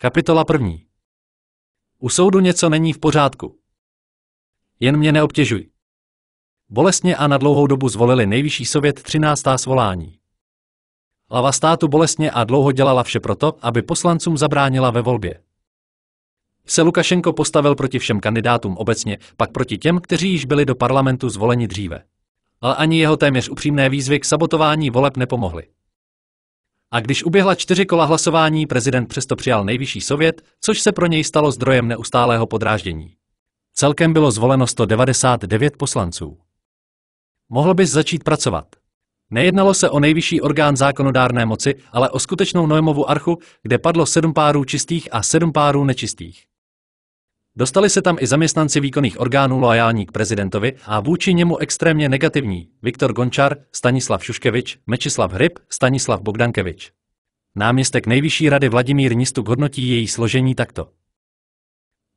Kapitola první. U soudu něco není v pořádku. Jen mě neobtěžuj. Bolestně a na dlouhou dobu zvolili nejvyšší sovět 13. svolání. Lava státu bolestně a dlouho dělala vše proto, aby poslancům zabránila ve volbě. Se Lukašenko postavil proti všem kandidátům obecně, pak proti těm, kteří již byli do parlamentu zvoleni dříve. Ale ani jeho téměř upřímné výzvy k sabotování voleb nepomohly. A když uběhla čtyři kola hlasování, prezident přesto přijal nejvyšší sovět, což se pro něj stalo zdrojem neustálého podráždění. Celkem bylo zvoleno 199 poslanců. Mohl bys začít pracovat. Nejednalo se o nejvyšší orgán zákonodárné moci, ale o skutečnou Noemovu archu, kde padlo sedm párů čistých a sedm párů nečistých. Dostali se tam i zaměstnanci výkonných orgánů loajální k prezidentovi a vůči němu extrémně negativní Viktor Gončar, Stanislav Šuškevič, Mečislav Hryb, Stanislav Bogdankevič. Náměstek Nejvyšší rady Vladimír Nistuk hodnotí její složení takto.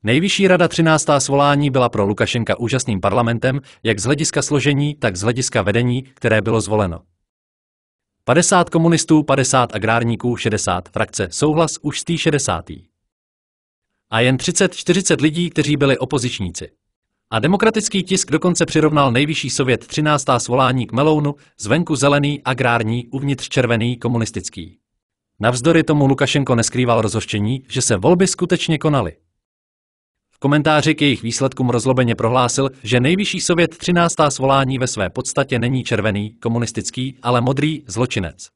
Nejvyšší rada 13. svolání byla pro Lukašenka úžasným parlamentem, jak z hlediska složení, tak z hlediska vedení, které bylo zvoleno. 50 komunistů, 50 agrárníků, 60 frakce, souhlas už z 60 a jen 30-40 lidí, kteří byli opozičníci. A demokratický tisk dokonce přirovnal nejvyšší sovět 13. svolání k melounu, zvenku zelený, agrární, uvnitř červený, komunistický. Navzdory tomu Lukašenko neskrýval rozhoštění, že se volby skutečně konaly. V komentáři k jejich výsledkům rozlobeně prohlásil, že nejvyšší sovět 13. svolání ve své podstatě není červený, komunistický, ale modrý, zločinec.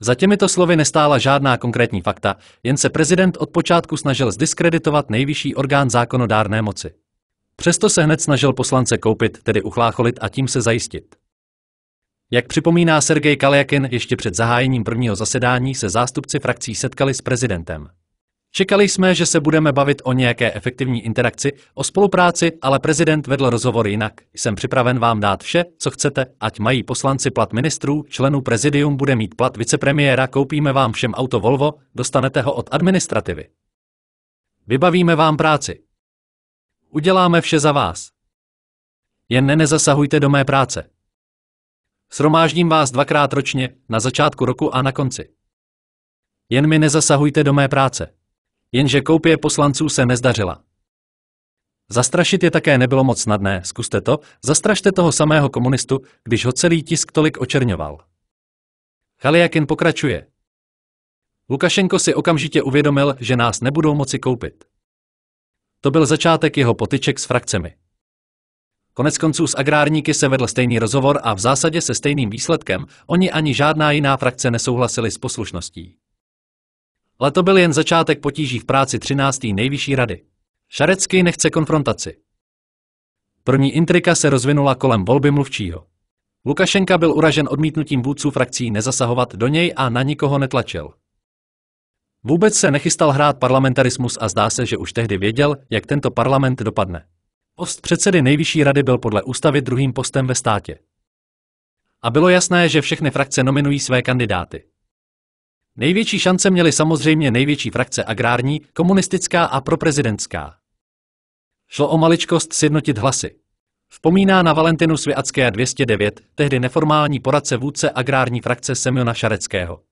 Za těmito slovy nestála žádná konkrétní fakta, jen se prezident od počátku snažil zdiskreditovat nejvyšší orgán zákonodárné moci. Přesto se hned snažil poslance koupit, tedy uchlácholit a tím se zajistit. Jak připomíná Sergej Kaljakin, ještě před zahájením prvního zasedání se zástupci frakcí setkali s prezidentem. Čekali jsme, že se budeme bavit o nějaké efektivní interakci, o spolupráci, ale prezident vedl rozhovor jinak. Jsem připraven vám dát vše, co chcete, ať mají poslanci plat ministrů, členů prezidium bude mít plat vicepremiéra, koupíme vám všem auto Volvo, dostanete ho od administrativy. Vybavíme vám práci. Uděláme vše za vás. Jen ne nezasahujte do mé práce. Sromáždím vás dvakrát ročně, na začátku roku a na konci. Jen mi nezasahujte do mé práce. Jenže koupě poslanců se nezdařila. Zastrašit je také nebylo moc snadné, zkuste to, zastrašte toho samého komunistu, když ho celý tisk tolik očerňoval. Chaliakin pokračuje. Lukašenko si okamžitě uvědomil, že nás nebudou moci koupit. To byl začátek jeho potyček s frakcemi. Konec konců s agrárníky se vedl stejný rozhovor a v zásadě se stejným výsledkem oni ani žádná jiná frakce nesouhlasili s poslušností. Ale to byl jen začátek potíží v práci 13. nejvyšší rady. Šarecký nechce konfrontaci. První intrika se rozvinula kolem volby mluvčího. Lukašenka byl uražen odmítnutím vůdců frakcí nezasahovat do něj a na nikoho netlačil. Vůbec se nechystal hrát parlamentarismus a zdá se, že už tehdy věděl, jak tento parlament dopadne. Post předsedy nejvyšší rady byl podle ústavy druhým postem ve státě. A bylo jasné, že všechny frakce nominují své kandidáty. Největší šance měly samozřejmě největší frakce agrární, komunistická a proprezidentská. Šlo o maličkost sjednotit hlasy. Vzpomíná na Valentinu Sviacké 209, tehdy neformální poradce vůdce agrární frakce Semiona Šareckého.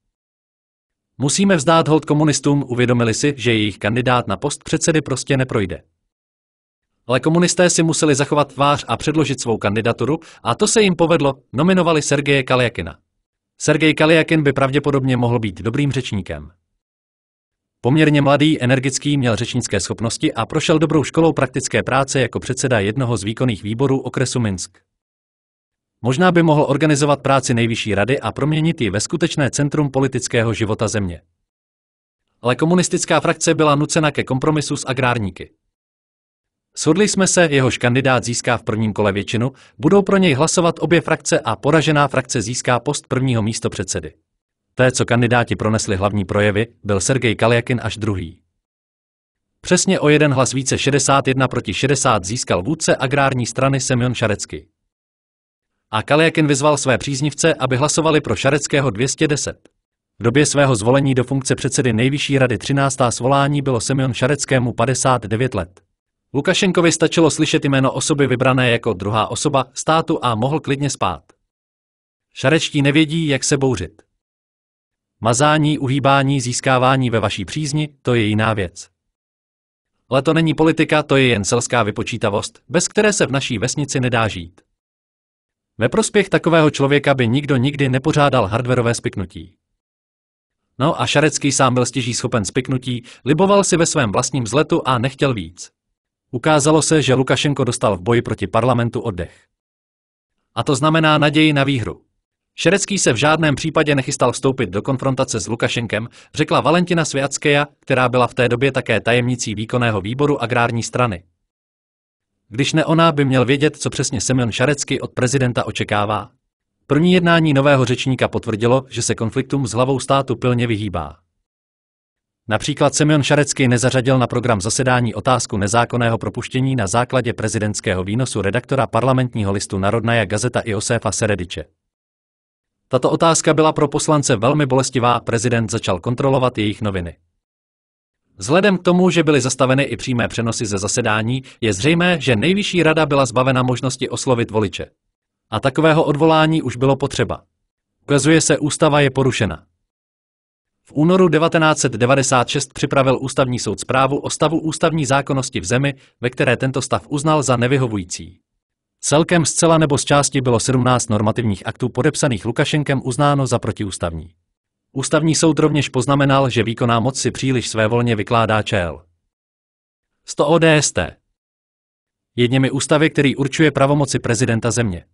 Musíme vzdát hold komunistům, uvědomili si, že jejich kandidát na post předsedy prostě neprojde. Ale komunisté si museli zachovat tvář a předložit svou kandidaturu a to se jim povedlo, nominovali Sergeje Kaljakina. Sergej Kaliakin by pravděpodobně mohl být dobrým řečníkem. Poměrně mladý, energický, měl řečnické schopnosti a prošel dobrou školou praktické práce jako předseda jednoho z výkonných výborů okresu Minsk. Možná by mohl organizovat práci nejvyšší rady a proměnit ji ve skutečné centrum politického života země. Ale komunistická frakce byla nucena ke kompromisu s agrárníky. Shodli jsme se, jehož kandidát získá v prvním kole většinu, budou pro něj hlasovat obě frakce a poražená frakce získá post prvního místo předsedy. Té, co kandidáti pronesli hlavní projevy, byl Sergej Kaljakin až druhý. Přesně o jeden hlas více 61 proti 60 získal vůdce agrární strany Semyon Šarecky. A Kaljakin vyzval své příznivce, aby hlasovali pro Šareckého 210. V době svého zvolení do funkce předsedy Nejvyšší rady 13. svolání bylo Semyon Šareckému 59 let. Lukašenkovi stačilo slyšet jméno osoby vybrané jako druhá osoba státu a mohl klidně spát. Šarečtí nevědí, jak se bouřit. Mazání, uhýbání, získávání ve vaší přízni, to je jiná věc. Ale to není politika, to je jen selská vypočítavost, bez které se v naší vesnici nedá žít. Ve prospěch takového člověka by nikdo nikdy nepořádal hardwareové spiknutí. No a Šarecký sám byl stěží schopen spiknutí, liboval si ve svém vlastním zletu a nechtěl víc. Ukázalo se, že Lukašenko dostal v boji proti parlamentu oddech. A to znamená naději na výhru. Šerecký se v žádném případě nechystal vstoupit do konfrontace s Lukašenkem, řekla Valentina Sviackeja, která byla v té době také tajemnicí výkonného výboru agrární strany. Když ne ona, by měl vědět, co přesně Semyon Šarecký od prezidenta očekává. První jednání nového řečníka potvrdilo, že se konfliktům s hlavou státu pilně vyhýbá. Například Semyon Šarecký nezařadil na program zasedání otázku nezákonného propuštění na základě prezidentského výnosu redaktora parlamentního listu Narodnaja gazeta Josefa Serediče. Tato otázka byla pro poslance velmi bolestivá, a prezident začal kontrolovat jejich noviny. Vzhledem k tomu, že byly zastaveny i přímé přenosy ze zasedání, je zřejmé, že nejvyšší rada byla zbavena možnosti oslovit voliče. A takového odvolání už bylo potřeba. Ukazuje se, ústava je porušena únoru 1996 připravil ústavní soud zprávu o stavu ústavní zákonnosti v zemi, ve které tento stav uznal za nevyhovující. Celkem zcela nebo z části bylo 17 normativních aktů podepsaných Lukašenkem uznáno za protiústavní. Ústavní soud rovněž poznamenal, že výkonná moc si příliš svévolně vykládá čel. 100 ODST Jedněmi ústavy, který určuje pravomoci prezidenta země.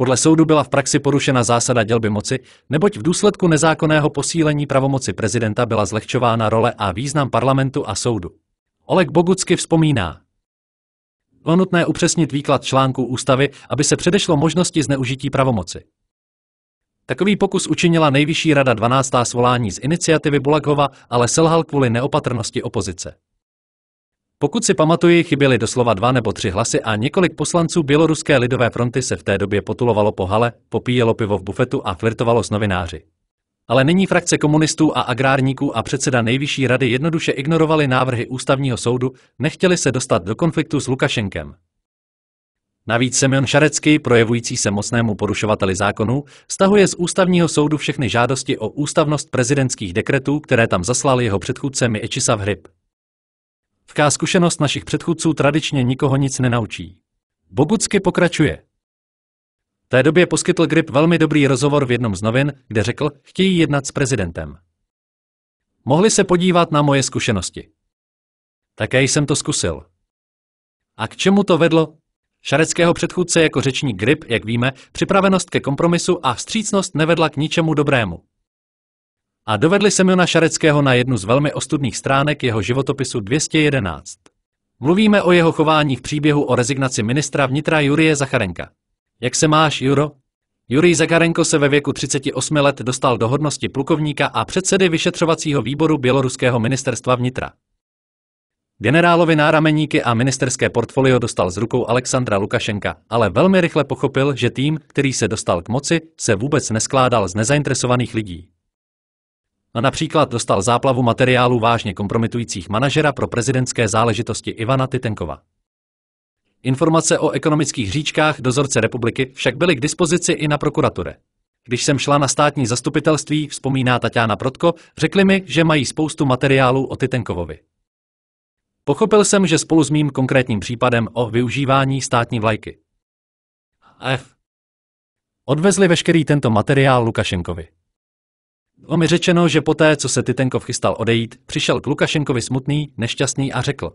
Podle soudu byla v praxi porušena zásada dělby moci, neboť v důsledku nezákonného posílení pravomoci prezidenta byla zlehčována role a význam parlamentu a soudu. Oleg Bogucky vzpomíná. Bylo nutné upřesnit výklad článků ústavy, aby se předešlo možnosti zneužití pravomoci. Takový pokus učinila nejvyšší rada 12. svolání z iniciativy Bulakova, ale selhal kvůli neopatrnosti opozice. Pokud si pamatuji, chyběly doslova dva nebo tři hlasy a několik poslanců Běloruské lidové fronty se v té době potulovalo po hale, popíjelo pivo v bufetu a flirtovalo s novináři. Ale nyní frakce komunistů a agrárníků a předseda nejvyšší rady jednoduše ignorovali návrhy ústavního soudu, nechtěli se dostat do konfliktu s Lukašenkem. Navíc Semyon Šarecký, projevující se mocnému porušovateli zákonů, stahuje z ústavního soudu všechny žádosti o ústavnost prezidentských dekretů, které tam zaslal jeho předchůdce Miečisav Hryb. Vká zkušenost našich předchůdců tradičně nikoho nic nenaučí. Bogucky pokračuje. V té době poskytl Grip velmi dobrý rozhovor v jednom z novin, kde řekl, chtějí jednat s prezidentem. Mohli se podívat na moje zkušenosti. Také jsem to zkusil. A k čemu to vedlo? Šareckého předchůdce jako řečník Grip, jak víme, připravenost ke kompromisu a vstřícnost nevedla k ničemu dobrému. A dovedli Semyona Šareckého na jednu z velmi ostudných stránek jeho životopisu 211. Mluvíme o jeho chování v příběhu o rezignaci ministra vnitra Jurie Zacharenka. Jak se máš, Juro? Jurij Zakarenko se ve věku 38 let dostal do hodnosti plukovníka a předsedy vyšetřovacího výboru běloruského ministerstva vnitra. Generálovi nárameníky a ministerské portfolio dostal z rukou Alexandra Lukašenka, ale velmi rychle pochopil, že tým, který se dostal k moci, se vůbec neskládal z nezainteresovaných lidí. Například dostal záplavu materiálu vážně kompromitujících manažera pro prezidentské záležitosti Ivana Titenkova. Informace o ekonomických říčkách dozorce republiky však byly k dispozici i na prokuratuře. Když jsem šla na státní zastupitelství, vzpomíná Tatiana Protko, řekli mi, že mají spoustu materiálů o Titenkovovi. Pochopil jsem, že spolu s mým konkrétním případem o využívání státní vlajky. F. Odvezli veškerý tento materiál Lukašenkovi. Bylo mi řečeno, že poté, co se Titenkov chystal odejít, přišel k Lukašenkovi smutný, nešťastný a řekl.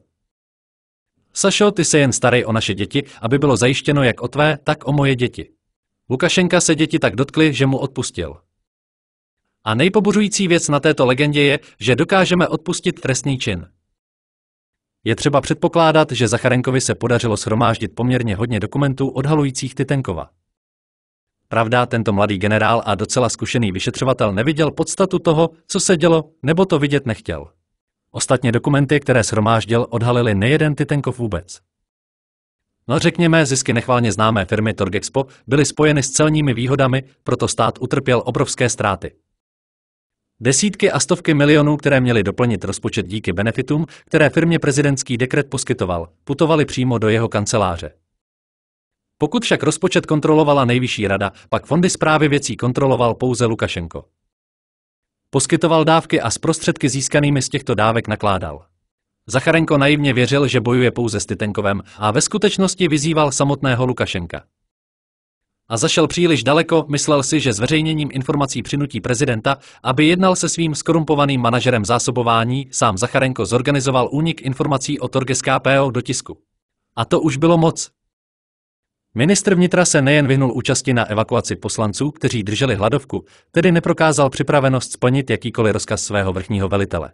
Sašo, ty se jen starej o naše děti, aby bylo zajištěno jak o tvé, tak o moje děti. Lukašenka se děti tak dotkli, že mu odpustil. A nejpobuřující věc na této legendě je, že dokážeme odpustit trestný čin. Je třeba předpokládat, že Zacharenkovi se podařilo shromáždit poměrně hodně dokumentů odhalujících Titenkova. Pravda, tento mladý generál a docela zkušený vyšetřovatel neviděl podstatu toho, co se dělo, nebo to vidět nechtěl. Ostatně dokumenty, které shromáždil, odhalily nejeden Titenkov vůbec. No řekněme, zisky nechválně známé firmy Torgexpo byly spojeny s celními výhodami, proto stát utrpěl obrovské ztráty. Desítky a stovky milionů, které měly doplnit rozpočet díky benefitům, které firmě prezidentský dekret poskytoval, putovaly přímo do jeho kanceláře. Pokud však rozpočet kontrolovala nejvyšší rada, pak fondy zprávy věcí kontroloval pouze Lukašenko. Poskytoval dávky a s prostředky získanými z těchto dávek nakládal. Zacharenko naivně věřil, že bojuje pouze s Titenkovem a ve skutečnosti vyzýval samotného Lukašenka. A zašel příliš daleko, myslel si, že zveřejněním informací přinutí prezidenta, aby jednal se svým skorumpovaným manažerem zásobování, sám Zacharenko zorganizoval únik informací o Torges KPO do tisku. A to už bylo moc, Ministr vnitra se nejen vyhnul účasti na evakuaci poslanců, kteří drželi hladovku, tedy neprokázal připravenost splnit jakýkoliv rozkaz svého vrchního velitele.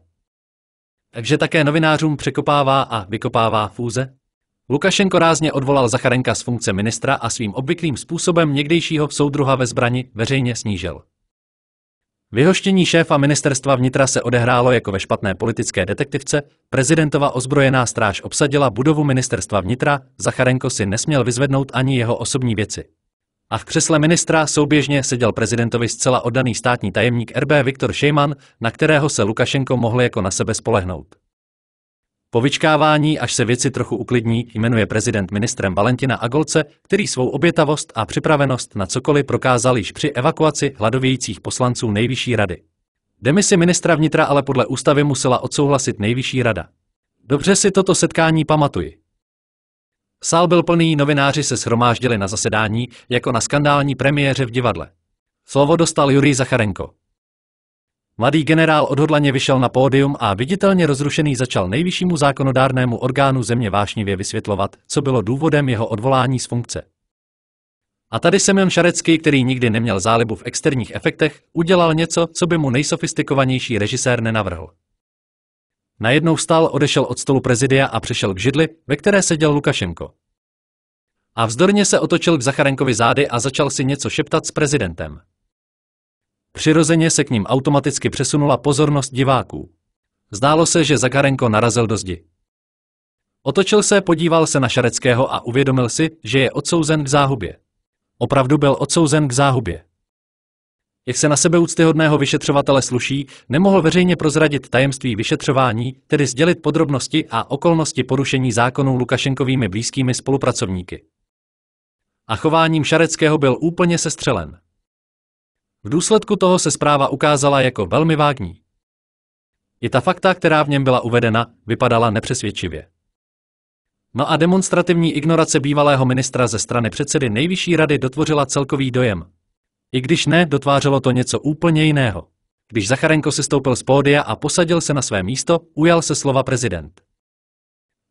Takže také novinářům překopává a vykopává fůze? Lukašenko rázně odvolal Zacharenka z funkce ministra a svým obvyklým způsobem někdejšího soudruha ve zbrani veřejně snížil. Vyhoštění šéfa ministerstva vnitra se odehrálo jako ve špatné politické detektivce, prezidentova ozbrojená stráž obsadila budovu ministerstva vnitra, Zacharenko si nesměl vyzvednout ani jeho osobní věci. A v křesle ministra souběžně seděl prezidentovi zcela oddaný státní tajemník RB Viktor Šejman, na kterého se Lukašenko mohl jako na sebe spolehnout. Po vyčkávání, až se věci trochu uklidní, jmenuje prezident ministrem Valentina Agolce, který svou obětavost a připravenost na cokoliv prokázal již při evakuaci hladovějících poslanců Nejvyšší rady. Demisi ministra vnitra ale podle ústavy musela odsouhlasit Nejvyšší rada. Dobře si toto setkání pamatuji. Sál byl plný, novináři se shromáždili na zasedání jako na skandální premiéře v divadle. Slovo dostal Jurij Zacharenko. Mladý generál odhodlaně vyšel na pódium a viditelně rozrušený začal nejvyššímu zákonodárnému orgánu země vášnivě vysvětlovat, co bylo důvodem jeho odvolání z funkce. A tady Semyon Šarecký, který nikdy neměl zálibu v externích efektech, udělal něco, co by mu nejsofistikovanější režisér nenavrhl. Najednou vstal, odešel od stolu prezidia a přešel k židli, ve které seděl Lukašenko. A vzdorně se otočil k Zacharenkovi zády a začal si něco šeptat s prezidentem. Přirozeně se k ním automaticky přesunula pozornost diváků. Zdálo se, že Zakarenko narazil do zdi. Otočil se, podíval se na Šareckého a uvědomil si, že je odsouzen k záhubě. Opravdu byl odsouzen k záhubě. Jak se na sebe úctyhodného vyšetřovatele sluší, nemohl veřejně prozradit tajemství vyšetřování, tedy sdělit podrobnosti a okolnosti porušení zákonů Lukašenkovými blízkými spolupracovníky. A chováním Šareckého byl úplně sestřelen. V důsledku toho se zpráva ukázala jako velmi vágní. I ta fakta, která v něm byla uvedena, vypadala nepřesvědčivě. No a demonstrativní ignorace bývalého ministra ze strany předsedy Nejvyšší rady dotvořila celkový dojem. I když ne, dotvářelo to něco úplně jiného. Když Zacharenko se stoupil z pódia a posadil se na své místo, ujal se slova prezident.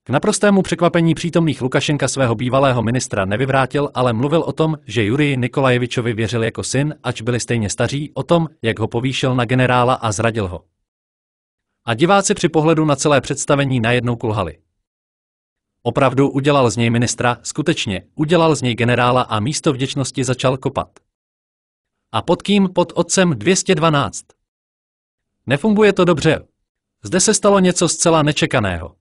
K naprostému překvapení přítomných Lukašenka svého bývalého ministra nevyvrátil, ale mluvil o tom, že Jurij Nikolajevičovi věřil jako syn, ač byli stejně staří, o tom, jak ho povýšil na generála a zradil ho. A diváci při pohledu na celé představení najednou kulhali. Opravdu udělal z něj ministra, skutečně, udělal z něj generála a místo vděčnosti začal kopat. A pod kým? Pod otcem 212. Nefunguje to dobře. Zde se stalo něco zcela nečekaného.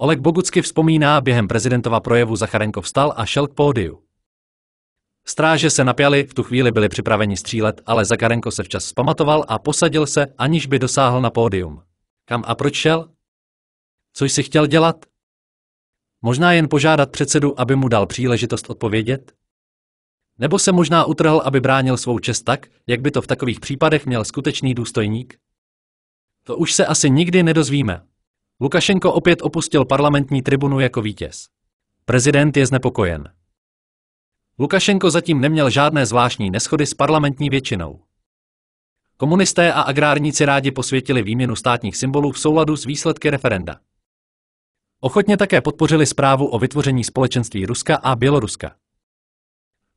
Oleg Bogucky vzpomíná, během prezidentova projevu Zacharenko vstal a šel k pódiu. Stráže se napjali, v tu chvíli byli připraveni střílet, ale Zakarenko se včas zpamatoval a posadil se, aniž by dosáhl na pódium. Kam a proč šel? Co jsi chtěl dělat? Možná jen požádat předsedu, aby mu dal příležitost odpovědět? Nebo se možná utrhl, aby bránil svou čest tak, jak by to v takových případech měl skutečný důstojník? To už se asi nikdy nedozvíme. Lukašenko opět opustil parlamentní tribunu jako vítěz. Prezident je znepokojen. Lukašenko zatím neměl žádné zvláštní neschody s parlamentní většinou. Komunisté a agrárníci rádi posvětili výměnu státních symbolů v souladu s výsledky referenda. Ochotně také podpořili zprávu o vytvoření společenství Ruska a Běloruska.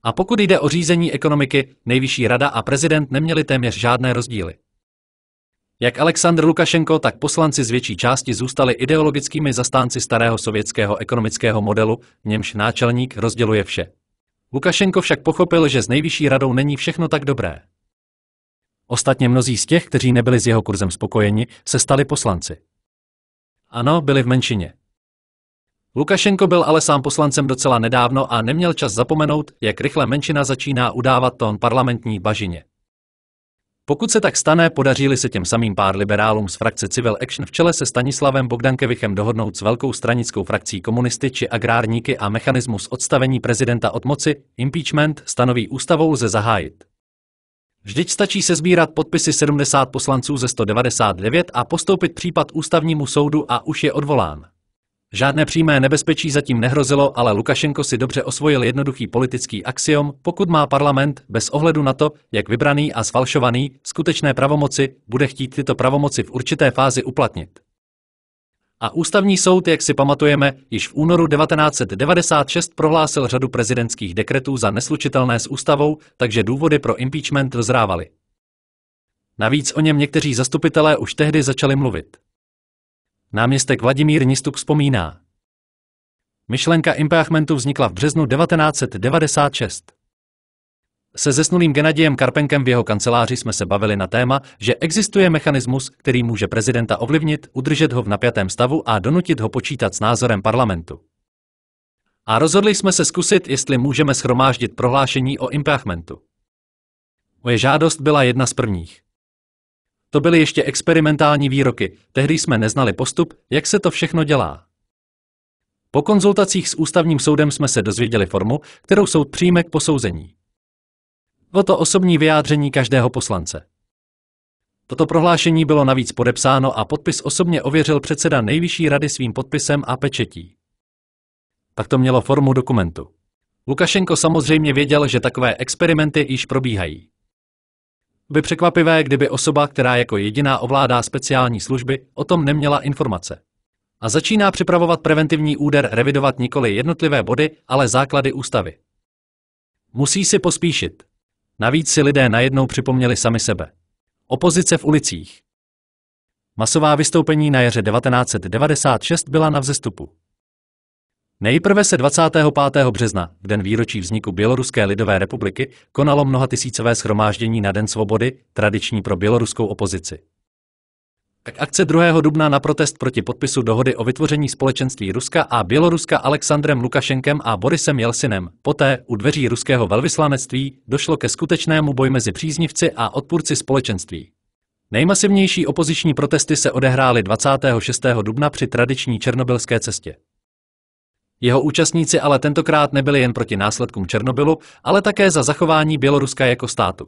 A pokud jde o řízení ekonomiky, nejvyšší rada a prezident neměli téměř žádné rozdíly. Jak Aleksandr Lukašenko, tak poslanci z větší části zůstali ideologickými zastánci starého sovětského ekonomického modelu, v němž náčelník rozděluje vše. Lukašenko však pochopil, že s nejvyšší radou není všechno tak dobré. Ostatně mnozí z těch, kteří nebyli s jeho kurzem spokojeni, se stali poslanci. Ano, byli v menšině. Lukašenko byl ale sám poslancem docela nedávno a neměl čas zapomenout, jak rychle menšina začíná udávat tón parlamentní bažině. Pokud se tak stane, podaří-li se těm samým pár liberálům z frakce Civil Action v čele se Stanislavem Bogdankevichem dohodnout s velkou stranickou frakcí komunisty či agrárníky a mechanismus odstavení prezidenta od moci, impeachment stanoví ústavou lze zahájit. Vždyť stačí se sbírat podpisy 70 poslanců ze 199 a postoupit případ ústavnímu soudu a už je odvolán. Žádné přímé nebezpečí zatím nehrozilo, ale Lukašenko si dobře osvojil jednoduchý politický axiom, pokud má parlament, bez ohledu na to, jak vybraný a zfalšovaný, skutečné pravomoci, bude chtít tyto pravomoci v určité fázi uplatnit. A ústavní soud, jak si pamatujeme, již v únoru 1996 prohlásil řadu prezidentských dekretů za neslučitelné s ústavou, takže důvody pro impeachment dozrávaly. Navíc o něm někteří zastupitelé už tehdy začali mluvit. Náměstek Vladimír Nistuk vzpomíná. Myšlenka impeachmentu vznikla v březnu 1996. Se zesnulým Genadiem Karpenkem v jeho kanceláři jsme se bavili na téma, že existuje mechanismus, který může prezidenta ovlivnit, udržet ho v napjatém stavu a donutit ho počítat s názorem parlamentu. A rozhodli jsme se zkusit, jestli můžeme schromáždit prohlášení o impeachmentu. Moje žádost byla jedna z prvních. To byly ještě experimentální výroky, tehdy jsme neznali postup, jak se to všechno dělá. Po konzultacích s ústavním soudem jsme se dozvěděli formu, kterou soud přijme k posouzení. O to osobní vyjádření každého poslance. Toto prohlášení bylo navíc podepsáno a podpis osobně ověřil předseda Nejvyšší rady svým podpisem a pečetí. Tak to mělo formu dokumentu. Lukašenko samozřejmě věděl, že takové experimenty již probíhají. By překvapivé, kdyby osoba, která jako jediná ovládá speciální služby, o tom neměla informace. A začíná připravovat preventivní úder revidovat nikoli jednotlivé body, ale základy ústavy. Musí si pospíšit. Navíc si lidé najednou připomněli sami sebe. Opozice v ulicích. Masová vystoupení na jaře 1996 byla na vzestupu. Nejprve se 25. března, v den výročí vzniku Běloruské lidové republiky, konalo mnohatisícové schromáždění na Den svobody, tradiční pro běloruskou opozici. Tak akce 2. dubna na protest proti podpisu dohody o vytvoření společenství Ruska a Běloruska Alexandrem Lukašenkem a Borisem Jelsinem. Poté u dveří ruského velvyslanectví došlo ke skutečnému boji mezi příznivci a odpůrci společenství. Nejmasivnější opoziční protesty se odehrály 26. dubna při tradiční černobylské cestě. Jeho účastníci ale tentokrát nebyli jen proti následkům Černobylu, ale také za zachování Běloruska jako státu.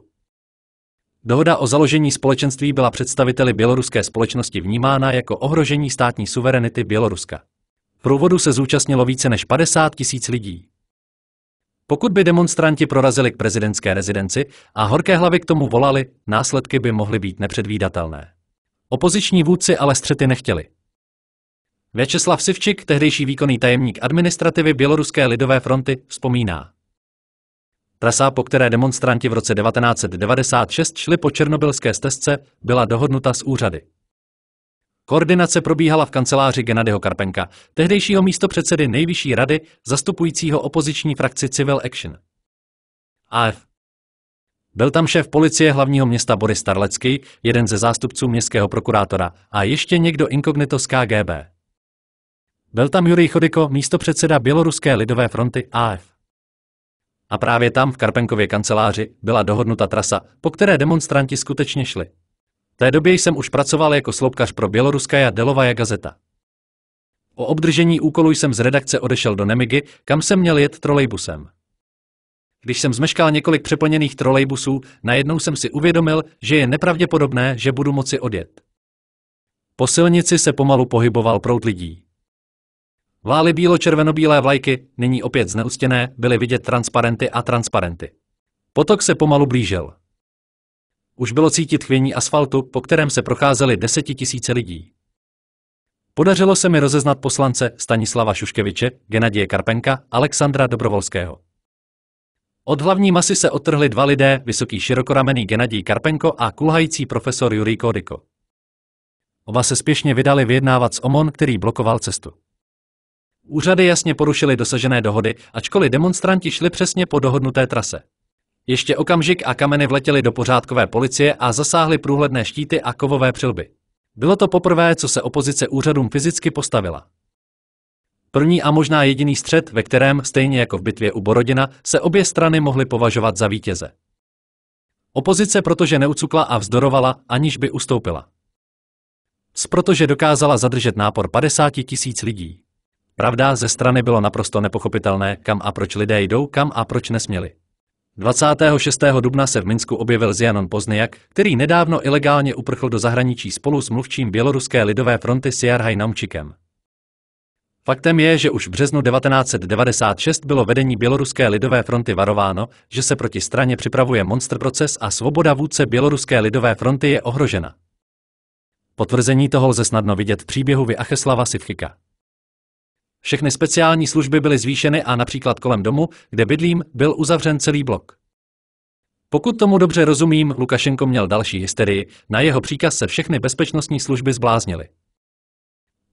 Dohoda o založení společenství byla představiteli běloruské společnosti vnímána jako ohrožení státní suverenity Běloruska. Průvodu se zúčastnilo více než 50 tisíc lidí. Pokud by demonstranti prorazili k prezidentské rezidenci a horké hlavy k tomu volali, následky by mohly být nepředvídatelné. Opoziční vůdci ale střety nechtěli. Věčeslav Sivčik, tehdejší výkonný tajemník administrativy Běloruské lidové fronty, vzpomíná. Trasa, po které demonstranti v roce 1996 šli po černobylské stezce, byla dohodnuta s úřady. Koordinace probíhala v kanceláři Genadyho Karpenka, tehdejšího místopředsedy Nejvyšší rady, zastupujícího opoziční frakci Civil Action. AF. Byl tam šéf policie hlavního města Boris Starlecký, jeden ze zástupců městského prokurátora a ještě někdo inkognito z KGB. Byl tam Jurij Chodyko, místopředseda Běloruské lidové fronty AF. A právě tam, v Karpenkově kanceláři, byla dohodnuta trasa, po které demonstranti skutečně šli. V té době jsem už pracoval jako sloupkař pro a Delovaja gazeta. O obdržení úkolu jsem z redakce odešel do Nemigy, kam jsem měl jet trolejbusem. Když jsem zmeškal několik přeplněných trolejbusů, najednou jsem si uvědomil, že je nepravděpodobné, že budu moci odjet. Po silnici se pomalu pohyboval prout lidí. Vály bílo červeno bílé vlajky, nyní opět zneustěné, byly vidět transparenty a transparenty. Potok se pomalu blížil. Už bylo cítit chvění asfaltu, po kterém se procházeli desetitisíce lidí. Podařilo se mi rozeznat poslance Stanislava Šuškeviče, Genadie Karpenka, Alexandra Dobrovolského. Od hlavní masy se otrhli dva lidé, vysoký širokoramený Genadij Karpenko a kulhající profesor Jurij Kodiko. Oba se spěšně vydali vyjednávat s OMON, který blokoval cestu. Úřady jasně porušily dosažené dohody, ačkoliv demonstranti šli přesně po dohodnuté trase. Ještě okamžik a kameny vletěly do pořádkové policie a zasáhly průhledné štíty a kovové přilby. Bylo to poprvé, co se opozice úřadům fyzicky postavila. První a možná jediný střed, ve kterém, stejně jako v bitvě u Borodina, se obě strany mohly považovat za vítěze. Opozice protože neucukla a vzdorovala, aniž by ustoupila. z protože dokázala zadržet nápor 50 tisíc lidí. Pravda ze strany bylo naprosto nepochopitelné, kam a proč lidé jdou, kam a proč nesměli. 26. dubna se v Minsku objevil Zianon Pozniak, který nedávno ilegálně uprchl do zahraničí spolu s mluvčím Běloruské lidové fronty Jarhaj Namčikem. Faktem je, že už v březnu 1996 bylo vedení Běloruské lidové fronty varováno, že se proti straně připravuje monster proces a svoboda vůdce Běloruské lidové fronty je ohrožena. Potvrzení toho lze snadno vidět v příběhu Vyacheslava Sivchika. Všechny speciální služby byly zvýšeny a například kolem domu, kde bydlím, byl uzavřen celý blok. Pokud tomu dobře rozumím, Lukašenko měl další hysterii, na jeho příkaz se všechny bezpečnostní služby zbláznily.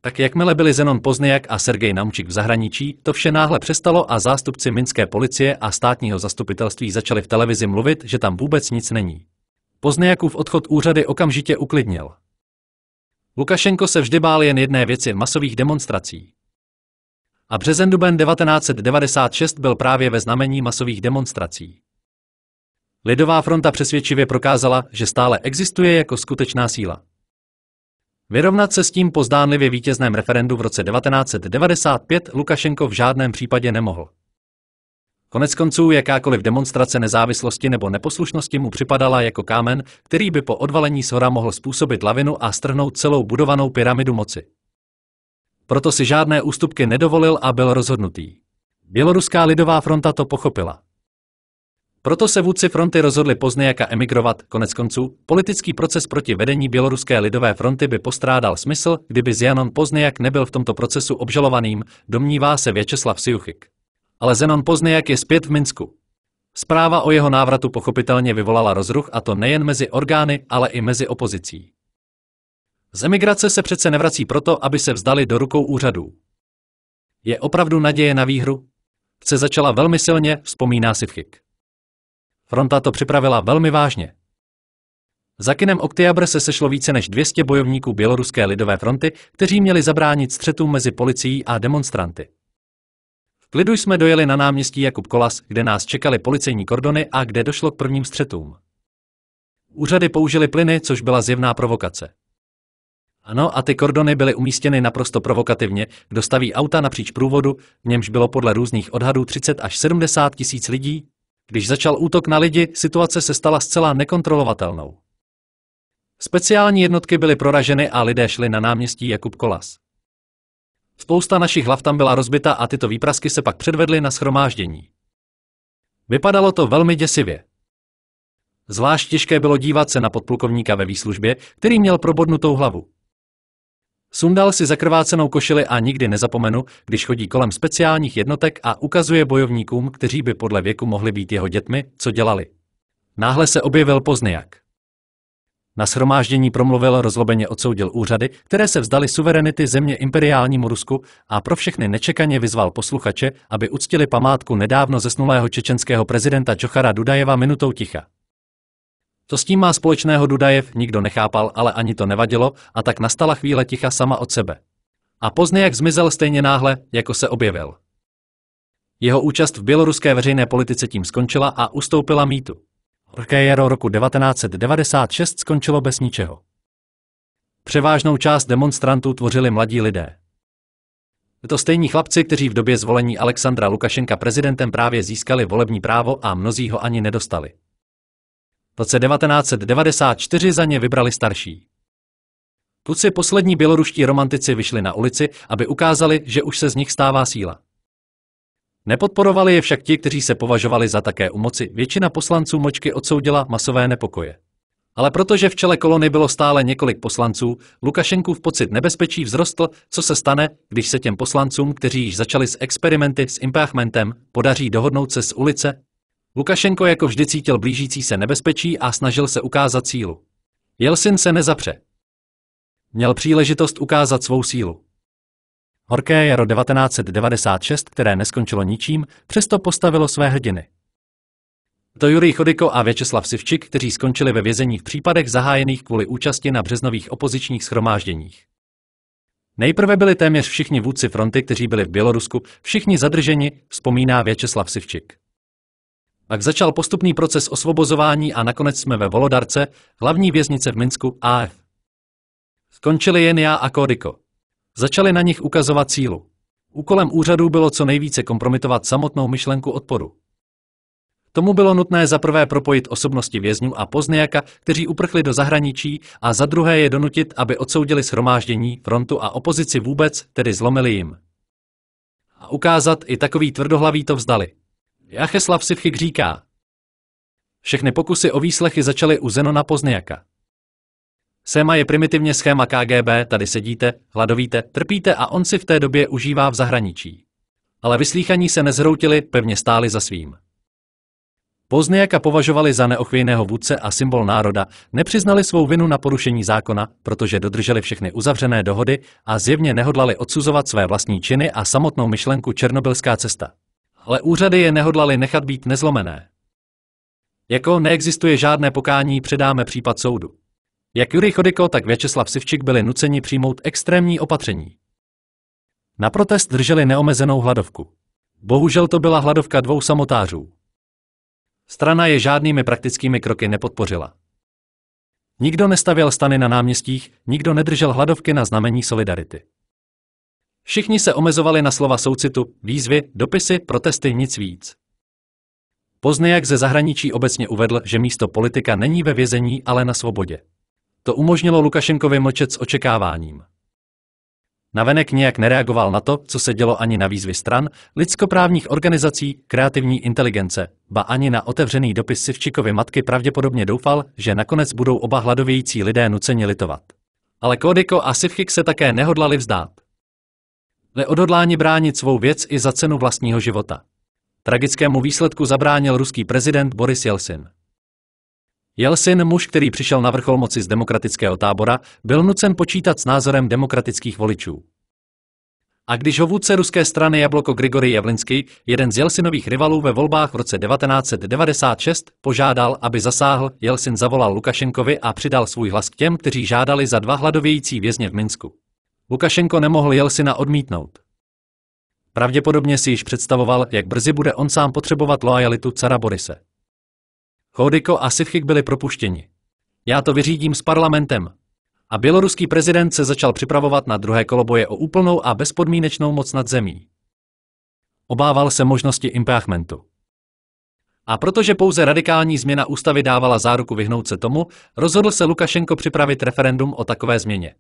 Tak jakmile byli Zenon Pozniak a Sergej Namčík v zahraničí, to vše náhle přestalo a zástupci minské policie a státního zastupitelství začali v televizi mluvit, že tam vůbec nic není. Pozniakův odchod úřady okamžitě uklidnil. Lukašenko se vždy bál jen jedné věci masových demonstrací a březen duben 1996 byl právě ve znamení masových demonstrací. Lidová fronta přesvědčivě prokázala, že stále existuje jako skutečná síla. Vyrovnat se s tím po zdánlivě vítězném referendu v roce 1995 Lukašenko v žádném případě nemohl. Konec konců jakákoliv demonstrace nezávislosti nebo neposlušnosti mu připadala jako kámen, který by po odvalení shora mohl způsobit lavinu a strhnout celou budovanou pyramidu moci proto si žádné ústupky nedovolil a byl rozhodnutý. Běloruská lidová fronta to pochopila. Proto se vůdci fronty rozhodli později jaka emigrovat, konec konců, politický proces proti vedení Běloruské lidové fronty by postrádal smysl, kdyby Zianon Poznějak nebyl v tomto procesu obžalovaným, domnívá se Věčeslav Siuchik. Ale Zenon Poznějak je zpět v Minsku. Zpráva o jeho návratu pochopitelně vyvolala rozruch a to nejen mezi orgány, ale i mezi opozicí. Zemigrace se přece nevrací proto, aby se vzdali do rukou úřadů. Je opravdu naděje na výhru? Vce začala velmi silně, vzpomíná Sivchik. Fronta to připravila velmi vážně. Za kinem Oktyabr se sešlo více než 200 bojovníků Běloruské lidové fronty, kteří měli zabránit střetům mezi policií a demonstranty. V klidu jsme dojeli na náměstí Jakub Kolas, kde nás čekali policejní kordony a kde došlo k prvním střetům. Úřady použili plyny, což byla zjevná provokace. Ano, a ty kordony byly umístěny naprosto provokativně, kdo staví auta napříč průvodu, v němž bylo podle různých odhadů 30 až 70 tisíc lidí. Když začal útok na lidi, situace se stala zcela nekontrolovatelnou. Speciální jednotky byly proraženy a lidé šli na náměstí Jakub Kolas. Spousta našich hlav tam byla rozbita a tyto výprasky se pak předvedly na schromáždění. Vypadalo to velmi děsivě. Zvlášť těžké bylo dívat se na podplukovníka ve výslužbě, který měl probodnutou hlavu. Sundal si zakrvácenou košili a nikdy nezapomenu, když chodí kolem speciálních jednotek a ukazuje bojovníkům, kteří by podle věku mohli být jeho dětmi, co dělali. Náhle se objevil Pozniak. Na shromáždění promluvil rozlobeně odsoudil úřady, které se vzdali suverenity země imperiálnímu Rusku a pro všechny nečekaně vyzval posluchače, aby uctili památku nedávno zesnulého čečenského prezidenta Čochara Dudajeva minutou ticha. Co s tím má společného Dudajev, nikdo nechápal, ale ani to nevadilo a tak nastala chvíle ticha sama od sebe. A později jak zmizel stejně náhle, jako se objevil. Jeho účast v běloruské veřejné politice tím skončila a ustoupila mýtu. Horké jaro roku 1996 skončilo bez ničeho. Převážnou část demonstrantů tvořili mladí lidé. To stejní chlapci, kteří v době zvolení Alexandra Lukašenka prezidentem právě získali volební právo a mnozí ho ani nedostali. V roce 1994 za ně vybrali starší. Kluci poslední běloruští romantici vyšli na ulici, aby ukázali, že už se z nich stává síla. Nepodporovali je však ti, kteří se považovali za také u moci, většina poslanců močky odsoudila masové nepokoje. Ale protože v čele kolony bylo stále několik poslanců, Lukašenkův pocit nebezpečí vzrostl, co se stane, když se těm poslancům, kteří již začali s experimenty s impachmentem, podaří dohodnout se z ulice, Lukašenko jako vždy cítil blížící se nebezpečí a snažil se ukázat sílu. Jelsin se nezapře. Měl příležitost ukázat svou sílu. Horké jaro 1996, které neskončilo ničím, přesto postavilo své hrdiny. To Jurij Chodiko a Věčeslav Sivčik, kteří skončili ve vězení v případech zahájených kvůli účasti na březnových opozičních schromážděních. Nejprve byli téměř všichni vůdci fronty, kteří byli v Bělorusku, všichni zadrženi, vzpomíná Věčeslav Sivčik. Pak začal postupný proces osvobozování a nakonec jsme ve Volodarce, hlavní věznice v Minsku, AF. Skončili jen já a Kodiko. Začali na nich ukazovat sílu. Úkolem úřadů bylo co nejvíce kompromitovat samotnou myšlenku odporu. Tomu bylo nutné za prvé propojit osobnosti vězňů a poznejaka, kteří uprchli do zahraničí, a za druhé je donutit, aby odsoudili shromáždění, frontu a opozici vůbec, tedy zlomili jim. A ukázat, i takový tvrdohlaví to vzdali. Jacheslav Sivchyk říká, všechny pokusy o výslechy začaly u Zenona Pozniaka. Séma je primitivně schéma KGB, tady sedíte, hladovíte, trpíte a on si v té době užívá v zahraničí. Ale vyslíchaní se nezhroutili, pevně stáli za svým. Pozniaka považovali za neochvějného vůdce a symbol národa, nepřiznali svou vinu na porušení zákona, protože dodrželi všechny uzavřené dohody a zjevně nehodlali odsuzovat své vlastní činy a samotnou myšlenku Černobylská cesta ale úřady je nehodlali nechat být nezlomené. Jako neexistuje žádné pokání, předáme případ soudu. Jak Jurij Chodiko, tak Věčeslav Sivčik byli nuceni přijmout extrémní opatření. Na protest drželi neomezenou hladovku. Bohužel to byla hladovka dvou samotářů. Strana je žádnými praktickými kroky nepodpořila. Nikdo nestavěl stany na náměstích, nikdo nedržel hladovky na znamení solidarity. Všichni se omezovali na slova soucitu, výzvy, dopisy, protesty, nic víc. Poznějak ze zahraničí obecně uvedl, že místo politika není ve vězení, ale na svobodě. To umožnilo Lukašenkovi mlčet s očekáváním. Navenek nějak nereagoval na to, co se dělo ani na výzvy stran, lidskoprávních organizací, kreativní inteligence, ba ani na otevřený dopis Sivčikovi matky pravděpodobně doufal, že nakonec budou oba hladovějící lidé nuceni litovat. Ale Kodiko a Sivchik se také nehodlali vzdát. Byli bránit svou věc i za cenu vlastního života. Tragickému výsledku zabránil ruský prezident Boris Jelsin. Jelsin, muž, který přišel na vrchol moci z demokratického tábora, byl nucen počítat s názorem demokratických voličů. A když ho vůdce ruské strany Jabloko Grigory Javlinsky, jeden z Jelsinových rivalů ve volbách v roce 1996, požádal, aby zasáhl, Jelsin zavolal Lukašenkovi a přidal svůj hlas k těm, kteří žádali za dva hladovějící vězně v Minsku. Lukašenko nemohl Jelsina odmítnout. Pravděpodobně si již představoval, jak brzy bude on sám potřebovat loajalitu cara Borise. Chodiko a Sivchik byli propuštěni. Já to vyřídím s parlamentem. A běloruský prezident se začal připravovat na druhé kolo boje o úplnou a bezpodmínečnou moc nad zemí. Obával se možnosti impeachmentu. A protože pouze radikální změna ústavy dávala záruku vyhnout se tomu, rozhodl se Lukašenko připravit referendum o takové změně.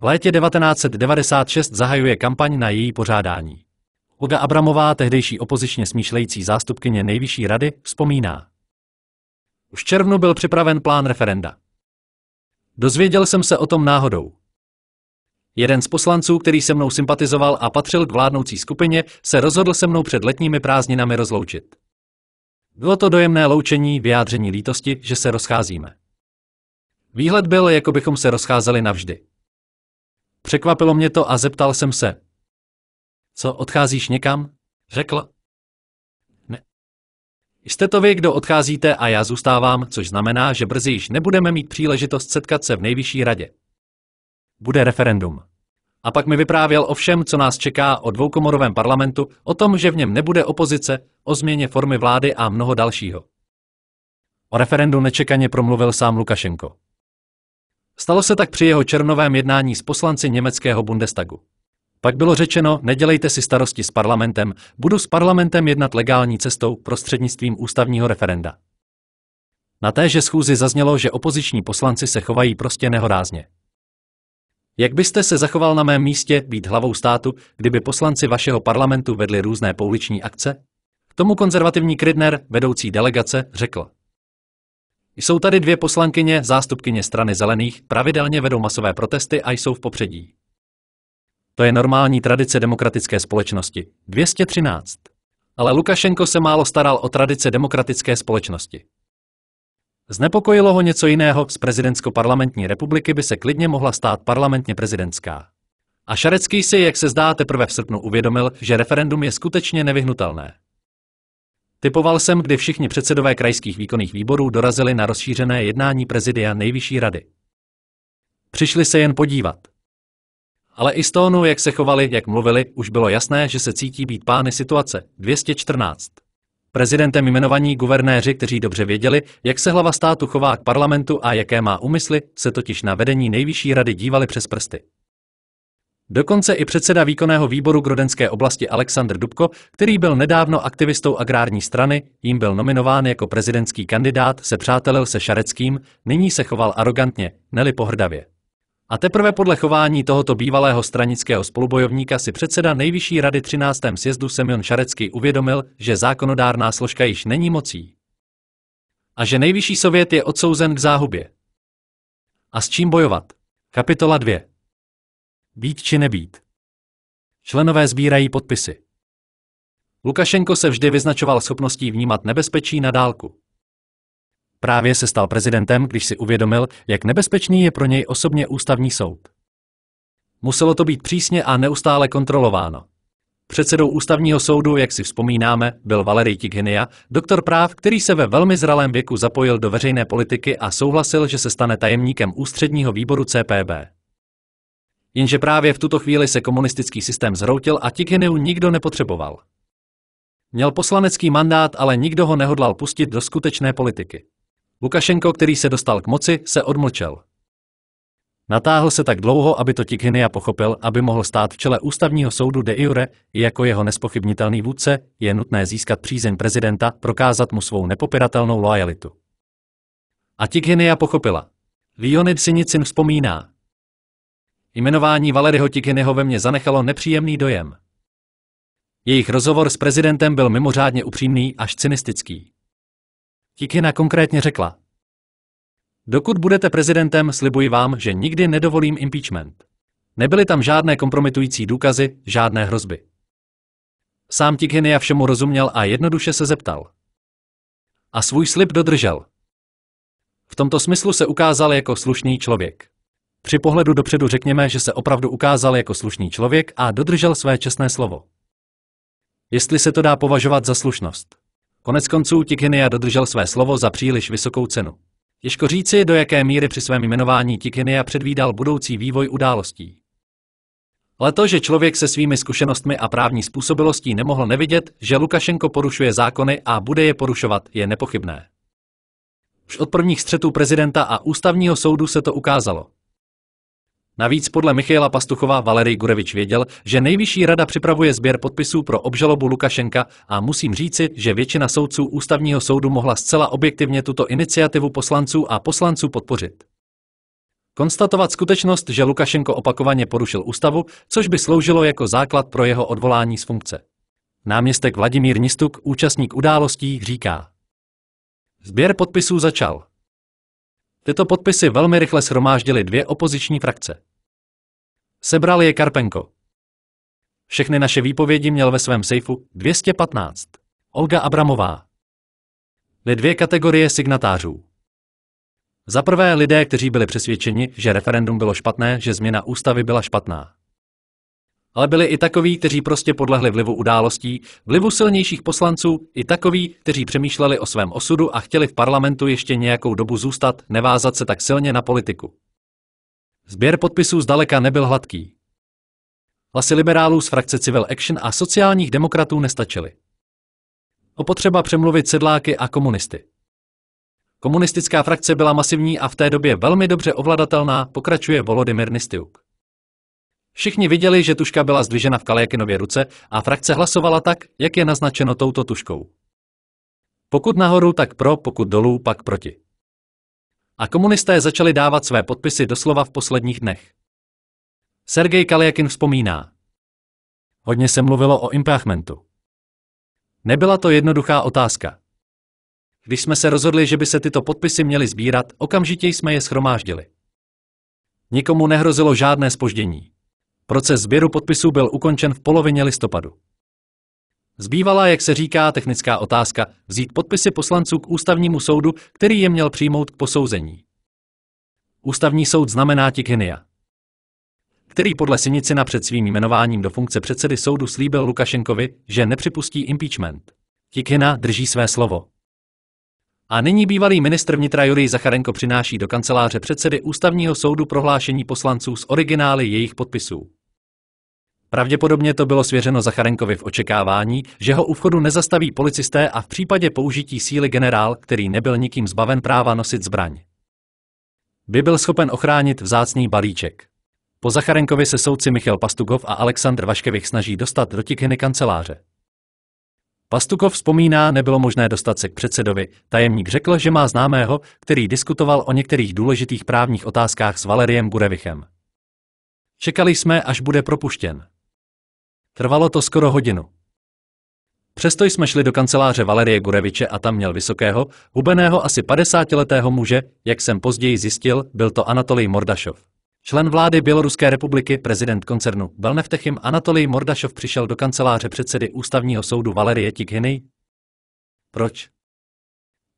V létě 1996 zahajuje kampaň na její pořádání. Olga Abramová, tehdejší opozičně smýšlející zástupkyně nejvyšší rady, vzpomíná. Už v červnu byl připraven plán referenda. Dozvěděl jsem se o tom náhodou. Jeden z poslanců, který se mnou sympatizoval a patřil k vládnoucí skupině, se rozhodl se mnou před letními prázdninami rozloučit. Bylo to dojemné loučení, vyjádření lítosti, že se rozcházíme. Výhled byl, jako bychom se rozcházeli navždy. Překvapilo mě to a zeptal jsem se. Co, odcházíš někam? Řekl. Ne. Jste to vy, kdo odcházíte a já zůstávám, což znamená, že brzy již nebudeme mít příležitost setkat se v nejvyšší radě. Bude referendum. A pak mi vyprávěl o všem, co nás čeká o dvoukomorovém parlamentu, o tom, že v něm nebude opozice, o změně formy vlády a mnoho dalšího. O referendu nečekaně promluvil sám Lukašenko. Stalo se tak při jeho červnovém jednání s poslanci německého Bundestagu. Pak bylo řečeno, nedělejte si starosti s parlamentem, budu s parlamentem jednat legální cestou prostřednictvím ústavního referenda. Na téže schůzi zaznělo, že opoziční poslanci se chovají prostě nehorázně. Jak byste se zachoval na mém místě být hlavou státu, kdyby poslanci vašeho parlamentu vedli různé pouliční akce? K tomu konzervativní Kridner, vedoucí delegace, řekl. Jsou tady dvě poslankyně, zástupkyně strany zelených, pravidelně vedou masové protesty a jsou v popředí. To je normální tradice demokratické společnosti. 213. Ale Lukašenko se málo staral o tradice demokratické společnosti. Znepokojilo ho něco jiného, z prezidentsko-parlamentní republiky by se klidně mohla stát parlamentně prezidentská. A Šarecký si, jak se zdá, teprve v srpnu uvědomil, že referendum je skutečně nevyhnutelné. Typoval jsem, kdy všichni předsedové krajských výkonných výborů dorazili na rozšířené jednání prezidia Nejvyšší rady. Přišli se jen podívat. Ale i z tónu, jak se chovali, jak mluvili, už bylo jasné, že se cítí být pány situace. 214. Prezidentem jmenovaní guvernéři, kteří dobře věděli, jak se hlava státu chová k parlamentu a jaké má úmysly, se totiž na vedení nejvyšší rady dívali přes prsty. Dokonce i předseda výkonného výboru Grodenské oblasti Alexandr Dubko, který byl nedávno aktivistou agrární strany, jim byl nominován jako prezidentský kandidát, se přátelil se Šareckým, nyní se choval arrogantně, neli pohrdavě. A teprve podle chování tohoto bývalého stranického spolubojovníka si předseda Nejvyšší rady 13. sjezdu Semyon Šarecký uvědomil, že zákonodárná složka již není mocí. A že Nejvyšší sovět je odsouzen k záhubě. A s čím bojovat? Kapitola 2. Být či nebýt. Členové sbírají podpisy. Lukašenko se vždy vyznačoval schopností vnímat nebezpečí na dálku. Právě se stal prezidentem, když si uvědomil, jak nebezpečný je pro něj osobně ústavní soud. Muselo to být přísně a neustále kontrolováno. Předsedou ústavního soudu, jak si vzpomínáme, byl Valery Tighenia, doktor práv, který se ve velmi zralém věku zapojil do veřejné politiky a souhlasil, že se stane tajemníkem ústředního výboru CPB. Jenže právě v tuto chvíli se komunistický systém zhroutil a Tikhinu nikdo nepotřeboval. Měl poslanecký mandát, ale nikdo ho nehodlal pustit do skutečné politiky. Lukašenko, který se dostal k moci, se odmlčel. Natáhl se tak dlouho, aby to Tikhinia pochopil, aby mohl stát v čele ústavního soudu de jure, i jako jeho nespochybnitelný vůdce, je nutné získat přízeň prezidenta, prokázat mu svou nepopiratelnou loajalitu. A Tikhinia pochopila. Leonid Sinicin vzpomíná, Jmenování Valeryho Tikinyho ve mně zanechalo nepříjemný dojem. Jejich rozhovor s prezidentem byl mimořádně upřímný až cynistický. Tikina konkrétně řekla. Dokud budete prezidentem, slibuji vám, že nikdy nedovolím impeachment. Nebyly tam žádné kompromitující důkazy, žádné hrozby. Sám Tikinia všemu rozuměl a jednoduše se zeptal. A svůj slib dodržel. V tomto smyslu se ukázal jako slušný člověk. Při pohledu dopředu řekněme, že se opravdu ukázal jako slušný člověk a dodržel své čestné slovo. Jestli se to dá považovat za slušnost. Konec konců Tikinia dodržel své slovo za příliš vysokou cenu. Těžko říci, do jaké míry při svém jmenování Tikinia předvídal budoucí vývoj událostí. Ale to, že člověk se svými zkušenostmi a právní způsobilostí nemohl nevidět, že Lukašenko porušuje zákony a bude je porušovat, je nepochybné. Už od prvních střetů prezidenta a ústavního soudu se to ukázalo. Navíc podle Michaela Pastuchova Valery Gurevič věděl, že nejvyšší rada připravuje sběr podpisů pro obžalobu Lukašenka a musím říci, že většina soudců ústavního soudu mohla zcela objektivně tuto iniciativu poslanců a poslanců podpořit. Konstatovat skutečnost, že Lukašenko opakovaně porušil ústavu, což by sloužilo jako základ pro jeho odvolání z funkce. Náměstek Vladimír Nistuk, účastník událostí, říká. Sběr podpisů začal. Tyto podpisy velmi rychle shromáždily dvě opoziční frakce. Sebral je Karpenko. Všechny naše výpovědi měl ve svém sejfu 215. Olga Abramová. Byly dvě kategorie signatářů. Za prvé lidé, kteří byli přesvědčeni, že referendum bylo špatné, že změna ústavy byla špatná. Ale byli i takoví, kteří prostě podlehli vlivu událostí, vlivu silnějších poslanců, i takoví, kteří přemýšleli o svém osudu a chtěli v parlamentu ještě nějakou dobu zůstat, nevázat se tak silně na politiku. Sběr podpisů zdaleka nebyl hladký. Hlasy liberálů z frakce Civil Action a sociálních demokratů nestačily. Opotřeba přemluvit sedláky a komunisty. Komunistická frakce byla masivní a v té době velmi dobře ovladatelná, pokračuje Volodymyr Nistyuk. Všichni viděli, že tuška byla zdvižena v Kalejakinově ruce a frakce hlasovala tak, jak je naznačeno touto tuškou. Pokud nahoru, tak pro, pokud dolů, pak proti. A komunisté začali dávat své podpisy doslova v posledních dnech. Sergej Kaliakin vzpomíná. Hodně se mluvilo o impachmentu. Nebyla to jednoduchá otázka. Když jsme se rozhodli, že by se tyto podpisy měly sbírat, okamžitě jsme je schromáždili. Nikomu nehrozilo žádné spoždění. Proces sběru podpisů byl ukončen v polovině listopadu. Zbývala, jak se říká, technická otázka vzít podpisy poslanců k ústavnímu soudu, který je měl přijmout k posouzení. Ústavní soud znamená Tikhynia, který podle Sinicina před svým jmenováním do funkce předsedy soudu slíbil Lukašenkovi, že nepřipustí impeachment. Tikina drží své slovo. A nyní bývalý ministr vnitra Jurij Zacharenko přináší do kanceláře předsedy ústavního soudu prohlášení poslanců s originály jejich podpisů. Pravděpodobně to bylo svěřeno Zacharenkovi v očekávání, že ho u vchodu nezastaví policisté a v případě použití síly generál, který nebyl nikým zbaven práva nosit zbraň. By byl schopen ochránit vzácný balíček. Po Zacharenkovi se soudci Michal Pastukov a Aleksandr Vaškevich snaží dostat do tikyny kanceláře. Pastukov vzpomíná, nebylo možné dostat se k předsedovi. Tajemník řekl, že má známého, který diskutoval o některých důležitých právních otázkách s Valeriem Gurevichem. Čekali jsme, až bude propuštěn. Trvalo to skoro hodinu. Přesto jsme šli do kanceláře Valerie Gureviče a tam měl vysokého, hubeného asi 50-letého muže, jak jsem později zjistil, byl to Anatolij Mordašov. Člen vlády Běloruské republiky, prezident koncernu Belneftechim Anatolij Mordašov přišel do kanceláře předsedy ústavního soudu Valerie Tikhiny. Proč?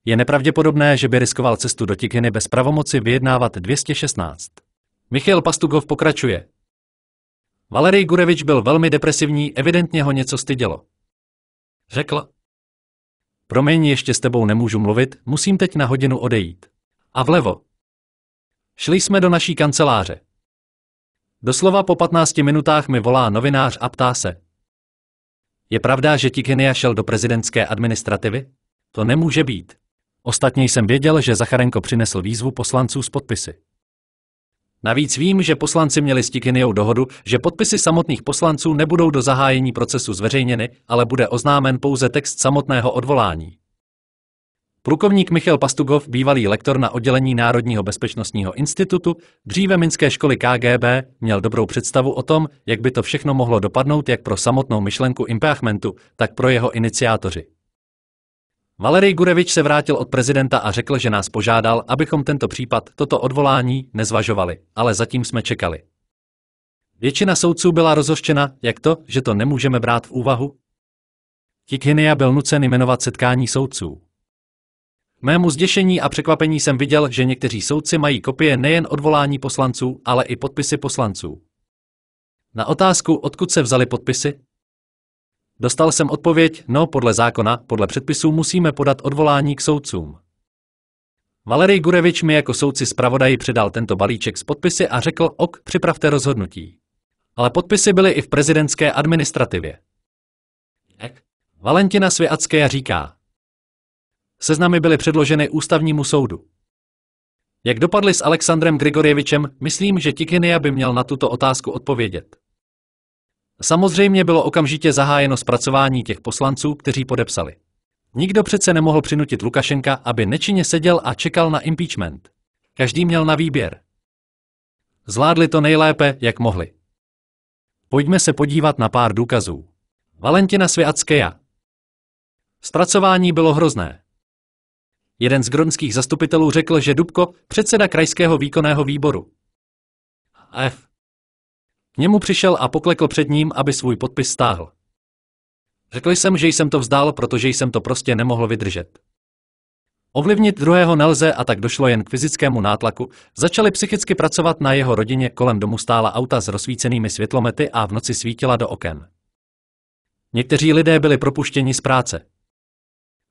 Je nepravděpodobné, že by riskoval cestu do Tikhiny bez pravomoci vyjednávat 216. Michal Pastugov pokračuje. Valerij Gurevič byl velmi depresivní, evidentně ho něco stydělo. Řekl. Promiň, ještě s tebou nemůžu mluvit, musím teď na hodinu odejít. A vlevo. Šli jsme do naší kanceláře. Doslova po 15 minutách mi volá novinář a ptá se. Je pravda, že Kenia šel do prezidentské administrativy? To nemůže být. Ostatně jsem věděl, že Zacharenko přinesl výzvu poslanců s podpisy. Navíc vím, že poslanci měli s Tikiniou dohodu, že podpisy samotných poslanců nebudou do zahájení procesu zveřejněny, ale bude oznámen pouze text samotného odvolání. Plukovník Michal Pastugov, bývalý lektor na oddělení Národního bezpečnostního institutu, dříve Minské školy KGB, měl dobrou představu o tom, jak by to všechno mohlo dopadnout jak pro samotnou myšlenku impeachmentu, tak pro jeho iniciátoři. Valerij Gurevič se vrátil od prezidenta a řekl, že nás požádal, abychom tento případ, toto odvolání, nezvažovali, ale zatím jsme čekali. Většina soudců byla rozhoštěna, jak to, že to nemůžeme brát v úvahu? Kikhinia byl nucen jmenovat setkání soudců. Mému zděšení a překvapení jsem viděl, že někteří soudci mají kopie nejen odvolání poslanců, ale i podpisy poslanců. Na otázku, odkud se vzali podpisy, Dostal jsem odpověď, no podle zákona, podle předpisů musíme podat odvolání k soudcům. Valery Gurevič mi jako soudci zpravodaji předal tento balíček s podpisy a řekl, ok, připravte rozhodnutí. Ale podpisy byly i v prezidentské administrativě. Ek. Valentina Sviacké říká. Seznamy byly předloženy ústavnímu soudu. Jak dopadly s Alexandrem Grigorievičem, myslím, že Tikinia by měl na tuto otázku odpovědět. Samozřejmě bylo okamžitě zahájeno zpracování těch poslanců, kteří podepsali. Nikdo přece nemohl přinutit Lukašenka, aby nečinně seděl a čekal na impeachment. Každý měl na výběr. Zvládli to nejlépe, jak mohli. Pojďme se podívat na pár důkazů. Valentina Sviackeja. Zpracování bylo hrozné. Jeden z gronských zastupitelů řekl, že Dubko, předseda krajského výkonného výboru. F němu přišel a poklekl před ním, aby svůj podpis stáhl. Řekl jsem, že jsem to vzdal, protože jsem to prostě nemohl vydržet. Ovlivnit druhého nelze a tak došlo jen k fyzickému nátlaku. Začali psychicky pracovat na jeho rodině, kolem domu stála auta s rozsvícenými světlomety a v noci svítila do oken. Někteří lidé byli propuštěni z práce.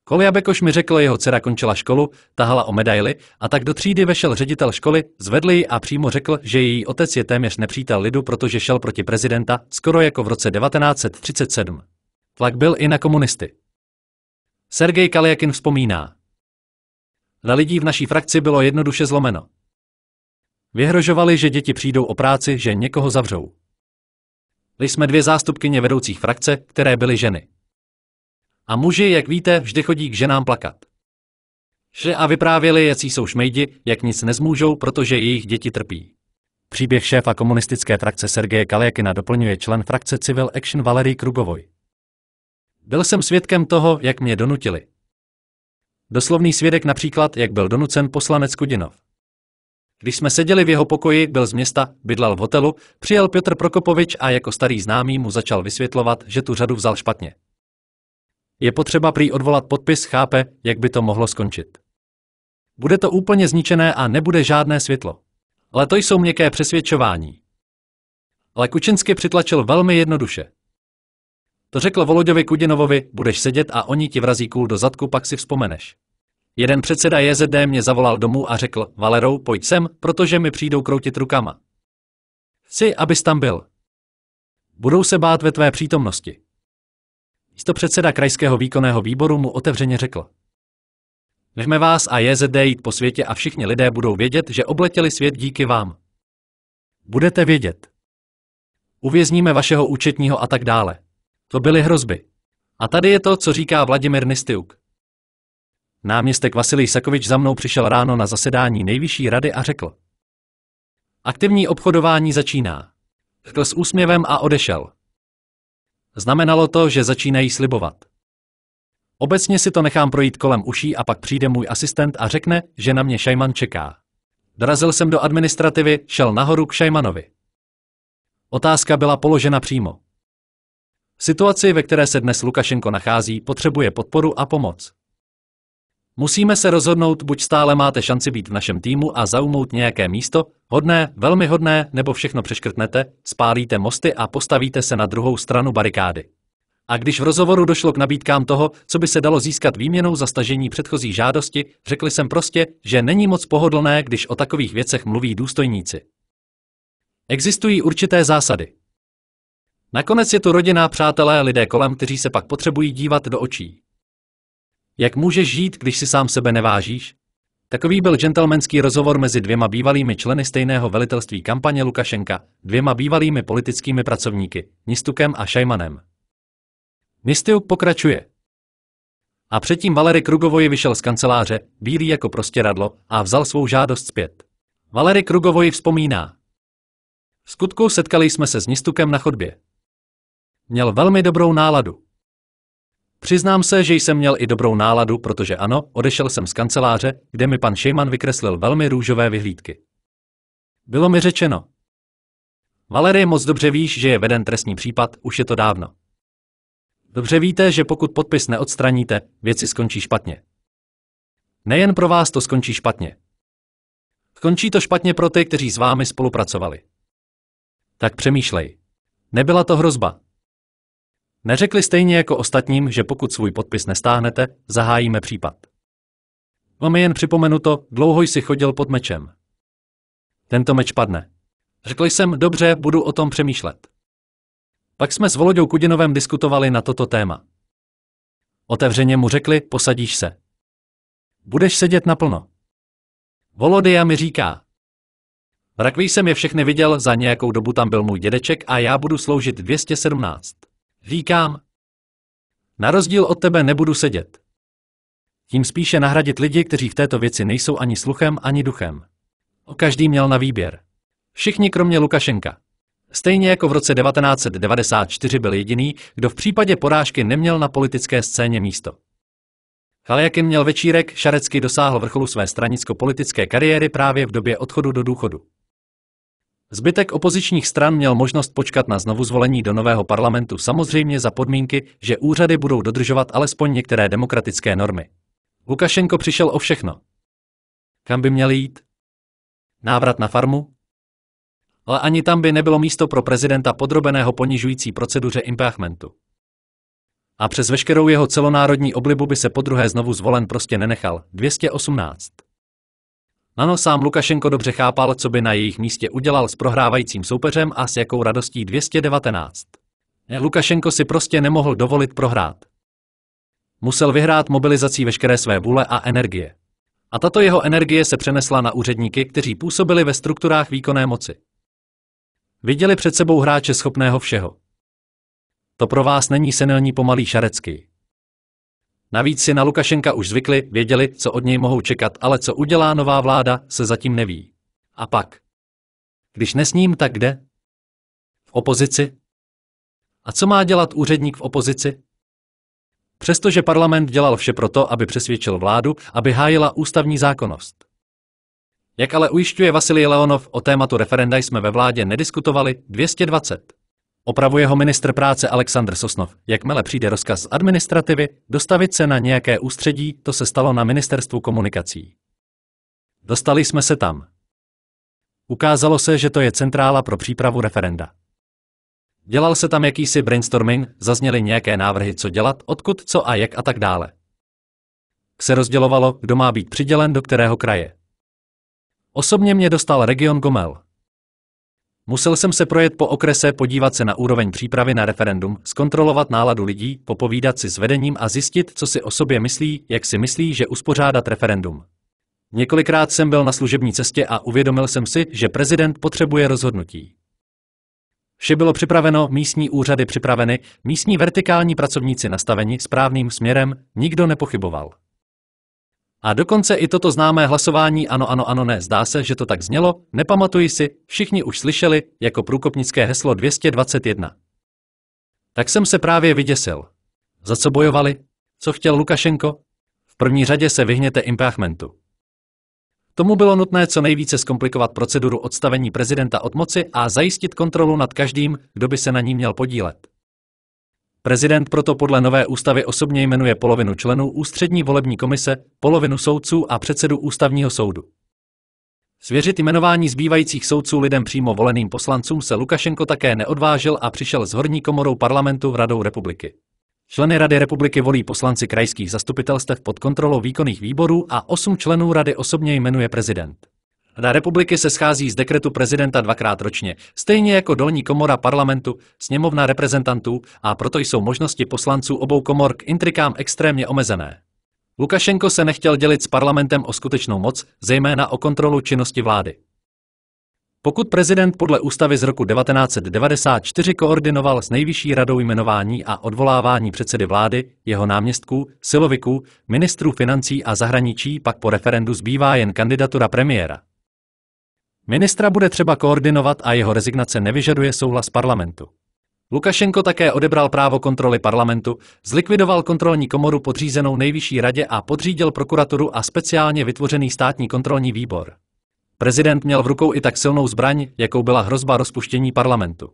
Kolia Bekoš mi řekl, jeho dcera končila školu, tahala o medaily a tak do třídy vešel ředitel školy, zvedl ji a přímo řekl, že její otec je téměř nepřítel lidu, protože šel proti prezidenta, skoro jako v roce 1937. Tlak byl i na komunisty. Sergej Kaliakin vzpomíná. Na lidí v naší frakci bylo jednoduše zlomeno. Vyhrožovali, že děti přijdou o práci, že někoho zavřou. Byli jsme dvě zástupkyně vedoucích frakce, které byly ženy. A muži, jak víte, vždy chodí k ženám plakat. Šli a vyprávěli, jaký jsou šmejdi, jak nic nezmůžou, protože jejich děti trpí. Příběh šéfa komunistické frakce Sergeje Kaliakina doplňuje člen frakce Civil Action Valerij Krugovoj. Byl jsem svědkem toho, jak mě donutili. Doslovný svědek například, jak byl donucen poslanec Kudinov. Když jsme seděli v jeho pokoji, byl z města, bydlel v hotelu, přijel Piotr Prokopovič a jako starý známý mu začal vysvětlovat, že tu řadu vzal špatně. Je potřeba prý odvolat podpis, chápe, jak by to mohlo skončit. Bude to úplně zničené a nebude žádné světlo. Ale to jsou měkké přesvědčování. Ale Kučinsky přitlačil velmi jednoduše. To řekl Voloďovi Kudinovovi, budeš sedět a oni ti vrazí kůl do zadku, pak si vzpomeneš. Jeden předseda JZD mě zavolal domů a řekl, Valerou, pojď sem, protože mi přijdou kroutit rukama. Chci, abys tam byl. Budou se bát ve tvé přítomnosti. Místo předseda krajského výkonného výboru mu otevřeně řekl. Nechme vás a JZD jít po světě a všichni lidé budou vědět, že obletěli svět díky vám. Budete vědět. Uvězníme vašeho účetního a tak dále. To byly hrozby. A tady je to, co říká Vladimir Nistyuk. Náměstek Vasilij Sakovič za mnou přišel ráno na zasedání nejvyšší rady a řekl. Aktivní obchodování začíná. Řekl s úsměvem a odešel. Znamenalo to, že začínají slibovat. Obecně si to nechám projít kolem uší a pak přijde můj asistent a řekne, že na mě Šajman čeká. Dorazil jsem do administrativy, šel nahoru k Šajmanovi. Otázka byla položena přímo. Situaci, ve které se dnes Lukašenko nachází, potřebuje podporu a pomoc. Musíme se rozhodnout, buď stále máte šanci být v našem týmu a zaujmout nějaké místo, hodné, velmi hodné, nebo všechno přeškrtnete, spálíte mosty a postavíte se na druhou stranu barikády. A když v rozhovoru došlo k nabídkám toho, co by se dalo získat výměnou za stažení předchozí žádosti, řekl jsem prostě, že není moc pohodlné, když o takových věcech mluví důstojníci. Existují určité zásady. Nakonec je tu rodina, přátelé, lidé kolem, kteří se pak potřebují dívat do očí. Jak můžeš žít, když si sám sebe nevážíš? Takový byl gentlemanský rozhovor mezi dvěma bývalými členy stejného velitelství kampaně Lukašenka, dvěma bývalými politickými pracovníky, Nistukem a Šajmanem. Nistiuk pokračuje. A předtím Valery Krugovoji vyšel z kanceláře, bílý jako prostě radlo, a vzal svou žádost zpět. Valery Krugovoji vzpomíná. V skutku setkali jsme se s Nistukem na chodbě. Měl velmi dobrou náladu. Přiznám se, že jsem měl i dobrou náladu, protože ano, odešel jsem z kanceláře, kde mi pan Šejman vykreslil velmi růžové vyhlídky. Bylo mi řečeno. Valerie, moc dobře víš, že je veden trestní případ, už je to dávno. Dobře víte, že pokud podpis neodstraníte, věci skončí špatně. Nejen pro vás to skončí špatně. Skončí to špatně pro ty, kteří s vámi spolupracovali. Tak přemýšlej. Nebyla to hrozba, Neřekli stejně jako ostatním, že pokud svůj podpis nestáhnete, zahájíme případ. Vám jen připomenu to, dlouho jsi chodil pod mečem. Tento meč padne. Řekl jsem, dobře, budu o tom přemýšlet. Pak jsme s Volodou Kudinovem diskutovali na toto téma. Otevřeně mu řekli, posadíš se. Budeš sedět naplno. Volodya mi říká. V rakví jsem je všechny viděl, za nějakou dobu tam byl můj dědeček a já budu sloužit 217. Říkám, na rozdíl od tebe nebudu sedět. Tím spíše nahradit lidi, kteří v této věci nejsou ani sluchem, ani duchem. Každý měl na výběr. Všichni kromě Lukašenka. Stejně jako v roce 1994 byl jediný, kdo v případě porážky neměl na politické scéně místo. Chaliakin měl večírek, Šarecký dosáhl vrcholu své stranicko-politické kariéry právě v době odchodu do důchodu. Zbytek opozičních stran měl možnost počkat na znovuzvolení do nového parlamentu samozřejmě za podmínky, že úřady budou dodržovat alespoň některé demokratické normy. Lukašenko přišel o všechno. Kam by měl jít? Návrat na farmu? Ale ani tam by nebylo místo pro prezidenta podrobeného ponižující proceduře impeachmentu. A přes veškerou jeho celonárodní oblibu by se podruhé znovu zvolen prostě nenechal. 218. Ano, sám Lukašenko dobře chápal, co by na jejich místě udělal s prohrávajícím soupeřem a s jakou radostí 219. Lukašenko si prostě nemohl dovolit prohrát. Musel vyhrát mobilizací veškeré své vůle a energie. A tato jeho energie se přenesla na úředníky, kteří působili ve strukturách výkonné moci. Viděli před sebou hráče schopného všeho. To pro vás není senilní pomalý šarecký. Navíc si na Lukašenka už zvykli, věděli, co od něj mohou čekat, ale co udělá nová vláda, se zatím neví. A pak? Když ne s ním, tak kde? V opozici? A co má dělat úředník v opozici? Přestože parlament dělal vše proto, aby přesvědčil vládu, aby hájila ústavní zákonnost. Jak ale ujišťuje Vasilij Leonov, o tématu referenda jsme ve vládě nediskutovali 220. Opravuje ho ministr práce Aleksandr Sosnov. Jakmile přijde rozkaz z administrativy, dostavit se na nějaké ústředí, to se stalo na ministerstvu komunikací. Dostali jsme se tam. Ukázalo se, že to je centrála pro přípravu referenda. Dělal se tam jakýsi brainstorming, zazněly nějaké návrhy, co dělat, odkud, co a jak a tak dále. Se rozdělovalo, kdo má být přidělen do kterého kraje. Osobně mě dostal region Gomel. Musel jsem se projet po okrese, podívat se na úroveň přípravy na referendum, zkontrolovat náladu lidí, popovídat si s vedením a zjistit, co si o sobě myslí, jak si myslí, že uspořádat referendum. Několikrát jsem byl na služební cestě a uvědomil jsem si, že prezident potřebuje rozhodnutí. Vše bylo připraveno, místní úřady připraveny, místní vertikální pracovníci nastaveni správným směrem, nikdo nepochyboval. A dokonce i toto známé hlasování ano, ano, ano, ne, zdá se, že to tak znělo, nepamatuji si, všichni už slyšeli jako průkopnické heslo 221. Tak jsem se právě vyděsil. Za co bojovali? Co chtěl Lukašenko? V první řadě se vyhněte impachmentu. Tomu bylo nutné co nejvíce zkomplikovat proceduru odstavení prezidenta od moci a zajistit kontrolu nad každým, kdo by se na ní měl podílet. Prezident proto podle nové ústavy osobně jmenuje polovinu členů ústřední volební komise, polovinu soudců a předsedu ústavního soudu. Svěřit jmenování zbývajících soudců lidem přímo voleným poslancům se Lukašenko také neodvážil a přišel s horní komorou parlamentu Radou republiky. Členy Rady republiky volí poslanci krajských zastupitelstev pod kontrolou výkonných výborů a osm členů rady osobně jmenuje prezident. Rada republiky se schází z dekretu prezidenta dvakrát ročně, stejně jako dolní komora parlamentu, sněmovna reprezentantů a proto jsou možnosti poslanců obou komor k intrikám extrémně omezené. Lukašenko se nechtěl dělit s parlamentem o skutečnou moc, zejména o kontrolu činnosti vlády. Pokud prezident podle ústavy z roku 1994 koordinoval s nejvyšší radou jmenování a odvolávání předsedy vlády, jeho náměstků, siloviků, ministrů financí a zahraničí, pak po referendu zbývá jen kandidatura premiéra. Ministra bude třeba koordinovat a jeho rezignace nevyžaduje souhlas parlamentu. Lukašenko také odebral právo kontroly parlamentu, zlikvidoval kontrolní komoru podřízenou nejvyšší radě a podřídil prokuraturu a speciálně vytvořený státní kontrolní výbor. Prezident měl v rukou i tak silnou zbraň, jakou byla hrozba rozpuštění parlamentu.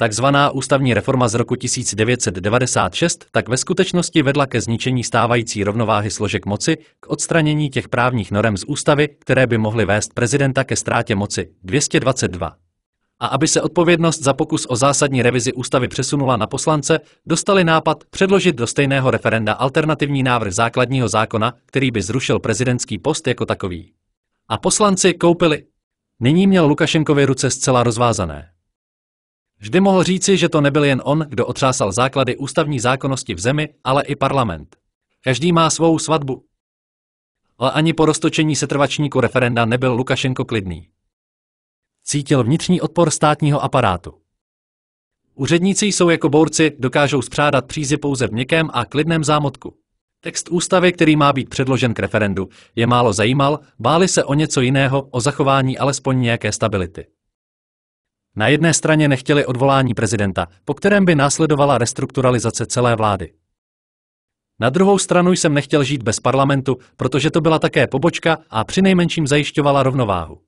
Takzvaná ústavní reforma z roku 1996 tak ve skutečnosti vedla ke zničení stávající rovnováhy složek moci, k odstranění těch právních norem z ústavy, které by mohly vést prezidenta ke ztrátě moci 222. A aby se odpovědnost za pokus o zásadní revizi ústavy přesunula na poslance, dostali nápad předložit do stejného referenda alternativní návrh základního zákona, který by zrušil prezidentský post jako takový. A poslanci koupili. Nyní měl Lukašenkovi ruce zcela rozvázané. Vždy mohl říci, že to nebyl jen on, kdo otřásal základy ústavní zákonnosti v zemi, ale i parlament. Každý má svou svatbu. Ale ani po roztočení setrvačníku referenda nebyl Lukašenko klidný. Cítil vnitřní odpor státního aparátu. Úředníci jsou jako borci, dokážou spřádat přízy pouze v měkkém a klidném zámotku. Text ústavy, který má být předložen k referendu, je málo zajímal, báli se o něco jiného, o zachování alespoň nějaké stability. Na jedné straně nechtěli odvolání prezidenta, po kterém by následovala restrukturalizace celé vlády. Na druhou stranu jsem nechtěl žít bez parlamentu, protože to byla také pobočka a přinejmenším zajišťovala rovnováhu.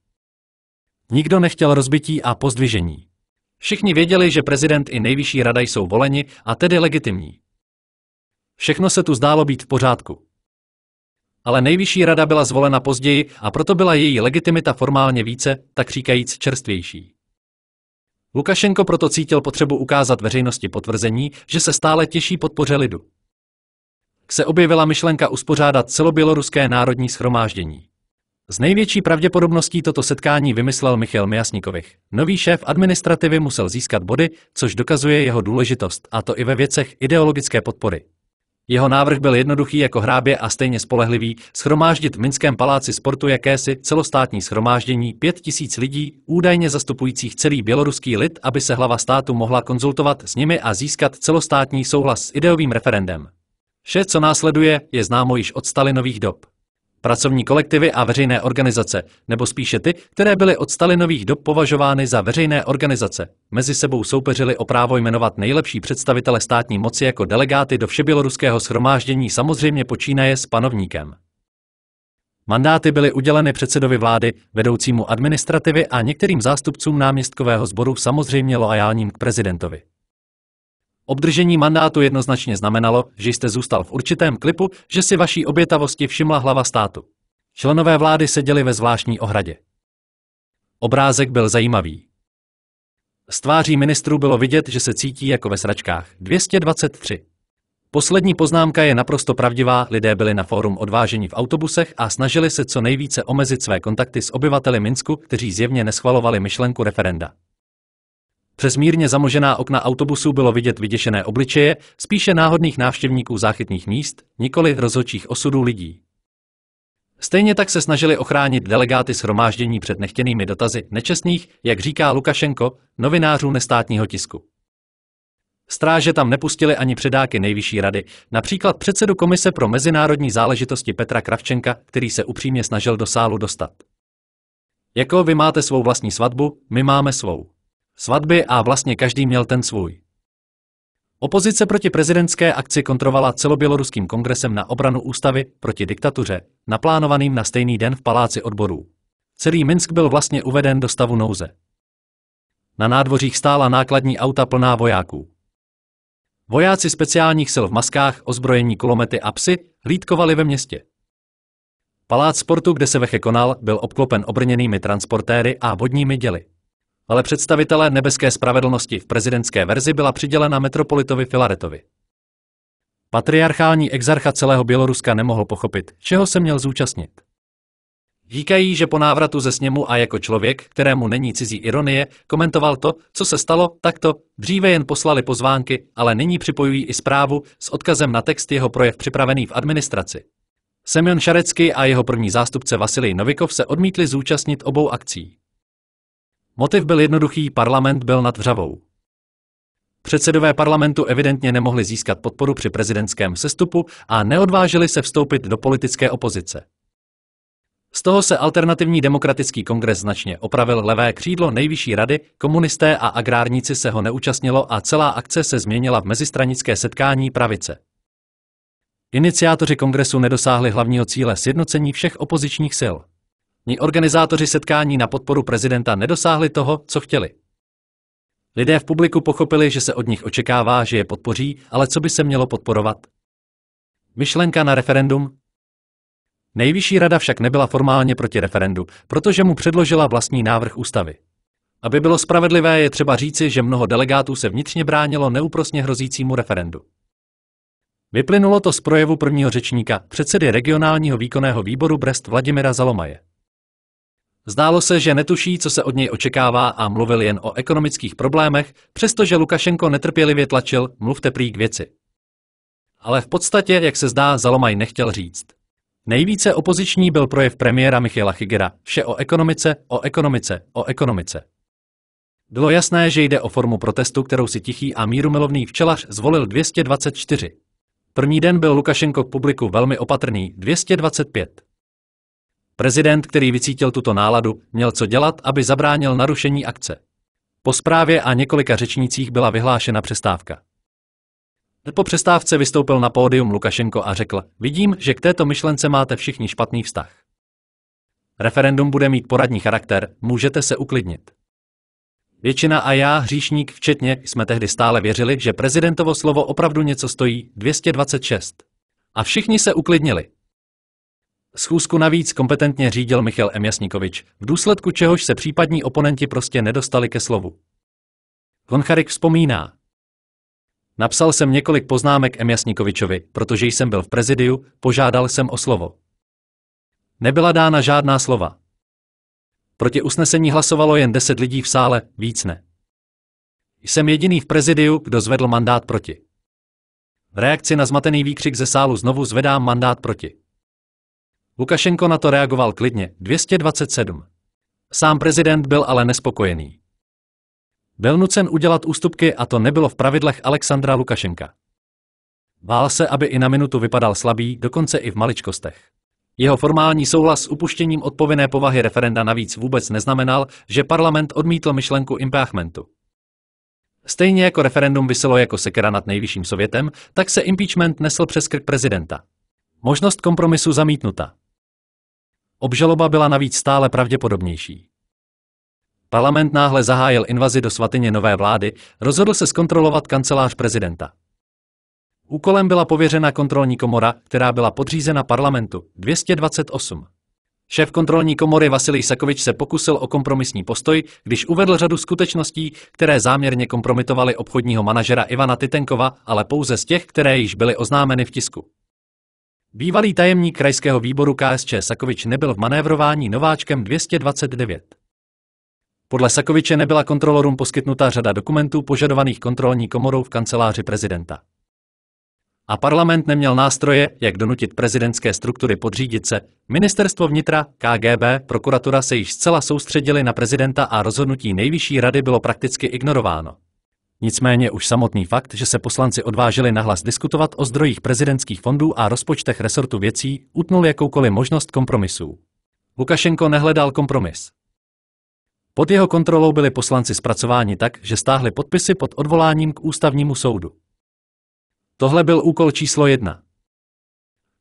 Nikdo nechtěl rozbití a pozdvižení. Všichni věděli, že prezident i nejvyšší rada jsou voleni a tedy legitimní. Všechno se tu zdálo být v pořádku. Ale nejvyšší rada byla zvolena později a proto byla její legitimita formálně více, tak říkajíc, čerstvější. Lukašenko proto cítil potřebu ukázat veřejnosti potvrzení, že se stále těší podpoře lidu. Se objevila myšlenka uspořádat celoběloruské národní schromáždění. S největší pravděpodobností toto setkání vymyslel Michal Mijasnikovich. Nový šéf administrativy musel získat body, což dokazuje jeho důležitost, a to i ve věcech ideologické podpory. Jeho návrh byl jednoduchý jako hrábě a stejně spolehlivý schromáždit v Minském paláci sportu jakési celostátní schromáždění pět tisíc lidí, údajně zastupujících celý běloruský lid, aby se hlava státu mohla konzultovat s nimi a získat celostátní souhlas s ideovým referendem. Vše, co následuje, je známo již od Stalinových dob. Pracovní kolektivy a veřejné organizace, nebo spíše ty, které byly od Stalinových dob považovány za veřejné organizace, mezi sebou soupeřili o právo jmenovat nejlepší představitele státní moci jako delegáty do všeběloruského schromáždění samozřejmě počínaje s panovníkem. Mandáty byly uděleny předsedovi vlády, vedoucímu administrativy a některým zástupcům náměstkového sboru samozřejmě loajálním k prezidentovi. Obdržení mandátu jednoznačně znamenalo, že jste zůstal v určitém klipu, že si vaší obětavosti všimla hlava státu. Členové vlády seděli ve zvláštní ohradě. Obrázek byl zajímavý. Z tváří ministrů bylo vidět, že se cítí jako ve sračkách. 223. Poslední poznámka je naprosto pravdivá, lidé byli na fórum odvážení v autobusech a snažili se co nejvíce omezit své kontakty s obyvateli Minsku, kteří zjevně neschvalovali myšlenku referenda. Přes mírně zamožená okna autobusu bylo vidět vyděšené obličeje, spíše náhodných návštěvníků záchytných míst, nikoli rozhodčích osudů lidí. Stejně tak se snažili ochránit delegáty shromáždění před nechtěnými dotazy nečestných, jak říká Lukašenko, novinářů nestátního tisku. Stráže tam nepustili ani předáky nejvyšší rady, například předsedu Komise pro mezinárodní záležitosti Petra Kravčenka, který se upřímně snažil do sálu dostat. Jako vy máte svou vlastní svatbu, my máme svou svatby a vlastně každý měl ten svůj. Opozice proti prezidentské akci kontrovala celoběloruským kongresem na obranu ústavy proti diktatuře, naplánovaným na stejný den v Paláci odborů. Celý Minsk byl vlastně uveden do stavu nouze. Na nádvořích stála nákladní auta plná vojáků. Vojáci speciálních sil v maskách, ozbrojení kulomety a psy hlídkovali ve městě. Palác sportu, kde se veche konal, byl obklopen obrněnými transportéry a vodními děly ale představitelé nebeské spravedlnosti v prezidentské verzi byla přidělena metropolitovi Filaretovi. Patriarchální exarcha celého Běloruska nemohl pochopit, čeho se měl zúčastnit. Říkají, že po návratu ze sněmu a jako člověk, kterému není cizí ironie, komentoval to, co se stalo, takto, dříve jen poslali pozvánky, ale nyní připojují i zprávu s odkazem na text jeho projev připravený v administraci. Semyon Šarecký a jeho první zástupce Vasilij Novikov se odmítli zúčastnit obou akcí. Motiv byl jednoduchý, parlament byl nad vřavou. Předsedové parlamentu evidentně nemohli získat podporu při prezidentském sestupu a neodvážili se vstoupit do politické opozice. Z toho se alternativní demokratický kongres značně opravil levé křídlo nejvyšší rady, komunisté a agrárníci se ho neúčastnilo a celá akce se změnila v mezistranické setkání pravice. Iniciátoři kongresu nedosáhli hlavního cíle sjednocení všech opozičních sil. Ní organizátoři setkání na podporu prezidenta nedosáhli toho, co chtěli. Lidé v publiku pochopili, že se od nich očekává, že je podpoří, ale co by se mělo podporovat? Myšlenka na referendum? Nejvyšší rada však nebyla formálně proti referendu, protože mu předložila vlastní návrh ústavy. Aby bylo spravedlivé, je třeba říci, že mnoho delegátů se vnitřně bránilo neúprosně hrozícímu referendu. Vyplynulo to z projevu prvního řečníka, předsedy regionálního výkonného výboru Brest Vladimira Zalomaje. Zdálo se, že netuší, co se od něj očekává a mluvil jen o ekonomických problémech, přestože Lukašenko netrpělivě tlačil, mluvte prý k věci. Ale v podstatě, jak se zdá, Zalomaj nechtěl říct. Nejvíce opoziční byl projev premiéra Michaela Chigera. Vše o ekonomice, o ekonomice, o ekonomice. Bylo jasné, že jde o formu protestu, kterou si tichý a mírumilovný včelař zvolil 224. První den byl Lukašenko k publiku velmi opatrný 225. Prezident, který vycítil tuto náladu, měl co dělat, aby zabránil narušení akce. Po zprávě a několika řečnících byla vyhlášena přestávka. Po přestávce vystoupil na pódium Lukašenko a řekl, vidím, že k této myšlence máte všichni špatný vztah. Referendum bude mít poradní charakter, můžete se uklidnit. Většina a já, hříšník včetně, jsme tehdy stále věřili, že prezidentovo slovo opravdu něco stojí 226. A všichni se uklidnili. Schůzku navíc kompetentně řídil Michal M. Jasnikovič, v důsledku čehož se případní oponenti prostě nedostali ke slovu. Koncharik vzpomíná. Napsal jsem několik poznámek M. Jasnikovičovi, protože jsem byl v prezidiu, požádal jsem o slovo. Nebyla dána žádná slova. Proti usnesení hlasovalo jen deset lidí v sále, víc ne. Jsem jediný v prezidiu, kdo zvedl mandát proti. V reakci na zmatený výkřik ze sálu znovu zvedám mandát proti. Lukašenko na to reagoval klidně 227. Sám prezident byl ale nespokojený. Byl nucen udělat ústupky a to nebylo v pravidlech Alexandra Lukašenka. Bál se, aby i na minutu vypadal slabý, dokonce i v maličkostech. Jeho formální souhlas s upuštěním odpovinné povahy referenda navíc vůbec neznamenal, že parlament odmítl myšlenku impeachmentu. Stejně jako referendum vyselo jako sekera nad nejvyšším sovětem, tak se impeachment nesl přes krk prezidenta. Možnost kompromisu zamítnuta. Obžaloba byla navíc stále pravděpodobnější. Parlament náhle zahájil invazi do svatyně nové vlády, rozhodl se zkontrolovat kancelář prezidenta. Úkolem byla pověřena kontrolní komora, která byla podřízena parlamentu 228. Šéf kontrolní komory Vasilij Sakovič se pokusil o kompromisní postoj, když uvedl řadu skutečností, které záměrně kompromitovaly obchodního manažera Ivana Titenkova, ale pouze z těch, které již byly oznámeny v tisku. Bývalý tajemník krajského výboru KSČ Sakovič nebyl v manévrování nováčkem 229. Podle Sakoviče nebyla kontrolorům poskytnuta řada dokumentů požadovaných kontrolní komorou v kanceláři prezidenta. A parlament neměl nástroje, jak donutit prezidentské struktury podřídit se. Ministerstvo vnitra, KGB, prokuratura se již zcela soustředili na prezidenta a rozhodnutí nejvyšší rady bylo prakticky ignorováno. Nicméně už samotný fakt, že se poslanci odvážili nahlas diskutovat o zdrojích prezidentských fondů a rozpočtech resortu věcí, utnul jakoukoliv možnost kompromisů. Lukašenko nehledal kompromis. Pod jeho kontrolou byli poslanci zpracováni tak, že stáhli podpisy pod odvoláním k ústavnímu soudu. Tohle byl úkol číslo jedna.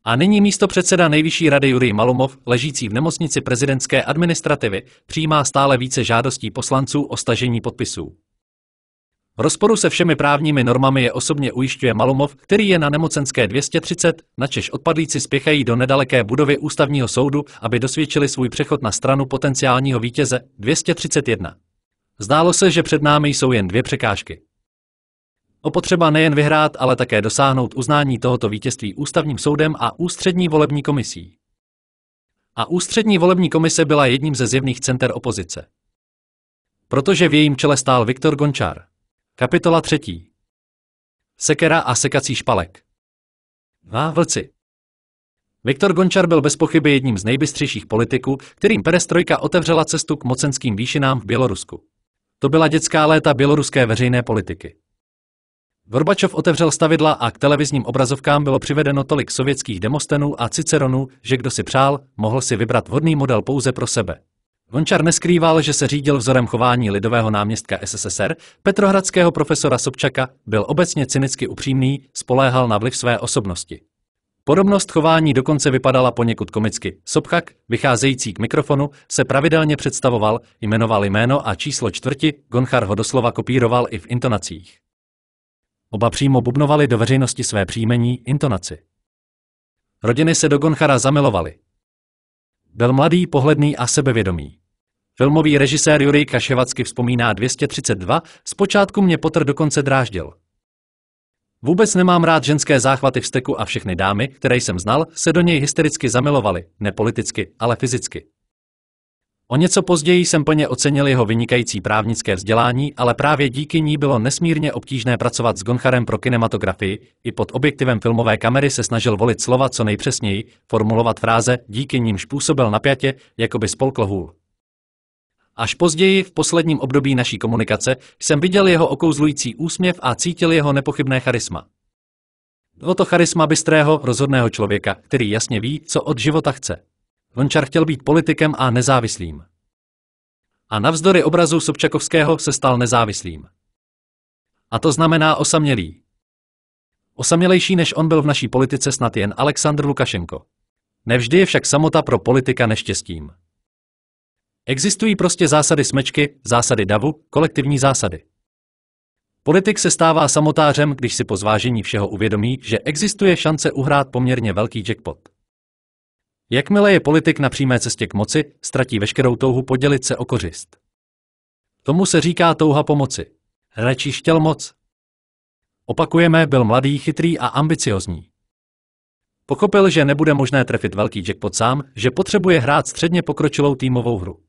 A nyní místo předseda Nejvyšší rady Jurij Malumov, ležící v nemocnici prezidentské administrativy, přijímá stále více žádostí poslanců o stažení podpisů rozporu se všemi právními normami je osobně ujišťuje Malumov, který je na nemocenské 230, načež odpadlíci spěchají do nedaleké budovy ústavního soudu, aby dosvědčili svůj přechod na stranu potenciálního vítěze 231. Zdálo se, že před námi jsou jen dvě překážky. Opotřeba nejen vyhrát, ale také dosáhnout uznání tohoto vítězství ústavním soudem a ústřední volební komisí. A ústřední volební komise byla jedním ze zjevných center opozice protože v jejím čele stál Viktor Gončar. Kapitola třetí. Sekera a sekací špalek. Na vlci. Viktor Gončar byl bez pochyby jedním z nejbystřejších politiků, kterým perestrojka otevřela cestu k mocenským výšinám v Bělorusku. To byla dětská léta běloruské veřejné politiky. Gorbačov otevřel stavidla a k televizním obrazovkám bylo přivedeno tolik sovětských demostenů a ciceronů, že kdo si přál, mohl si vybrat vhodný model pouze pro sebe. Vončar neskrýval, že se řídil vzorem chování lidového náměstka SSSR, petrohradského profesora Sobčaka, byl obecně cynicky upřímný, spoléhal na vliv své osobnosti. Podobnost chování dokonce vypadala poněkud komicky. Sobchak, vycházející k mikrofonu, se pravidelně představoval, jmenoval jméno a číslo čtvrti, Gonchar ho doslova kopíroval i v intonacích. Oba přímo bubnovali do veřejnosti své příjmení, intonaci. Rodiny se do Gonchara zamilovaly. Byl mladý, pohledný a sebevědomý. Filmový režisér Jurij Kaševacky vzpomíná 232, zpočátku mě Potr dokonce drážděl. Vůbec nemám rád ženské záchvaty v steku a všechny dámy, které jsem znal, se do něj hystericky zamilovaly, ne politicky, ale fyzicky. O něco později jsem plně ocenil jeho vynikající právnické vzdělání, ale právě díky ní bylo nesmírně obtížné pracovat s Goncharem pro kinematografii, i pod objektivem filmové kamery se snažil volit slova co nejpřesněji, formulovat fráze, díky nímž působil napjatě, jako by spolkl hůl. Až později, v posledním období naší komunikace, jsem viděl jeho okouzlující úsměv a cítil jeho nepochybné charisma. Bylo to charisma bystrého, rozhodného člověka, který jasně ví, co od života chce. Vončar chtěl být politikem a nezávislým. A navzdory obrazu Sobčakovského se stal nezávislým. A to znamená osamělý. Osamělejší než on byl v naší politice snad jen Aleksandr Lukašenko. Nevždy je však samota pro politika neštěstím. Existují prostě zásady smečky, zásady davu, kolektivní zásady. Politik se stává samotářem, když si po zvážení všeho uvědomí, že existuje šance uhrát poměrně velký jackpot. Jakmile je politik na přímé cestě k moci, ztratí veškerou touhu podělit se o kořist. Tomu se říká touha pomoci. Radši chtěl moc. Opakujeme, byl mladý, chytrý a ambiciozní. Pochopil, že nebude možné trefit velký jackpot sám, že potřebuje hrát středně pokročilou týmovou hru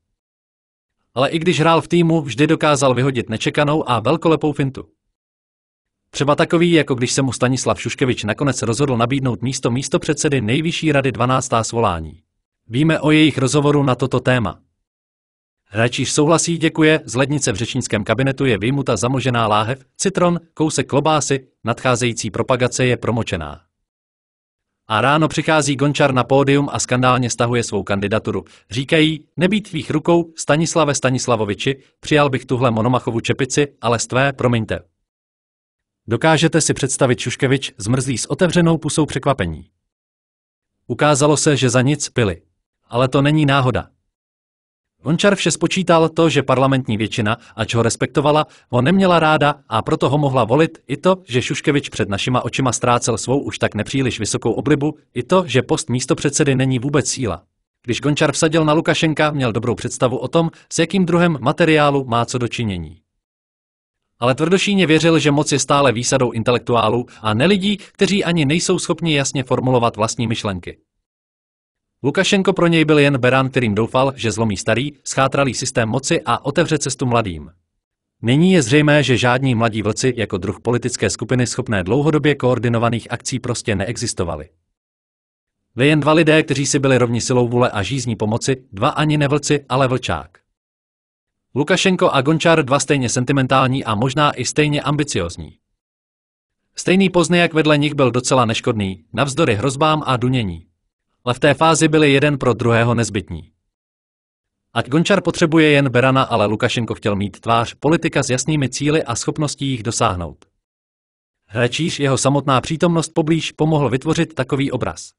ale i když hrál v týmu, vždy dokázal vyhodit nečekanou a velkolepou fintu. Třeba takový, jako když se mu Stanislav Šuškevič nakonec rozhodl nabídnout místo místo předsedy Nejvyšší rady 12. svolání. Víme o jejich rozhovoru na toto téma. Hračíř souhlasí, děkuje, z lednice v řečnickém kabinetu je vyjmuta zamožená láhev, citron, kousek klobásy, nadcházející propagace je promočená. A ráno přichází Gončar na pódium a skandálně stahuje svou kandidaturu. Říkají, nebýt tvých rukou, Stanislave Stanislavoviči, přijal bych tuhle monomachovu čepici, ale stvé, promiňte. Dokážete si představit Šuškevič zmrzlý s otevřenou pusou překvapení. Ukázalo se, že za nic pili. Ale to není náhoda. Gončar vše spočítal to, že parlamentní většina, ač ho respektovala, ho neměla ráda a proto ho mohla volit, i to, že Šuškevič před našima očima ztrácel svou už tak nepříliš vysokou oblibu, i to, že post místopředsedy není vůbec síla. Když Gončar vsadil na Lukašenka, měl dobrou představu o tom, s jakým druhem materiálu má co dočinění. Ale tvrdošíně věřil, že moc je stále výsadou intelektuálů a nelidí, kteří ani nejsou schopni jasně formulovat vlastní myšlenky. Lukašenko pro něj byl jen berán, kterým doufal, že zlomí starý, schátralý systém moci a otevře cestu mladým. Nyní je zřejmé, že žádní mladí vlci jako druh politické skupiny schopné dlouhodobě koordinovaných akcí prostě neexistovali. Vy jen dva lidé, kteří si byli rovni silou vůle a žízní pomoci, dva ani vlci, ale vlčák. Lukašenko a Gončar dva stejně sentimentální a možná i stejně ambiciozní. Stejný pozny jak vedle nich byl docela neškodný, navzdory hrozbám a dunění ale v té fázi byli jeden pro druhého nezbytní. Ať Gončar potřebuje jen Berana, ale Lukašenko chtěl mít tvář politika s jasnými cíly a schopností jich dosáhnout. Hrečíš jeho samotná přítomnost poblíž pomohl vytvořit takový obraz.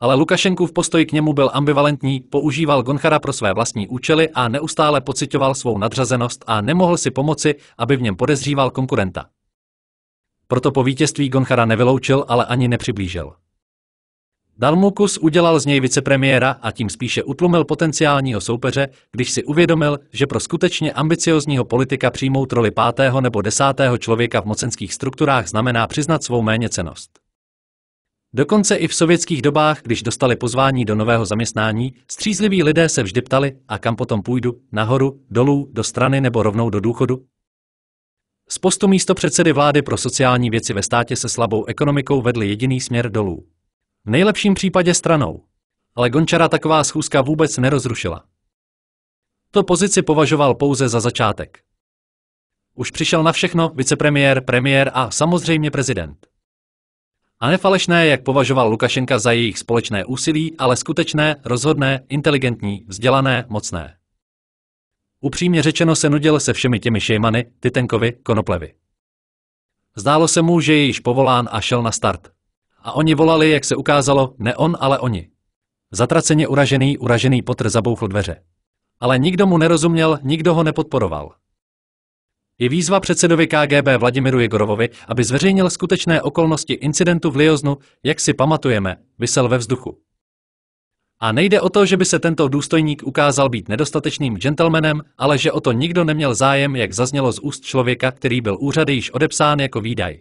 Ale Lukašenkův postoj k němu byl ambivalentní, používal Gonchara pro své vlastní účely a neustále pocitoval svou nadřazenost a nemohl si pomoci, aby v něm podezříval konkurenta. Proto po vítězství Gonchara nevyloučil, ale ani nepřiblížil. Dalmukus udělal z něj vicepremiéra a tím spíše utlumil potenciálního soupeře, když si uvědomil, že pro skutečně ambiciozního politika přijmout roli pátého nebo desátého člověka v mocenských strukturách znamená přiznat svou méněcenost. Dokonce i v sovětských dobách, když dostali pozvání do nového zaměstnání, střízliví lidé se vždy ptali, a kam potom půjdu, nahoru, dolů, do strany nebo rovnou do důchodu, z postu místo předsedy vlády pro sociální věci ve státě se slabou ekonomikou vedl jediný směr dolů v nejlepším případě stranou. Ale Gončara taková schůzka vůbec nerozrušila. To pozici považoval pouze za začátek. Už přišel na všechno vicepremiér, premiér a samozřejmě prezident. A nefalešné, jak považoval Lukašenka za jejich společné úsilí, ale skutečné, rozhodné, inteligentní, vzdělané, mocné. Upřímně řečeno se nudil se všemi těmi šejmany, Titenkovi, Konoplevy. Zdálo se mu, že je již povolán a šel na start a oni volali, jak se ukázalo, ne on, ale oni. Zatraceně uražený, uražený Potter zabouchl dveře. Ale nikdo mu nerozuměl, nikdo ho nepodporoval. Je výzva předsedovi KGB Vladimiru Jegorovovi, aby zveřejnil skutečné okolnosti incidentu v Lioznu, jak si pamatujeme, vysel ve vzduchu. A nejde o to, že by se tento důstojník ukázal být nedostatečným gentlemanem, ale že o to nikdo neměl zájem, jak zaznělo z úst člověka, který byl úřady již odepsán jako výdaj.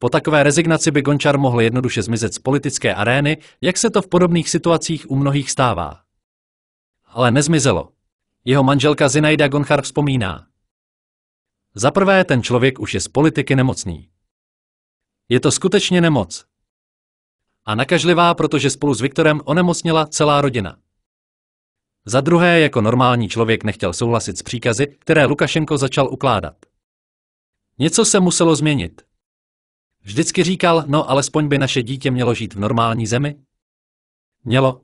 Po takové rezignaci by Gončar mohl jednoduše zmizet z politické arény, jak se to v podobných situacích u mnohých stává. Ale nezmizelo. Jeho manželka Zinaida Gonchar vzpomíná. Za prvé, ten člověk už je z politiky nemocný. Je to skutečně nemoc. A nakažlivá, protože spolu s Viktorem onemocněla celá rodina. Za druhé, jako normální člověk nechtěl souhlasit s příkazy, které Lukašenko začal ukládat. Něco se muselo změnit. Vždycky říkal, no alespoň by naše dítě mělo žít v normální zemi? Mělo.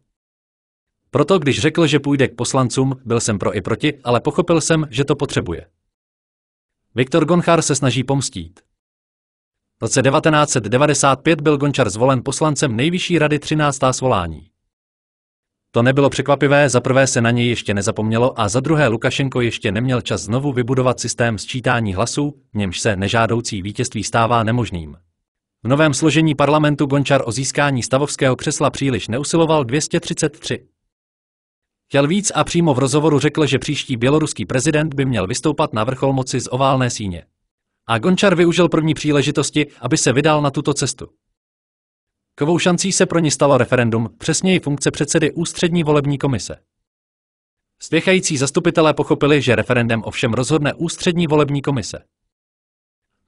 Proto, když řekl, že půjde k poslancům, byl jsem pro i proti, ale pochopil jsem, že to potřebuje. Viktor Gonchar se snaží pomstít. V roce 1995 byl Gončar zvolen poslancem Nejvyšší rady 13. svolání. To nebylo překvapivé, za prvé se na něj ještě nezapomnělo a za druhé Lukašenko ještě neměl čas znovu vybudovat systém sčítání hlasů, němž se nežádoucí vítězství stává nemožným. V novém složení parlamentu Gončar o získání stavovského křesla příliš neusiloval 233. Chtěl víc a přímo v rozhovoru řekl, že příští běloruský prezident by měl vystoupat na vrchol moci z oválné síně. A Gončar využil první příležitosti, aby se vydal na tuto cestu. Kovou šancí se pro ní stalo referendum, přesněji funkce předsedy ústřední volební komise. Spěchající zastupitelé pochopili, že referendem ovšem rozhodne ústřední volební komise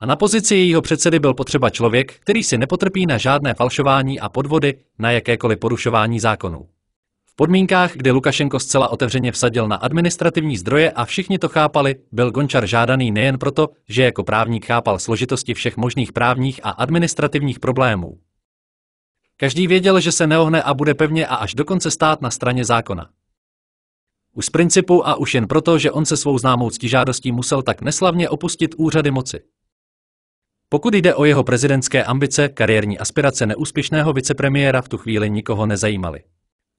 a na pozici jejího předsedy byl potřeba člověk, který si nepotrpí na žádné falšování a podvody na jakékoliv porušování zákonů. V podmínkách, kdy Lukašenko zcela otevřeně vsadil na administrativní zdroje a všichni to chápali, byl Gončar žádaný nejen proto, že jako právník chápal složitosti všech možných právních a administrativních problémů. Každý věděl, že se neohne a bude pevně a až dokonce stát na straně zákona. Už z principu a už jen proto, že on se svou známou ctižádostí musel tak neslavně opustit úřady moci. Pokud jde o jeho prezidentské ambice, kariérní aspirace neúspěšného vicepremiéra v tu chvíli nikoho nezajímaly.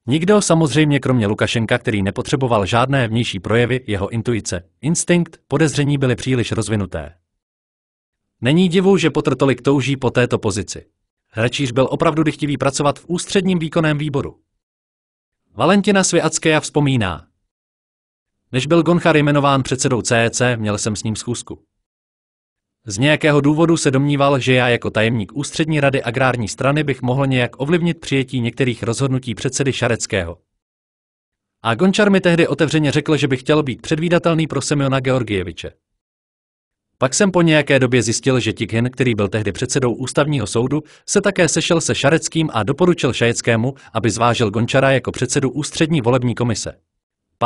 Nikdo samozřejmě kromě Lukašenka, který nepotřeboval žádné vnější projevy, jeho intuice, instinkt, podezření byly příliš rozvinuté. Není divu, že Potr tolik touží po této pozici. Hračíř byl opravdu dychtivý pracovat v ústředním výkonném výboru. Valentina Sviackéja vzpomíná. Než byl Gonchar jmenován předsedou CEC, e měl jsem s ním schůzku. Z nějakého důvodu se domníval, že já jako tajemník Ústřední rady agrární strany bych mohl nějak ovlivnit přijetí některých rozhodnutí předsedy Šareckého. A Gončar mi tehdy otevřeně řekl, že by chtěl být předvídatelný pro Semiona Georgieviče. Pak jsem po nějaké době zjistil, že Tikhin, který byl tehdy předsedou ústavního soudu, se také sešel se Šareckým a doporučil Šajeckému, aby zvážil Gončara jako předsedu ústřední volební komise.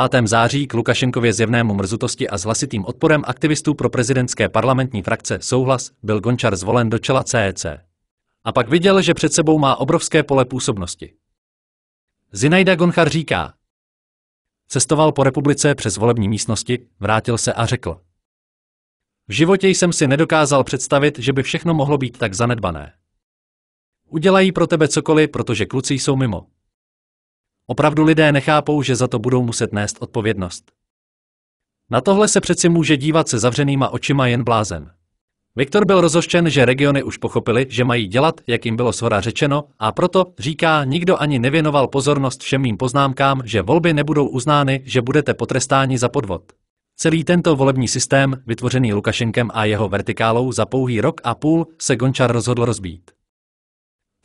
5. září k Lukašenkově zjevnému mrzutosti a zhlasitým odporem aktivistů pro prezidentské parlamentní frakce Souhlas byl Gončar zvolen do čela CEC. E a pak viděl, že před sebou má obrovské pole působnosti. Zinajda Gonchar říká, cestoval po republice přes volební místnosti, vrátil se a řekl. V životě jsem si nedokázal představit, že by všechno mohlo být tak zanedbané. Udělají pro tebe cokoliv, protože kluci jsou mimo. Opravdu lidé nechápou, že za to budou muset nést odpovědnost. Na tohle se přeci může dívat se zavřenýma očima jen blázen. Viktor byl rozoštěn, že regiony už pochopili, že mají dělat, jak jim bylo shora řečeno, a proto, říká, nikdo ani nevěnoval pozornost všem mým poznámkám, že volby nebudou uznány, že budete potrestáni za podvod. Celý tento volební systém, vytvořený Lukašenkem a jeho vertikálou za pouhý rok a půl, se Gončar rozhodl rozbít.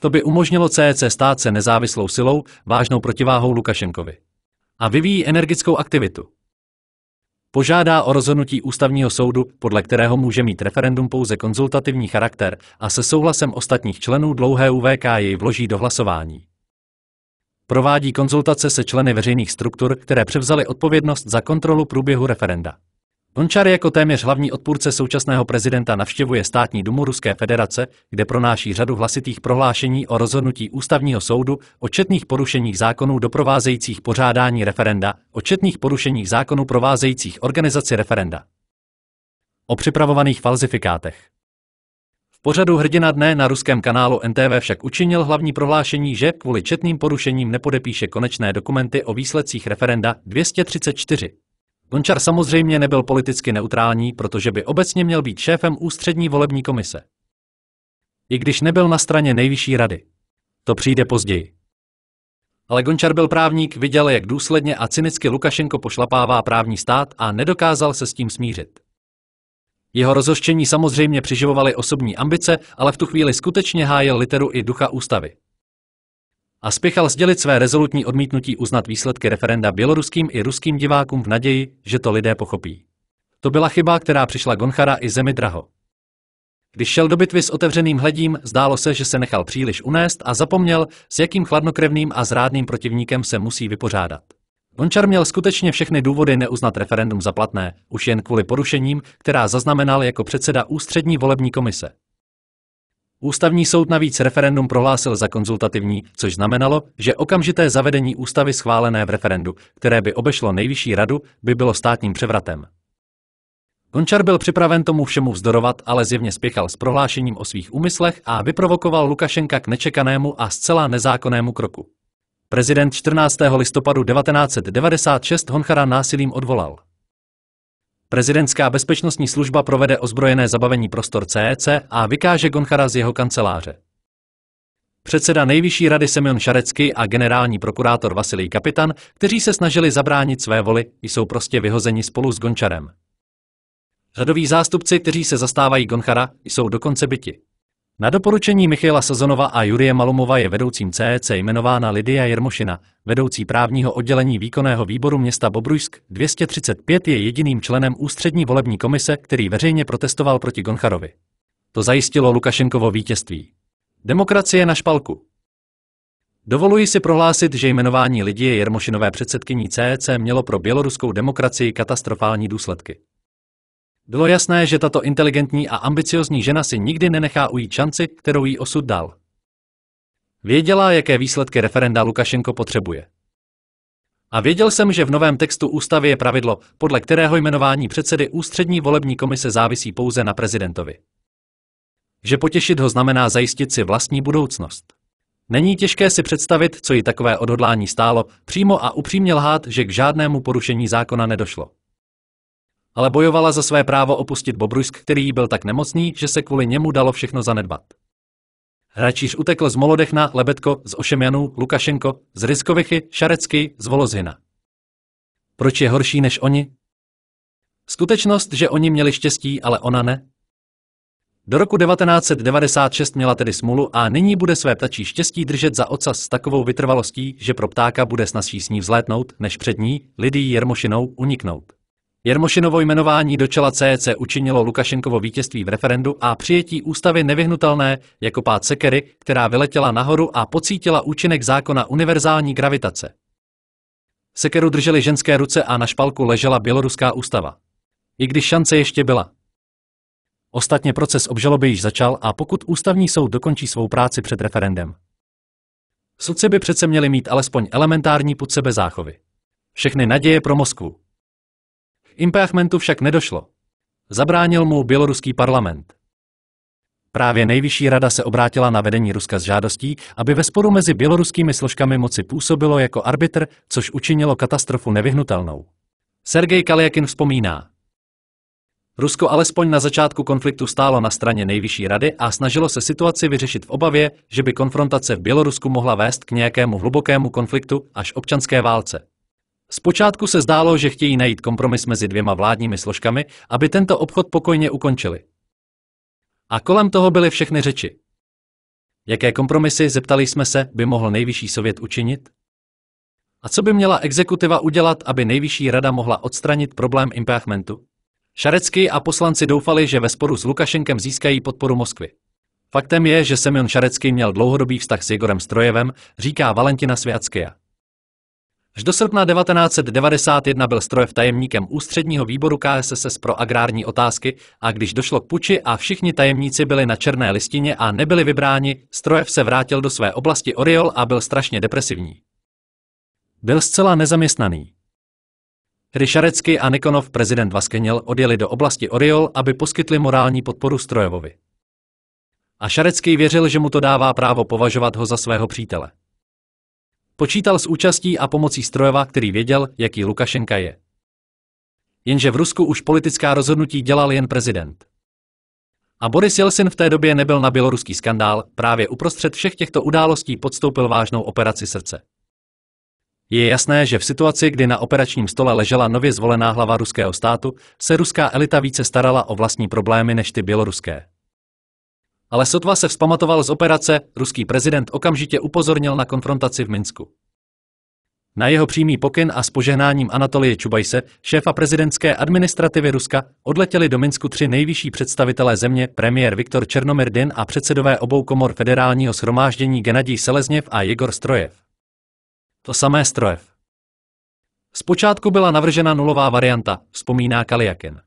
To by umožnilo CEC stát se nezávislou silou, vážnou protiváhou Lukašenkovi. A vyvíjí energickou aktivitu. Požádá o rozhodnutí ústavního soudu, podle kterého může mít referendum pouze konzultativní charakter a se souhlasem ostatních členů dlouhé UVK jej vloží do hlasování. Provádí konzultace se členy veřejných struktur, které převzaly odpovědnost za kontrolu průběhu referenda. Gončar jako téměř hlavní odpůrce současného prezidenta navštěvuje státní domu Ruské federace, kde pronáší řadu hlasitých prohlášení o rozhodnutí ústavního soudu, o četných porušeních zákonů doprovázejících pořádání referenda, o četných porušeních zákonů provázejících organizaci referenda. O připravovaných falzifikátech. V pořadu Hrdina dne na ruském kanálu NTV však učinil hlavní prohlášení, že kvůli četným porušením nepodepíše konečné dokumenty o výsledcích referenda 234. Gončar samozřejmě nebyl politicky neutrální, protože by obecně měl být šéfem ústřední volební komise. I když nebyl na straně nejvyšší rady. To přijde později. Ale Gončar byl právník, viděl, jak důsledně a cynicky Lukašenko pošlapává právní stát a nedokázal se s tím smířit. Jeho rozhoštění samozřejmě přiživovaly osobní ambice, ale v tu chvíli skutečně hájil literu i ducha ústavy a spěchal sdělit své rezolutní odmítnutí uznat výsledky referenda běloruským i ruským divákům v naději, že to lidé pochopí. To byla chyba, která přišla Gonchara i zemi draho. Když šel do bitvy s otevřeným hledím, zdálo se, že se nechal příliš unést a zapomněl, s jakým chladnokrevným a zrádným protivníkem se musí vypořádat. Gončar měl skutečně všechny důvody neuznat referendum za platné, už jen kvůli porušením, která zaznamenal jako předseda ústřední volební komise. Ústavní soud navíc referendum prohlásil za konzultativní, což znamenalo, že okamžité zavedení ústavy schválené v referendu, které by obešlo nejvyšší radu, by bylo státním převratem. Končar byl připraven tomu všemu vzdorovat, ale zjevně spěchal s prohlášením o svých úmyslech a vyprovokoval Lukašenka k nečekanému a zcela nezákonnému kroku. Prezident 14. listopadu 1996 Honchara násilím odvolal. Prezidentská bezpečnostní služba provede ozbrojené zabavení prostor CEC e a vykáže Gonchara z jeho kanceláře. Předseda Nejvyšší rady Semyon Šarecky a generální prokurátor Vasilij Kapitan, kteří se snažili zabránit své voli, jsou prostě vyhozeni spolu s Gončarem. Řadoví zástupci, kteří se zastávají Gonchara, jsou dokonce byti. Na doporučení Michaela Sazonova a Jurie Malumova je vedoucím CEC e jmenována Lidia Jermošina, vedoucí právního oddělení výkonného výboru města Bobrujsk 235 je jediným členem ústřední volební komise, který veřejně protestoval proti Goncharovi. To zajistilo Lukašenkovo vítězství. Demokracie na špalku. Dovoluji si prohlásit, že jmenování Lidie Jermošinové předsedkyní CEC e mělo pro běloruskou demokracii katastrofální důsledky. Bylo jasné, že tato inteligentní a ambiciozní žena si nikdy nenechá ujít šanci, kterou jí osud dal. Věděla, jaké výsledky referenda Lukašenko potřebuje. A věděl jsem, že v novém textu ústavy je pravidlo, podle kterého jmenování předsedy ústřední volební komise závisí pouze na prezidentovi. Že potěšit ho znamená zajistit si vlastní budoucnost. Není těžké si představit, co jí takové odhodlání stálo, přímo a upřímně lhát, že k žádnému porušení zákona nedošlo ale bojovala za své právo opustit Bobrusk, který jí byl tak nemocný, že se kvůli němu dalo všechno zanedbat. Hračíř utekl z Molodechna, Lebedko, z Ošemjanů, Lukašenko, z Ryskovichy, Šarecky, z Volozhina. Proč je horší než oni? Skutečnost, že oni měli štěstí, ale ona ne? Do roku 1996 měla tedy smůlu a nyní bude své ptačí štěstí držet za ocas s takovou vytrvalostí, že pro ptáka bude snazší s ní vzlétnout, než před ní, Lidí Jermošinou, uniknout. Jermošinovo jmenování do čela CEC učinilo Lukašenkovo vítězství v referendu a přijetí ústavy nevyhnutelné jako pád sekery, která vyletěla nahoru a pocítila účinek zákona univerzální gravitace. Sekeru drželi ženské ruce a na špalku ležela běloruská ústava. I když šance ještě byla. Ostatně proces obžaloby již začal a pokud ústavní soud dokončí svou práci před referendem. Sudci by přece měli mít alespoň elementární put sebe záchovy. Všechny naděje pro Moskvu. Impeachmentu však nedošlo. Zabránil mu běloruský parlament. Právě nejvyšší rada se obrátila na vedení Ruska s žádostí, aby ve sporu mezi běloruskými složkami moci působilo jako arbitr, což učinilo katastrofu nevyhnutelnou. Sergej Kaliakin vzpomíná. Rusko alespoň na začátku konfliktu stálo na straně nejvyšší rady a snažilo se situaci vyřešit v obavě, že by konfrontace v Bělorusku mohla vést k nějakému hlubokému konfliktu až občanské válce. Zpočátku se zdálo, že chtějí najít kompromis mezi dvěma vládními složkami, aby tento obchod pokojně ukončili. A kolem toho byly všechny řeči. Jaké kompromisy, zeptali jsme se, by mohl nejvyšší sovět učinit? A co by měla exekutiva udělat, aby nejvyšší rada mohla odstranit problém impeachmentu? Šarecký a poslanci doufali, že ve sporu s Lukašenkem získají podporu Moskvy. Faktem je, že Semyon Šarecký měl dlouhodobý vztah s Igorem Strojevem, říká Valentina Sviackia. Až do srpna 1991 byl Strojev tajemníkem ústředního výboru KSSS pro agrární otázky a když došlo k puči a všichni tajemníci byli na černé listině a nebyli vybráni, Strojev se vrátil do své oblasti Oriol a byl strašně depresivní. Byl zcela nezaměstnaný. Ryšarecký a Nikonov prezident Vaskeněl odjeli do oblasti Oriol, aby poskytli morální podporu Strojevovi. A Šarecký věřil, že mu to dává právo považovat ho za svého přítele. Počítal s účastí a pomocí Strojeva, který věděl, jaký Lukašenka je. Jenže v Rusku už politická rozhodnutí dělal jen prezident. A Boris Jelsin v té době nebyl na běloruský skandál, právě uprostřed všech těchto událostí podstoupil vážnou operaci srdce. Je jasné, že v situaci, kdy na operačním stole ležela nově zvolená hlava ruského státu, se ruská elita více starala o vlastní problémy než ty běloruské ale sotva se vzpamatoval z operace, ruský prezident okamžitě upozornil na konfrontaci v Minsku. Na jeho přímý pokyn a s požehnáním Anatolie Čubajse, šéfa prezidentské administrativy Ruska, odletěli do Minsku tři nejvyšší představitelé země, premiér Viktor Černomyrdin a předsedové obou komor federálního shromáždění Genadí Selezněv a Jegor Strojev. To samé Strojev. Zpočátku byla navržena nulová varianta, vzpomíná Kaliakin.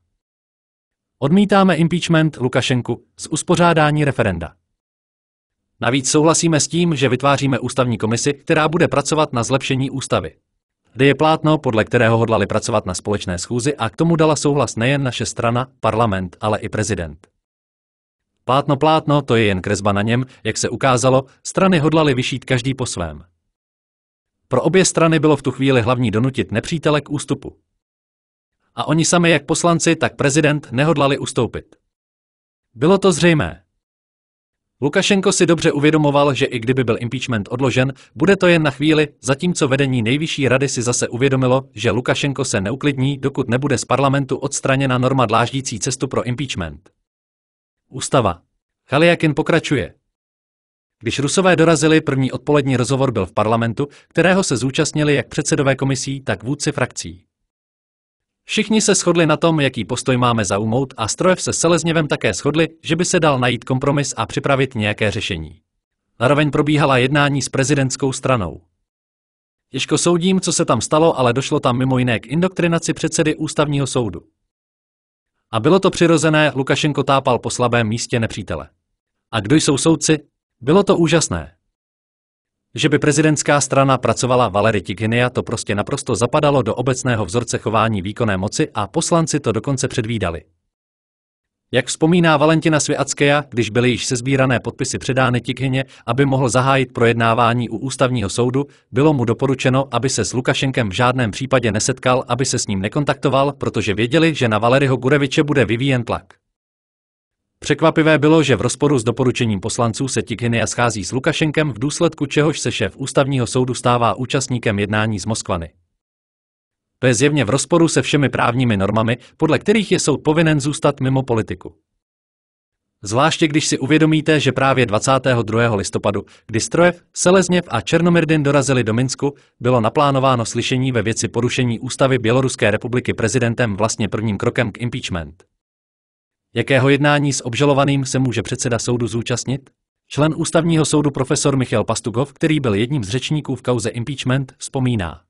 Odmítáme impeachment Lukašenku z uspořádání referenda. Navíc souhlasíme s tím, že vytváříme ústavní komisi, která bude pracovat na zlepšení ústavy. Kde je plátno, podle kterého hodlali pracovat na společné schůzi a k tomu dala souhlas nejen naše strana, parlament, ale i prezident. Plátno plátno, to je jen kresba na něm, jak se ukázalo, strany hodlali vyšít každý po svém. Pro obě strany bylo v tu chvíli hlavní donutit nepřítele k ústupu a oni sami jak poslanci, tak prezident nehodlali ustoupit. Bylo to zřejmé. Lukašenko si dobře uvědomoval, že i kdyby byl impeachment odložen, bude to jen na chvíli, zatímco vedení nejvyšší rady si zase uvědomilo, že Lukašenko se neuklidní, dokud nebude z parlamentu odstraněna norma dláždící cestu pro impeachment. Ústava. Chaliakin pokračuje. Když Rusové dorazili, první odpolední rozhovor byl v parlamentu, kterého se zúčastnili jak předsedové komisí, tak vůdci frakcí. Všichni se shodli na tom, jaký postoj máme zaumout a Strojev se Selezněvem také shodli, že by se dal najít kompromis a připravit nějaké řešení. Zároveň probíhala jednání s prezidentskou stranou. Těžko soudím, co se tam stalo, ale došlo tam mimo jiné k indoktrinaci předsedy ústavního soudu. A bylo to přirozené, Lukašenko tápal po slabém místě nepřítele. A kdo jsou soudci? Bylo to úžasné. Že by prezidentská strana pracovala Valery Tiginia, to prostě naprosto zapadalo do obecného vzorce chování výkonné moci a poslanci to dokonce předvídali. Jak vzpomíná Valentina Sviackéja, když byly již sezbírané podpisy předány Tikhyně, aby mohl zahájit projednávání u ústavního soudu, bylo mu doporučeno, aby se s Lukašenkem v žádném případě nesetkal, aby se s ním nekontaktoval, protože věděli, že na Valeryho Gureviče bude vyvíjen tlak. Překvapivé bylo, že v rozporu s doporučením poslanců se Tikhyny a schází s Lukašenkem, v důsledku čehož se šéf ústavního soudu stává účastníkem jednání z Moskvany. To je zjevně v rozporu se všemi právními normami, podle kterých je soud povinen zůstat mimo politiku. Zvláště když si uvědomíte, že právě 22. listopadu, kdy Strojev, Selezněv a Černomyrdin dorazili do Minsku, bylo naplánováno slyšení ve věci porušení ústavy Běloruské republiky prezidentem vlastně prvním krokem k impeachment. Jakého jednání s obžalovaným se může předseda soudu zúčastnit? Člen ústavního soudu profesor Michal Pastugov, který byl jedním z řečníků v kauze impeachment, vzpomíná.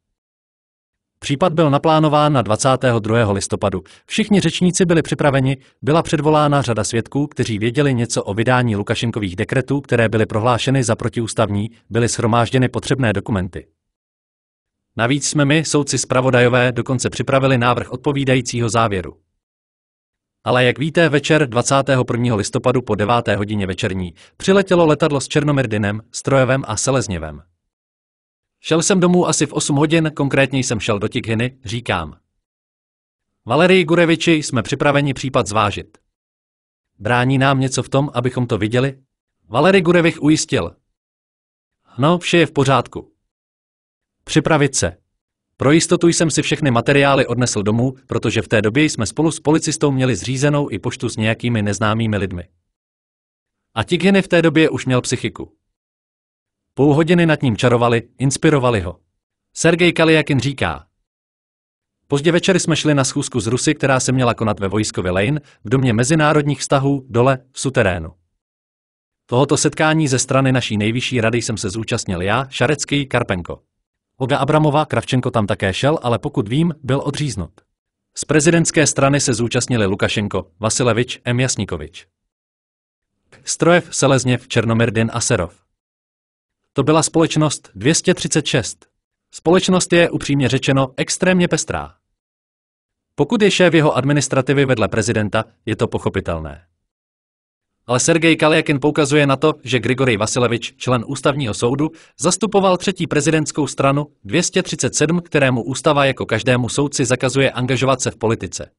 Případ byl naplánován na 22. listopadu. Všichni řečníci byli připraveni, byla předvolána řada svědků, kteří věděli něco o vydání Lukašenkových dekretů, které byly prohlášeny za protiústavní, byly schromážděny potřebné dokumenty. Navíc jsme my, soudci zpravodajové, dokonce připravili návrh odpovídajícího závěru. Ale jak víte, večer 21. listopadu po 9. hodině večerní přiletělo letadlo s Černomyrdinem, Strojevem a Selezněvem. Šel jsem domů asi v 8 hodin, konkrétně jsem šel do Tikhyny, říkám. Valerii Gureviči jsme připraveni případ zvážit. Brání nám něco v tom, abychom to viděli? Valery Gurevich ujistil. No, vše je v pořádku. Připravit se. Pro jistotu jsem si všechny materiály odnesl domů, protože v té době jsme spolu s policistou měli zřízenou i poštu s nějakými neznámými lidmi. A Tigheny v té době už měl psychiku. Půl hodiny nad ním čarovali, inspirovali ho. Sergej Kaliakin říká. Pozdě večer jsme šli na schůzku z Rusy, která se měla konat ve Vojskově Lane, v domě mezinárodních vztahů, dole, v suterénu. Tohoto setkání ze strany naší nejvyšší rady jsem se zúčastnil já, Šarecký Karpenko. Podle Abramova Kravčenko tam také šel, ale pokud vím, byl odříznut. Z prezidentské strany se zúčastnili Lukašenko, Vasilevič, M. Jasnikovič. Strojev, Selezněv, Černomyrdin a Serov. To byla společnost 236. Společnost je, upřímně řečeno, extrémně pestrá. Pokud je šéf jeho administrativy vedle prezidenta, je to pochopitelné ale Sergej Kaliakin poukazuje na to, že Grigory Vasilevič, člen ústavního soudu, zastupoval třetí prezidentskou stranu 237, kterému ústava jako každému soudci zakazuje angažovat se v politice.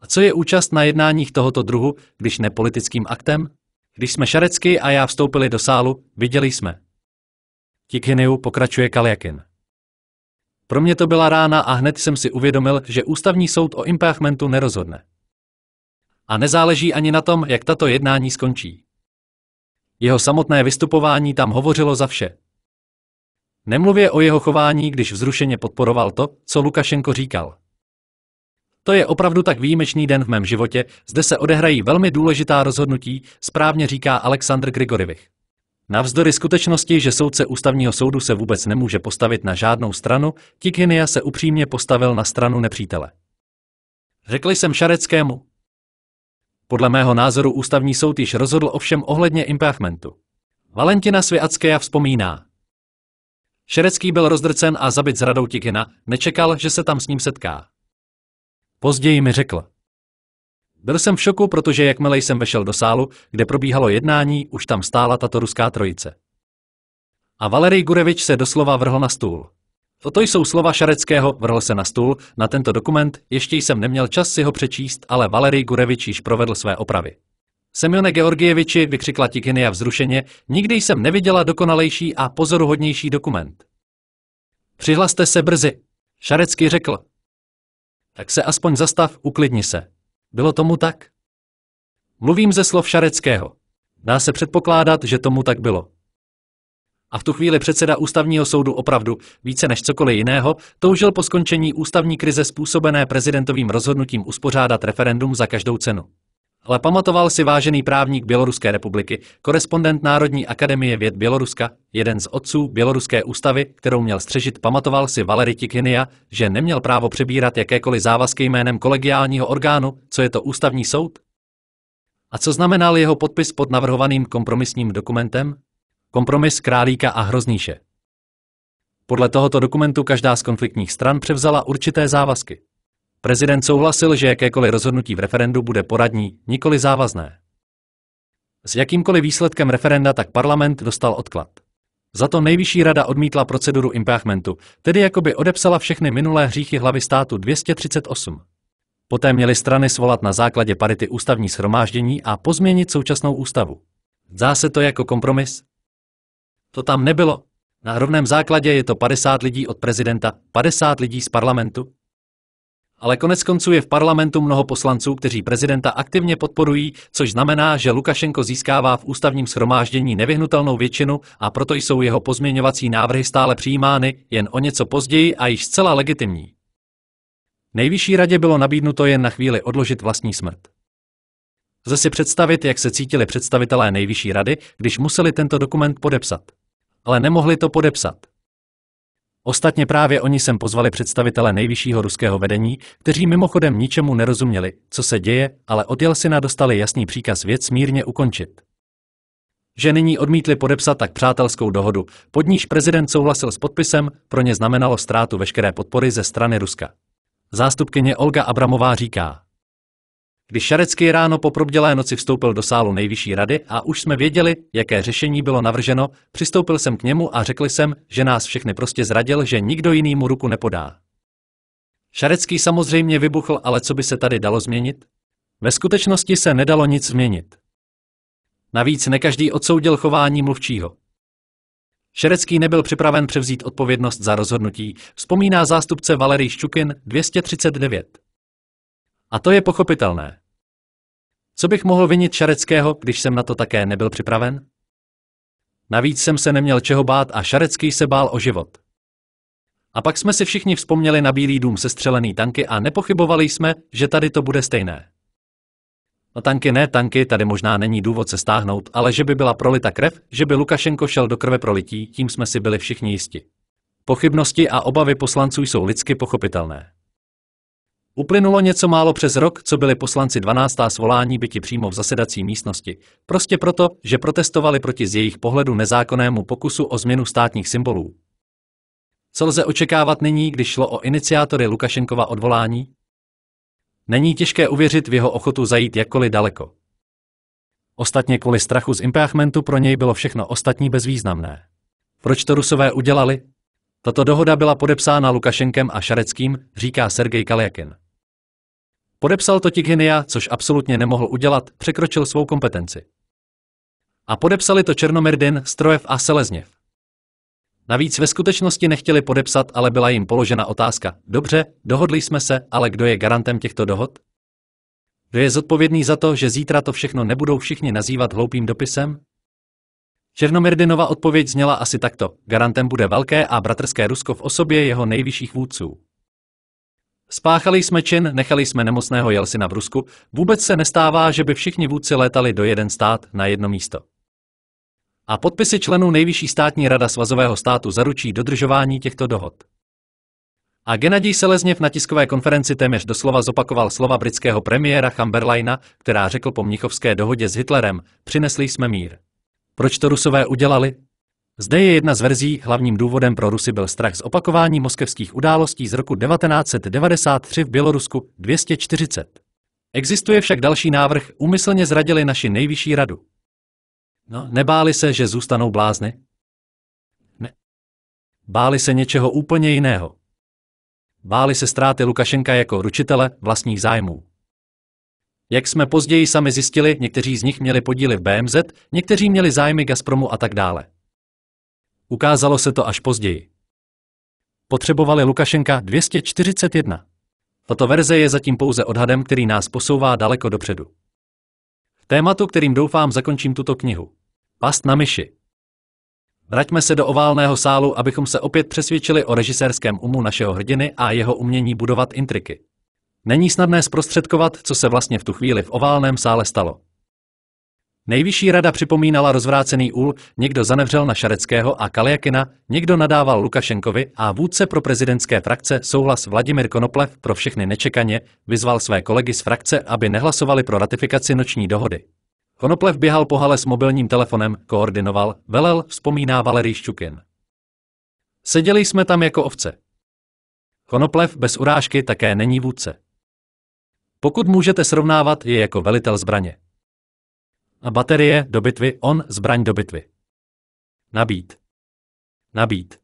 A co je účast na jednáních tohoto druhu, když nepolitickým aktem? Když jsme Šarecky a já vstoupili do sálu, viděli jsme. Tikhiniu pokračuje Kaliakin. Pro mě to byla rána a hned jsem si uvědomil, že ústavní soud o impeachmentu nerozhodne a nezáleží ani na tom, jak tato jednání skončí. Jeho samotné vystupování tam hovořilo za vše. Nemluvě o jeho chování, když vzrušeně podporoval to, co Lukašenko říkal. To je opravdu tak výjimečný den v mém životě, zde se odehrají velmi důležitá rozhodnutí, správně říká Aleksandr Grigorivich. Navzdory skutečnosti, že soudce ústavního soudu se vůbec nemůže postavit na žádnou stranu, Tikinia se upřímně postavil na stranu nepřítele. Řekl jsem Šareckému, podle mého názoru ústavní soud již rozhodl ovšem ohledně impeachmentu. Valentina Sviackéja vzpomíná. Šerecký byl rozdrcen a zabit s radou Tikina, nečekal, že se tam s ním setká. Později mi řekl. Byl jsem v šoku, protože jakmile jsem vešel do sálu, kde probíhalo jednání, už tam stála tato ruská trojice. A Valerij Gurevič se doslova vrhl na stůl. Toto jsou slova Šareckého, vrhl se na stůl, na tento dokument, ještě jsem neměl čas si ho přečíst, ale Valery Gurevič již provedl své opravy. Semione Georgieviči, vykřikla Tikinia vzrušeně, nikdy jsem neviděla dokonalejší a pozoruhodnější dokument. Přihlaste se brzy, Šarecký řekl. Tak se aspoň zastav, uklidni se. Bylo tomu tak? Mluvím ze slov Šareckého. Dá se předpokládat, že tomu tak bylo a v tu chvíli předseda ústavního soudu opravdu více než cokoliv jiného toužil po skončení ústavní krize způsobené prezidentovým rozhodnutím uspořádat referendum za každou cenu. Ale pamatoval si vážený právník Běloruské republiky, korespondent Národní akademie věd Běloruska, jeden z otců Běloruské ústavy, kterou měl střežit, pamatoval si Valery Tikinia, že neměl právo přebírat jakékoliv závazky jménem kolegiálního orgánu, co je to ústavní soud? A co znamenal jeho podpis pod navrhovaným kompromisním dokumentem? Kompromis králíka a hrozníše. Podle tohoto dokumentu každá z konfliktních stran převzala určité závazky. Prezident souhlasil, že jakékoliv rozhodnutí v referendu bude poradní, nikoli závazné. S jakýmkoliv výsledkem referenda tak parlament dostal odklad. Za to nejvyšší rada odmítla proceduru impeachmentu, tedy jakoby odepsala všechny minulé hříchy hlavy státu 238. Poté měly strany svolat na základě parity ústavní shromáždění a pozměnit současnou ústavu. Zdá se to jako kompromis? To tam nebylo. Na rovném základě je to 50 lidí od prezidenta, 50 lidí z parlamentu. Ale konec konců je v parlamentu mnoho poslanců, kteří prezidenta aktivně podporují, což znamená, že Lukašenko získává v ústavním schromáždění nevyhnutelnou většinu a proto jsou jeho pozměňovací návrhy stále přijímány jen o něco později a již zcela legitimní. Nejvyšší radě bylo nabídnuto jen na chvíli odložit vlastní smrt. Lze si představit, jak se cítili představitelé Nejvyšší rady, když museli tento dokument podepsat ale nemohli to podepsat. Ostatně právě oni sem pozvali představitele nejvyššího ruského vedení, kteří mimochodem ničemu nerozuměli, co se děje, ale od Jelsina dostali jasný příkaz věc mírně ukončit. Že nyní odmítli podepsat tak přátelskou dohodu, pod níž prezident souhlasil s podpisem, pro ně znamenalo ztrátu veškeré podpory ze strany Ruska. Zástupkyně Olga Abramová říká, když Šarecký ráno po probdělé noci vstoupil do sálu nejvyšší rady a už jsme věděli, jaké řešení bylo navrženo, přistoupil jsem k němu a řekl jsem, že nás všechny prostě zradil, že nikdo jiný mu ruku nepodá. Šarecký samozřejmě vybuchl, ale co by se tady dalo změnit? Ve skutečnosti se nedalo nic změnit. Navíc nekaždý odsoudil chování mluvčího. Šerecký nebyl připraven převzít odpovědnost za rozhodnutí, vzpomíná zástupce Valerij Ščukin 239. A to je pochopitelné. Co bych mohl vinit Šareckého, když jsem na to také nebyl připraven? Navíc jsem se neměl čeho bát a Šarecký se bál o život. A pak jsme si všichni vzpomněli na Bílý dům se střelený tanky a nepochybovali jsme, že tady to bude stejné. No tanky ne, tanky, tady možná není důvod se stáhnout, ale že by byla prolita krev, že by Lukašenko šel do krve prolití, tím jsme si byli všichni jisti. Pochybnosti a obavy poslanců jsou lidsky pochopitelné. Uplynulo něco málo přes rok, co byli poslanci 12. svolání byti přímo v zasedací místnosti. Prostě proto, že protestovali proti z jejich pohledu nezákonnému pokusu o změnu státních symbolů. Co lze očekávat nyní, když šlo o iniciátory Lukašenkova odvolání? Není těžké uvěřit v jeho ochotu zajít jakkoliv daleko. Ostatně kvůli strachu z impeachmentu pro něj bylo všechno ostatní bezvýznamné. Proč to rusové udělali? Tato dohoda byla podepsána Lukašenkem a Šareckým, říká Sergej Kaljakin. Podepsal to Tiginia, což absolutně nemohl udělat, překročil svou kompetenci. A podepsali to Černomyrdin, Strojev a Selezněv. Navíc ve skutečnosti nechtěli podepsat, ale byla jim položena otázka. Dobře, dohodli jsme se, ale kdo je garantem těchto dohod? Kdo je zodpovědný za to, že zítra to všechno nebudou všichni nazývat hloupým dopisem? Černomyrdinova odpověď zněla asi takto. Garantem bude velké a bratrské Rusko v osobě jeho nejvyšších vůdců. Spáchali jsme čin, nechali jsme nemocného Jelsina v Rusku. Vůbec se nestává, že by všichni vůdci létali do jeden stát na jedno místo. A podpisy členů Nejvyšší státní rada svazového státu zaručí dodržování těchto dohod. A Genadij Selezněv na tiskové konferenci téměř doslova zopakoval slova britského premiéra Chamberlaina, která řekl po mnichovské dohodě s Hitlerem, přinesli jsme mír. Proč to rusové udělali? Zde je jedna z verzí, hlavním důvodem pro Rusy byl strach z opakování moskevských událostí z roku 1993 v Bělorusku 240. Existuje však další návrh, úmyslně zradili naši nejvyšší radu. No, nebáli se, že zůstanou blázny? Ne. Báli se něčeho úplně jiného. Báli se ztráty Lukašenka jako ručitele vlastních zájmů. Jak jsme později sami zjistili, někteří z nich měli podíly v BMZ, někteří měli zájmy Gazpromu a tak dále. Ukázalo se to až později. Potřebovali Lukašenka 241. Tato verze je zatím pouze odhadem, který nás posouvá daleko dopředu. Tématu, kterým doufám zakončím tuto knihu. Past na myši. Vraťme se do oválného sálu, abychom se opět přesvědčili o režisérském umu našeho hrdiny a jeho umění budovat intriky. Není snadné zprostředkovat, co se vlastně v tu chvíli v oválném sále stalo. Nejvyšší rada připomínala rozvrácený úl, někdo zanevřel na Šareckého a Kaliakina, někdo nadával Lukašenkovi a vůdce pro prezidentské frakce souhlas Vladimir Konoplev pro všechny nečekaně vyzval své kolegy z frakce, aby nehlasovali pro ratifikaci noční dohody. Konoplev běhal po hale s mobilním telefonem, koordinoval, velel, vzpomíná Valerij Ščukin. Seděli jsme tam jako ovce. Konoplev bez urážky také není vůdce. Pokud můžete srovnávat, je jako velitel zbraně. A baterie do bitvy, on zbraň do bitvy. Nabít. Nabít.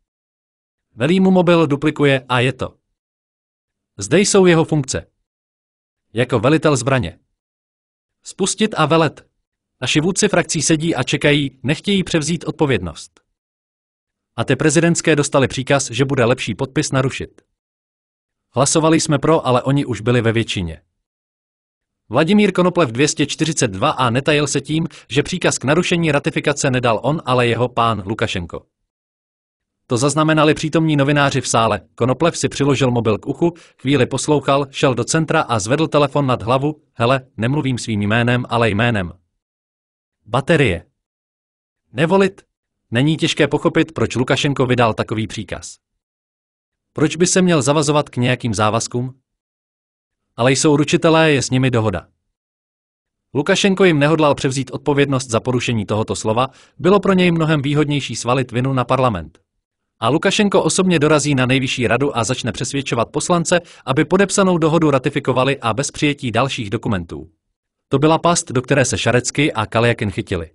Velí mu mobil duplikuje a je to. Zde jsou jeho funkce. Jako velitel zbraně. Spustit a velet. Naši vůdci frakcí sedí a čekají, nechtějí převzít odpovědnost. A ty prezidentské dostali příkaz, že bude lepší podpis narušit. Hlasovali jsme pro, ale oni už byli ve většině. Vladimír Konoplev 242 a netajil se tím, že příkaz k narušení ratifikace nedal on, ale jeho pán Lukašenko. To zaznamenali přítomní novináři v sále. Konoplev si přiložil mobil k uchu, chvíli poslouchal, šel do centra a zvedl telefon nad hlavu. Hele, nemluvím svým jménem, ale jménem. Baterie. Nevolit. Není těžké pochopit, proč Lukašenko vydal takový příkaz. Proč by se měl zavazovat k nějakým závazkům? ale jsou ručitelé, je s nimi dohoda. Lukašenko jim nehodlal převzít odpovědnost za porušení tohoto slova, bylo pro něj mnohem výhodnější svalit vinu na parlament. A Lukašenko osobně dorazí na nejvyšší radu a začne přesvědčovat poslance, aby podepsanou dohodu ratifikovali a bez přijetí dalších dokumentů. To byla past, do které se Šarecky a Kaliakin chytili.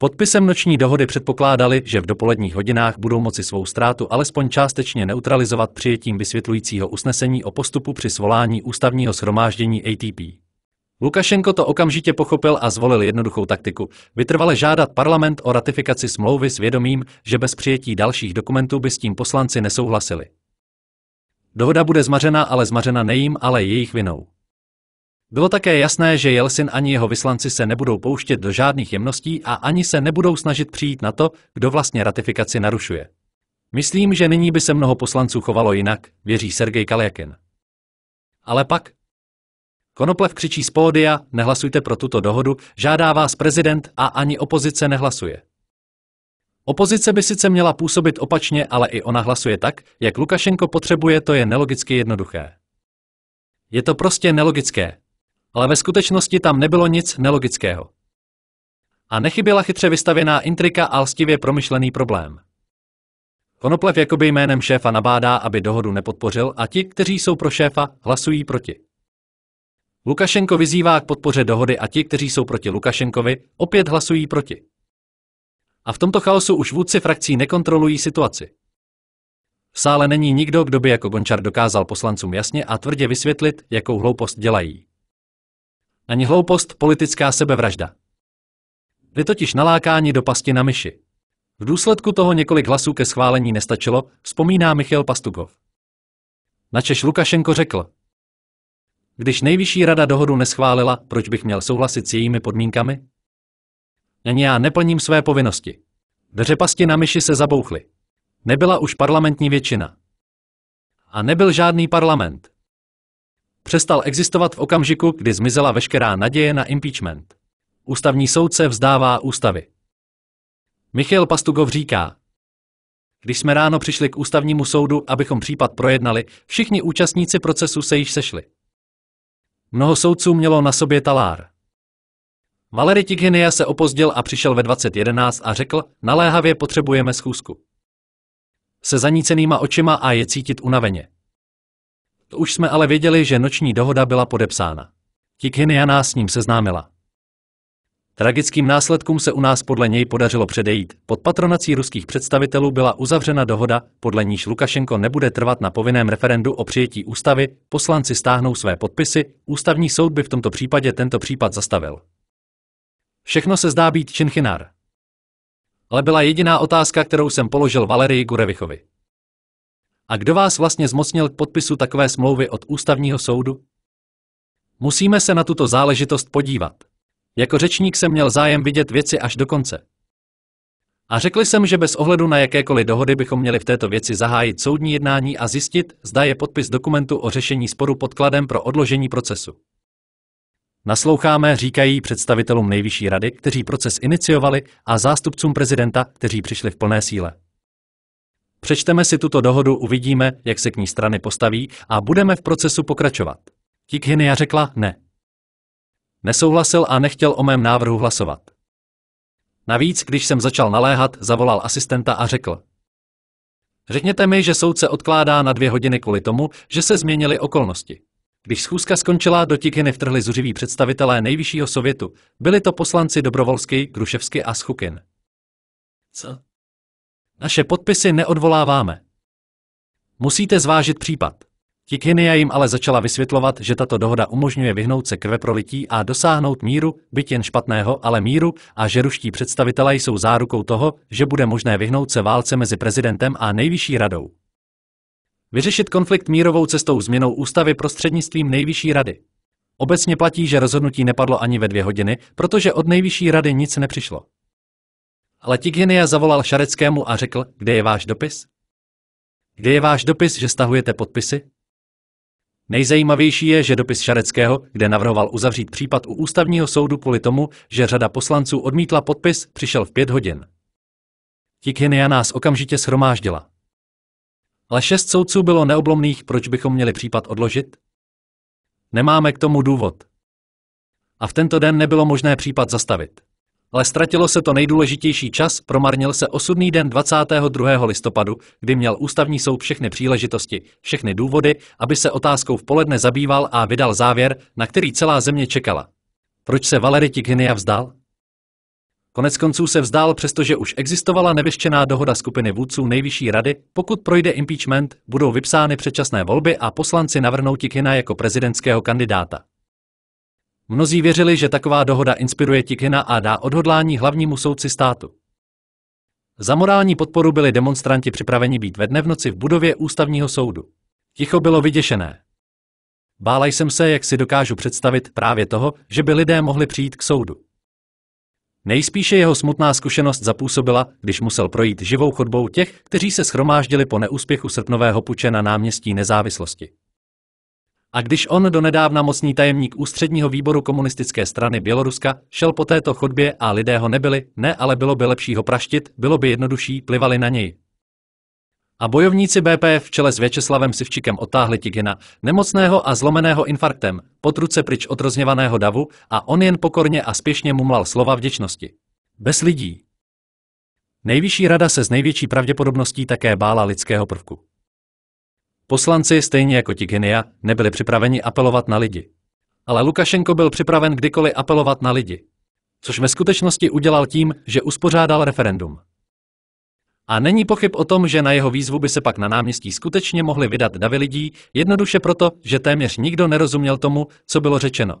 Podpisem noční dohody předpokládali, že v dopoledních hodinách budou moci svou ztrátu alespoň částečně neutralizovat přijetím vysvětlujícího usnesení o postupu při svolání ústavního shromáždění ATP. Lukašenko to okamžitě pochopil a zvolil jednoduchou taktiku. Vytrvale žádat parlament o ratifikaci smlouvy s vědomím, že bez přijetí dalších dokumentů by s tím poslanci nesouhlasili. Dohoda bude zmařena, ale zmařena nejím, ale jejich vinou. Bylo také jasné, že Jelsin ani jeho vyslanci se nebudou pouštět do žádných jemností a ani se nebudou snažit přijít na to, kdo vlastně ratifikaci narušuje. Myslím, že nyní by se mnoho poslanců chovalo jinak, věří Sergej Kaljakin. Ale pak? Konoplev křičí z pódia, nehlasujte pro tuto dohodu, žádá vás prezident a ani opozice nehlasuje. Opozice by sice měla působit opačně, ale i ona hlasuje tak, jak Lukašenko potřebuje, to je nelogicky jednoduché. Je to prostě nelogické, ale ve skutečnosti tam nebylo nic nelogického. A nechyběla chytře vystavěná intrika a lstivě promyšlený problém. Konoplev jakoby jménem šéfa nabádá, aby dohodu nepodpořil a ti, kteří jsou pro šéfa, hlasují proti. Lukašenko vyzývá k podpoře dohody a ti, kteří jsou proti Lukašenkovi, opět hlasují proti. A v tomto chaosu už vůdci frakcí nekontrolují situaci. V sále není nikdo, kdo by jako Gončar dokázal poslancům jasně a tvrdě vysvětlit, jakou hloupost dělají. Ani hloupost politická sebevražda. Vy totiž nalákání do pasti na myši. V důsledku toho několik hlasů ke schválení nestačilo, vzpomíná Michal Pastugov. Načeš Lukašenko řekl, když nejvyšší rada dohodu neschválila, proč bych měl souhlasit s jejími podmínkami? Ani já neplním své povinnosti. Dře pasti na myši se zabouchly. Nebyla už parlamentní většina. A nebyl žádný parlament přestal existovat v okamžiku, kdy zmizela veškerá naděje na impeachment. Ústavní soudce vzdává ústavy. Michal Pastugov říká, když jsme ráno přišli k ústavnímu soudu, abychom případ projednali, všichni účastníci procesu se již sešli. Mnoho soudců mělo na sobě talár. Valery Tighinia se opozdil a přišel ve 2011 a řekl, naléhavě potřebujeme schůzku. Se zanícenýma očima a je cítit unaveně. To už jsme ale věděli, že noční dohoda byla podepsána. Kikinia s ním seznámila. Tragickým následkům se u nás podle něj podařilo předejít. Pod patronací ruských představitelů byla uzavřena dohoda, podle níž Lukašenko nebude trvat na povinném referendu o přijetí ústavy, poslanci stáhnou své podpisy, ústavní soud by v tomto případě tento případ zastavil. Všechno se zdá být Činchinár. Ale byla jediná otázka, kterou jsem položil Valerii Gurevichovi. A kdo vás vlastně zmocnil k podpisu takové smlouvy od ústavního soudu? Musíme se na tuto záležitost podívat. Jako řečník jsem měl zájem vidět věci až do konce. A řekl jsem, že bez ohledu na jakékoliv dohody bychom měli v této věci zahájit soudní jednání a zjistit, zda je podpis dokumentu o řešení sporu podkladem pro odložení procesu. Nasloucháme, říkají představitelům Nejvyšší rady, kteří proces iniciovali, a zástupcům prezidenta, kteří přišli v plné síle. Přečteme si tuto dohodu, uvidíme, jak se k ní strany postaví a budeme v procesu pokračovat. Kikhinia řekla ne. Nesouhlasil a nechtěl o mém návrhu hlasovat. Navíc, když jsem začal naléhat, zavolal asistenta a řekl. Řekněte mi, že soudce odkládá na dvě hodiny kvůli tomu, že se změnily okolnosti. Když schůzka skončila, do Tikiny vtrhli zuřiví představitelé nejvyššího sovětu. Byli to poslanci Dobrovolsky, Gruševsky a Schukin. Co? Naše podpisy neodvoláváme. Musíte zvážit případ. Tikinia jim ale začala vysvětlovat, že tato dohoda umožňuje vyhnout se krve prolití a dosáhnout míru, byť jen špatného, ale míru, a že ruští představitelé jsou zárukou toho, že bude možné vyhnout se válce mezi prezidentem a nejvyšší radou. Vyřešit konflikt mírovou cestou změnou ústavy prostřednictvím nejvyšší rady. Obecně platí, že rozhodnutí nepadlo ani ve dvě hodiny, protože od nejvyšší rady nic nepřišlo. Ale Tigenia zavolal Šareckému a řekl, kde je váš dopis? Kde je váš dopis, že stahujete podpisy? Nejzajímavější je, že dopis Šareckého, kde navrhoval uzavřít případ u ústavního soudu kvůli tomu, že řada poslanců odmítla podpis, přišel v pět hodin. Tikinia nás okamžitě shromáždila. Ale šest soudců bylo neoblomných, proč bychom měli případ odložit? Nemáme k tomu důvod. A v tento den nebylo možné případ zastavit ale ztratilo se to nejdůležitější čas, promarnil se osudný den 22. listopadu, kdy měl ústavní soud všechny příležitosti, všechny důvody, aby se otázkou v poledne zabýval a vydal závěr, na který celá země čekala. Proč se Valery Tikhynia vzdal? Konec konců se vzdál, přestože už existovala nevyštěná dohoda skupiny vůdců nejvyšší rady, pokud projde impeachment, budou vypsány předčasné volby a poslanci navrhnou Tikhina jako prezidentského kandidáta. Mnozí věřili, že taková dohoda inspiruje Tikhina a dá odhodlání hlavnímu soudci státu. Za morální podporu byli demonstranti připraveni být ve dne v noci v budově ústavního soudu. Ticho bylo vyděšené. Bála jsem se, jak si dokážu představit právě toho, že by lidé mohli přijít k soudu. Nejspíše jeho smutná zkušenost zapůsobila, když musel projít živou chodbou těch, kteří se schromáždili po neúspěchu srpnového puče na náměstí nezávislosti. A když on donedávna mocný tajemník ústředního výboru komunistické strany Běloruska šel po této chodbě a lidé ho nebyli, ne, ale bylo by lepší ho praštit, bylo by jednodušší, plivali na něj. A bojovníci BPF v čele s Věčeslavem Sivčikem otáhli Tigina, nemocného a zlomeného infarktem, potruce pryč od rozněvaného davu a on jen pokorně a spěšně mumlal slova vděčnosti. Bez lidí. Nejvyšší rada se z největší pravděpodobností také bála lidského prvku. Poslanci, stejně jako Tigenia, nebyli připraveni apelovat na lidi. Ale Lukašenko byl připraven kdykoliv apelovat na lidi. Což ve skutečnosti udělal tím, že uspořádal referendum. A není pochyb o tom, že na jeho výzvu by se pak na náměstí skutečně mohli vydat davy lidí, jednoduše proto, že téměř nikdo nerozuměl tomu, co bylo řečeno.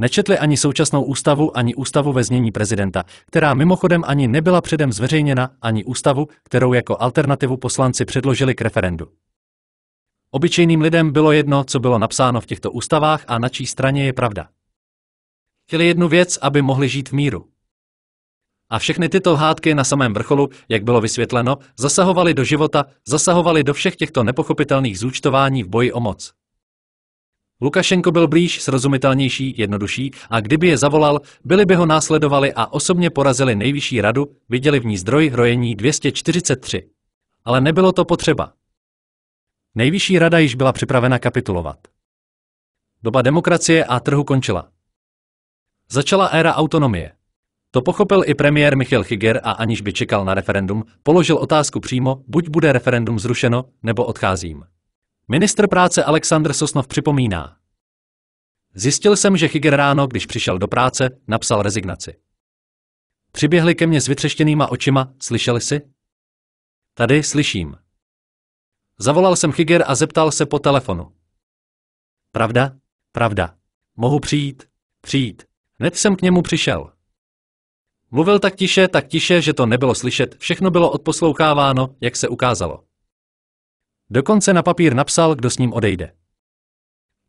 Nečetli ani současnou ústavu, ani ústavu ve znění prezidenta, která mimochodem ani nebyla předem zveřejněna, ani ústavu, kterou jako alternativu poslanci předložili k referendu. Obyčejným lidem bylo jedno, co bylo napsáno v těchto ústavách a na čí straně je pravda. Chtěli jednu věc, aby mohli žít v míru. A všechny tyto hádky na samém vrcholu, jak bylo vysvětleno, zasahovaly do života, zasahovaly do všech těchto nepochopitelných zúčtování v boji o moc. Lukašenko byl blíž, srozumitelnější, jednodušší a kdyby je zavolal, byli by ho následovali a osobně porazili nejvyšší radu, viděli v ní zdroj hrojení 243. Ale nebylo to potřeba. Nejvyšší rada již byla připravena kapitulovat. Doba demokracie a trhu končila. Začala éra autonomie. To pochopil i premiér Michal Chiger a aniž by čekal na referendum, položil otázku přímo, buď bude referendum zrušeno, nebo odcházím. Ministr práce Aleksandr Sosnov připomíná. Zjistil jsem, že Chiger ráno, když přišel do práce, napsal rezignaci. Přiběhli ke mně s vytřeštěnýma očima, slyšeli si? Tady slyším. Zavolal jsem Chiger a zeptal se po telefonu. Pravda? Pravda. Mohu přijít? Přijít. Hned jsem k němu přišel. Mluvil tak tiše, tak tiše, že to nebylo slyšet, všechno bylo odposloucháváno, jak se ukázalo. Dokonce na papír napsal, kdo s ním odejde.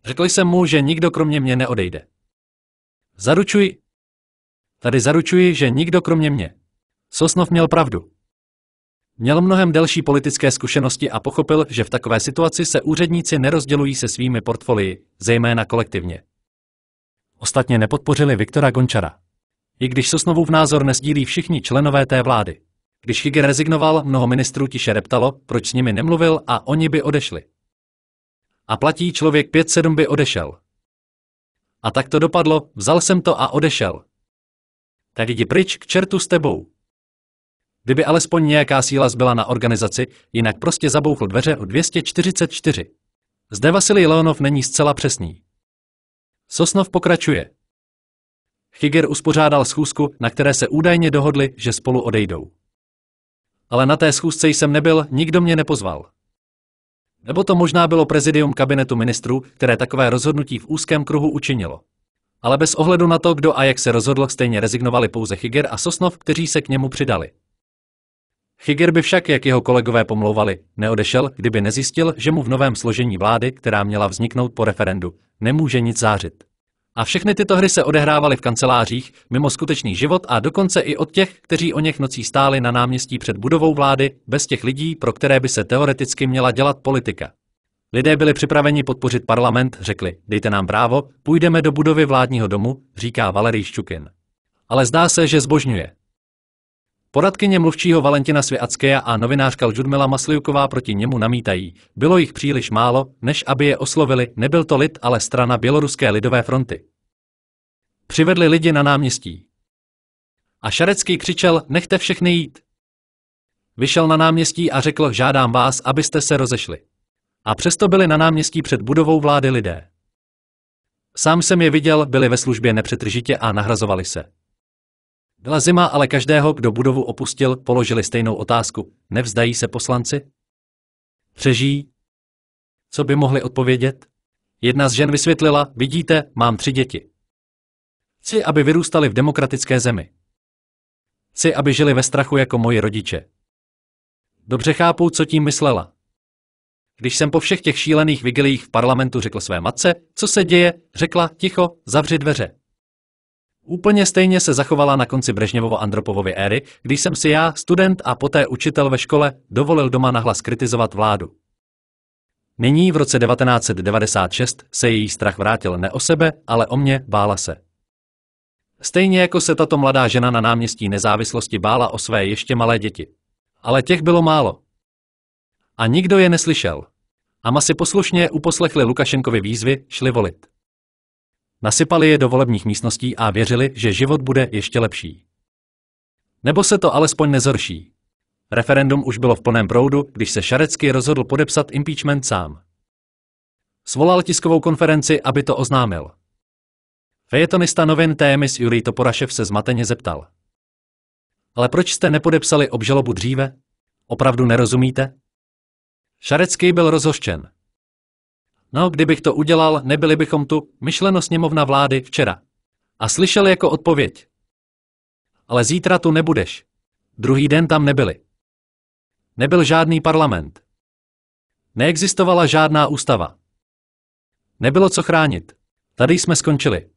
Řekl jsem mu, že nikdo kromě mě neodejde. Zaručuji. Tady zaručuji, že nikdo kromě mě. Sosnov měl pravdu. Měl mnohem delší politické zkušenosti a pochopil, že v takové situaci se úředníci nerozdělují se svými portfolii, zejména kolektivně. Ostatně nepodpořili Viktora Gončara. I když v názor nezdílí všichni členové té vlády. Když Higer rezignoval, mnoho ministrů tiše reptalo, proč s nimi nemluvil a oni by odešli. A platí člověk 5-7 by odešel. A tak to dopadlo, vzal jsem to a odešel. Tak jdi pryč, k čertu s tebou. Kdyby alespoň nějaká síla zbyla na organizaci, jinak prostě zabouchl dveře o 244. Zde Vasilij Leonov není zcela přesný. Sosnov pokračuje. Chiger uspořádal schůzku, na které se údajně dohodli, že spolu odejdou. Ale na té schůzce jsem nebyl, nikdo mě nepozval. Nebo to možná bylo prezidium kabinetu ministrů, které takové rozhodnutí v úzkém kruhu učinilo. Ale bez ohledu na to, kdo a jak se rozhodl, stejně rezignovali pouze Chiger a Sosnov, kteří se k němu přidali. Chiger by však, jak jeho kolegové pomlouvali, neodešel, kdyby nezjistil, že mu v novém složení vlády, která měla vzniknout po referendu, nemůže nic zářit. A všechny tyto hry se odehrávaly v kancelářích, mimo skutečný život a dokonce i od těch, kteří o něch nocí stáli na náměstí před budovou vlády, bez těch lidí, pro které by se teoreticky měla dělat politika. Lidé byli připraveni podpořit parlament, řekli, dejte nám právo, půjdeme do budovy vládního domu, říká Valerij Ščukin. Ale zdá se, že zbožňuje. Poradkyně mluvčího Valentina Sviackého a novinářka Ljudmila Masliuková proti němu namítají. Bylo jich příliš málo, než aby je oslovili, nebyl to lid, ale strana Běloruské lidové fronty. Přivedli lidi na náměstí. A Šarecký křičel, nechte všechny jít. Vyšel na náměstí a řekl, žádám vás, abyste se rozešli. A přesto byli na náměstí před budovou vlády lidé. Sám jsem je viděl, byli ve službě nepřetržitě a nahrazovali se. Byla zima, ale každého, kdo budovu opustil, položili stejnou otázku. Nevzdají se poslanci? Přežijí? Co by mohli odpovědět? Jedna z žen vysvětlila, vidíte, mám tři děti. Chci, aby vyrůstali v demokratické zemi. Chci, aby žili ve strachu jako moji rodiče. Dobře chápu, co tím myslela. Když jsem po všech těch šílených vigilích v parlamentu řekl své matce, co se děje, řekla ticho, zavři dveře. Úplně stejně se zachovala na konci Brežněvovo-Andropovovy éry, když jsem si já, student a poté učitel ve škole, dovolil doma nahlas kritizovat vládu. Nyní v roce 1996 se její strach vrátil ne o sebe, ale o mě, bála se. Stejně jako se tato mladá žena na náměstí nezávislosti bála o své ještě malé děti. Ale těch bylo málo. A nikdo je neslyšel. a masy poslušně uposlechli Lukašenkovi výzvy, šli volit. Nasypali je do volebních místností a věřili, že život bude ještě lepší. Nebo se to alespoň nezhorší. Referendum už bylo v plném proudu, když se Šarecký rozhodl podepsat impeachment sám. Svolal tiskovou konferenci, aby to oznámil. Fejetonista novin TMS Jurij Toporašev se zmateně zeptal. Ale proč jste nepodepsali obžalobu dříve? Opravdu nerozumíte? Šarecký byl rozhoščen. No, kdybych to udělal, nebyli bychom tu, myšleno sněmovna vlády, včera. A slyšel jako odpověď. Ale zítra tu nebudeš. Druhý den tam nebyli. Nebyl žádný parlament. Neexistovala žádná ústava. Nebylo co chránit. Tady jsme skončili.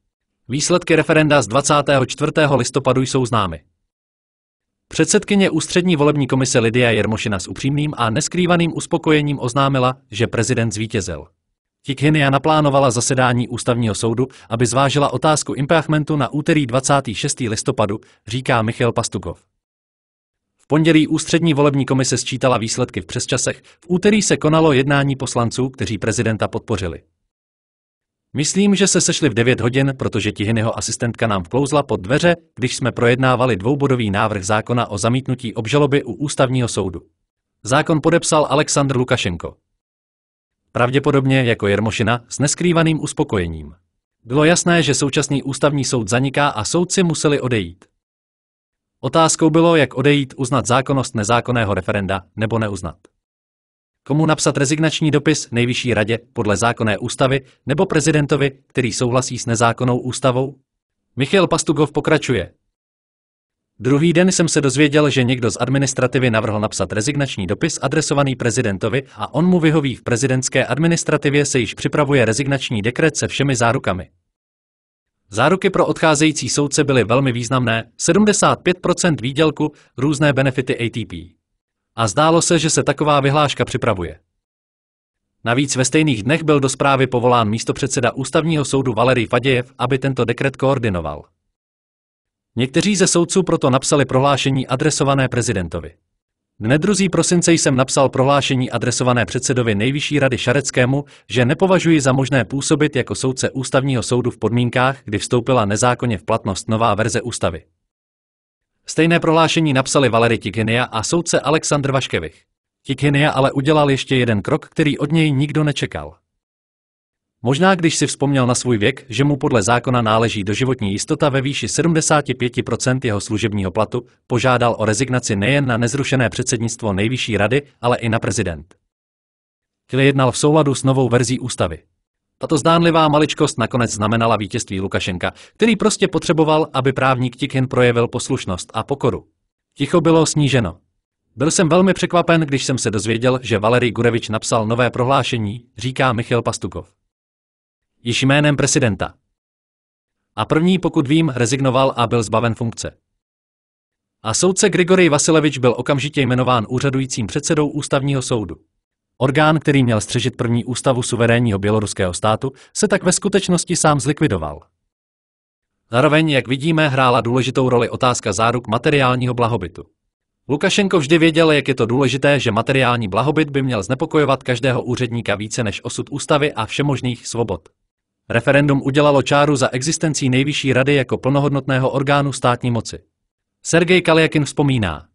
Výsledky referenda z 24. listopadu jsou známy. Předsedkyně ústřední volební komise Lidia Jermošina s upřímným a neskrývaným uspokojením oznámila, že prezident zvítězil. Tikhinia naplánovala zasedání ústavního soudu, aby zvážila otázku impeachmentu na úterý 26. listopadu, říká Michal Pastukov. V pondělí ústřední volební komise sčítala výsledky v přesčasech, v úterý se konalo jednání poslanců, kteří prezidenta podpořili. Myslím, že se sešli v 9 hodin, protože Tihinyho asistentka nám vklouzla pod dveře, když jsme projednávali dvoubodový návrh zákona o zamítnutí obžaloby u ústavního soudu. Zákon podepsal Aleksandr Lukašenko. Pravděpodobně jako Jermošina s neskrývaným uspokojením. Bylo jasné, že současný ústavní soud zaniká a soudci museli odejít. Otázkou bylo, jak odejít, uznat zákonnost nezákonného referenda nebo neuznat. Komu napsat rezignační dopis nejvyšší radě podle zákonné ústavy nebo prezidentovi, který souhlasí s nezákonnou ústavou? Michal Pastugov pokračuje. Druhý den jsem se dozvěděl, že někdo z administrativy navrhl napsat rezignační dopis adresovaný prezidentovi a on mu vyhoví v prezidentské administrativě se již připravuje rezignační dekret se všemi zárukami. Záruky pro odcházející soudce byly velmi významné, 75% výdělku, různé benefity ATP. A zdálo se, že se taková vyhláška připravuje. Navíc ve stejných dnech byl do zprávy povolán místopředseda ústavního soudu Valerij Fadějev, aby tento dekret koordinoval. Někteří ze soudců proto napsali prohlášení adresované prezidentovi. Dne 2. prosince jsem napsal prohlášení adresované předsedovi Nejvyšší rady Šareckému, že nepovažuji za možné působit jako soudce ústavního soudu v podmínkách, kdy vstoupila nezákonně v platnost nová verze ústavy. Stejné prohlášení napsali Valery Tikhynia a soudce Aleksandr Vaškevich. Tikhynia ale udělal ještě jeden krok, který od něj nikdo nečekal. Možná když si vzpomněl na svůj věk, že mu podle zákona náleží doživotní jistota ve výši 75% jeho služebního platu, požádal o rezignaci nejen na nezrušené předsednictvo nejvyšší rady, ale i na prezident. Kli jednal v souladu s novou verzí ústavy. Tato zdánlivá maličkost nakonec znamenala vítězství Lukašenka, který prostě potřeboval, aby právník Tikhin projevil poslušnost a pokoru. Ticho bylo sníženo. Byl jsem velmi překvapen, když jsem se dozvěděl, že Valery Gurevič napsal nové prohlášení, říká Michal Pastukov již jménem prezidenta. A první, pokud vím, rezignoval a byl zbaven funkce. A soudce Grigory Vasilevič byl okamžitě jmenován úřadujícím předsedou ústavního soudu. Orgán, který měl střežit první ústavu suverénního běloruského státu, se tak ve skutečnosti sám zlikvidoval. Zároveň, jak vidíme, hrála důležitou roli otázka záruk materiálního blahobytu. Lukašenko vždy věděl, jak je to důležité, že materiální blahobyt by měl znepokojovat každého úředníka více než osud ústavy a všemožných svobod. Referendum udělalo čáru za existencí Nejvyšší rady jako plnohodnotného orgánu státní moci. Sergej Kaliakin vzpomíná.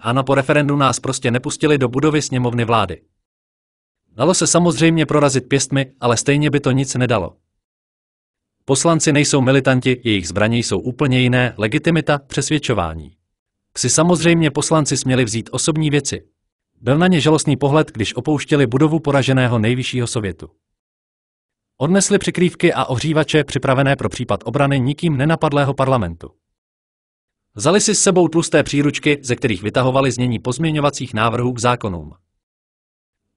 Ano, po referendu nás prostě nepustili do budovy sněmovny vlády. Dalo se samozřejmě prorazit pěstmi, ale stejně by to nic nedalo. Poslanci nejsou militanti, jejich zbraně jsou úplně jiné, legitimita, přesvědčování. Si samozřejmě poslanci směli vzít osobní věci. Byl na ně žalostný pohled, když opouštěli budovu poraženého nejvyššího sovětu. Odnesli přikrývky a ohřívače připravené pro případ obrany nikým nenapadlého parlamentu. Vzali si s sebou tlusté příručky, ze kterých vytahovali znění pozměňovacích návrhů k zákonům.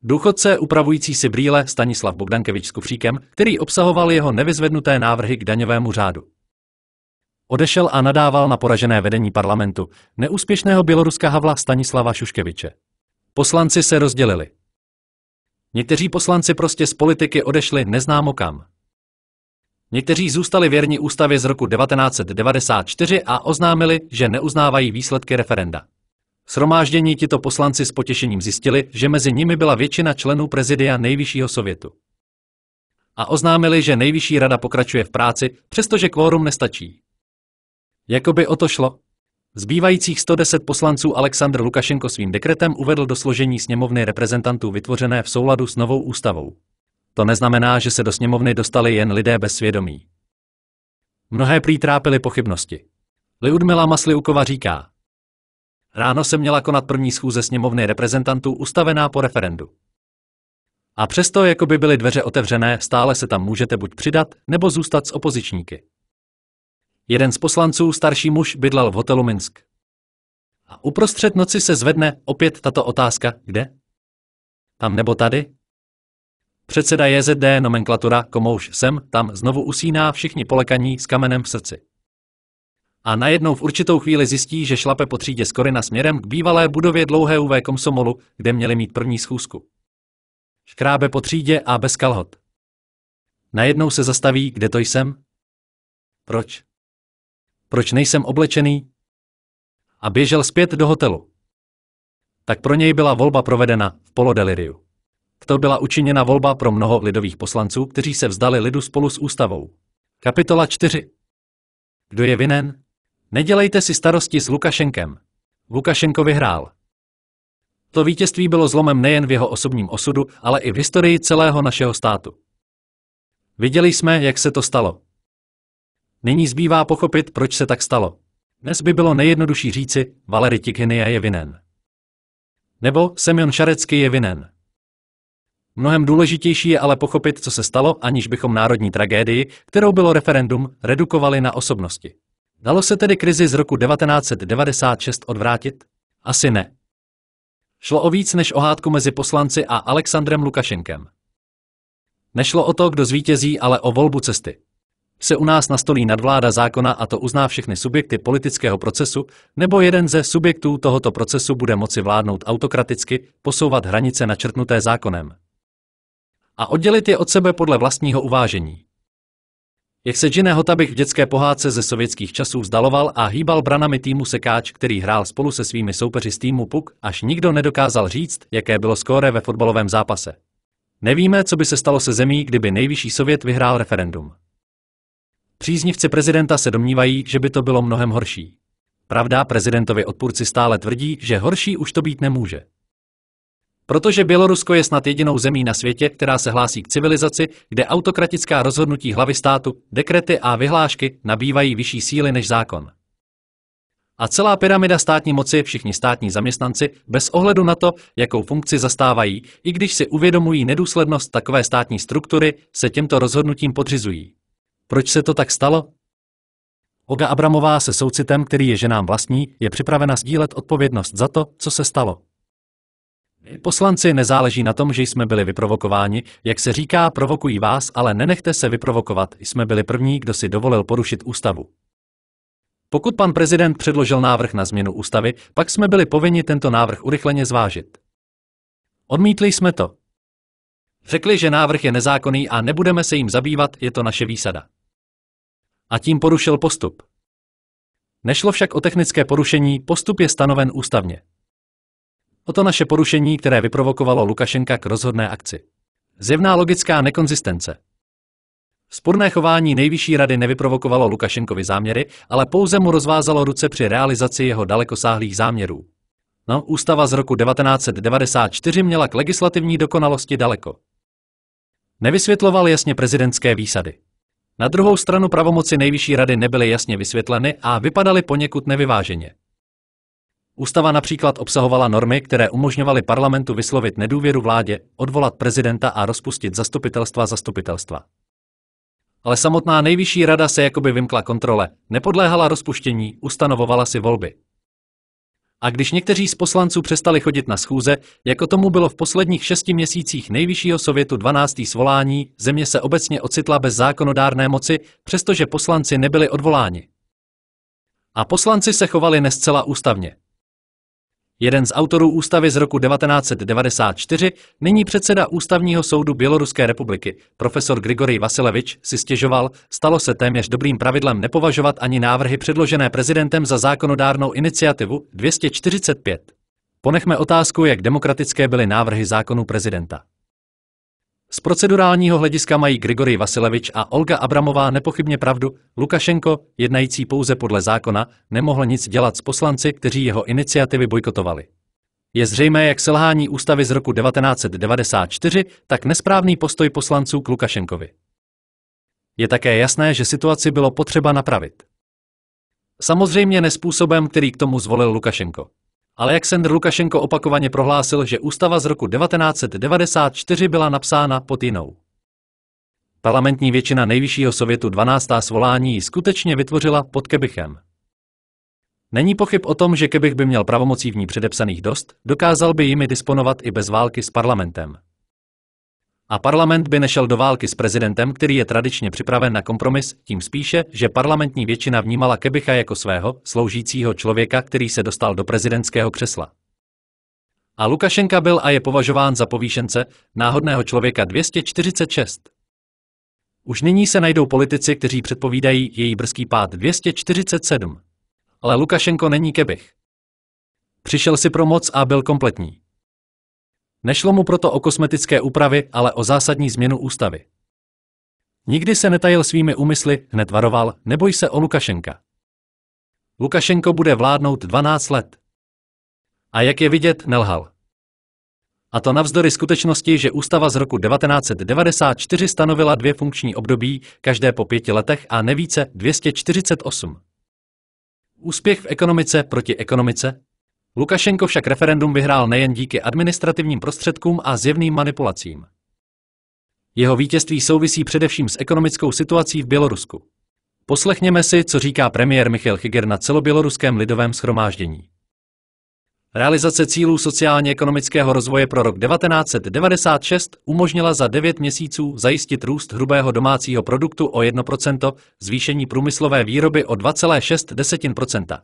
Důchodce upravující si brýle Stanislav Bogdankevič s kufříkem, který obsahoval jeho nevyzvednuté návrhy k daňovému řádu. Odešel a nadával na poražené vedení parlamentu, neúspěšného Běloruska Havla Stanislava Šuškeviče. Poslanci se rozdělili. Někteří poslanci prostě z politiky odešli neznámo kam. Někteří zůstali věrní ústavě z roku 1994 a oznámili, že neuznávají výsledky referenda. Sromáždění tito poslanci s potěšením zjistili, že mezi nimi byla většina členů prezidia Nejvyššího sovětu. A oznámili, že Nejvyšší rada pokračuje v práci, přestože kvórum nestačí. Jakoby o to šlo. Zbývajících 110 poslanců Aleksandr Lukašenko svým dekretem uvedl do složení sněmovny reprezentantů vytvořené v souladu s novou ústavou. To neznamená, že se do sněmovny dostali jen lidé bez svědomí. Mnohé prý trápily pochybnosti. Liudmila Masliukova říká. Ráno se měla konat první schůze sněmovny reprezentantů ustavená po referendu. A přesto, jako by byly dveře otevřené, stále se tam můžete buď přidat, nebo zůstat s opozičníky. Jeden z poslanců, starší muž, bydlel v hotelu Minsk. A uprostřed noci se zvedne opět tato otázka, kde? Tam nebo tady? Předseda JZD nomenklatura komouš sem, tam znovu usíná všichni polekaní s kamenem v srdci. A najednou v určitou chvíli zjistí, že šlape po třídě z Korina směrem k bývalé budově dlouhé UV komsomolu, kde měli mít první schůzku. Škrábe po třídě a bez kalhot. Najednou se zastaví, kde to jsem? Proč? proč nejsem oblečený? A běžel zpět do hotelu. Tak pro něj byla volba provedena v polodeliriu. To byla učiněna volba pro mnoho lidových poslanců, kteří se vzdali lidu spolu s ústavou. Kapitola 4. Kdo je vinen? Nedělejte si starosti s Lukašenkem. Lukašenko vyhrál. To vítězství bylo zlomem nejen v jeho osobním osudu, ale i v historii celého našeho státu. Viděli jsme, jak se to stalo. Nyní zbývá pochopit, proč se tak stalo. Dnes by bylo nejjednodušší říci, Valery Tikhynia je vinen. Nebo Semyon Šarecký je vinen. Mnohem důležitější je ale pochopit, co se stalo, aniž bychom národní tragédii, kterou bylo referendum, redukovali na osobnosti. Dalo se tedy krizi z roku 1996 odvrátit? Asi ne. Šlo o víc než o hádku mezi poslanci a Alexandrem Lukašenkem. Nešlo o to, kdo zvítězí, ale o volbu cesty se u nás nastolí nadvláda zákona a to uzná všechny subjekty politického procesu, nebo jeden ze subjektů tohoto procesu bude moci vládnout autokraticky, posouvat hranice načrtnuté zákonem a oddělit je od sebe podle vlastního uvážení. Jak se Džine Hotabich v dětské pohádce ze sovětských časů vzdaloval a hýbal branami týmu Sekáč, který hrál spolu se svými soupeři z týmu Puk, až nikdo nedokázal říct, jaké bylo skóre ve fotbalovém zápase. Nevíme, co by se stalo se zemí, kdyby nejvyšší sovět vyhrál referendum. Příznivci prezidenta se domnívají, že by to bylo mnohem horší. Pravda, prezidentovi odpůrci stále tvrdí, že horší už to být nemůže. Protože Bělorusko je snad jedinou zemí na světě, která se hlásí k civilizaci, kde autokratická rozhodnutí hlavy státu, dekrety a vyhlášky nabývají vyšší síly než zákon. A celá pyramida státní moci, všichni státní zaměstnanci, bez ohledu na to, jakou funkci zastávají, i když si uvědomují nedůslednost takové státní struktury, se těmto rozhodnutím podřizují. Proč se to tak stalo? Oga, Abramová se soucitem, který je ženám vlastní, je připravena sdílet odpovědnost za to, co se stalo. Poslanci nezáleží na tom, že jsme byli vyprovokováni, jak se říká, provokují vás, ale nenechte se vyprovokovat, jsme byli první, kdo si dovolil porušit ústavu. Pokud pan prezident předložil návrh na změnu ústavy, pak jsme byli povinni tento návrh urychleně zvážit. Odmítli jsme to. Řekli, že návrh je nezákonný a nebudeme se jim zabývat, je to naše výsada a tím porušil postup. Nešlo však o technické porušení, postup je stanoven ústavně. O to naše porušení, které vyprovokovalo Lukašenka k rozhodné akci. Zjevná logická nekonzistence. Sporné chování nejvyšší rady nevyprovokovalo Lukašenkovi záměry, ale pouze mu rozvázalo ruce při realizaci jeho dalekosáhlých záměrů. No, ústava z roku 1994 měla k legislativní dokonalosti daleko. Nevysvětloval jasně prezidentské výsady. Na druhou stranu pravomoci Nejvyšší rady nebyly jasně vysvětleny a vypadaly poněkud nevyváženě. Ústava například obsahovala normy, které umožňovaly parlamentu vyslovit nedůvěru vládě, odvolat prezidenta a rozpustit zastupitelstva zastupitelstva. Ale samotná nejvyšší rada se jakoby vymkla kontrole, nepodléhala rozpuštění, ustanovovala si volby a když někteří z poslanců přestali chodit na schůze, jako tomu bylo v posledních šesti měsících nejvyššího sovětu 12. svolání, země se obecně ocitla bez zákonodárné moci, přestože poslanci nebyli odvoláni. A poslanci se chovali nescela ústavně. Jeden z autorů ústavy z roku 1994, nyní předseda Ústavního soudu Běloruské republiky, profesor Grigory Vasilevič, si stěžoval, stalo se téměř dobrým pravidlem nepovažovat ani návrhy předložené prezidentem za zákonodárnou iniciativu 245. Ponechme otázku, jak demokratické byly návrhy zákonu prezidenta. Z procedurálního hlediska mají Grigory Vasilevič a Olga Abramová nepochybně pravdu. Lukašenko, jednající pouze podle zákona, nemohl nic dělat s poslanci, kteří jeho iniciativy bojkotovali. Je zřejmé jak selhání ústavy z roku 1994, tak nesprávný postoj poslanců k Lukašenkovi. Je také jasné, že situaci bylo potřeba napravit. Samozřejmě nespůsobem, který k tomu zvolil Lukašenko. Aleksandr Lukašenko opakovaně prohlásil, že ústava z roku 1994 byla napsána pod jinou. Parlamentní většina nejvyššího sovětu 12. svolání ji skutečně vytvořila pod Kebichem. Není pochyb o tom, že Kebich by měl pravomocí v ní předepsaných dost, dokázal by jimi disponovat i bez války s parlamentem. A parlament by nešel do války s prezidentem, který je tradičně připraven na kompromis, tím spíše, že parlamentní většina vnímala Kebicha jako svého, sloužícího člověka, který se dostal do prezidentského křesla. A Lukašenka byl a je považován za povýšence, náhodného člověka 246. Už nyní se najdou politici, kteří předpovídají její brzký pád 247. Ale Lukašenko není Kebich. Přišel si pro moc a byl kompletní. Nešlo mu proto o kosmetické úpravy, ale o zásadní změnu ústavy. Nikdy se netajil svými úmysly, hned varoval, neboj se o Lukašenka. Lukašenko bude vládnout 12 let. A jak je vidět, nelhal. A to navzdory skutečnosti, že ústava z roku 1994 stanovila dvě funkční období, každé po pěti letech a nevíce 248. Úspěch v ekonomice proti ekonomice, Lukašenko však referendum vyhrál nejen díky administrativním prostředkům a zjevným manipulacím. Jeho vítězství souvisí především s ekonomickou situací v Bělorusku. Poslechněme si, co říká premiér Michal Chiger na celoběloruském lidovém schromáždění. Realizace cílů sociálně-ekonomického rozvoje pro rok 1996 umožnila za 9 měsíců zajistit růst hrubého domácího produktu o 1%, zvýšení průmyslové výroby o 2,6%.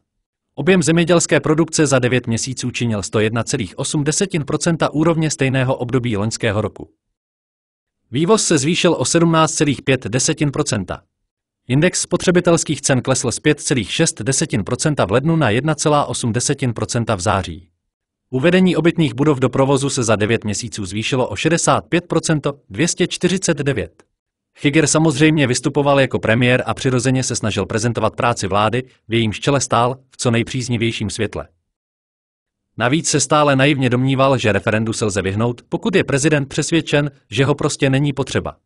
Objem zemědělské produkce za 9 měsíců činil 101,8 úrovně stejného období loňského roku. Vývoz se zvýšil o 17,5 Index spotřebitelských cen klesl z 5,6 v lednu na 1,8 v září. Uvedení obytných budov do provozu se za 9 měsíců zvýšilo o 65 249. Chiger samozřejmě vystupoval jako premiér a přirozeně se snažil prezentovat práci vlády, v jejím čele stál v co nejpříznivějším světle. Navíc se stále naivně domníval, že referendu se lze vyhnout, pokud je prezident přesvědčen, že ho prostě není potřeba.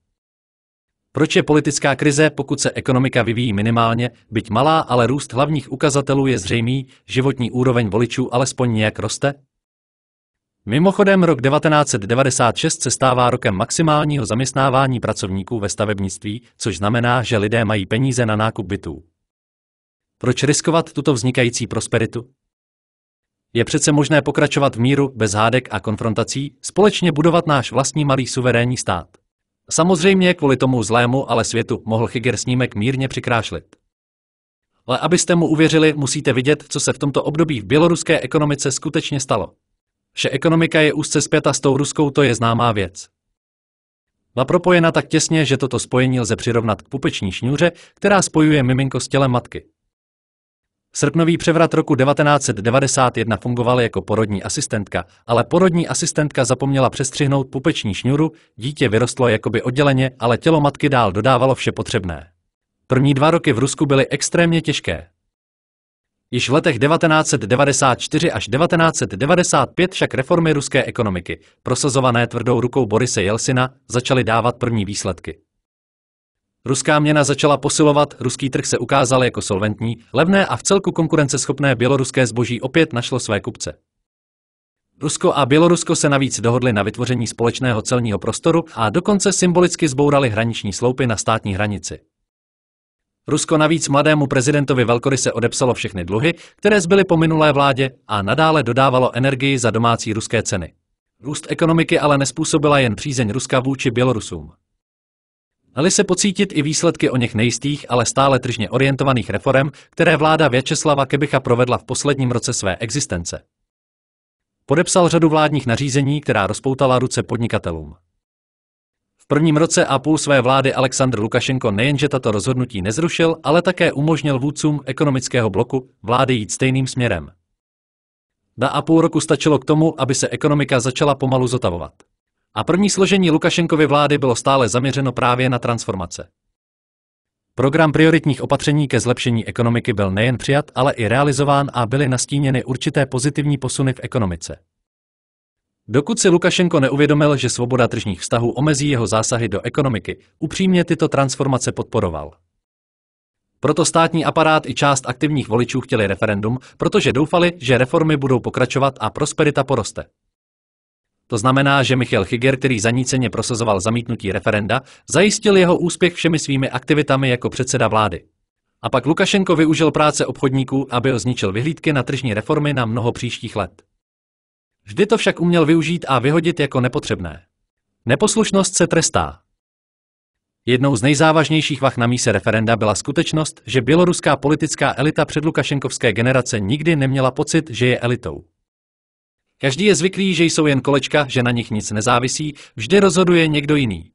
Proč je politická krize, pokud se ekonomika vyvíjí minimálně, byť malá, ale růst hlavních ukazatelů je zřejmý, životní úroveň voličů alespoň nějak roste? Mimochodem rok 1996 se stává rokem maximálního zaměstnávání pracovníků ve stavebnictví, což znamená, že lidé mají peníze na nákup bytů. Proč riskovat tuto vznikající prosperitu? Je přece možné pokračovat v míru, bez hádek a konfrontací, společně budovat náš vlastní malý suverénní stát. Samozřejmě kvůli tomu zlému, ale světu mohl Higer snímek mírně přikrášlit. Ale abyste mu uvěřili, musíte vidět, co se v tomto období v běloruské ekonomice skutečně stalo že ekonomika je úzce zpěta s tou ruskou, to je známá věc. Byla propojena tak těsně, že toto spojení lze přirovnat k pupeční šňůře, která spojuje miminko s tělem matky. Srpnový převrat roku 1991 fungoval jako porodní asistentka, ale porodní asistentka zapomněla přestřihnout pupeční šňůru, dítě vyrostlo jakoby odděleně, ale tělo matky dál dodávalo vše potřebné. První dva roky v Rusku byly extrémně těžké. Již v letech 1994 až 1995 však reformy ruské ekonomiky, prosazované tvrdou rukou Borise Jelsina, začaly dávat první výsledky. Ruská měna začala posilovat, ruský trh se ukázal jako solventní, levné a v celku konkurenceschopné běloruské zboží opět našlo své kupce. Rusko a Bělorusko se navíc dohodli na vytvoření společného celního prostoru a dokonce symbolicky zbourali hraniční sloupy na státní hranici. Rusko navíc mladému prezidentovi se odepsalo všechny dluhy, které zbyly po minulé vládě a nadále dodávalo energii za domácí ruské ceny. Růst ekonomiky ale nespůsobila jen přízeň Ruska vůči Bělorusům. Dali se pocítit i výsledky o něch nejistých, ale stále tržně orientovaných reform, které vláda Vyacheslava Kebicha provedla v posledním roce své existence. Podepsal řadu vládních nařízení, která rozpoutala ruce podnikatelům prvním roce a půl své vlády Aleksandr Lukašenko nejenže tato rozhodnutí nezrušil, ale také umožnil vůdcům ekonomického bloku vlády jít stejným směrem. Na a půl roku stačilo k tomu, aby se ekonomika začala pomalu zotavovat. A první složení Lukašenkovy vlády bylo stále zaměřeno právě na transformace. Program prioritních opatření ke zlepšení ekonomiky byl nejen přijat, ale i realizován a byly nastíněny určité pozitivní posuny v ekonomice. Dokud si Lukašenko neuvědomil, že svoboda tržních vztahů omezí jeho zásahy do ekonomiky, upřímně tyto transformace podporoval. Proto státní aparát i část aktivních voličů chtěli referendum, protože doufali, že reformy budou pokračovat a prosperita poroste. To znamená, že Michal Chiger, který zaníceně prosazoval zamítnutí referenda, zajistil jeho úspěch všemi svými aktivitami jako předseda vlády. A pak Lukašenko využil práce obchodníků, aby ho zničil vyhlídky na tržní reformy na mnoho příštích let. Vždy to však uměl využít a vyhodit jako nepotřebné. Neposlušnost se trestá. Jednou z nejzávažnějších vach na míse referenda byla skutečnost, že běloruská politická elita Lukašenkovské generace nikdy neměla pocit, že je elitou. Každý je zvyklý, že jsou jen kolečka, že na nich nic nezávisí, vždy rozhoduje někdo jiný.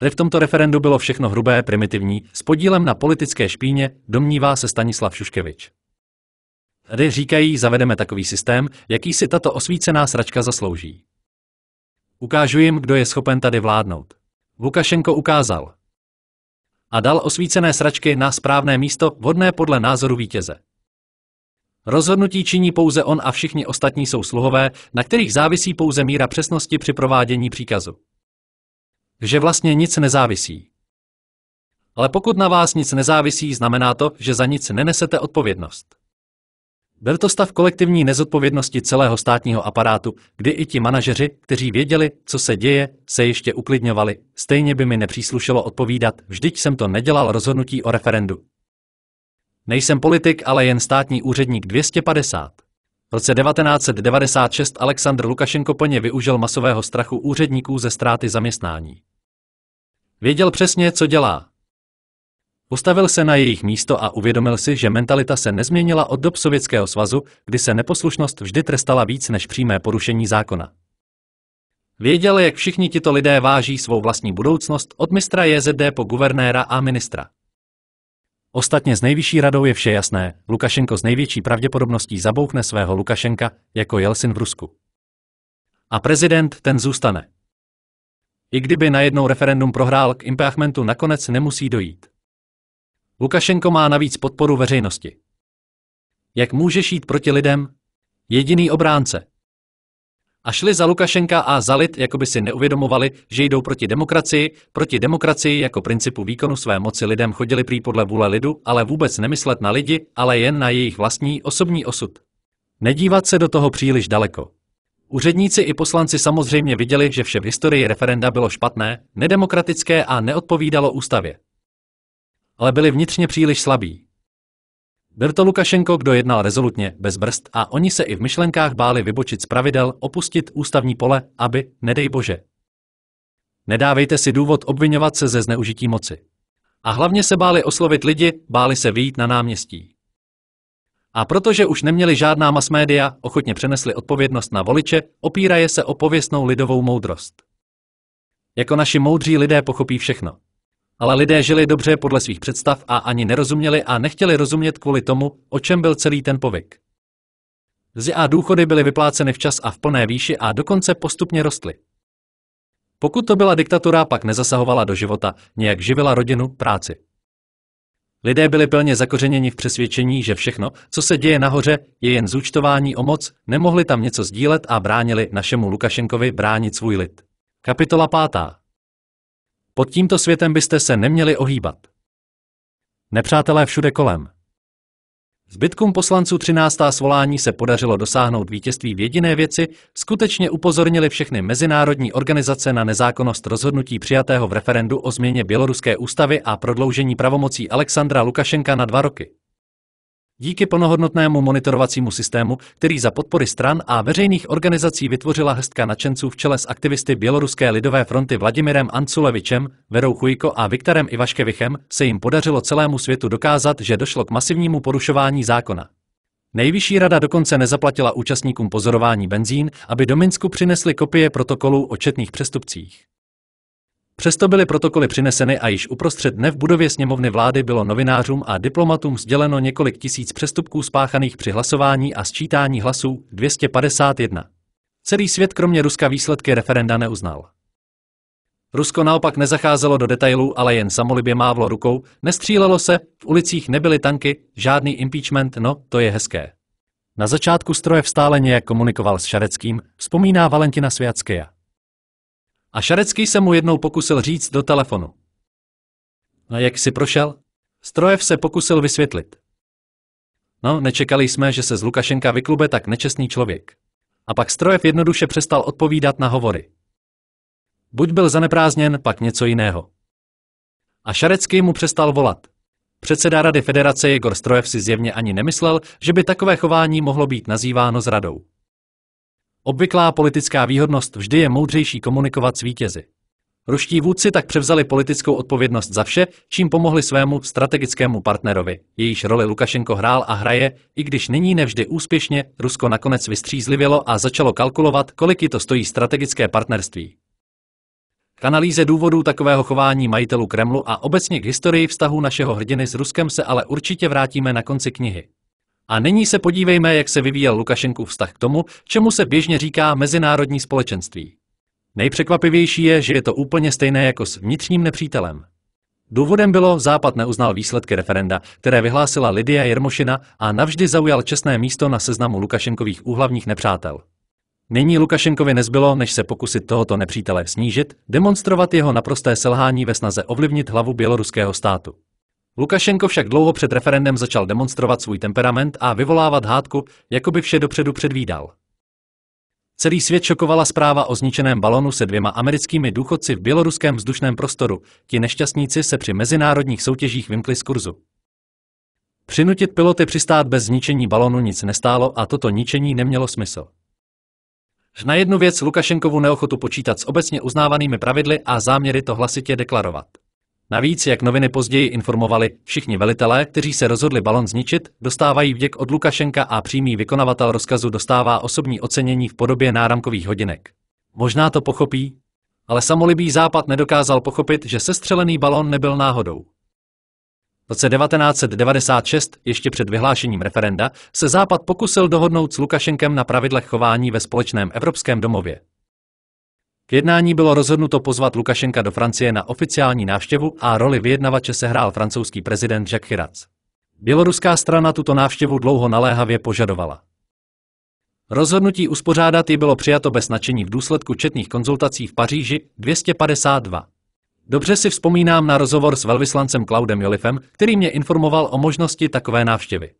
Ale v tomto referendu bylo všechno hrubé, primitivní, s podílem na politické špíně, domnívá se Stanislav Šuškevič. Tady říkají, zavedeme takový systém, jaký si tato osvícená sračka zaslouží. Ukážu jim, kdo je schopen tady vládnout. Lukašenko ukázal. A dal osvícené sračky na správné místo, vodné podle názoru vítěze. Rozhodnutí činí pouze on a všichni ostatní jsou sluhové, na kterých závisí pouze míra přesnosti při provádění příkazu. Že vlastně nic nezávisí. Ale pokud na vás nic nezávisí, znamená to, že za nic nenesete odpovědnost. Byl to stav kolektivní nezodpovědnosti celého státního aparátu, kdy i ti manažeři, kteří věděli, co se děje, se ještě uklidňovali. Stejně by mi nepříslušelo odpovídat, vždyť jsem to nedělal rozhodnutí o referendu. Nejsem politik, ale jen státní úředník 250. V roce 1996 Aleksandr Lukašenko plně využil masového strachu úředníků ze ztráty zaměstnání. Věděl přesně, co dělá, Postavil se na jejich místo a uvědomil si, že mentalita se nezměnila od dob Sovětského svazu, kdy se neposlušnost vždy trestala víc než přímé porušení zákona. Věděl, jak všichni tito lidé váží svou vlastní budoucnost od mistra JZD po guvernéra a ministra. Ostatně s nejvyšší radou je vše jasné, Lukašenko s největší pravděpodobností zabouchne svého Lukašenka jako Jelsin v Rusku. A prezident ten zůstane. I kdyby najednou referendum prohrál, k impeachmentu nakonec nemusí dojít. Lukašenko má navíc podporu veřejnosti. Jak můžeš jít proti lidem? Jediný obránce. A šli za Lukašenka a za lid, jako by si neuvědomovali, že jdou proti demokracii, proti demokracii jako principu výkonu své moci lidem chodili prý podle vůle lidu, ale vůbec nemyslet na lidi, ale jen na jejich vlastní osobní osud. Nedívat se do toho příliš daleko. Úředníci i poslanci samozřejmě viděli, že vše v historii referenda bylo špatné, nedemokratické a neodpovídalo ústavě ale byli vnitřně příliš slabí. Byl to Lukašenko, kdo jednal rezolutně, bez brzd a oni se i v myšlenkách báli vybočit z pravidel, opustit ústavní pole, aby, nedej bože. Nedávejte si důvod obvinovat se ze zneužití moci. A hlavně se báli oslovit lidi, báli se vyjít na náměstí. A protože už neměli žádná masmédia, ochotně přenesli odpovědnost na voliče, opíraje se o pověstnou lidovou moudrost. Jako naši moudří lidé pochopí všechno. Ale lidé žili dobře podle svých představ a ani nerozuměli a nechtěli rozumět kvůli tomu, o čem byl celý ten povyk. Mzdy a důchody byly vypláceny včas a v plné výši a dokonce postupně rostly. Pokud to byla diktatura, pak nezasahovala do života, nějak živila rodinu, práci. Lidé byli plně zakořeněni v přesvědčení, že všechno, co se děje nahoře, je jen zúčtování o moc, nemohli tam něco sdílet a bránili našemu Lukašenkovi bránit svůj lid. Kapitola pátá. Pod tímto světem byste se neměli ohýbat. Nepřátelé všude kolem. Zbytkům poslanců 13. svolání se podařilo dosáhnout vítězství v jediné věci, skutečně upozornili všechny mezinárodní organizace na nezákonnost rozhodnutí přijatého v referendu o změně běloruské ústavy a prodloužení pravomocí Alexandra Lukašenka na dva roky. Díky plnohodnotnému monitorovacímu systému, který za podpory stran a veřejných organizací vytvořila hrstka nadšenců v čele s aktivisty Běloruské lidové fronty Vladimirem Anculevičem, Verou Chujko a Viktorem Ivaškevichem, se jim podařilo celému světu dokázat, že došlo k masivnímu porušování zákona. Nejvyšší rada dokonce nezaplatila účastníkům pozorování benzín, aby do Minsku přinesli kopie protokolů o četných přestupcích. Přesto byly protokoly přineseny a již uprostřed dne v budově sněmovny vlády bylo novinářům a diplomatům sděleno několik tisíc přestupků spáchaných při hlasování a sčítání hlasů 251. Celý svět kromě Ruska výsledky referenda neuznal. Rusko naopak nezacházelo do detailů, ale jen samolibě mávlo rukou, nestřílelo se, v ulicích nebyly tanky, žádný impeachment, no, to je hezké. Na začátku stroje stále nějak komunikoval s Šareckým, vzpomíná Valentina Sviackeja. A Šarecký se mu jednou pokusil říct do telefonu. A jak si prošel? Strojev se pokusil vysvětlit. No, nečekali jsme, že se z Lukašenka vyklube tak nečestný člověk. A pak Strojev jednoduše přestal odpovídat na hovory. Buď byl zaneprázněn, pak něco jiného. A Šarecký mu přestal volat. Předseda Rady federace Jegor Strojev si zjevně ani nemyslel, že by takové chování mohlo být nazýváno zradou. Obvyklá politická výhodnost vždy je moudřejší komunikovat s vítězi. Ruští vůdci tak převzali politickou odpovědnost za vše, čím pomohli svému strategickému partnerovi. Jejíž roli Lukašenko hrál a hraje, i když nyní nevždy úspěšně, Rusko nakonec vystřízlivělo a začalo kalkulovat, kolik to stojí strategické partnerství. K analýze důvodů takového chování majitelů Kremlu a obecně k historii vztahu našeho hrdiny s Ruskem se ale určitě vrátíme na konci knihy. A nyní se podívejme, jak se vyvíjel Lukašenkův vztah k tomu, čemu se běžně říká mezinárodní společenství. Nejpřekvapivější je, že je to úplně stejné jako s vnitřním nepřítelem. Důvodem bylo, Západ neuznal výsledky referenda, které vyhlásila Lidia Jermošina a navždy zaujal čestné místo na seznamu Lukašenkových úhlavních nepřátel. Nyní Lukašenkovi nezbylo, než se pokusit tohoto nepřítele snížit, demonstrovat jeho naprosté selhání ve snaze ovlivnit hlavu běloruského státu. Lukašenko však dlouho před referendem začal demonstrovat svůj temperament a vyvolávat hádku, jako by vše dopředu předvídal. Celý svět šokovala zpráva o zničeném balonu se dvěma americkými důchodci v běloruském vzdušném prostoru. Ti nešťastníci se při mezinárodních soutěžích vymkli z kurzu. Přinutit piloty přistát bez zničení balonu nic nestálo a toto ničení nemělo smysl. Na jednu věc Lukašenkovu neochotu počítat s obecně uznávanými pravidly a záměry to hlasitě deklarovat. Navíc, jak noviny později informovali, všichni velitelé, kteří se rozhodli balon zničit, dostávají vděk od Lukašenka a přímý vykonavatel rozkazu dostává osobní ocenění v podobě náramkových hodinek. Možná to pochopí, ale samolibý západ nedokázal pochopit, že sestřelený balon nebyl náhodou. V roce 1996, ještě před vyhlášením referenda, se Západ pokusil dohodnout s Lukašenkem na pravidlech chování ve společném evropském domově. K jednání bylo rozhodnuto pozvat Lukašenka do Francie na oficiální návštěvu a roli vyjednavače hrál francouzský prezident Jacques Chirac. Běloruská strana tuto návštěvu dlouho naléhavě požadovala. Rozhodnutí uspořádat ji bylo přijato bez nadšení v důsledku četných konzultací v Paříži 252. Dobře si vzpomínám na rozhovor s velvyslancem Klaudem Jolifem, který mě informoval o možnosti takové návštěvy.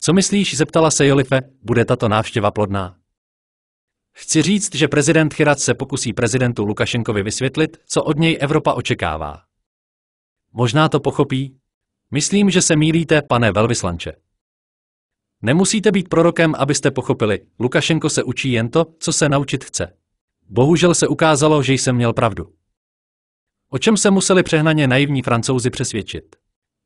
Co myslíš, zeptala se Jolife, bude tato návštěva plodná? Chci říct, že prezident Chirac se pokusí prezidentu Lukašenkovi vysvětlit, co od něj Evropa očekává. Možná to pochopí? Myslím, že se mílíte, pane velvyslanče. Nemusíte být prorokem, abyste pochopili, Lukašenko se učí jen to, co se naučit chce. Bohužel se ukázalo, že jsem měl pravdu. O čem se museli přehnaně naivní francouzi přesvědčit?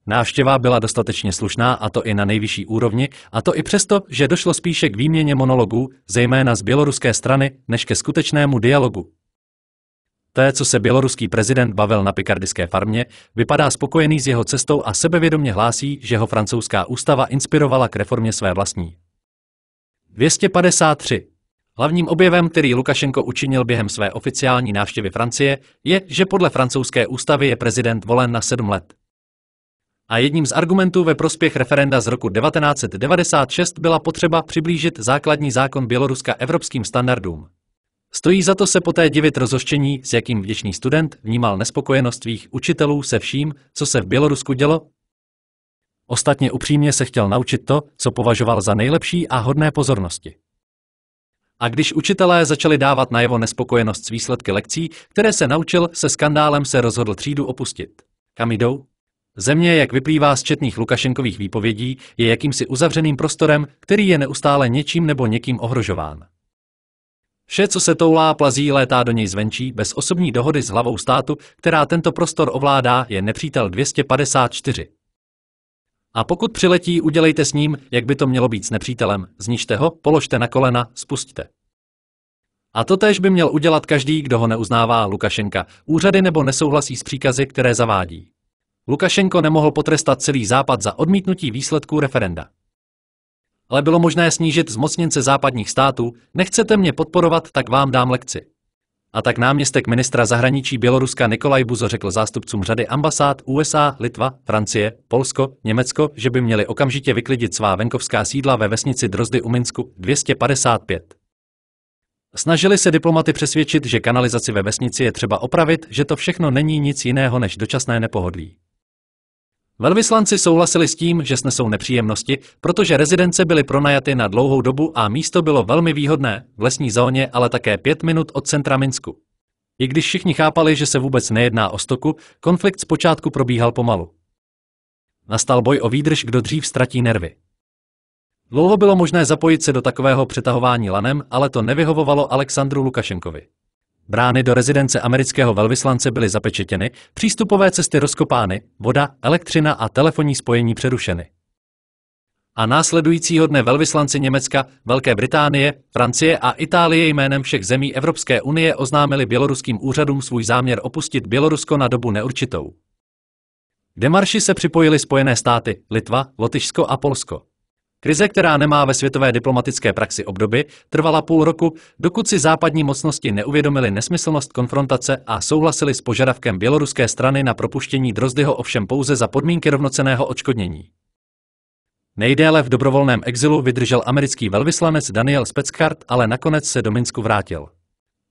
Návštěva byla dostatečně slušná, a to i na nejvyšší úrovni, a to i přesto, že došlo spíše k výměně monologů, zejména z běloruské strany, než ke skutečnému dialogu. To, co se běloruský prezident bavil na pikardické farmě, vypadá spokojený s jeho cestou a sebevědomě hlásí, že ho francouzská ústava inspirovala k reformě své vlastní. 253. Hlavním objevem, který Lukašenko učinil během své oficiální návštěvy Francie, je, že podle francouzské ústavy je prezident volen na sedm let a jedním z argumentů ve prospěch referenda z roku 1996 byla potřeba přiblížit základní zákon Běloruska evropským standardům. Stojí za to se poté divit rozoštění, s jakým vděčný student vnímal nespokojenost svých učitelů se vším, co se v Bělorusku dělo? Ostatně upřímně se chtěl naučit to, co považoval za nejlepší a hodné pozornosti. A když učitelé začali dávat najevo nespokojenost s výsledky lekcí, které se naučil, se skandálem se rozhodl třídu opustit. Kam jdou? Země, jak vyplývá z četných Lukašenkových výpovědí, je jakýmsi uzavřeným prostorem, který je neustále něčím nebo někým ohrožován. Vše, co se toulá, plazí, létá do něj zvenčí, bez osobní dohody s hlavou státu, která tento prostor ovládá, je nepřítel 254. A pokud přiletí, udělejte s ním, jak by to mělo být s nepřítelem, zničte ho, položte na kolena, spustíte. A to tež by měl udělat každý, kdo ho neuznává Lukašenka, úřady nebo nesouhlasí s příkazy, které zavádí. Lukašenko nemohl potrestat celý Západ za odmítnutí výsledků referenda. Ale bylo možné snížit zmocněnce západních států, nechcete mě podporovat, tak vám dám lekci. A tak náměstek ministra zahraničí Běloruska Nikolaj Buzo řekl zástupcům řady ambasád USA, Litva, Francie, Polsko, Německo, že by měli okamžitě vyklidit svá venkovská sídla ve vesnici Drozdy u Minsku 255. Snažili se diplomaty přesvědčit, že kanalizaci ve vesnici je třeba opravit, že to všechno není nic jiného než dočasné nepohodlí. Velvyslanci souhlasili s tím, že snesou nepříjemnosti, protože rezidence byly pronajaty na dlouhou dobu a místo bylo velmi výhodné, v lesní zóně, ale také pět minut od centra Minsku. I když všichni chápali, že se vůbec nejedná o stoku, konflikt zpočátku probíhal pomalu. Nastal boj o výdrž, kdo dřív ztratí nervy. Dlouho bylo možné zapojit se do takového přetahování lanem, ale to nevyhovovalo Alexandru Lukašenkovi. Brány do rezidence amerického velvyslance byly zapečetěny, přístupové cesty rozkopány, voda, elektřina a telefonní spojení přerušeny. A následujícího dne velvyslanci Německa, Velké Británie, Francie a Itálie jménem všech zemí Evropské unie oznámili běloruským úřadům svůj záměr opustit Bělorusko na dobu neurčitou. demarši se připojili Spojené státy, Litva, Lotyšsko a Polsko. Krize, která nemá ve světové diplomatické praxi obdoby, trvala půl roku, dokud si západní mocnosti neuvědomili nesmyslnost konfrontace a souhlasili s požadavkem běloruské strany na propuštění Drozdyho ovšem pouze za podmínky rovnoceného odškodnění. Nejdéle v dobrovolném exilu vydržel americký velvyslanec Daniel Speckhardt, ale nakonec se do Minsku vrátil.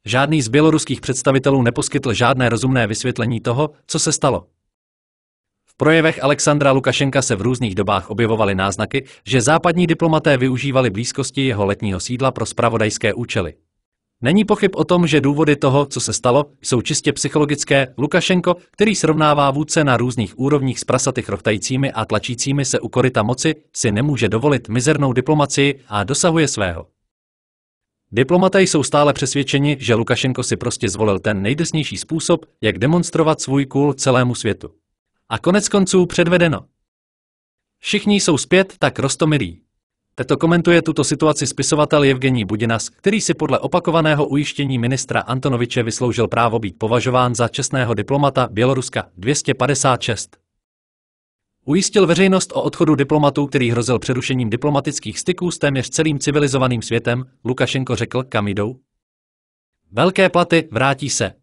Žádný z běloruských představitelů neposkytl žádné rozumné vysvětlení toho, co se stalo projevech Alexandra Lukašenka se v různých dobách objevovaly náznaky, že západní diplomaté využívali blízkosti jeho letního sídla pro spravodajské účely. Není pochyb o tom, že důvody toho, co se stalo, jsou čistě psychologické. Lukašenko, který srovnává vůdce na různých úrovních s prasaty chrochtajícími a tlačícími se u koryta moci, si nemůže dovolit mizernou diplomacii a dosahuje svého. Diplomaté jsou stále přesvědčeni, že Lukašenko si prostě zvolil ten nejdesnější způsob, jak demonstrovat svůj kůl celému světu. A konec konců předvedeno. Všichni jsou zpět tak rostomilí. Teto komentuje tuto situaci spisovatel Evgení Budinas, který si podle opakovaného ujištění ministra Antonoviče vysloužil právo být považován za čestného diplomata Běloruska 256. Ujistil veřejnost o odchodu diplomatů, který hrozil přerušením diplomatických styků s téměř celým civilizovaným světem, Lukašenko řekl, kam jdou. Velké platy, vrátí se,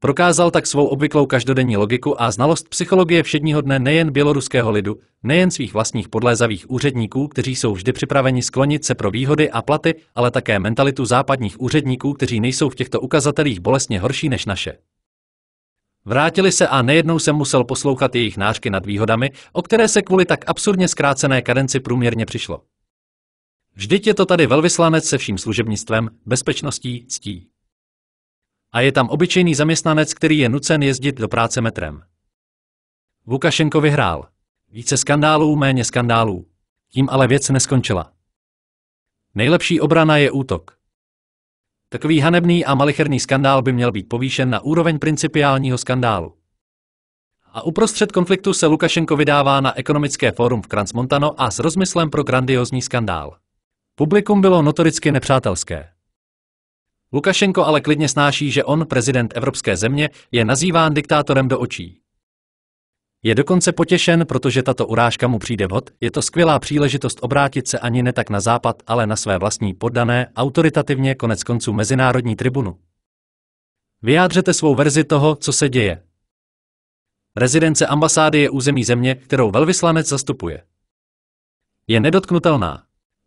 Prokázal tak svou obvyklou každodenní logiku a znalost psychologie všedního dne nejen běloruského lidu, nejen svých vlastních podlézavých úředníků, kteří jsou vždy připraveni sklonit se pro výhody a platy, ale také mentalitu západních úředníků, kteří nejsou v těchto ukazatelích bolestně horší než naše. Vrátili se a nejednou jsem musel poslouchat jejich nářky nad výhodami, o které se kvůli tak absurdně zkrácené kadenci průměrně přišlo. Vždyť je to tady velvyslanec se vším služebnictvem, bezpečností, ctí a je tam obyčejný zaměstnanec, který je nucen jezdit do práce metrem. Lukašenko vyhrál. Více skandálů, méně skandálů. Tím ale věc neskončila. Nejlepší obrana je útok. Takový hanebný a malicherný skandál by měl být povýšen na úroveň principiálního skandálu. A uprostřed konfliktu se Lukašenko vydává na ekonomické fórum v Transmontano a s rozmyslem pro grandiozní skandál. Publikum bylo notoricky nepřátelské. Lukašenko ale klidně snáší, že on, prezident Evropské země, je nazýván diktátorem do očí. Je dokonce potěšen, protože tato urážka mu přijde vhod, je to skvělá příležitost obrátit se ani ne tak na západ, ale na své vlastní poddané, autoritativně konec konců Mezinárodní tribunu. Vyjádřete svou verzi toho, co se děje. Rezidence ambasády je území země, kterou velvyslanec zastupuje. Je nedotknutelná.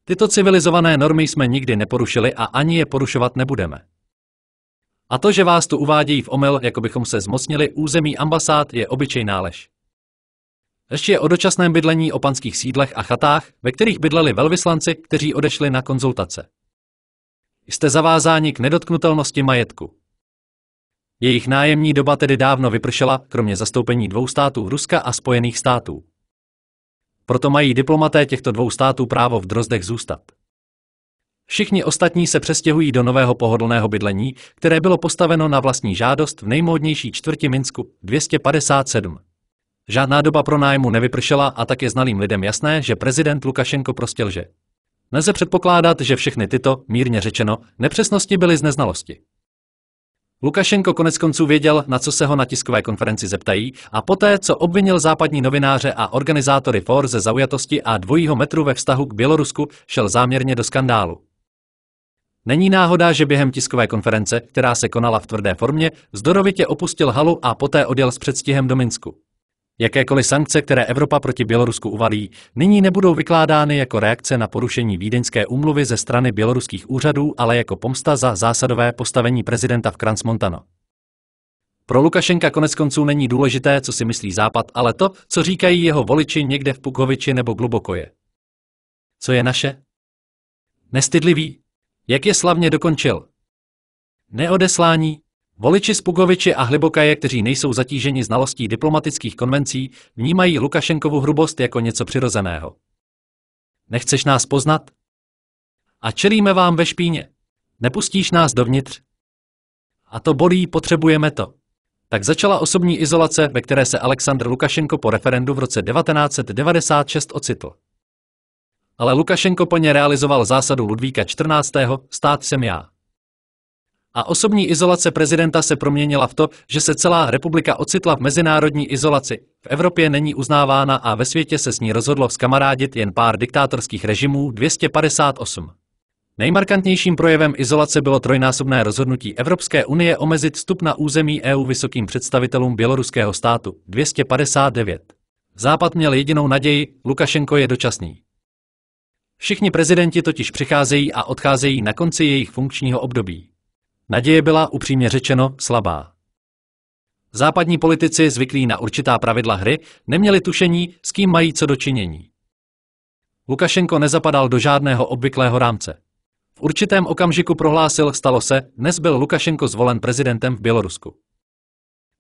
Tyto civilizované normy jsme nikdy neporušili a ani je porušovat nebudeme. A to, že vás tu uvádějí v omyl, jako bychom se zmocnili území ambasád, je obyčejná lež. Ještě je o dočasném bydlení o panských sídlech a chatách, ve kterých bydleli velvyslanci, kteří odešli na konzultace. Jste zavázáni k nedotknutelnosti majetku. Jejich nájemní doba tedy dávno vypršela, kromě zastoupení dvou států Ruska a Spojených států. Proto mají diplomaté těchto dvou států právo v drozdech zůstat. Všichni ostatní se přestěhují do nového pohodlného bydlení, které bylo postaveno na vlastní žádost v nejmódnější čtvrti Minsku 257. Žádná doba pro nájmu nevypršela a tak je znalým lidem jasné, že prezident Lukašenko prostě lže. Nelze předpokládat, že všechny tyto, mírně řečeno, nepřesnosti byly z neznalosti. Lukašenko konec konců věděl, na co se ho na tiskové konferenci zeptají a poté, co obvinil západní novináře a organizátory FOR ze zaujatosti a dvojího metru ve vztahu k Bělorusku, šel záměrně do skandálu. Není náhoda, že během tiskové konference, která se konala v tvrdé formě, zdorovitě opustil halu a poté odjel s předstihem do Minsku. Jakékoliv sankce, které Evropa proti Bělorusku uvalí, nyní nebudou vykládány jako reakce na porušení Vídeňské úmluvy ze strany běloruských úřadů, ale jako pomsta za zásadové postavení prezidenta v Kransmontano. Pro Lukašenka konec konců není důležité, co si myslí Západ, ale to, co říkají jeho voliči někde v Pukoviči nebo Glubokoje. Co je naše? Nestydlivý. Jak je slavně dokončil? Neodeslání, Voliči Spugoviči a Hlibokaje, kteří nejsou zatíženi znalostí diplomatických konvencí, vnímají Lukašenkovu hrubost jako něco přirozeného. Nechceš nás poznat? A čelíme vám ve špíně. Nepustíš nás dovnitř? A to bolí, potřebujeme to. Tak začala osobní izolace, ve které se Aleksandr Lukašenko po referendu v roce 1996 ocitl. Ale Lukašenko ně realizoval zásadu Ludvíka 14. stát jsem já a osobní izolace prezidenta se proměnila v to, že se celá republika ocitla v mezinárodní izolaci. V Evropě není uznávána a ve světě se s ní rozhodlo vzkamarádit jen pár diktátorských režimů 258. Nejmarkantnějším projevem izolace bylo trojnásobné rozhodnutí Evropské unie omezit vstup na území EU vysokým představitelům běloruského státu 259. Západ měl jedinou naději, Lukašenko je dočasný. Všichni prezidenti totiž přicházejí a odcházejí na konci jejich funkčního období. Naděje byla, upřímně řečeno, slabá. Západní politici, zvyklí na určitá pravidla hry, neměli tušení, s kým mají co dočinění. Lukašenko nezapadal do žádného obvyklého rámce. V určitém okamžiku prohlásil, stalo se, dnes byl Lukašenko zvolen prezidentem v Bělorusku.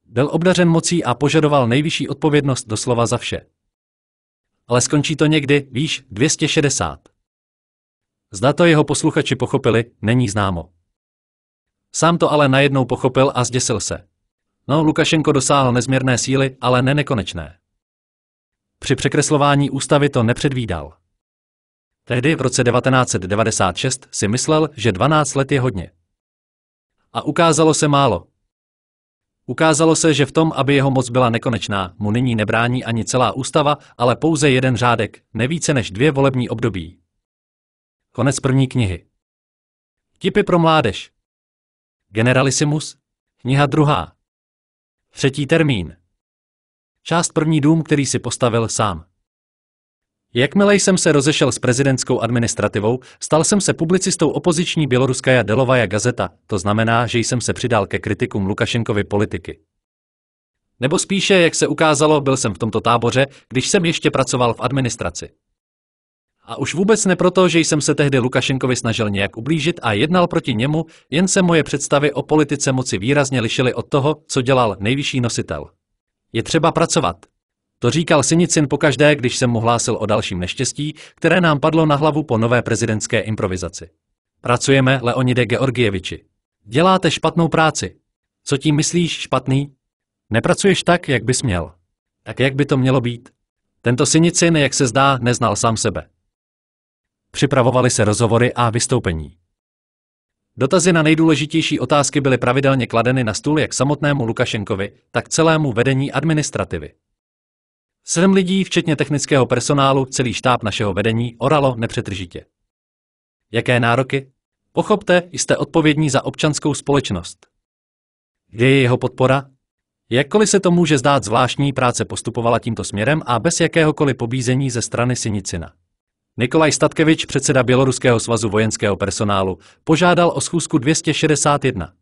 Byl obdařen mocí a požadoval nejvyšší odpovědnost doslova za vše. Ale skončí to někdy, víš, 260. Zda to jeho posluchači pochopili, není známo. Sám to ale najednou pochopil a zděsil se. No, Lukašenko dosáhl nezměrné síly, ale ne nekonečné. Při překreslování ústavy to nepředvídal. Tehdy v roce 1996 si myslel, že 12 let je hodně. A ukázalo se málo. Ukázalo se, že v tom, aby jeho moc byla nekonečná, mu nyní nebrání ani celá ústava, ale pouze jeden řádek, nevíce než dvě volební období. Konec první knihy. Tipy pro mládež. Generalissimus, kniha druhá. Třetí termín. Část první dům, který si postavil sám. Jakmile jsem se rozešel s prezidentskou administrativou, stal jsem se publicistou opoziční běloruskaja Delovaja gazeta, to znamená, že jsem se přidal ke kritikům Lukašenkovy politiky. Nebo spíše, jak se ukázalo, byl jsem v tomto táboře, když jsem ještě pracoval v administraci. A už vůbec ne proto, že jsem se tehdy Lukašenkovi snažil nějak ublížit a jednal proti němu, jen se moje představy o politice moci výrazně lišily od toho, co dělal nejvyšší nositel. Je třeba pracovat. To říkal Sinicin pokaždé, když jsem mu hlásil o dalším neštěstí, které nám padlo na hlavu po nové prezidentské improvizaci. Pracujeme, Leonide Georgieviči. Děláte špatnou práci. Co tím myslíš špatný? Nepracuješ tak, jak bys měl. Tak jak by to mělo být? Tento Sinicin, jak se zdá, neznal sám sebe. Připravovaly se rozhovory a vystoupení. Dotazy na nejdůležitější otázky byly pravidelně kladeny na stůl jak samotnému Lukašenkovi, tak celému vedení administrativy. Sedm lidí, včetně technického personálu, celý štáb našeho vedení oralo nepřetržitě. Jaké nároky? Pochopte, jste odpovědní za občanskou společnost. Kde je jeho podpora? Jakkoliv se to může zdát zvláštní, práce postupovala tímto směrem a bez jakéhokoliv pobízení ze strany Sinicina. Nikolaj Statkevič, předseda Běloruského svazu vojenského personálu, požádal o schůzku 261.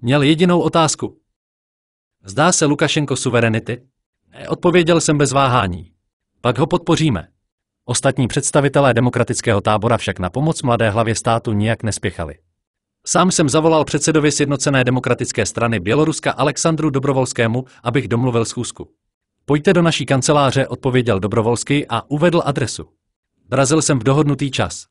Měl jedinou otázku. Zdá se Lukašenko suverenity? Odpověděl jsem bez váhání. Pak ho podpoříme. Ostatní představitelé demokratického tábora však na pomoc mladé hlavě státu nijak nespěchali. Sám jsem zavolal předsedovi Sjednocené demokratické strany Běloruska Alexandru Dobrovolskému, abych domluvil schůzku. Pojďte do naší kanceláře, odpověděl Dobrovolský a uvedl adresu. Dorazil jsem v dohodnutý čas.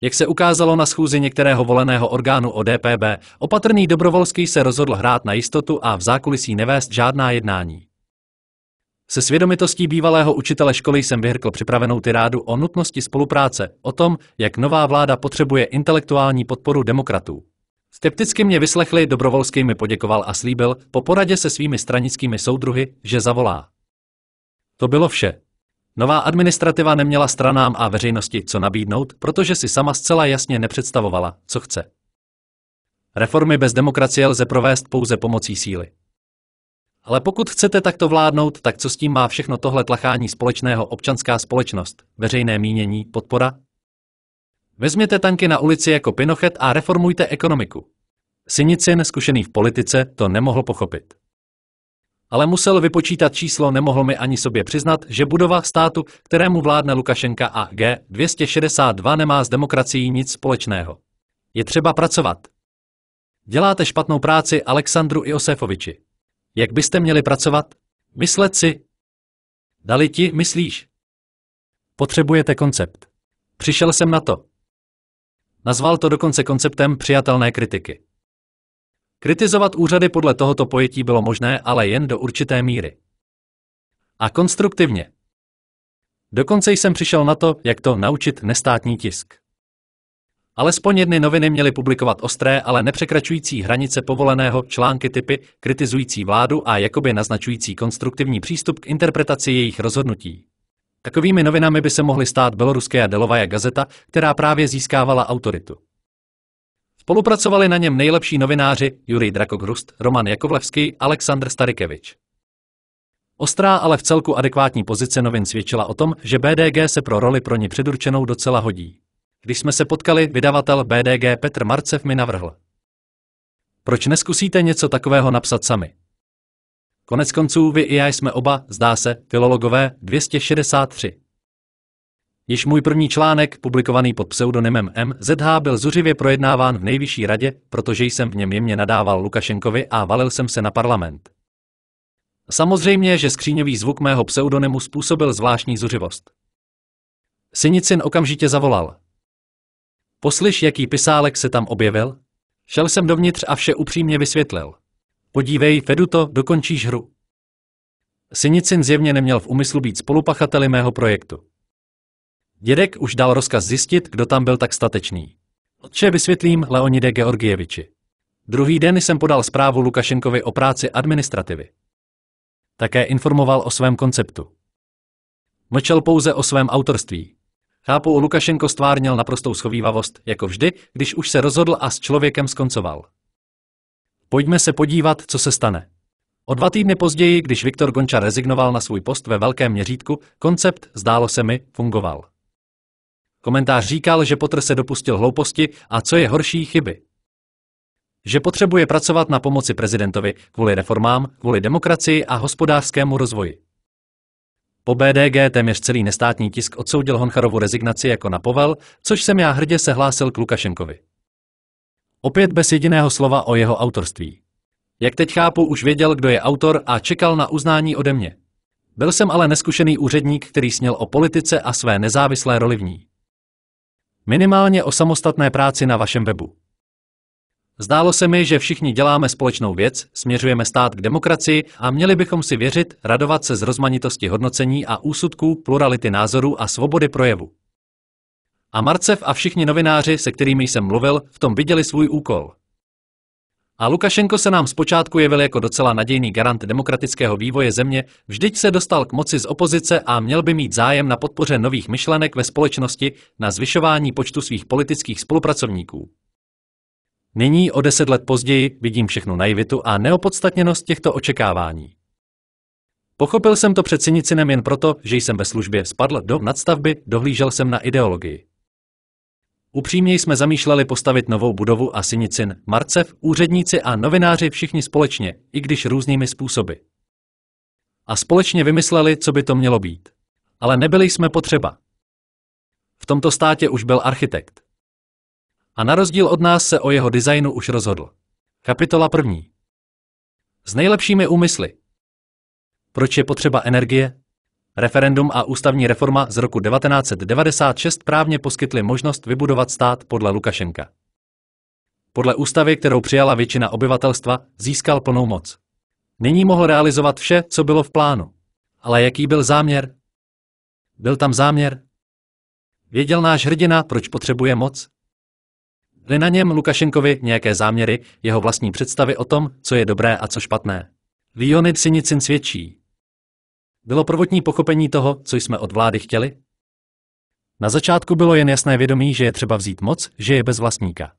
Jak se ukázalo na schůzi některého voleného orgánu ODPB, opatrný Dobrovolský se rozhodl hrát na jistotu a v zákulisí nevést žádná jednání. Se svědomitostí bývalého učitele školy jsem vyhrkl připravenou tirádu o nutnosti spolupráce, o tom, jak nová vláda potřebuje intelektuální podporu demokratů. Skepticky mě vyslechli, Dobrovolský mi poděkoval a slíbil po poradě se svými stranickými soudruhy, že zavolá. To bylo vše. Nová administrativa neměla stranám a veřejnosti co nabídnout, protože si sama zcela jasně nepředstavovala, co chce. Reformy bez demokracie lze provést pouze pomocí síly. Ale pokud chcete takto vládnout, tak co s tím má všechno tohle tlachání společného občanská společnost, veřejné mínění, podpora? Vezměte tanky na ulici jako Pinochet a reformujte ekonomiku. Sinicin, zkušený v politice, to nemohl pochopit ale musel vypočítat číslo, nemohl mi ani sobě přiznat, že budova státu, kterému vládne Lukašenka a G262 nemá s demokracií nic společného. Je třeba pracovat. Děláte špatnou práci Alexandru Iosefoviči. Jak byste měli pracovat? Myslet si. Dali ti, myslíš? Potřebujete koncept. Přišel jsem na to. Nazval to dokonce konceptem přijatelné kritiky. Kritizovat úřady podle tohoto pojetí bylo možné, ale jen do určité míry. A konstruktivně. Dokonce jsem přišel na to, jak to naučit nestátní tisk. Alespoň jedny noviny měly publikovat ostré, ale nepřekračující hranice povoleného články typy kritizující vládu a jakoby naznačující konstruktivní přístup k interpretaci jejich rozhodnutí. Takovými novinami by se mohly stát a Delovaja gazeta, která právě získávala autoritu. Spolupracovali na něm nejlepší novináři Jurij Drakogrust, Roman Jakovlevský, Aleksandr Starikevič. Ostrá, ale v celku adekvátní pozice novin svědčila o tom, že BDG se pro roli pro ní předurčenou docela hodí. Když jsme se potkali, vydavatel BDG Petr Marcev mi navrhl. Proč neskusíte něco takového napsat sami? Konec konců vy i já jsme oba, zdá se, filologové 263. Již můj první článek, publikovaný pod pseudonymem MZH, byl zuřivě projednáván v nejvyšší radě, protože jsem v něm jemně nadával Lukašenkovi a valil jsem se na parlament. Samozřejmě, že skříňový zvuk mého pseudonymu způsobil zvláštní zuřivost. Sinicin okamžitě zavolal. Poslyš, jaký pisálek se tam objevil? Šel jsem dovnitř a vše upřímně vysvětlil. Podívej, Feduto, dokončíš hru. Sinicin zjevně neměl v úmyslu být spolupachateli mého projektu. Dědek už dal rozkaz zjistit, kdo tam byl tak statečný. Otče vysvětlím Leonide Georgieviči. Druhý den jsem podal zprávu Lukašenkovi o práci administrativy. Také informoval o svém konceptu. Mlčel pouze o svém autorství. Chápu, Lukašenko stvárnil naprostou schovývavost, jako vždy, když už se rozhodl a s člověkem skoncoval. Pojďme se podívat, co se stane. O dva týdny později, když Viktor Gonča rezignoval na svůj post ve velkém měřítku, koncept, zdálo se mi, fungoval. Komentář říkal, že Potter se dopustil hlouposti a co je horší chyby. Že potřebuje pracovat na pomoci prezidentovi kvůli reformám, kvůli demokracii a hospodářskému rozvoji. Po BDG téměř celý nestátní tisk odsoudil Honcharovu rezignaci jako na povel, což jsem já hrdě sehlásil k Lukašenkovi. Opět bez jediného slova o jeho autorství. Jak teď chápu, už věděl, kdo je autor a čekal na uznání ode mě. Byl jsem ale neskušený úředník, který sněl o politice a své nezávislé roli v ní. Minimálně o samostatné práci na vašem webu. Zdálo se mi, že všichni děláme společnou věc, směřujeme stát k demokracii a měli bychom si věřit, radovat se z rozmanitosti hodnocení a úsudků, plurality názorů a svobody projevu. A Marcev a všichni novináři, se kterými jsem mluvil, v tom viděli svůj úkol. A Lukašenko se nám zpočátku jevil jako docela nadějný garant demokratického vývoje země, vždyť se dostal k moci z opozice a měl by mít zájem na podpoře nových myšlenek ve společnosti na zvyšování počtu svých politických spolupracovníků. Nyní o deset let později vidím všechnu naivitu a neopodstatněnost těchto očekávání. Pochopil jsem to před cynicinem jen proto, že jsem ve službě spadl do nadstavby, dohlížel jsem na ideologii. Upřímně jsme zamýšleli postavit novou budovu a synicin, Marcev, úředníci a novináři všichni společně, i když různými způsoby. A společně vymysleli, co by to mělo být. Ale nebyli jsme potřeba. V tomto státě už byl architekt. A na rozdíl od nás se o jeho designu už rozhodl. Kapitola první. S nejlepšími úmysly. Proč je potřeba energie? Referendum a ústavní reforma z roku 1996 právně poskytly možnost vybudovat stát podle Lukašenka. Podle ústavy, kterou přijala většina obyvatelstva, získal plnou moc. Nyní mohl realizovat vše, co bylo v plánu. Ale jaký byl záměr? Byl tam záměr? Věděl náš hrdina, proč potřebuje moc? Byly na něm Lukašenkovi nějaké záměry, jeho vlastní představy o tom, co je dobré a co špatné. Leonid Sinicin svědčí, bylo prvotní pochopení toho, co jsme od vlády chtěli? Na začátku bylo jen jasné vědomí, že je třeba vzít moc, že je bez vlastníka.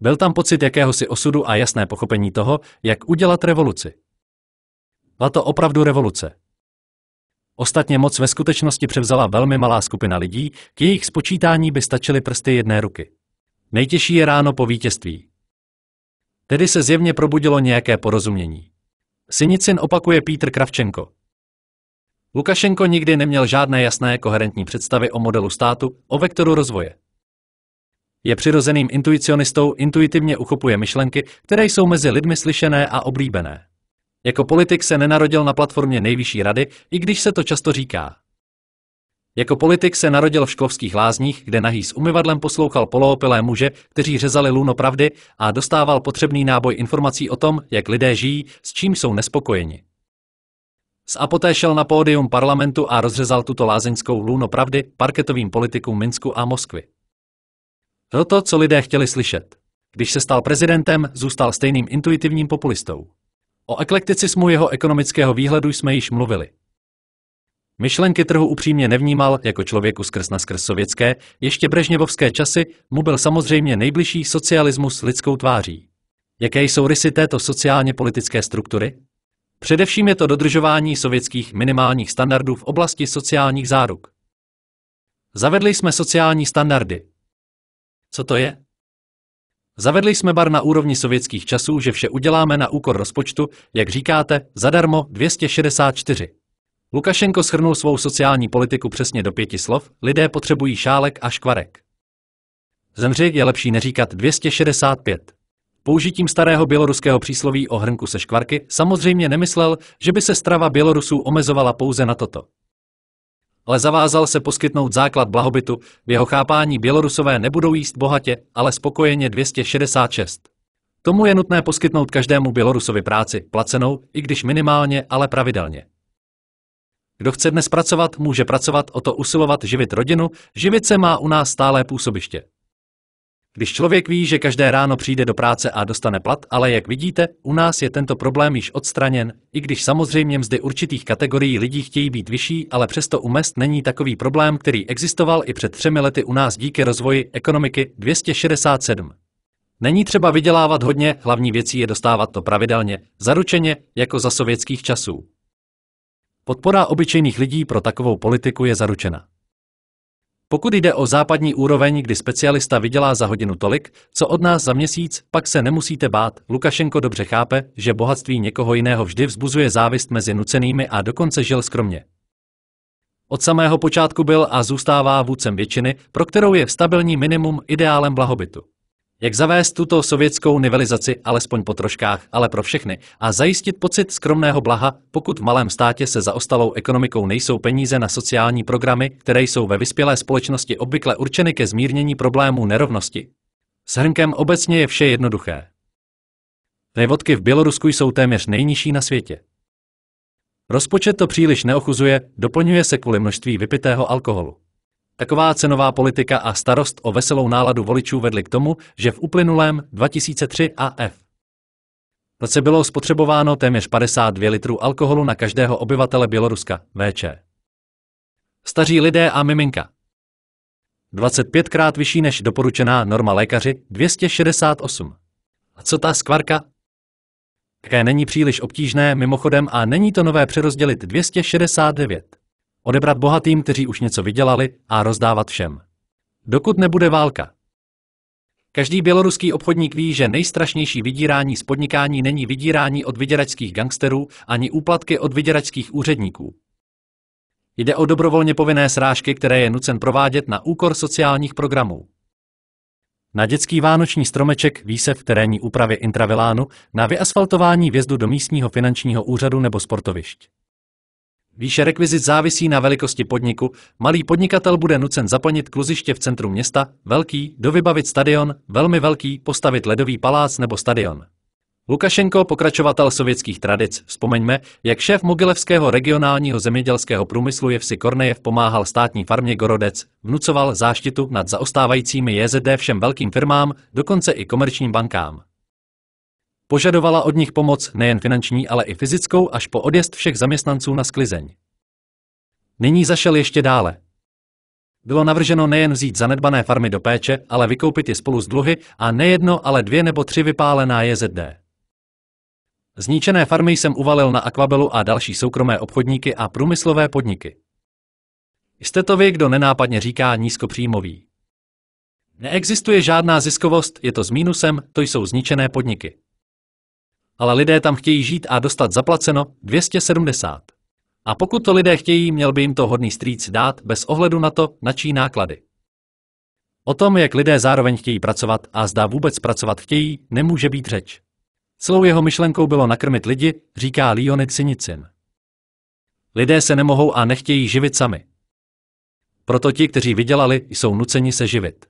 Byl tam pocit jakéhosi osudu a jasné pochopení toho, jak udělat revoluci. Byla to opravdu revoluce. Ostatně moc ve skutečnosti převzala velmi malá skupina lidí, k jejich spočítání by stačily prsty jedné ruky. Nejtěžší je ráno po vítězství. Tedy se zjevně probudilo nějaké porozumění. Sinicin opakuje Pítr Kravčenko. Lukašenko nikdy neměl žádné jasné koherentní představy o modelu státu, o vektoru rozvoje. Je přirozeným intuicionistou, intuitivně uchopuje myšlenky, které jsou mezi lidmi slyšené a oblíbené. Jako politik se nenarodil na platformě Nejvyšší rady, i když se to často říká. Jako politik se narodil v školských lázních, kde nahý s umyvadlem poslouchal poloopilé muže, kteří řezali luno pravdy a dostával potřebný náboj informací o tom, jak lidé žijí, s čím jsou nespokojeni. Z Apoté šel na pódium parlamentu a rozřezal tuto lázeňskou lůno pravdy parketovým politikům Minsku a Moskvy. To, to, co lidé chtěli slyšet. Když se stal prezidentem, zůstal stejným intuitivním populistou. O eklekticismu jeho ekonomického výhledu jsme již mluvili. Myšlenky trhu upřímně nevnímal jako člověku skrz na skrz sovětské, ještě brežněvovské časy mu byl samozřejmě nejbližší socialismus lidskou tváří. Jaké jsou rysy této sociálně politické struktury? Především je to dodržování sovětských minimálních standardů v oblasti sociálních záruk. Zavedli jsme sociální standardy. Co to je? Zavedli jsme bar na úrovni sovětských časů, že vše uděláme na úkor rozpočtu, jak říkáte, zadarmo 264. Lukašenko shrnul svou sociální politiku přesně do pěti slov, lidé potřebují šálek a škvarek. Zemřik je lepší neříkat 265. Použitím starého běloruského přísloví o hrnku se škvarky samozřejmě nemyslel, že by se strava Bělorusů omezovala pouze na toto. Ale zavázal se poskytnout základ blahobytu, v jeho chápání Bělorusové nebudou jíst bohatě, ale spokojeně 266. Tomu je nutné poskytnout každému Bělorusovi práci, placenou, i když minimálně, ale pravidelně. Kdo chce dnes pracovat, může pracovat, o to usilovat živit rodinu, živit se má u nás stále působiště. Když člověk ví, že každé ráno přijde do práce a dostane plat, ale jak vidíte, u nás je tento problém již odstraněn, i když samozřejmě mzdy určitých kategorií lidí chtějí být vyšší, ale přesto u mest není takový problém, který existoval i před třemi lety u nás díky rozvoji ekonomiky 267. Není třeba vydělávat hodně, hlavní věcí je dostávat to pravidelně, zaručeně, jako za sovětských časů. Podpora obyčejných lidí pro takovou politiku je zaručena. Pokud jde o západní úroveň, kdy specialista vydělá za hodinu tolik, co od nás za měsíc, pak se nemusíte bát. Lukašenko dobře chápe, že bohatství někoho jiného vždy vzbuzuje závist mezi nucenými a dokonce žil skromně. Od samého počátku byl a zůstává vůdcem většiny, pro kterou je stabilní minimum ideálem blahobytu. Jak zavést tuto sovětskou nivelizaci alespoň po troškách, ale pro všechny a zajistit pocit skromného blaha, pokud v malém státě se zaostalou ekonomikou nejsou peníze na sociální programy, které jsou ve vyspělé společnosti obvykle určeny ke zmírnění problémů nerovnosti? S hrnkem obecně je vše jednoduché. Nejvodky v Bělorusku jsou téměř nejnižší na světě. Rozpočet to příliš neochuzuje, doplňuje se kvůli množství vypitého alkoholu. Taková cenová politika a starost o veselou náladu voličů vedly k tomu, že v uplynulém 2003 AF roce bylo spotřebováno téměř 52 litrů alkoholu na každého obyvatele Běloruska, VČ. Staří lidé a miminka. 25 krát vyšší než doporučená norma lékaři 268. A co ta skvarka? Také není příliš obtížné mimochodem a není to nové přerozdělit 269 odebrat bohatým, kteří už něco vydělali, a rozdávat všem. Dokud nebude válka. Každý běloruský obchodník ví, že nejstrašnější vydírání z podnikání není vydírání od vyděračských gangsterů ani úplatky od vyděračských úředníků. Jde o dobrovolně povinné srážky, které je nucen provádět na úkor sociálních programů. Na dětský vánoční stromeček, výsev v terénní úpravě intravilánu, na vyasfaltování vjezdu do místního finančního úřadu nebo sportovišť. Výše rekvizit závisí na velikosti podniku. Malý podnikatel bude nucen zaplnit kluziště v centru města, velký, dovybavit stadion, velmi velký, postavit ledový palác nebo stadion. Lukašenko, pokračovatel sovětských tradic, vzpomeňme, jak šéf Mogilevského regionálního zemědělského průmyslu Jevsi Kornejev pomáhal státní farmě Gorodec, vnucoval záštitu nad zaostávajícími JZD všem velkým firmám, dokonce i komerčním bankám. Požadovala od nich pomoc nejen finanční, ale i fyzickou až po odjezd všech zaměstnanců na sklizeň. Nyní zašel ještě dále. Bylo navrženo nejen vzít zanedbané farmy do péče, ale vykoupit je spolu s dluhy a nejedno, ale dvě nebo tři vypálená JZD. Zničené farmy jsem uvalil na Aquabelu a další soukromé obchodníky a průmyslové podniky. Jste to vy, kdo nenápadně říká nízkopříjmový. Neexistuje žádná ziskovost, je to s mínusem, to jsou zničené podniky ale lidé tam chtějí žít a dostat zaplaceno 270. A pokud to lidé chtějí, měl by jim to hodný strýc dát bez ohledu na to, na čí náklady. O tom, jak lidé zároveň chtějí pracovat a zdá vůbec pracovat chtějí, nemůže být řeč. Celou jeho myšlenkou bylo nakrmit lidi, říká Leonid Sinicin. Lidé se nemohou a nechtějí živit sami. Proto ti, kteří vydělali, jsou nuceni se živit.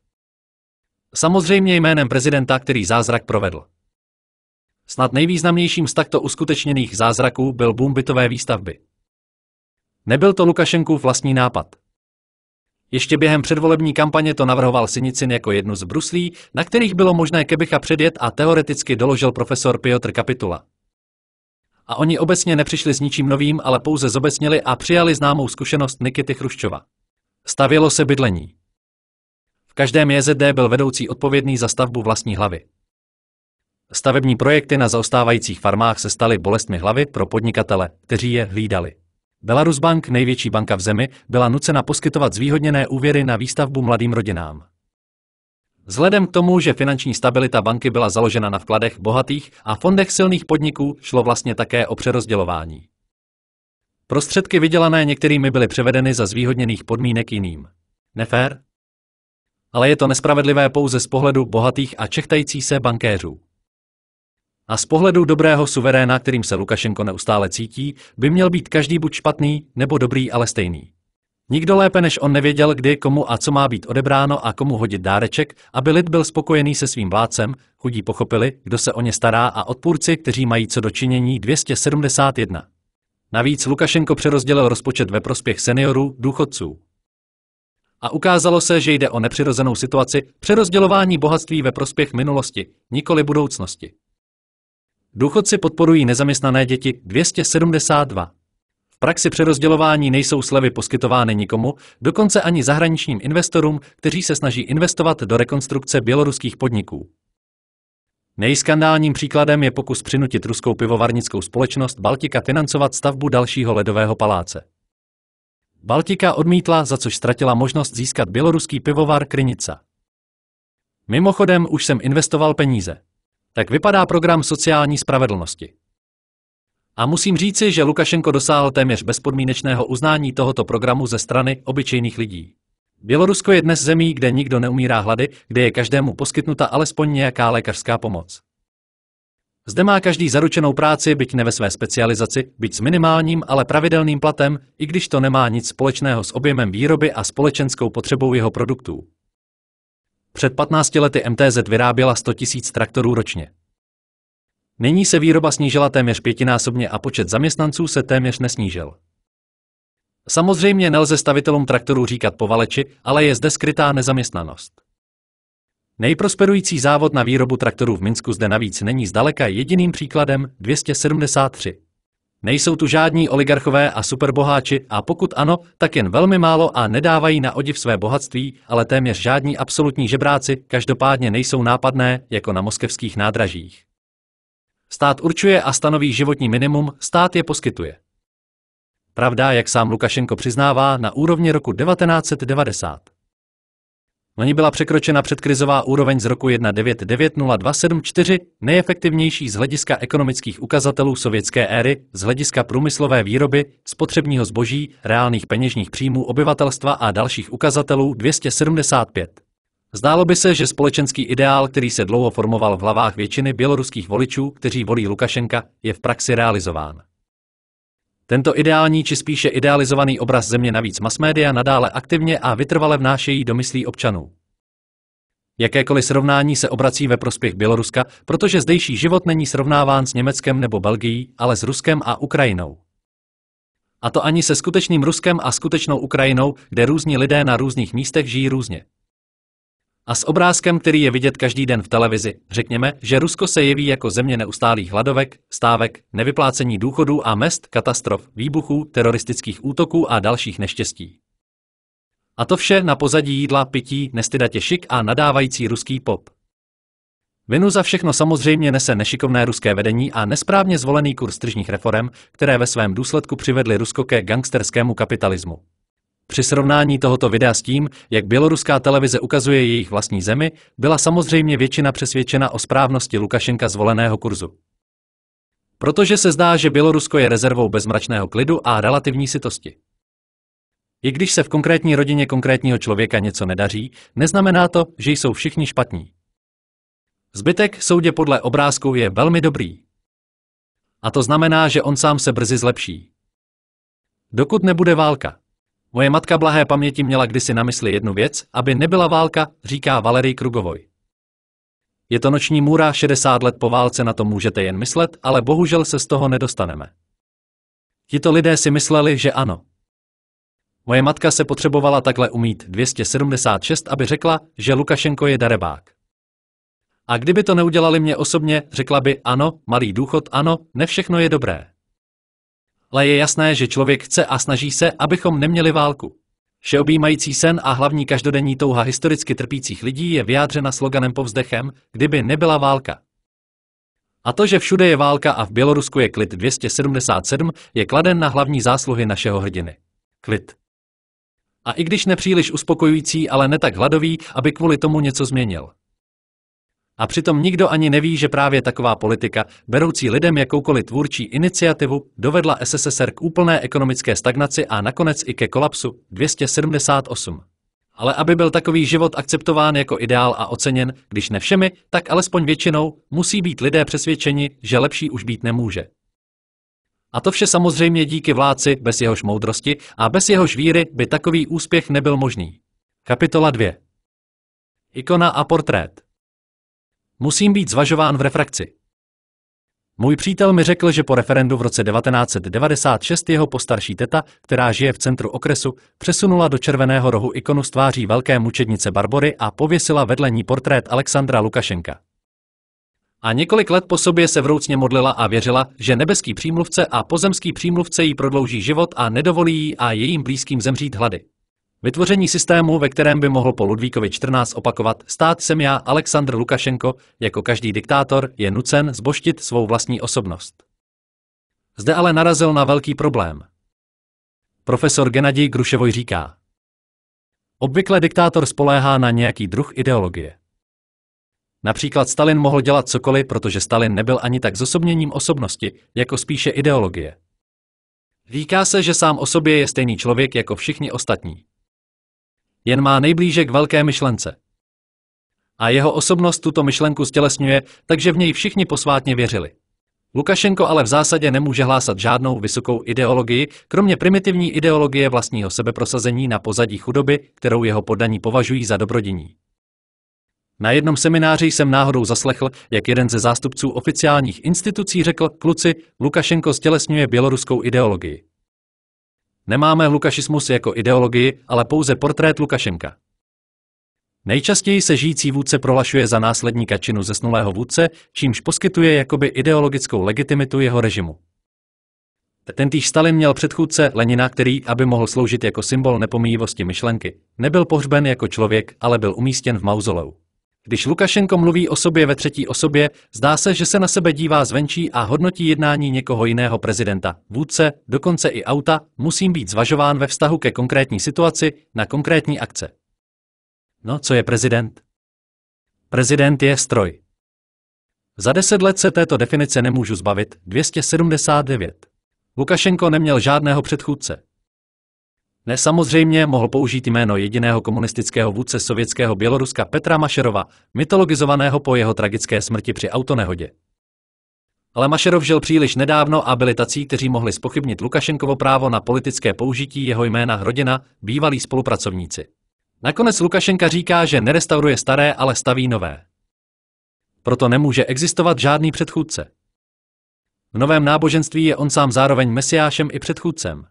Samozřejmě jménem prezidenta, který zázrak provedl. Snad nejvýznamnějším z takto uskutečněných zázraků byl boom bytové výstavby. Nebyl to Lukašenkův vlastní nápad. Ještě během předvolební kampaně to navrhoval Sinicin jako jednu z bruslí, na kterých bylo možné Kebycha předjet a teoreticky doložil profesor Piotr Kapitula. A oni obecně nepřišli s ničím novým, ale pouze zobecnili a přijali známou zkušenost Nikity Chruščova. Stavělo se bydlení. V každém JZD byl vedoucí odpovědný za stavbu vlastní hlavy. Stavební projekty na zaostávajících farmách se staly bolestmi hlavy pro podnikatele, kteří je hlídali. Belarus Bank, největší banka v zemi, byla nucena poskytovat zvýhodněné úvěry na výstavbu mladým rodinám. Vzhledem k tomu, že finanční stabilita banky byla založena na vkladech bohatých a fondech silných podniků, šlo vlastně také o přerozdělování. Prostředky vydělané některými byly převedeny za zvýhodněných podmínek jiným. Nefér? Ale je to nespravedlivé pouze z pohledu bohatých a čechtající se bankéřů. A z pohledu dobrého suveréna, kterým se Lukašenko neustále cítí, by měl být každý buď špatný, nebo dobrý, ale stejný. Nikdo lépe než on nevěděl, kdy, komu a co má být odebráno a komu hodit dáreček, aby lid byl spokojený se svým vládcem, chudí pochopili, kdo se o ně stará a odpůrci, kteří mají co dočinění 271. Navíc Lukašenko přerozdělil rozpočet ve prospěch seniorů, důchodců. A ukázalo se, že jde o nepřirozenou situaci přerozdělování bohatství ve prospěch minulosti, nikoli budoucnosti. Důchodci podporují nezaměstnané děti 272. V praxi přerozdělování nejsou slevy poskytovány nikomu, dokonce ani zahraničním investorům, kteří se snaží investovat do rekonstrukce běloruských podniků. Nejskandálním příkladem je pokus přinutit ruskou pivovarnickou společnost Baltika financovat stavbu dalšího ledového paláce. Baltika odmítla, za což ztratila možnost získat běloruský pivovar Krynica. Mimochodem už jsem investoval peníze. Tak vypadá program sociální spravedlnosti. A musím říci, že Lukašenko dosáhl téměř bezpodmínečného uznání tohoto programu ze strany obyčejných lidí. Bělorusko je dnes zemí, kde nikdo neumírá hlady, kde je každému poskytnuta alespoň nějaká lékařská pomoc. Zde má každý zaručenou práci, byť ne ve své specializaci, byť s minimálním, ale pravidelným platem, i když to nemá nic společného s objemem výroby a společenskou potřebou jeho produktů. Před 15 lety MTZ vyráběla 100 000 traktorů ročně. Nyní se výroba snížila téměř pětinásobně a počet zaměstnanců se téměř nesnížil. Samozřejmě nelze stavitelům traktorů říkat povaleči, ale je zde skrytá nezaměstnanost. Nejprosperující závod na výrobu traktorů v Minsku zde navíc není zdaleka jediným příkladem 273. Nejsou tu žádní oligarchové a superboháči a pokud ano, tak jen velmi málo a nedávají na odiv své bohatství, ale téměř žádní absolutní žebráci každopádně nejsou nápadné jako na moskevských nádražích. Stát určuje a stanoví životní minimum, stát je poskytuje. Pravda, jak sám Lukašenko přiznává, na úrovni roku 1990. Loni byla překročena předkrizová úroveň z roku 1990274, nejefektivnější z hlediska ekonomických ukazatelů sovětské éry, z hlediska průmyslové výroby, spotřebního zboží, reálných peněžních příjmů obyvatelstva a dalších ukazatelů 275. Zdálo by se, že společenský ideál, který se dlouho formoval v hlavách většiny běloruských voličů, kteří volí Lukašenka, je v praxi realizován. Tento ideální či spíše idealizovaný obraz země navíc masmédia nadále aktivně a vytrvale vnášejí do myslí občanů. Jakékoliv srovnání se obrací ve prospěch Běloruska, protože zdejší život není srovnáván s Německem nebo Belgií, ale s Ruskem a Ukrajinou. A to ani se skutečným Ruskem a skutečnou Ukrajinou, kde různí lidé na různých místech žijí různě. A s obrázkem, který je vidět každý den v televizi, řekněme, že Rusko se jeví jako země neustálých hladovek, stávek, nevyplácení důchodů a mest, katastrof, výbuchů, teroristických útoků a dalších neštěstí. A to vše na pozadí jídla, pití, nestydatě šik a nadávající ruský pop. Vinu za všechno samozřejmě nese nešikovné ruské vedení a nesprávně zvolený kurz tržních reform, které ve svém důsledku přivedly Rusko ke gangsterskému kapitalismu. Při srovnání tohoto videa s tím, jak běloruská televize ukazuje jejich vlastní zemi, byla samozřejmě většina přesvědčena o správnosti Lukašenka zvoleného kurzu. Protože se zdá, že Bělorusko je rezervou bezmračného klidu a relativní sitosti. I když se v konkrétní rodině konkrétního člověka něco nedaří, neznamená to, že jsou všichni špatní. Zbytek, soudě podle obrázku, je velmi dobrý. A to znamená, že on sám se brzy zlepší. Dokud nebude válka. Moje matka blahé paměti měla kdysi na mysli jednu věc, aby nebyla válka, říká Valerij Krugovoj. Je to noční můra 60 let po válce, na to můžete jen myslet, ale bohužel se z toho nedostaneme. Tito lidé si mysleli, že ano. Moje matka se potřebovala takhle umít 276, aby řekla, že Lukašenko je darebák. A kdyby to neudělali mě osobně, řekla by ano, malý důchod, ano, ne všechno je dobré ale je jasné, že člověk chce a snaží se, abychom neměli válku. Všeobjímající sen a hlavní každodenní touha historicky trpících lidí je vyjádřena sloganem povzdechem, kdyby nebyla válka. A to, že všude je válka a v Bělorusku je klid 277, je kladen na hlavní zásluhy našeho hrdiny. Klid. A i když nepříliš uspokojující, ale ne tak hladový, aby kvůli tomu něco změnil. A přitom nikdo ani neví, že právě taková politika, beroucí lidem jakoukoliv tvůrčí iniciativu, dovedla SSSR k úplné ekonomické stagnaci a nakonec i ke kolapsu 278. Ale aby byl takový život akceptován jako ideál a oceněn, když ne všemi, tak alespoň většinou, musí být lidé přesvědčeni, že lepší už být nemůže. A to vše samozřejmě díky vládci, bez jehož moudrosti a bez jehož víry by takový úspěch nebyl možný. Kapitola 2 Ikona a portrét musím být zvažován v refrakci. Můj přítel mi řekl, že po referendu v roce 1996 jeho postarší teta, která žije v centru okresu, přesunula do Červeného rohu ikonu s tváří velké mučednice Barbory a pověsila vedle ní portrét Alexandra Lukašenka. A několik let po sobě se vroucně modlila a věřila, že nebeský přímluvce a pozemský přímluvce jí prodlouží život a nedovolí jí a jejím blízkým zemřít hlady. Vytvoření systému, ve kterém by mohl po Ludvíkovi 14 opakovat stát jsem já, Aleksandr Lukašenko, jako každý diktátor, je nucen zboštit svou vlastní osobnost. Zde ale narazil na velký problém. Profesor Genadij Gruševoj říká, Obvykle diktátor spoléhá na nějaký druh ideologie. Například Stalin mohl dělat cokoliv, protože Stalin nebyl ani tak zosobněním osobnosti, jako spíše ideologie. Říká se, že sám o sobě je stejný člověk jako všichni ostatní jen má nejblíže k velké myšlence. A jeho osobnost tuto myšlenku stělesňuje, takže v něj všichni posvátně věřili. Lukašenko ale v zásadě nemůže hlásat žádnou vysokou ideologii, kromě primitivní ideologie vlastního sebeprosazení na pozadí chudoby, kterou jeho podaní považují za dobrodiní. Na jednom semináři jsem náhodou zaslechl, jak jeden ze zástupců oficiálních institucí řekl, kluci, Lukašenko stělesňuje běloruskou ideologii. Nemáme lukašismus jako ideologii, ale pouze portrét Lukašenka. Nejčastěji se žijící vůdce prohlašuje za následníka činu zesnulého vůdce, čímž poskytuje jakoby ideologickou legitimitu jeho režimu. Tentýž Stalin měl předchůdce Lenina, který, aby mohl sloužit jako symbol nepomíjivosti myšlenky, nebyl pohřben jako člověk, ale byl umístěn v mauzoleu. Když Lukašenko mluví o sobě ve třetí osobě, zdá se, že se na sebe dívá zvenčí a hodnotí jednání někoho jiného prezidenta, vůdce, dokonce i auta, musím být zvažován ve vztahu ke konkrétní situaci, na konkrétní akce. No, co je prezident? Prezident je stroj. Za deset let se této definice nemůžu zbavit. 279. Lukašenko neměl žádného předchůdce. Nesamozřejmě mohl použít jméno jediného komunistického vůdce sovětského Běloruska Petra Mašerova, mytologizovaného po jeho tragické smrti při autonehodě. Ale Mašerov žil příliš nedávno a byli tací, kteří mohli spochybnit Lukašenkovo právo na politické použití jeho jména rodina, bývalí spolupracovníci. Nakonec Lukašenka říká, že nerestauruje staré, ale staví nové. Proto nemůže existovat žádný předchůdce. V novém náboženství je on sám zároveň mesiášem i předchůdcem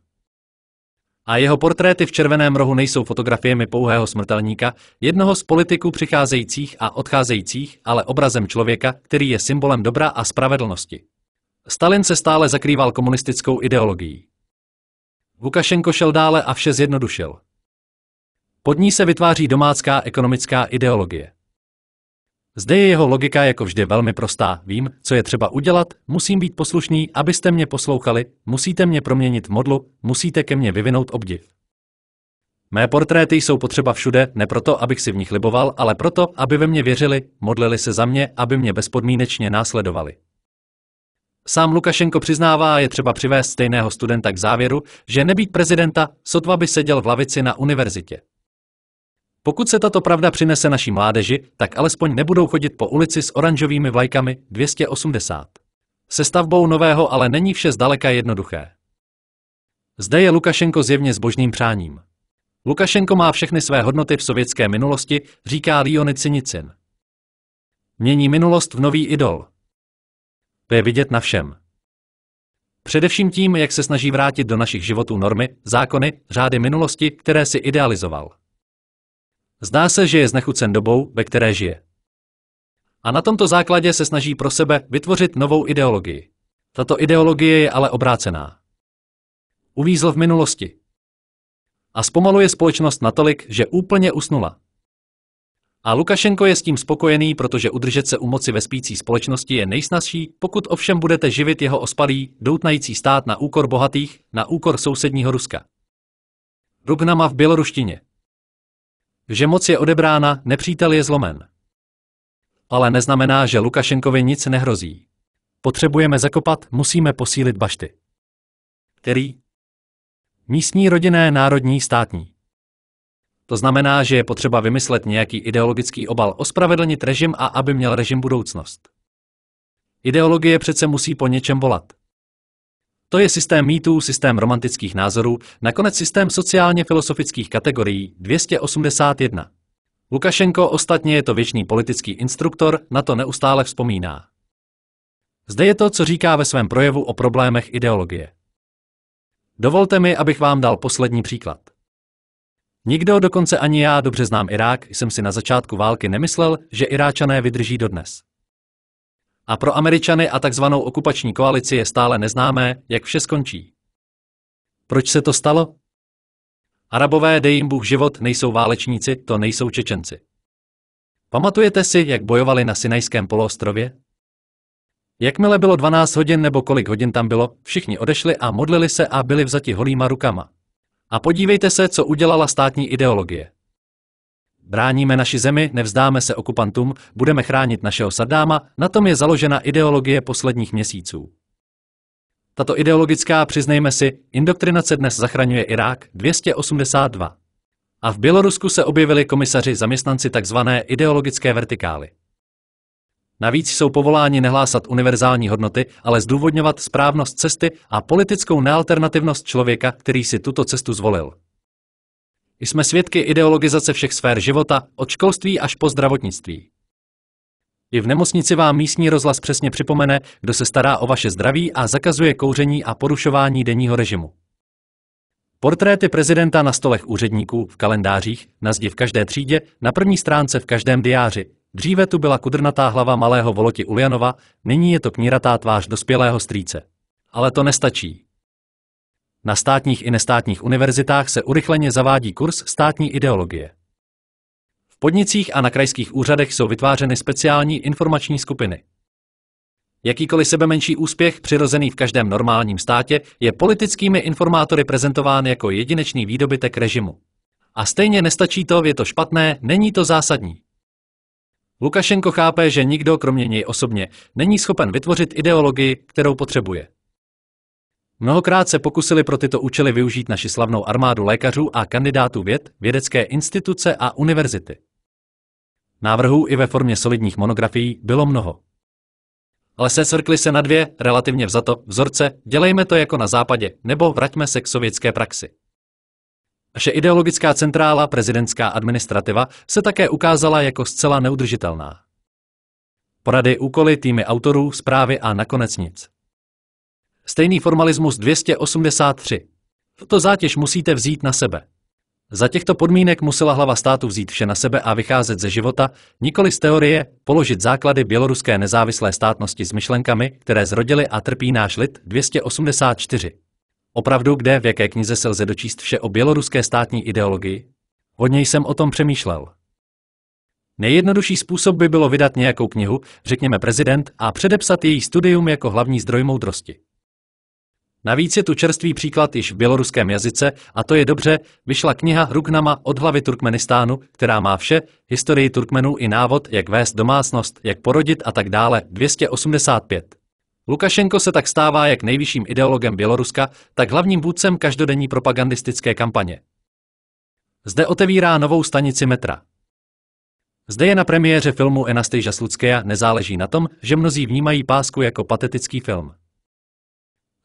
a jeho portréty v červeném rohu nejsou fotografiemi pouhého smrtelníka, jednoho z politiků přicházejících a odcházejících, ale obrazem člověka, který je symbolem dobra a spravedlnosti. Stalin se stále zakrýval komunistickou ideologií. Lukašenko šel dále a vše zjednodušil. Pod ní se vytváří domácká ekonomická ideologie. Zde je jeho logika jako vždy velmi prostá. Vím, co je třeba udělat, musím být poslušný, abyste mě poslouchali, musíte mě proměnit v modlu, musíte ke mně vyvinout obdiv. Mé portréty jsou potřeba všude, ne proto, abych si v nich liboval, ale proto, aby ve mě věřili, modlili se za mě, aby mě bezpodmínečně následovali. Sám Lukašenko přiznává, je třeba přivést stejného studenta k závěru, že nebýt prezidenta, sotva by seděl v lavici na univerzitě. Pokud se tato pravda přinese naší mládeži, tak alespoň nebudou chodit po ulici s oranžovými vlajkami 280. Se stavbou nového ale není vše zdaleka jednoduché. Zde je Lukašenko zjevně božným přáním. Lukašenko má všechny své hodnoty v sovětské minulosti, říká Leonid Sinicin. Mění minulost v nový idol. To je vidět na všem. Především tím, jak se snaží vrátit do našich životů normy, zákony, řády minulosti, které si idealizoval. Zdá se, že je znechucen dobou, ve které žije. A na tomto základě se snaží pro sebe vytvořit novou ideologii. Tato ideologie je ale obrácená. Uvízl v minulosti. A zpomaluje společnost natolik, že úplně usnula. A Lukašenko je s tím spokojený, protože udržet se u moci ve spící společnosti je nejsnazší, pokud ovšem budete živit jeho ospalý, doutnající stát na úkor bohatých, na úkor sousedního Ruska. Rubnama v běloruštině že moc je odebrána, nepřítel je zlomen. Ale neznamená, že Lukašenkovi nic nehrozí. Potřebujeme zakopat, musíme posílit bašty. Který? Místní rodinné národní státní. To znamená, že je potřeba vymyslet nějaký ideologický obal, ospravedlnit režim a aby měl režim budoucnost. Ideologie přece musí po něčem volat. To je systém mýtů, systém romantických názorů, nakonec systém sociálně-filosofických kategorií 281. Lukašenko ostatně je to věčný politický instruktor, na to neustále vzpomíná. Zde je to, co říká ve svém projevu o problémech ideologie. Dovolte mi, abych vám dal poslední příklad. Nikdo, dokonce ani já, dobře znám Irák, jsem si na začátku války nemyslel, že Iráčané vydrží dodnes. A pro Američany a takzvanou okupační koalici je stále neznámé, jak vše skončí. Proč se to stalo? Arabové, dej jim Bůh život, nejsou válečníci, to nejsou Čečenci. Pamatujete si, jak bojovali na Sinajském poloostrově? Jakmile bylo 12 hodin nebo kolik hodin tam bylo, všichni odešli a modlili se a byli vzati holýma rukama. A podívejte se, co udělala státní ideologie. Bráníme naši zemi, nevzdáme se okupantům, budeme chránit našeho Saddáma, na tom je založena ideologie posledních měsíců. Tato ideologická, přiznejme si, indoktrinace dnes zachraňuje Irák 282. A v Bělorusku se objevili komisaři zaměstnanci tzv. ideologické vertikály. Navíc jsou povoláni nehlásat univerzální hodnoty, ale zdůvodňovat správnost cesty a politickou nealternativnost člověka, který si tuto cestu zvolil. Jsme svědky ideologizace všech sfér života, od školství až po zdravotnictví. I v nemocnici vám místní rozhlas přesně připomene, kdo se stará o vaše zdraví a zakazuje kouření a porušování denního režimu. Portréty prezidenta na stolech úředníků, v kalendářích, na zdi v každé třídě, na první stránce v každém diáři. Dříve tu byla kudrnatá hlava malého Voloti Ulianova, nyní je to kníratá tvář dospělého strýce. Ale to nestačí. Na státních i nestátních univerzitách se urychleně zavádí kurz státní ideologie. V podnicích a na krajských úřadech jsou vytvářeny speciální informační skupiny. Jakýkoliv sebe menší úspěch, přirozený v každém normálním státě, je politickými informátory prezentován jako jedinečný výdobytek režimu. A stejně nestačí to, je to špatné, není to zásadní. Lukašenko chápe, že nikdo, kromě něj osobně, není schopen vytvořit ideologii, kterou potřebuje. Mnohokrát se pokusili pro tyto účely využít naši slavnou armádu lékařů a kandidátů věd, vědecké instituce a univerzity. Návrhů i ve formě solidních monografií bylo mnoho. Ale srkli se na dvě, relativně vzato, vzorce, dělejme to jako na západě, nebo vraťme se k sovětské praxi. Naše ideologická centrála, prezidentská administrativa, se také ukázala jako zcela neudržitelná. Porady, úkoly, týmy autorů, zprávy a nakonec nic. Stejný formalismus 283. Toto zátěž musíte vzít na sebe. Za těchto podmínek musela hlava státu vzít vše na sebe a vycházet ze života, nikoli z teorie, položit základy běloruské nezávislé státnosti s myšlenkami, které zrodily a trpí náš lid 284. Opravdu, kde, v jaké knize se lze dočíst vše o běloruské státní ideologii? Hodně jsem o tom přemýšlel. Nejjednodušší způsob by bylo vydat nějakou knihu, řekněme prezident, a předepsat její studium jako hlavní zdroj moudrosti. Navíc je tu čerstvý příklad již v běloruském jazyce, a to je dobře, vyšla kniha Ruknama od hlavy Turkmenistánu, která má vše, historii Turkmenů i návod, jak vést domácnost, jak porodit a tak dále, 285. Lukašenko se tak stává jak nejvyšším ideologem Běloruska, tak hlavním vůdcem každodenní propagandistické kampaně. Zde otevírá novou stanici metra. Zde je na premiéře filmu Enastyža Sluckého nezáleží na tom, že mnozí vnímají pásku jako patetický film.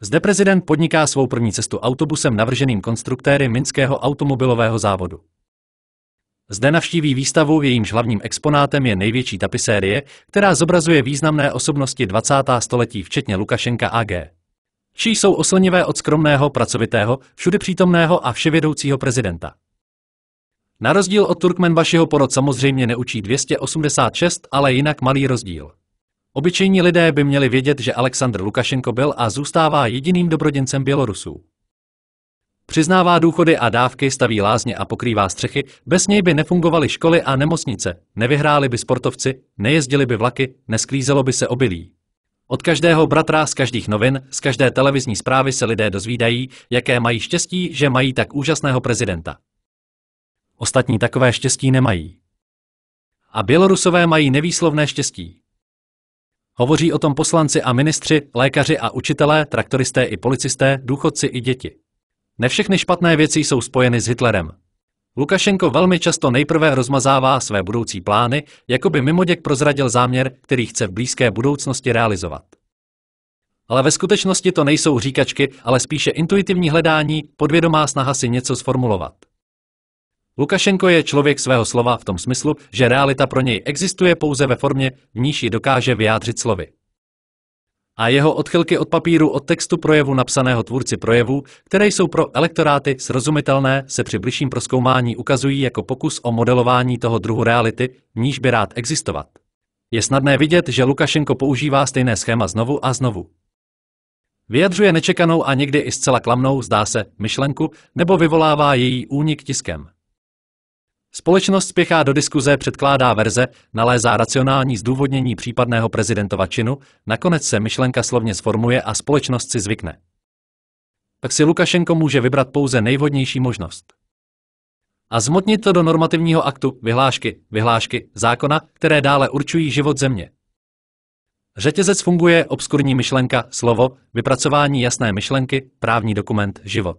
Zde prezident podniká svou první cestu autobusem navrženým konstruktéry Minského automobilového závodu. Zde navštíví výstavu, jejímž hlavním exponátem je největší tapisérie, která zobrazuje významné osobnosti 20. století, včetně Lukašenka AG. Čí jsou oslnivé od skromného, pracovitého, všudy přítomného a vševědoucího prezidenta. Na rozdíl od Turkmenbašiho porod samozřejmě neučí 286, ale jinak malý rozdíl. Obyčejní lidé by měli vědět, že Aleksandr Lukašenko byl a zůstává jediným dobrodincem Bělorusů. Přiznává důchody a dávky, staví lázně a pokrývá střechy, bez něj by nefungovaly školy a nemocnice, nevyhráli by sportovci, nejezdili by vlaky, nesklízelo by se obilí. Od každého bratra, z každých novin, z každé televizní zprávy se lidé dozvídají, jaké mají štěstí, že mají tak úžasného prezidenta. Ostatní takové štěstí nemají. A Bělorusové mají nevýslovné štěstí. Hovoří o tom poslanci a ministři, lékaři a učitelé, traktoristé i policisté, důchodci i děti. Ne všechny špatné věci jsou spojeny s Hitlerem. Lukašenko velmi často nejprve rozmazává své budoucí plány, jako by mimoděk prozradil záměr, který chce v blízké budoucnosti realizovat. Ale ve skutečnosti to nejsou říkačky, ale spíše intuitivní hledání, podvědomá snaha si něco sformulovat. Lukašenko je člověk svého slova v tom smyslu, že realita pro něj existuje pouze ve formě, v níž ji dokáže vyjádřit slovy. A jeho odchylky od papíru od textu projevu napsaného tvůrci projevu, které jsou pro elektoráty srozumitelné, se při bližším proskoumání ukazují jako pokus o modelování toho druhu reality, v níž by rád existovat. Je snadné vidět, že Lukašenko používá stejné schéma znovu a znovu. Vyjadřuje nečekanou a někdy i zcela klamnou, zdá se, myšlenku, nebo vyvolává její únik tiskem. Společnost spěchá do diskuze, předkládá verze, nalézá racionální zdůvodnění případného prezidentova činu, nakonec se myšlenka slovně sformuje a společnost si zvykne. Tak si Lukašenko může vybrat pouze nejvhodnější možnost. A zmotnit to do normativního aktu, vyhlášky, vyhlášky, zákona, které dále určují život země. Řetězec funguje obskurní myšlenka, slovo, vypracování jasné myšlenky, právní dokument, život.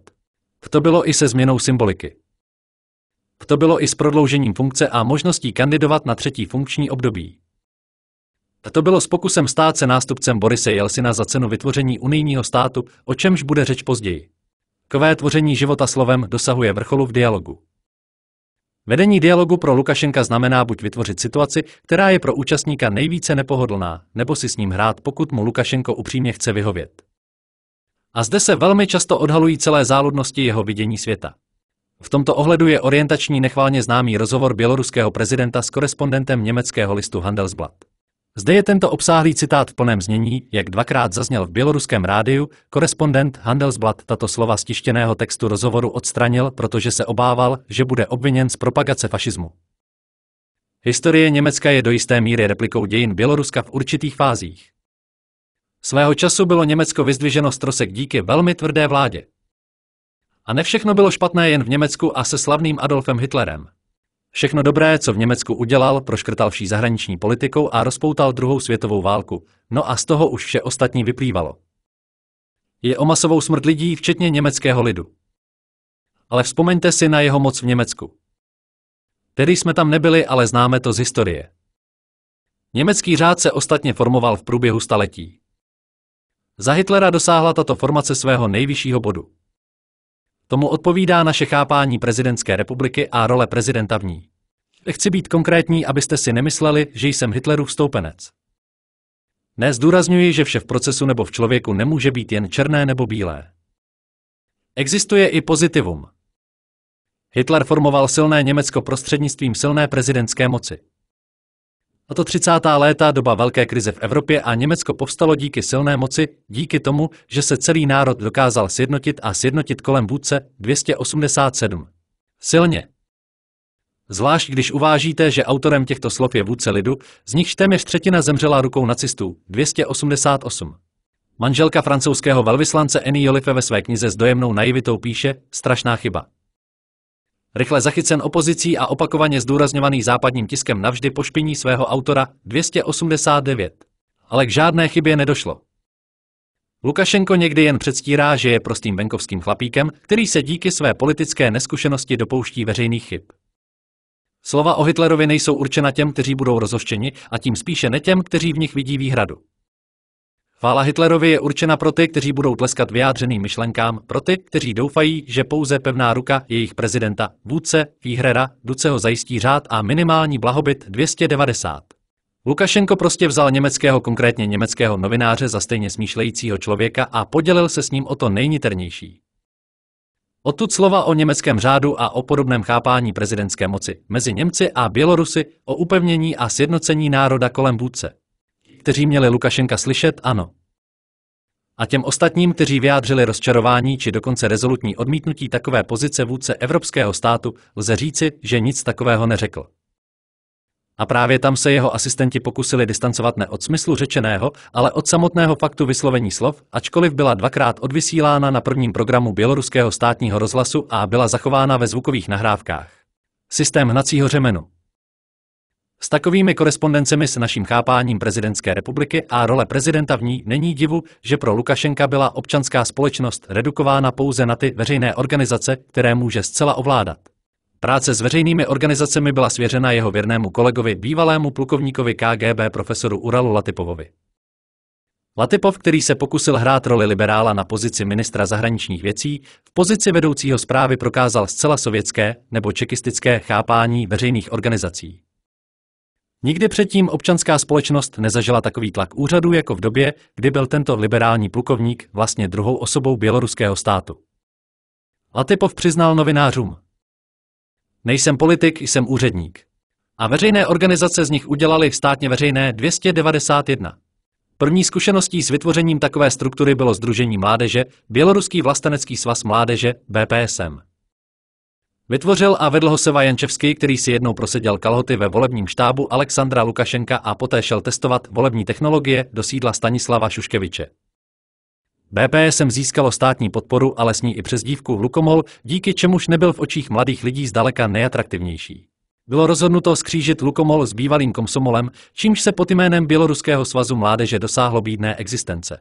To bylo i se změnou symboliky. To bylo i s prodloužením funkce a možností kandidovat na třetí funkční období. To bylo s pokusem stát se nástupcem Borise Jelsina za cenu vytvoření unijního státu, o čemž bude řeč později. Kové tvoření života slovem dosahuje vrcholu v dialogu. Vedení dialogu pro Lukašenka znamená buď vytvořit situaci, která je pro účastníka nejvíce nepohodlná, nebo si s ním hrát, pokud mu Lukašenko upřímně chce vyhovět. A zde se velmi často odhalují celé záludnosti jeho vidění světa. V tomto ohledu je orientační nechválně známý rozhovor běloruského prezidenta s korespondentem německého listu Handelsblatt. Zde je tento obsáhlý citát v plném znění, jak dvakrát zazněl v běloruském rádiu, korespondent Handelsblatt tato slova z tištěného textu rozhovoru odstranil, protože se obával, že bude obviněn z propagace fašismu. Historie Německa je do jisté míry replikou dějin Běloruska v určitých fázích. Svého času bylo Německo vyzdviženo z trosek díky velmi tvrdé vládě. A ne všechno bylo špatné jen v Německu a se slavným Adolfem Hitlerem. Všechno dobré, co v Německu udělal, proškrtal vší zahraniční politikou a rozpoutal druhou světovou válku, no a z toho už vše ostatní vyplývalo. Je o masovou smrt lidí, včetně německého lidu. Ale vzpomeňte si na jeho moc v Německu. Tedy jsme tam nebyli, ale známe to z historie. Německý řád se ostatně formoval v průběhu staletí. Za Hitlera dosáhla tato formace svého nejvyššího bodu. Tomu odpovídá naše chápání prezidentské republiky a role prezidenta v ní. Chci být konkrétní, abyste si nemysleli, že jsem Hitlerův stoupenec. Nezdůrazňuji, že vše v procesu nebo v člověku nemůže být jen černé nebo bílé. Existuje i pozitivum. Hitler formoval silné Německo prostřednictvím silné prezidentské moci to 30. léta, doba velké krize v Evropě a Německo povstalo díky silné moci, díky tomu, že se celý národ dokázal sjednotit a sjednotit kolem vůdce 287. Silně. Zvlášť když uvážíte, že autorem těchto slov je vůdce lidu, z nichž téměř třetina zemřela rukou nacistů 288. Manželka francouzského velvyslance Annie Jolife ve své knize s dojemnou naivitou píše Strašná chyba. Rychle zachycen opozicí a opakovaně zdůrazňovaný západním tiskem navždy pošpiní svého autora 289. Ale k žádné chybě nedošlo. Lukašenko někdy jen předstírá, že je prostým venkovským chlapíkem, který se díky své politické neskušenosti dopouští veřejných chyb. Slova o Hitlerovi nejsou určena těm, kteří budou rozhoštěni, a tím spíše ne těm, kteří v nich vidí výhradu. Vála Hitlerovi je určena pro ty, kteří budou tleskat vyjádřeným myšlenkám, pro ty, kteří doufají, že pouze pevná ruka jejich prezidenta, vůdce, Fíhrera, Duceho zajistí řád a minimální blahobyt 290. Lukašenko prostě vzal německého, konkrétně německého novináře za stejně smýšlejícího člověka a podělil se s ním o to nejniternější. Odtud slova o německém řádu a o podobném chápání prezidentské moci mezi Němci a Bělorusy, o upevnění a sjednocení národa kolem vůdce kteří měli Lukašenka slyšet, ano. A těm ostatním, kteří vyjádřili rozčarování či dokonce rezolutní odmítnutí takové pozice vůdce evropského státu, lze říci, že nic takového neřekl. A právě tam se jeho asistenti pokusili distancovat ne od smyslu řečeného, ale od samotného faktu vyslovení slov, ačkoliv byla dvakrát odvysílána na prvním programu běloruského státního rozhlasu a byla zachována ve zvukových nahrávkách. Systém hnacího řemenu. S takovými korespondencemi s naším chápáním prezidentské republiky a role prezidenta v ní není divu, že pro Lukašenka byla občanská společnost redukována pouze na ty veřejné organizace, které může zcela ovládat. Práce s veřejnými organizacemi byla svěřena jeho věrnému kolegovi, bývalému plukovníkovi KGB profesoru Uralu Latipovovi. Latipov, který se pokusil hrát roli liberála na pozici ministra zahraničních věcí, v pozici vedoucího zprávy prokázal zcela sovětské nebo čekistické chápání veřejných organizací. Nikdy předtím občanská společnost nezažila takový tlak úřadu jako v době, kdy byl tento liberální plukovník vlastně druhou osobou běloruského státu. Latypov přiznal novinářům. Nejsem politik, jsem úředník. A veřejné organizace z nich udělali státně veřejné 291. První zkušeností s vytvořením takové struktury bylo Združení mládeže, Běloruský vlastenecký svaz mládeže, BPSM. Vytvořil a vedl ho Seva Jančevský, který si jednou proseděl kalhoty ve volebním štábu Alexandra Lukašenka a poté šel testovat volební technologie do sídla Stanislava Šuškeviče. BPSM získalo státní podporu, ale s ní i dívku Lukomol, díky čemuž nebyl v očích mladých lidí zdaleka nejatraktivnější. Bylo rozhodnuto skřížit Lukomol s bývalým komsomolem, čímž se pod jménem Běloruského svazu mládeže dosáhlo bídné existence.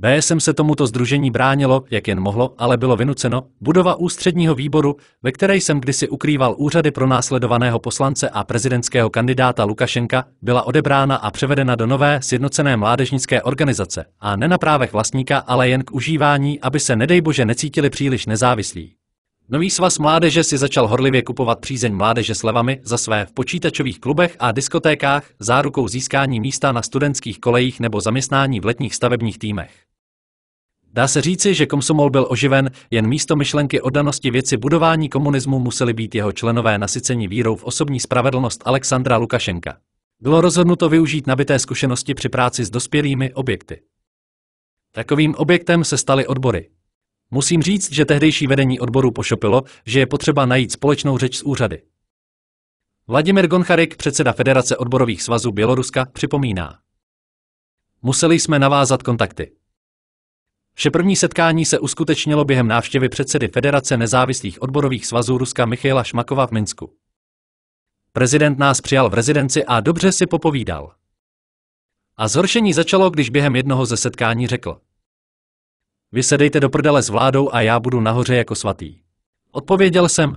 BSM se tomuto združení bránilo, jak jen mohlo, ale bylo vynuceno, budova ústředního výboru, ve které jsem kdysi ukrýval úřady pro následovaného poslance a prezidentského kandidáta Lukašenka, byla odebrána a převedena do nové sjednocené mládežnické organizace a ne na právech vlastníka, ale jen k užívání, aby se nedej bože necítili příliš nezávislí. Nový svaz mládeže si začal horlivě kupovat přízeň mládeže slevami za své v počítačových klubech a diskotékách, zárukou získání místa na studentských kolejích nebo zaměstnání v letních stavebních týmech. Dá se říci, že komsomol byl oživen, jen místo myšlenky oddanosti věci budování komunismu museli být jeho členové nasyceni vírou v osobní spravedlnost Alexandra Lukašenka. Bylo rozhodnuto využít nabité zkušenosti při práci s dospělými objekty. Takovým objektem se staly odbory. Musím říct, že tehdejší vedení odboru pošopilo, že je potřeba najít společnou řeč s úřady. Vladimir Goncharik, předseda Federace odborových svazů Běloruska, připomíná. Museli jsme navázat kontakty že první setkání se uskutečnilo během návštěvy předsedy Federace nezávislých odborových svazů Ruska Michaila Šmakova v Minsku. Prezident nás přijal v rezidenci a dobře si popovídal. A zhoršení začalo, když během jednoho ze setkání řekl. Vy se dejte do prdele s vládou a já budu nahoře jako svatý. Odpověděl jsem.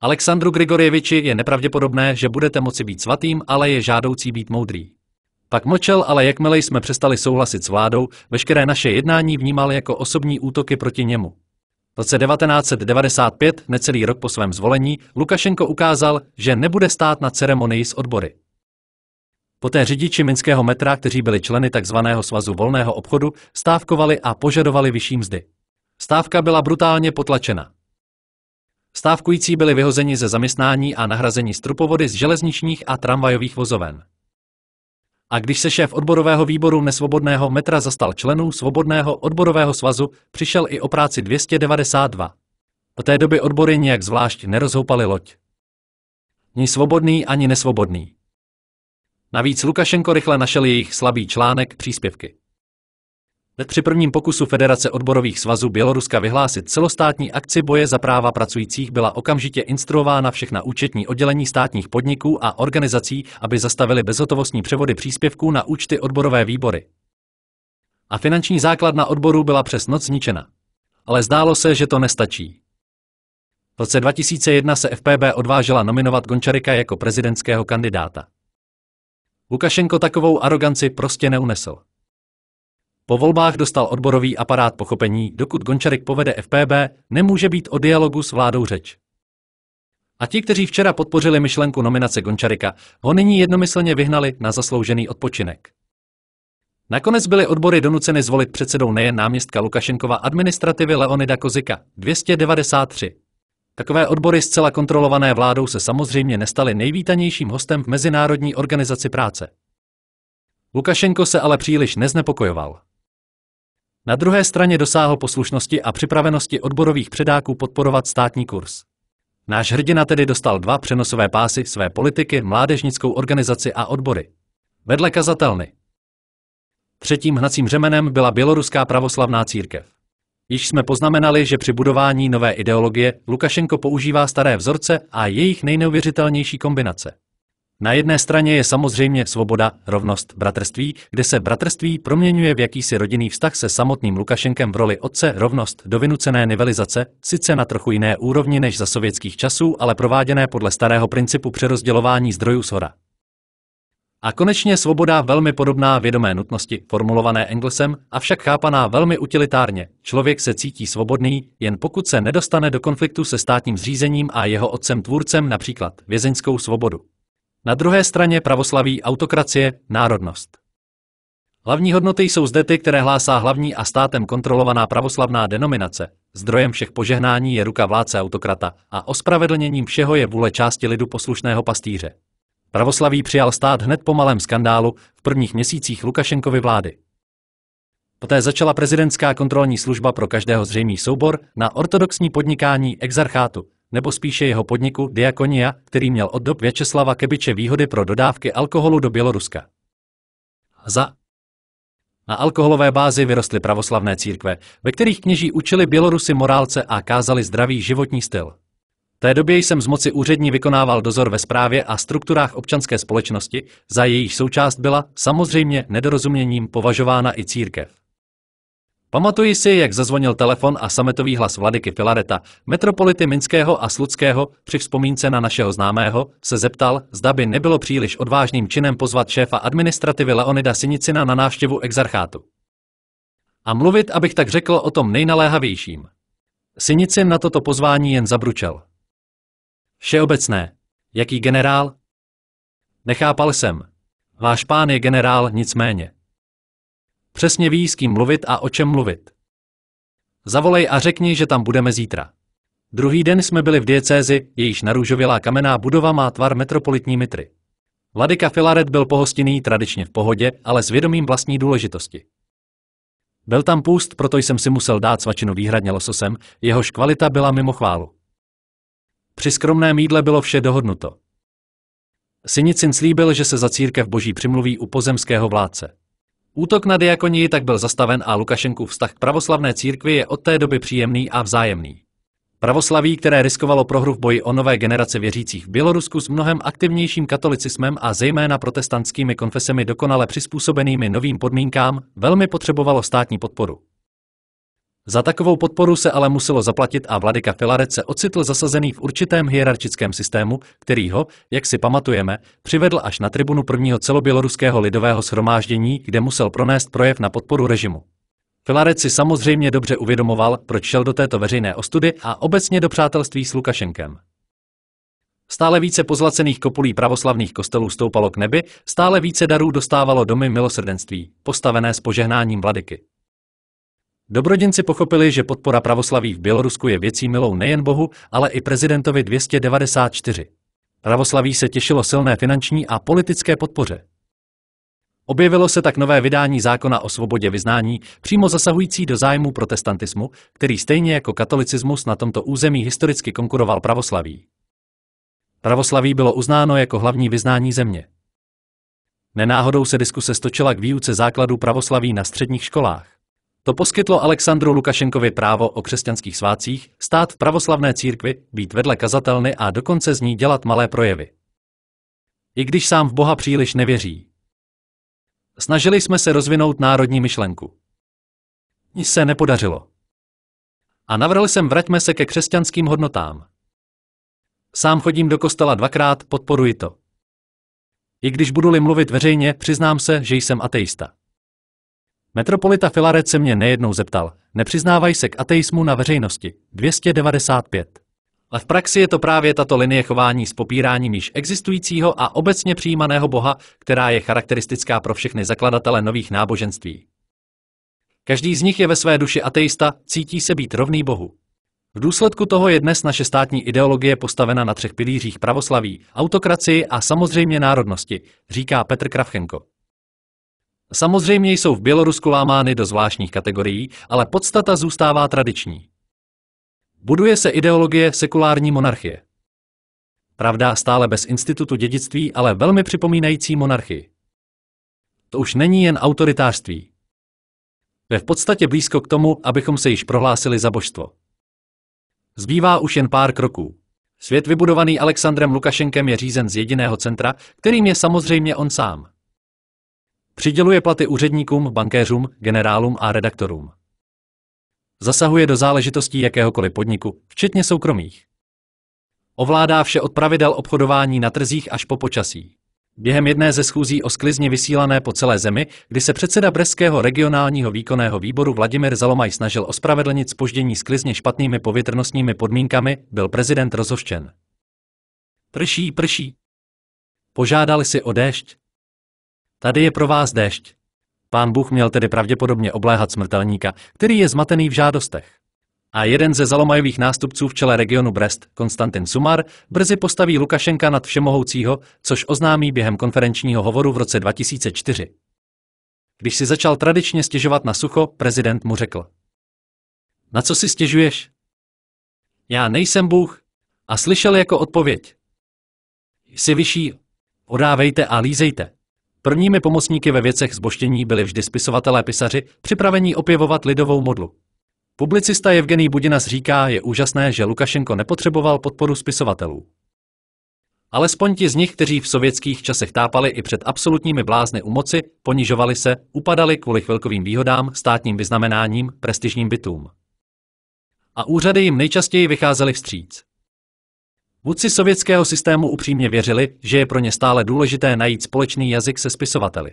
Alexandru Grigorieviči je nepravděpodobné, že budete moci být svatým, ale je žádoucí být moudrý. Pak mlčel, ale jakmile jsme přestali souhlasit s vládou, veškeré naše jednání vnímal jako osobní útoky proti němu. V roce 1995, necelý rok po svém zvolení, Lukašenko ukázal, že nebude stát na ceremonii s odbory. Poté řidiči minského metra, kteří byli členy tzv. svazu volného obchodu, stávkovali a požadovali vyšší mzdy. Stávka byla brutálně potlačena. Stávkující byli vyhozeni ze zaměstnání a nahrazeni strupovody z železničních a tramvajových vozoven a když se šéf odborového výboru nesvobodného metra zastal členů Svobodného odborového svazu, přišel i o práci 292. Od té doby odbory nějak zvlášť nerozhoupaly loď. Ni svobodný ani nesvobodný. Navíc Lukašenko rychle našel jejich slabý článek příspěvky. Hned při prvním pokusu Federace odborových svazů Běloruska vyhlásit celostátní akci boje za práva pracujících byla okamžitě instruována všechna účetní oddělení státních podniků a organizací, aby zastavili bezhotovostní převody příspěvků na účty odborové výbory. A finanční základna odboru byla přes noc zničena. Ale zdálo se, že to nestačí. V roce 2001 se FPB odvážela nominovat Gončarika jako prezidentského kandidáta. Lukašenko takovou aroganci prostě neunesl. Po volbách dostal odborový aparát pochopení, dokud Gončarik povede FPB, nemůže být o dialogu s vládou řeč. A ti, kteří včera podpořili myšlenku nominace Gončarika, ho nyní jednomyslně vyhnali na zasloužený odpočinek. Nakonec byly odbory donuceny zvolit předsedou nejen náměstka Lukašenkova administrativy Leonida Kozika 293. Takové odbory zcela kontrolované vládou se samozřejmě nestaly nejvítanějším hostem v Mezinárodní organizaci práce. Lukašenko se ale příliš neznepokojoval. Na druhé straně dosáhl poslušnosti a připravenosti odborových předáků podporovat státní kurz. Náš hrdina tedy dostal dva přenosové pásy své politiky, mládežnickou organizaci a odbory. Vedle kazatelny. Třetím hnacím řemenem byla běloruská pravoslavná církev. Již jsme poznamenali, že při budování nové ideologie Lukašenko používá staré vzorce a jejich nejneuvěřitelnější kombinace. Na jedné straně je samozřejmě svoboda, rovnost, bratrství, kde se bratrství proměňuje v jakýsi rodinný vztah se samotným Lukašenkem v roli otce, rovnost dovinucené nivelizace, sice na trochu jiné úrovni než za sovětských časů, ale prováděné podle starého principu přerozdělování zdrojů hora. A konečně svoboda velmi podobná vědomé nutnosti, formulované Engelsem, avšak chápaná velmi utilitárně. Člověk se cítí svobodný, jen pokud se nedostane do konfliktu se státním zřízením a jeho otcem tvůrcem, například vězeňskou svobodu. Na druhé straně pravoslaví autokracie, národnost. Hlavní hodnoty jsou zde ty, které hlásá hlavní a státem kontrolovaná pravoslavná denominace. Zdrojem všech požehnání je ruka vládce autokrata a ospravedlněním všeho je vůle části lidu poslušného pastýře. Pravoslaví přijal stát hned po malém skandálu v prvních měsících Lukašenkovy vlády. Poté začala prezidentská kontrolní služba pro každého zřejmý soubor na ortodoxní podnikání exarchátu, nebo spíše jeho podniku Diakonia, který měl od dob Vyacheslava Kebiče výhody pro dodávky alkoholu do Běloruska. Za na alkoholové bázi vyrostly pravoslavné církve, ve kterých kněží učili Bělorusy morálce a kázali zdravý životní styl. V té době jsem z moci úřední vykonával dozor ve správě a strukturách občanské společnosti, za jejíž součást byla samozřejmě nedorozuměním považována i církev. Pamatuji si, jak zazvonil telefon a sametový hlas vladyky Filareta, metropolity Minského a Sludského, při vzpomínce na našeho známého, se zeptal, zda by nebylo příliš odvážným činem pozvat šéfa administrativy Leonida Sinicina na návštěvu exarchátu. A mluvit, abych tak řekl, o tom nejnaléhavějším. Sinicin na toto pozvání jen zabručel. Všeobecné. Jaký generál? Nechápal jsem. Váš pán je generál nicméně. Přesně ví, s kým mluvit a o čem mluvit. Zavolej a řekni, že tam budeme zítra. Druhý den jsme byli v diecézi, jejíž narůžovělá kamenná budova má tvar metropolitní mitry. Vladyka Filaret byl pohostinný tradičně v pohodě, ale s vědomím vlastní důležitosti. Byl tam půst, proto jsem si musel dát svačinu výhradně lososem, jehož kvalita byla mimo chválu. Při skromném jídle bylo vše dohodnuto. Synicin slíbil, že se za církev boží přimluví u pozemského vládce. Útok na diakonii tak byl zastaven a Lukašenkův vztah k pravoslavné církvi je od té doby příjemný a vzájemný. Pravoslaví, které riskovalo prohru v boji o nové generace věřících v Bělorusku s mnohem aktivnějším katolicismem a zejména protestantskými konfesemi dokonale přizpůsobenými novým podmínkám, velmi potřebovalo státní podporu. Za takovou podporu se ale muselo zaplatit a Vladika Filaret se ocitl zasazený v určitém hierarchickém systému, který ho, jak si pamatujeme, přivedl až na tribunu prvního celoběloruského lidového shromáždění, kde musel pronést projev na podporu režimu. Filaret si samozřejmě dobře uvědomoval, proč šel do této veřejné ostudy a obecně do přátelství s Lukašenkem. Stále více pozlacených kopulí pravoslavných kostelů stoupalo k nebi, stále více darů dostávalo domy milosrdenství, postavené s požehnáním vladyky. Dobrodinci pochopili, že podpora pravoslaví v Bělorusku je věcí milou nejen Bohu, ale i prezidentovi 294. Pravoslaví se těšilo silné finanční a politické podpoře. Objevilo se tak nové vydání zákona o svobodě vyznání, přímo zasahující do zájmu protestantismu, který stejně jako katolicismus na tomto území historicky konkuroval pravoslaví. Pravoslaví bylo uznáno jako hlavní vyznání země. Nenáhodou se diskuse stočila k výuce základů pravoslaví na středních školách. To poskytlo Alexandru Lukašenkovi právo o křesťanských svácích stát v pravoslavné církvi, být vedle kazatelny a dokonce z ní dělat malé projevy. I když sám v Boha příliš nevěří. Snažili jsme se rozvinout národní myšlenku. Nic se nepodařilo. A navrhl jsem vraťme se ke křesťanským hodnotám. Sám chodím do kostela dvakrát, podporuji to. I když budu-li mluvit veřejně, přiznám se, že jsem ateista. Metropolita Filaret se mě nejednou zeptal, nepřiznávají se k ateismu na veřejnosti. 295. Ale v praxi je to právě tato linie chování s popíráním již existujícího a obecně přijímaného Boha, která je charakteristická pro všechny zakladatele nových náboženství. Každý z nich je ve své duši ateista, cítí se být rovný Bohu. V důsledku toho je dnes naše státní ideologie postavena na třech pilířích pravoslaví, autokracii a samozřejmě národnosti, říká Petr Kravchenko. Samozřejmě jsou v Bělorusku lámány do zvláštních kategorií, ale podstata zůstává tradiční. Buduje se ideologie sekulární monarchie. Pravda stále bez institutu dědictví, ale velmi připomínající monarchii. To už není jen autoritářství. Ve je v podstatě blízko k tomu, abychom se již prohlásili za božstvo. Zbývá už jen pár kroků. Svět vybudovaný Alexandrem Lukašenkem je řízen z jediného centra, kterým je samozřejmě on sám. Přiděluje platy úředníkům, bankéřům, generálům a redaktorům. Zasahuje do záležitostí jakéhokoliv podniku, včetně soukromých. Ovládá vše od pravidel obchodování na trzích až po počasí. Během jedné ze schůzí o sklizně vysílané po celé zemi, kdy se předseda Breského regionálního výkonného výboru Vladimir Zalomaj snažil ospravedlnit spoždění sklizně špatnými povětrnostními podmínkami, byl prezident rozhoštěn. Prší, prší. Požádali si o déšť, Tady je pro vás déšť. Pán Bůh měl tedy pravděpodobně obléhat smrtelníka, který je zmatený v žádostech. A jeden ze zalomajových nástupců v čele regionu Brest, Konstantin Sumar, brzy postaví Lukašenka nad všemohoucího, což oznámí během konferenčního hovoru v roce 2004. Když si začal tradičně stěžovat na sucho, prezident mu řekl. Na co si stěžuješ? Já nejsem Bůh. A slyšel jako odpověď. Jsi vyšší, odávejte a lízejte. Prvními pomocníky ve věcech zboštění byli vždy spisovatelé pisaři, připravení opěvovat lidovou modlu. Publicista Evgený Budinas říká, je úžasné, že Lukašenko nepotřeboval podporu spisovatelů. Alespoň ti z nich, kteří v sovětských časech tápali i před absolutními blázny u moci, ponižovali se, upadali kvůli chvilkovým výhodám, státním vyznamenáním, prestižním bytům. A úřady jim nejčastěji vycházely vstříc. Vůdci sovětského systému upřímně věřili, že je pro ně stále důležité najít společný jazyk se spisovateli.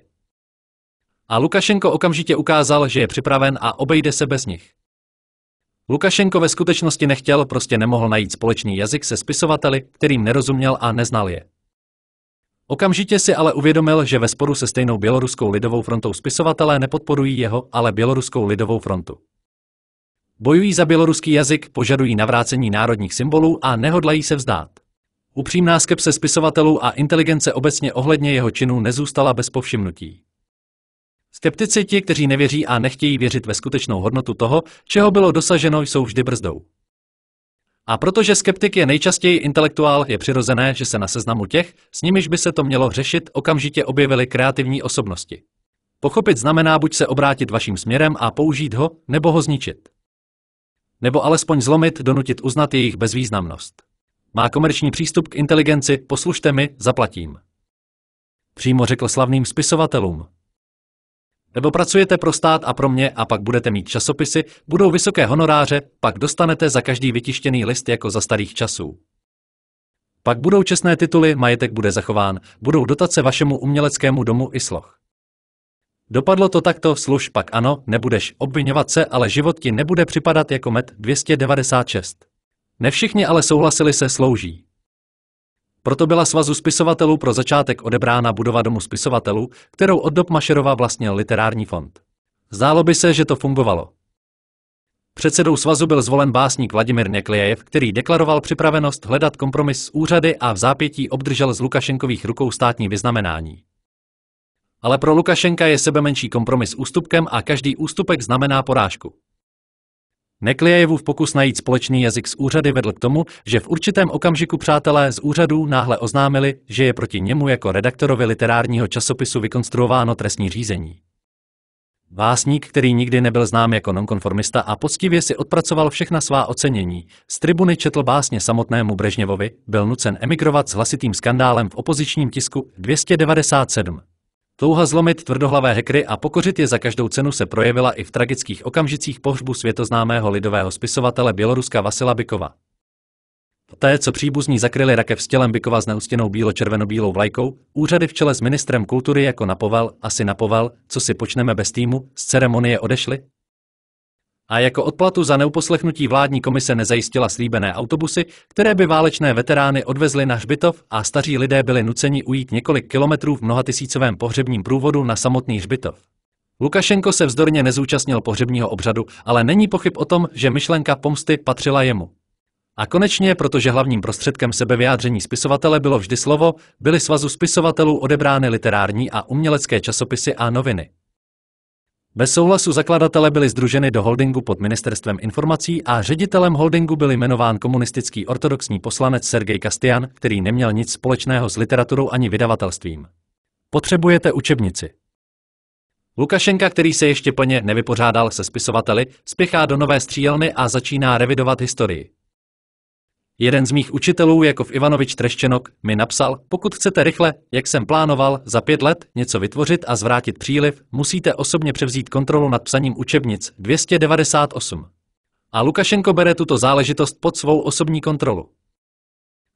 A Lukašenko okamžitě ukázal, že je připraven a obejde se bez nich. Lukašenko ve skutečnosti nechtěl, prostě nemohl najít společný jazyk se spisovateli, kterým nerozuměl a neznal je. Okamžitě si ale uvědomil, že ve sporu se stejnou Běloruskou lidovou frontou spisovatelé nepodporují jeho, ale Běloruskou lidovou frontu. Bojují za běloruský jazyk, požadují navrácení národních symbolů a nehodlají se vzdát. Upřímná skepse spisovatelů a inteligence obecně ohledně jeho činů nezůstala bez povšimnutí. Skeptici ti, kteří nevěří a nechtějí věřit ve skutečnou hodnotu toho, čeho bylo dosaženo, jsou vždy brzdou. A protože skeptik je nejčastěji intelektuál, je přirozené, že se na seznamu těch, s nimiž by se to mělo řešit, okamžitě objevily kreativní osobnosti. Pochopit znamená buď se obrátit vaším směrem a použít ho, nebo ho zničit nebo alespoň zlomit, donutit uznat jejich bezvýznamnost. Má komerční přístup k inteligenci, poslušte mi, zaplatím. Přímo řekl slavným spisovatelům. Nebo pracujete pro stát a pro mě a pak budete mít časopisy, budou vysoké honoráře, pak dostanete za každý vytištěný list jako za starých časů. Pak budou čestné tituly, majetek bude zachován, budou dotace vašemu uměleckému domu i sloh. Dopadlo to takto, služ pak ano, nebudeš obvinovat se, ale život ti nebude připadat jako met 296. Nevšichni ale souhlasili se slouží. Proto byla svazu spisovatelů pro začátek odebrána budova domu spisovatelů, kterou od dob Mašerova vlastnil literární fond. Zdálo by se, že to fungovalo. Předsedou svazu byl zvolen básník Vladimír Neklijev, který deklaroval připravenost hledat kompromis s úřady a v zápětí obdržel z Lukašenkových rukou státní vyznamenání. Ale pro Lukašenka je sebe menší kompromis ústupkem a každý ústupek znamená porážku. Neklijevův pokus najít společný jazyk s úřady vedl k tomu, že v určitém okamžiku přátelé z úřadů náhle oznámili, že je proti němu jako redaktorovi literárního časopisu vykonstruováno trestní řízení. Vásník, který nikdy nebyl znám jako nonkonformista a poctivě si odpracoval všechna svá ocenění, z tribuny četl básně samotnému Brežněvovi, byl nucen emigrovat s hlasitým skandálem v opozičním tisku 297. Touha zlomit tvrdohlavé hekry a pokořit je za každou cenu se projevila i v tragických okamžicích pohřbu světoznámého lidového spisovatele Běloruska Vasila Bykova. Té, co příbuzní zakryli rakev s tělem Bykova s neustěnou bílo-červeno-bílou vlajkou, úřady v čele s ministrem kultury jako napoval, asi napoval, co si počneme bez týmu, z ceremonie odešly, a jako odplatu za neuposlechnutí vládní komise nezajistila slíbené autobusy, které by válečné veterány odvezly na hřbitov a staří lidé byli nuceni ujít několik kilometrů v mnohatisícovém pohřebním průvodu na samotný hřbitov. Lukašenko se vzdorně nezúčastnil pohřebního obřadu, ale není pochyb o tom, že myšlenka pomsty patřila jemu. A konečně, protože hlavním prostředkem sebevyjádření spisovatele bylo vždy slovo, byly svazu spisovatelů odebrány literární a umělecké časopisy a noviny. Bez souhlasu zakladatele byly združeny do holdingu pod ministerstvem informací a ředitelem holdingu byl jmenován komunistický ortodoxní poslanec Sergej Kastian, který neměl nic společného s literaturou ani vydavatelstvím. Potřebujete učebnici. Lukašenka, který se ještě plně nevypořádal se spisovateli, spěchá do nové střílny a začíná revidovat historii. Jeden z mých učitelů, jako v Ivanovič Treščenok, mi napsal, pokud chcete rychle, jak jsem plánoval, za pět let něco vytvořit a zvrátit příliv, musíte osobně převzít kontrolu nad psaním učebnic 298. A Lukašenko bere tuto záležitost pod svou osobní kontrolu.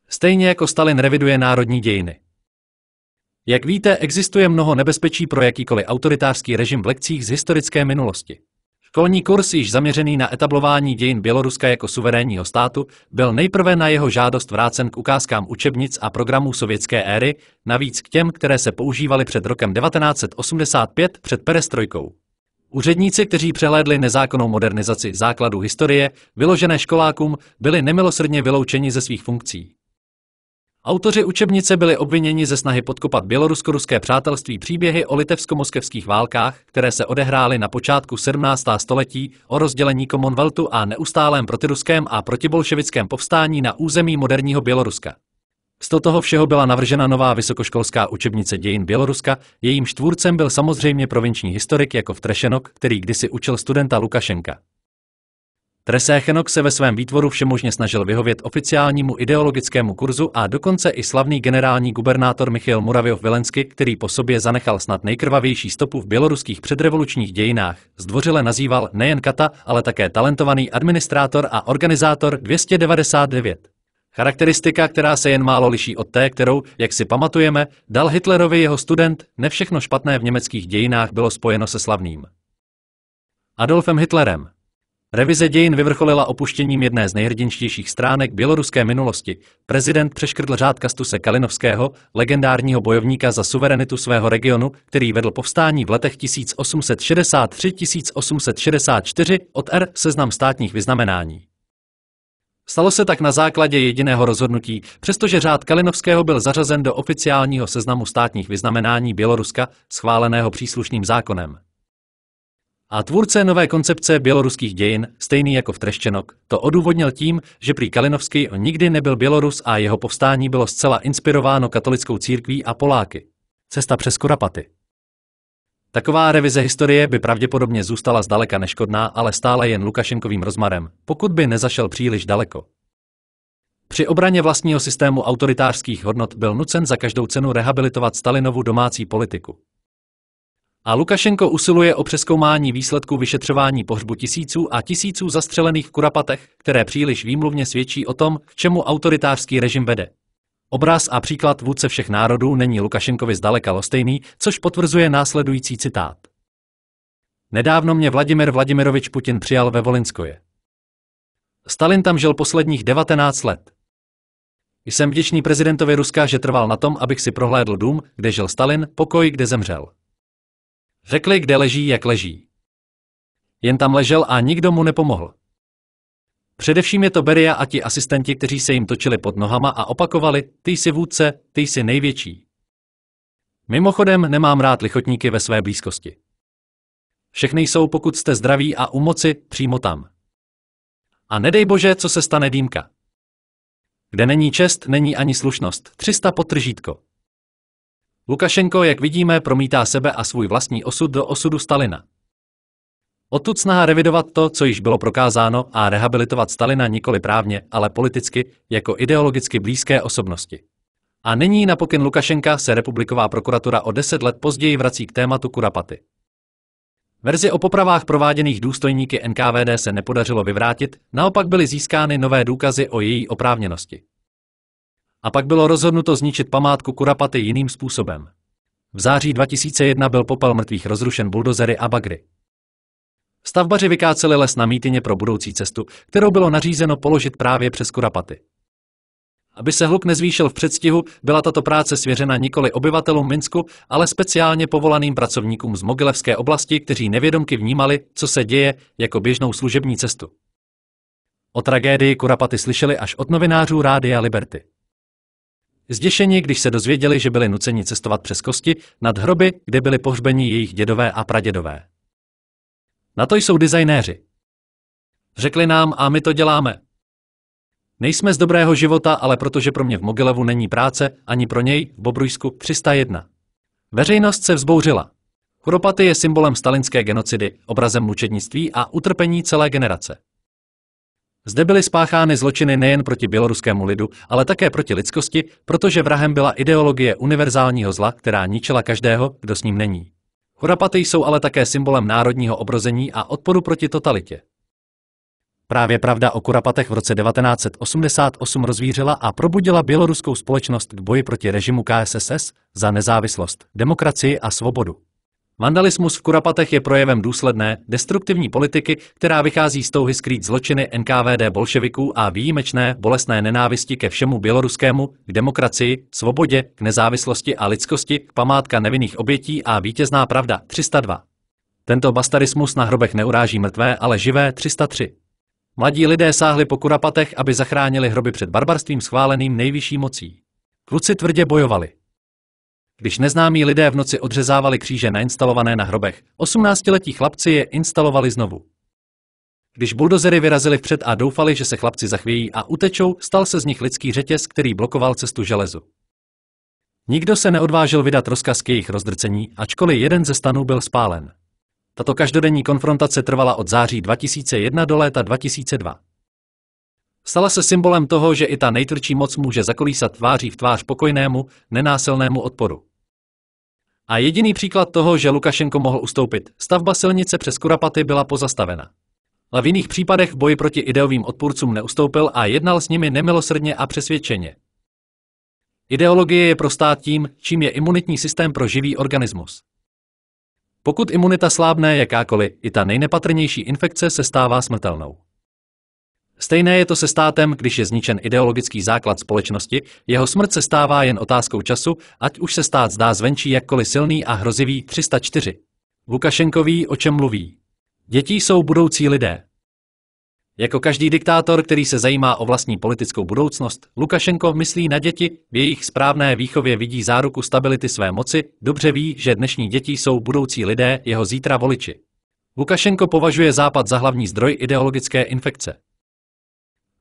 Stejně jako Stalin reviduje národní dějiny. Jak víte, existuje mnoho nebezpečí pro jakýkoliv autoritářský režim v lekcích z historické minulosti. Školní kurz, již zaměřený na etablování dějin Běloruska jako suverénního státu, byl nejprve na jeho žádost vrácen k ukázkám učebnic a programů sovětské éry, navíc k těm, které se používaly před rokem 1985 před perestrojkou. Úředníci, kteří přehlédli nezákonnou modernizaci základů historie, vyložené školákům, byli nemilosrdně vyloučeni ze svých funkcí. Autoři učebnice byli obviněni ze snahy podkopat bělorusko-ruské přátelství příběhy o litevsko-moskevských válkách, které se odehrály na počátku 17. století, o rozdělení Commonwealthu a neustálém protiruském a protibolševickém povstání na území moderního Běloruska. Z toho všeho byla navržena nová vysokoškolská učebnice dějin Běloruska, jejím tvůrcem byl samozřejmě provinční historik jako Trešenok, který kdysi učil studenta Lukašenka. Treséchenok se ve svém výtvoru všemožně snažil vyhovět oficiálnímu ideologickému kurzu a dokonce i slavný generální gubernátor Michal Muravěv Vilensky, který po sobě zanechal snad nejkrvavější stopu v běloruských předrevolučních dějinách, zdvořile nazýval nejen kata, ale také talentovaný administrátor a organizátor 299. Charakteristika, která se jen málo liší od té, kterou, jak si pamatujeme, dal Hitlerovi jeho student, ne všechno špatné v německých dějinách bylo spojeno se slavným. Adolfem Hitlerem Revize dějin vyvrcholila opuštěním jedné z nejhrdinštějších stránek běloruské minulosti. Prezident přeškrtl řád Kastuse Kalinovského, legendárního bojovníka za suverenitu svého regionu, který vedl povstání v letech 1863-1864 od R seznam státních vyznamenání. Stalo se tak na základě jediného rozhodnutí, přestože řád Kalinovského byl zařazen do oficiálního seznamu státních vyznamenání Běloruska, schváleného příslušným zákonem a tvůrce nové koncepce běloruských dějin, stejný jako v Treščenok, to odůvodnil tím, že prý Kalinovský nikdy nebyl Bělorus a jeho povstání bylo zcela inspirováno katolickou církví a Poláky. Cesta přes Kurapaty. Taková revize historie by pravděpodobně zůstala zdaleka neškodná, ale stále jen Lukašenkovým rozmarem, pokud by nezašel příliš daleko. Při obraně vlastního systému autoritářských hodnot byl nucen za každou cenu rehabilitovat Stalinovu domácí politiku. A Lukašenko usiluje o přeskoumání výsledku vyšetřování pohřbu tisíců a tisíců zastřelených v kurapatech, které příliš výmluvně svědčí o tom, k čemu autoritářský režim vede. Obraz a příklad vůdce všech národů není Lukašenkovi zdaleka lostejný, což potvrzuje následující citát. Nedávno mě Vladimir Vladimirovič Putin přijal ve Volinskoje. Stalin tam žil posledních 19 let. Jsem vděčný prezidentovi Ruska, že trval na tom, abych si prohlédl dům, kde žil Stalin, pokoj, kde zemřel. Řekli, kde leží, jak leží. Jen tam ležel a nikdo mu nepomohl. Především je to Beria a ti asistenti, kteří se jim točili pod nohama a opakovali, ty jsi vůdce, ty jsi největší. Mimochodem nemám rád lichotníky ve své blízkosti. Všechny jsou, pokud jste zdraví a u moci, přímo tam. A nedej bože, co se stane dýmka. Kde není čest, není ani slušnost. 300 potržítko. Lukašenko, jak vidíme, promítá sebe a svůj vlastní osud do osudu Stalina. Odtud snaha revidovat to, co již bylo prokázáno, a rehabilitovat Stalina nikoli právně, ale politicky, jako ideologicky blízké osobnosti. A nyní na pokyn Lukašenka se republiková prokuratura o deset let později vrací k tématu Kurapaty. Verzi o popravách prováděných důstojníky NKVD se nepodařilo vyvrátit, naopak byly získány nové důkazy o její oprávněnosti a pak bylo rozhodnuto zničit památku Kurapaty jiným způsobem. V září 2001 byl popel mrtvých rozrušen buldozery a bagry. Stavbaři vykáceli les na mítině pro budoucí cestu, kterou bylo nařízeno položit právě přes Kurapaty. Aby se hluk nezvýšil v předstihu, byla tato práce svěřena nikoli obyvatelům Minsku, ale speciálně povolaným pracovníkům z Mogilevské oblasti, kteří nevědomky vnímali, co se děje, jako běžnou služební cestu. O tragédii Kurapaty slyšeli až od novinářů Rádia Liberty. Zděšení, když se dozvěděli, že byli nuceni cestovat přes kosti nad hroby, kde byli pohřbeni jejich dědové a pradědové. Na to jsou designéři. Řekli nám a my to děláme. Nejsme z dobrého života, ale protože pro mě v Mogilevu není práce, ani pro něj v Bobrujsku 301. Veřejnost se vzbouřila. Chropaty je symbolem stalinské genocidy, obrazem mučednictví a utrpení celé generace. Zde byly spáchány zločiny nejen proti běloruskému lidu, ale také proti lidskosti, protože vrahem byla ideologie univerzálního zla, která ničila každého, kdo s ním není. Churapaty jsou ale také symbolem národního obrození a odporu proti totalitě. Právě pravda o kurapatech v roce 1988 rozvířila a probudila běloruskou společnost k boji proti režimu KSSS za nezávislost, demokracii a svobodu. Vandalismus v Kurapatech je projevem důsledné, destruktivní politiky, která vychází z touhy skrýt zločiny NKVD bolševiků a výjimečné, bolestné nenávisti ke všemu běloruskému, k demokracii, svobodě, k nezávislosti a lidskosti, k památka nevinných obětí a vítězná pravda 302. Tento bastarismus na hrobech neuráží mrtvé, ale živé 303. Mladí lidé sáhli po kurapatech, aby zachránili hroby před barbarstvím schváleným nejvyšší mocí. Kluci tvrdě bojovali když neznámí lidé v noci odřezávali kříže nainstalované na hrobech. 18-letí chlapci je instalovali znovu. Když buldozery vyrazili vpřed a doufali, že se chlapci zachvějí a utečou, stal se z nich lidský řetěz, který blokoval cestu železu. Nikdo se neodvážil vydat rozkaz k jejich rozdrcení, ačkoliv jeden ze stanů byl spálen. Tato každodenní konfrontace trvala od září 2001 do léta 2002. Stala se symbolem toho, že i ta nejtrčí moc může zakolísat tváří v tvář pokojnému, nenásilnému odporu. A jediný příklad toho, že Lukašenko mohl ustoupit, stavba silnice přes Kurapaty byla pozastavena. Ale v jiných případech boji proti ideovým odpůrcům neustoupil a jednal s nimi nemilosrdně a přesvědčeně. Ideologie je prostá tím, čím je imunitní systém pro živý organismus. Pokud imunita slábne jakákoliv, i ta nejnepatrnější infekce se stává smrtelnou. Stejné je to se státem, když je zničen ideologický základ společnosti, jeho smrt se stává jen otázkou času, ať už se stát zdá zvenčí jakkoliv silný a hrozivý 304. Lukašenkový o čem mluví. Děti jsou budoucí lidé. Jako každý diktátor, který se zajímá o vlastní politickou budoucnost, Lukašenko myslí na děti, v jejich správné výchově vidí záruku stability své moci, dobře ví, že dnešní děti jsou budoucí lidé, jeho zítra voliči. Lukašenko považuje Západ za hlavní zdroj ideologické infekce.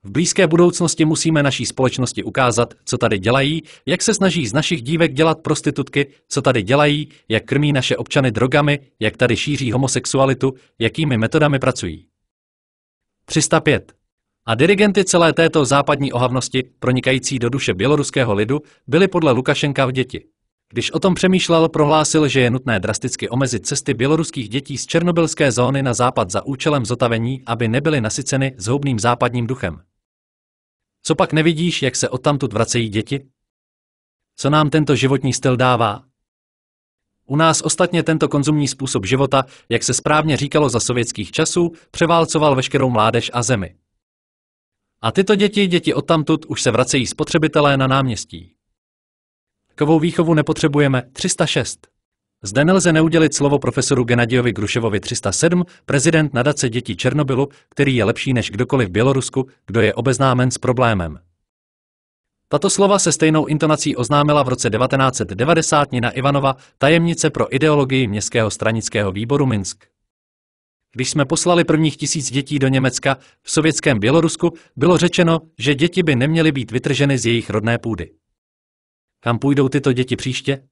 V blízké budoucnosti musíme naší společnosti ukázat, co tady dělají, jak se snaží z našich dívek dělat prostitutky, co tady dělají, jak krmí naše občany drogami, jak tady šíří homosexualitu, jakými metodami pracují. 305. A dirigenty celé této západní ohavnosti, pronikající do duše běloruského lidu, byly podle Lukašenka v děti. Když o tom přemýšlel, prohlásil, že je nutné drasticky omezit cesty běloruských dětí z černobylské zóny na západ za účelem zotavení, aby nebyly nasyceny zhoubným západním duchem. Co pak nevidíš, jak se odtamtud vracejí děti? Co nám tento životní styl dává? U nás ostatně tento konzumní způsob života, jak se správně říkalo za sovětských časů, převálcoval veškerou mládež a zemi. A tyto děti, děti odtamtud, už se vracejí spotřebitelé na náměstí. Kovou výchovu nepotřebujeme 306. Zde nelze neudělit slovo profesoru Genadiovi Gruševovi 307, prezident nadace dětí Černobylu, který je lepší než kdokoliv v Bělorusku, kdo je obeznámen s problémem. Tato slova se stejnou intonací oznámila v roce 1990 Nina Ivanova, tajemnice pro ideologii Městského stranického výboru Minsk. Když jsme poslali prvních tisíc dětí do Německa, v sovětském Bělorusku bylo řečeno, že děti by neměly být vytrženy z jejich rodné půdy. Kam půjdou tyto děti příště?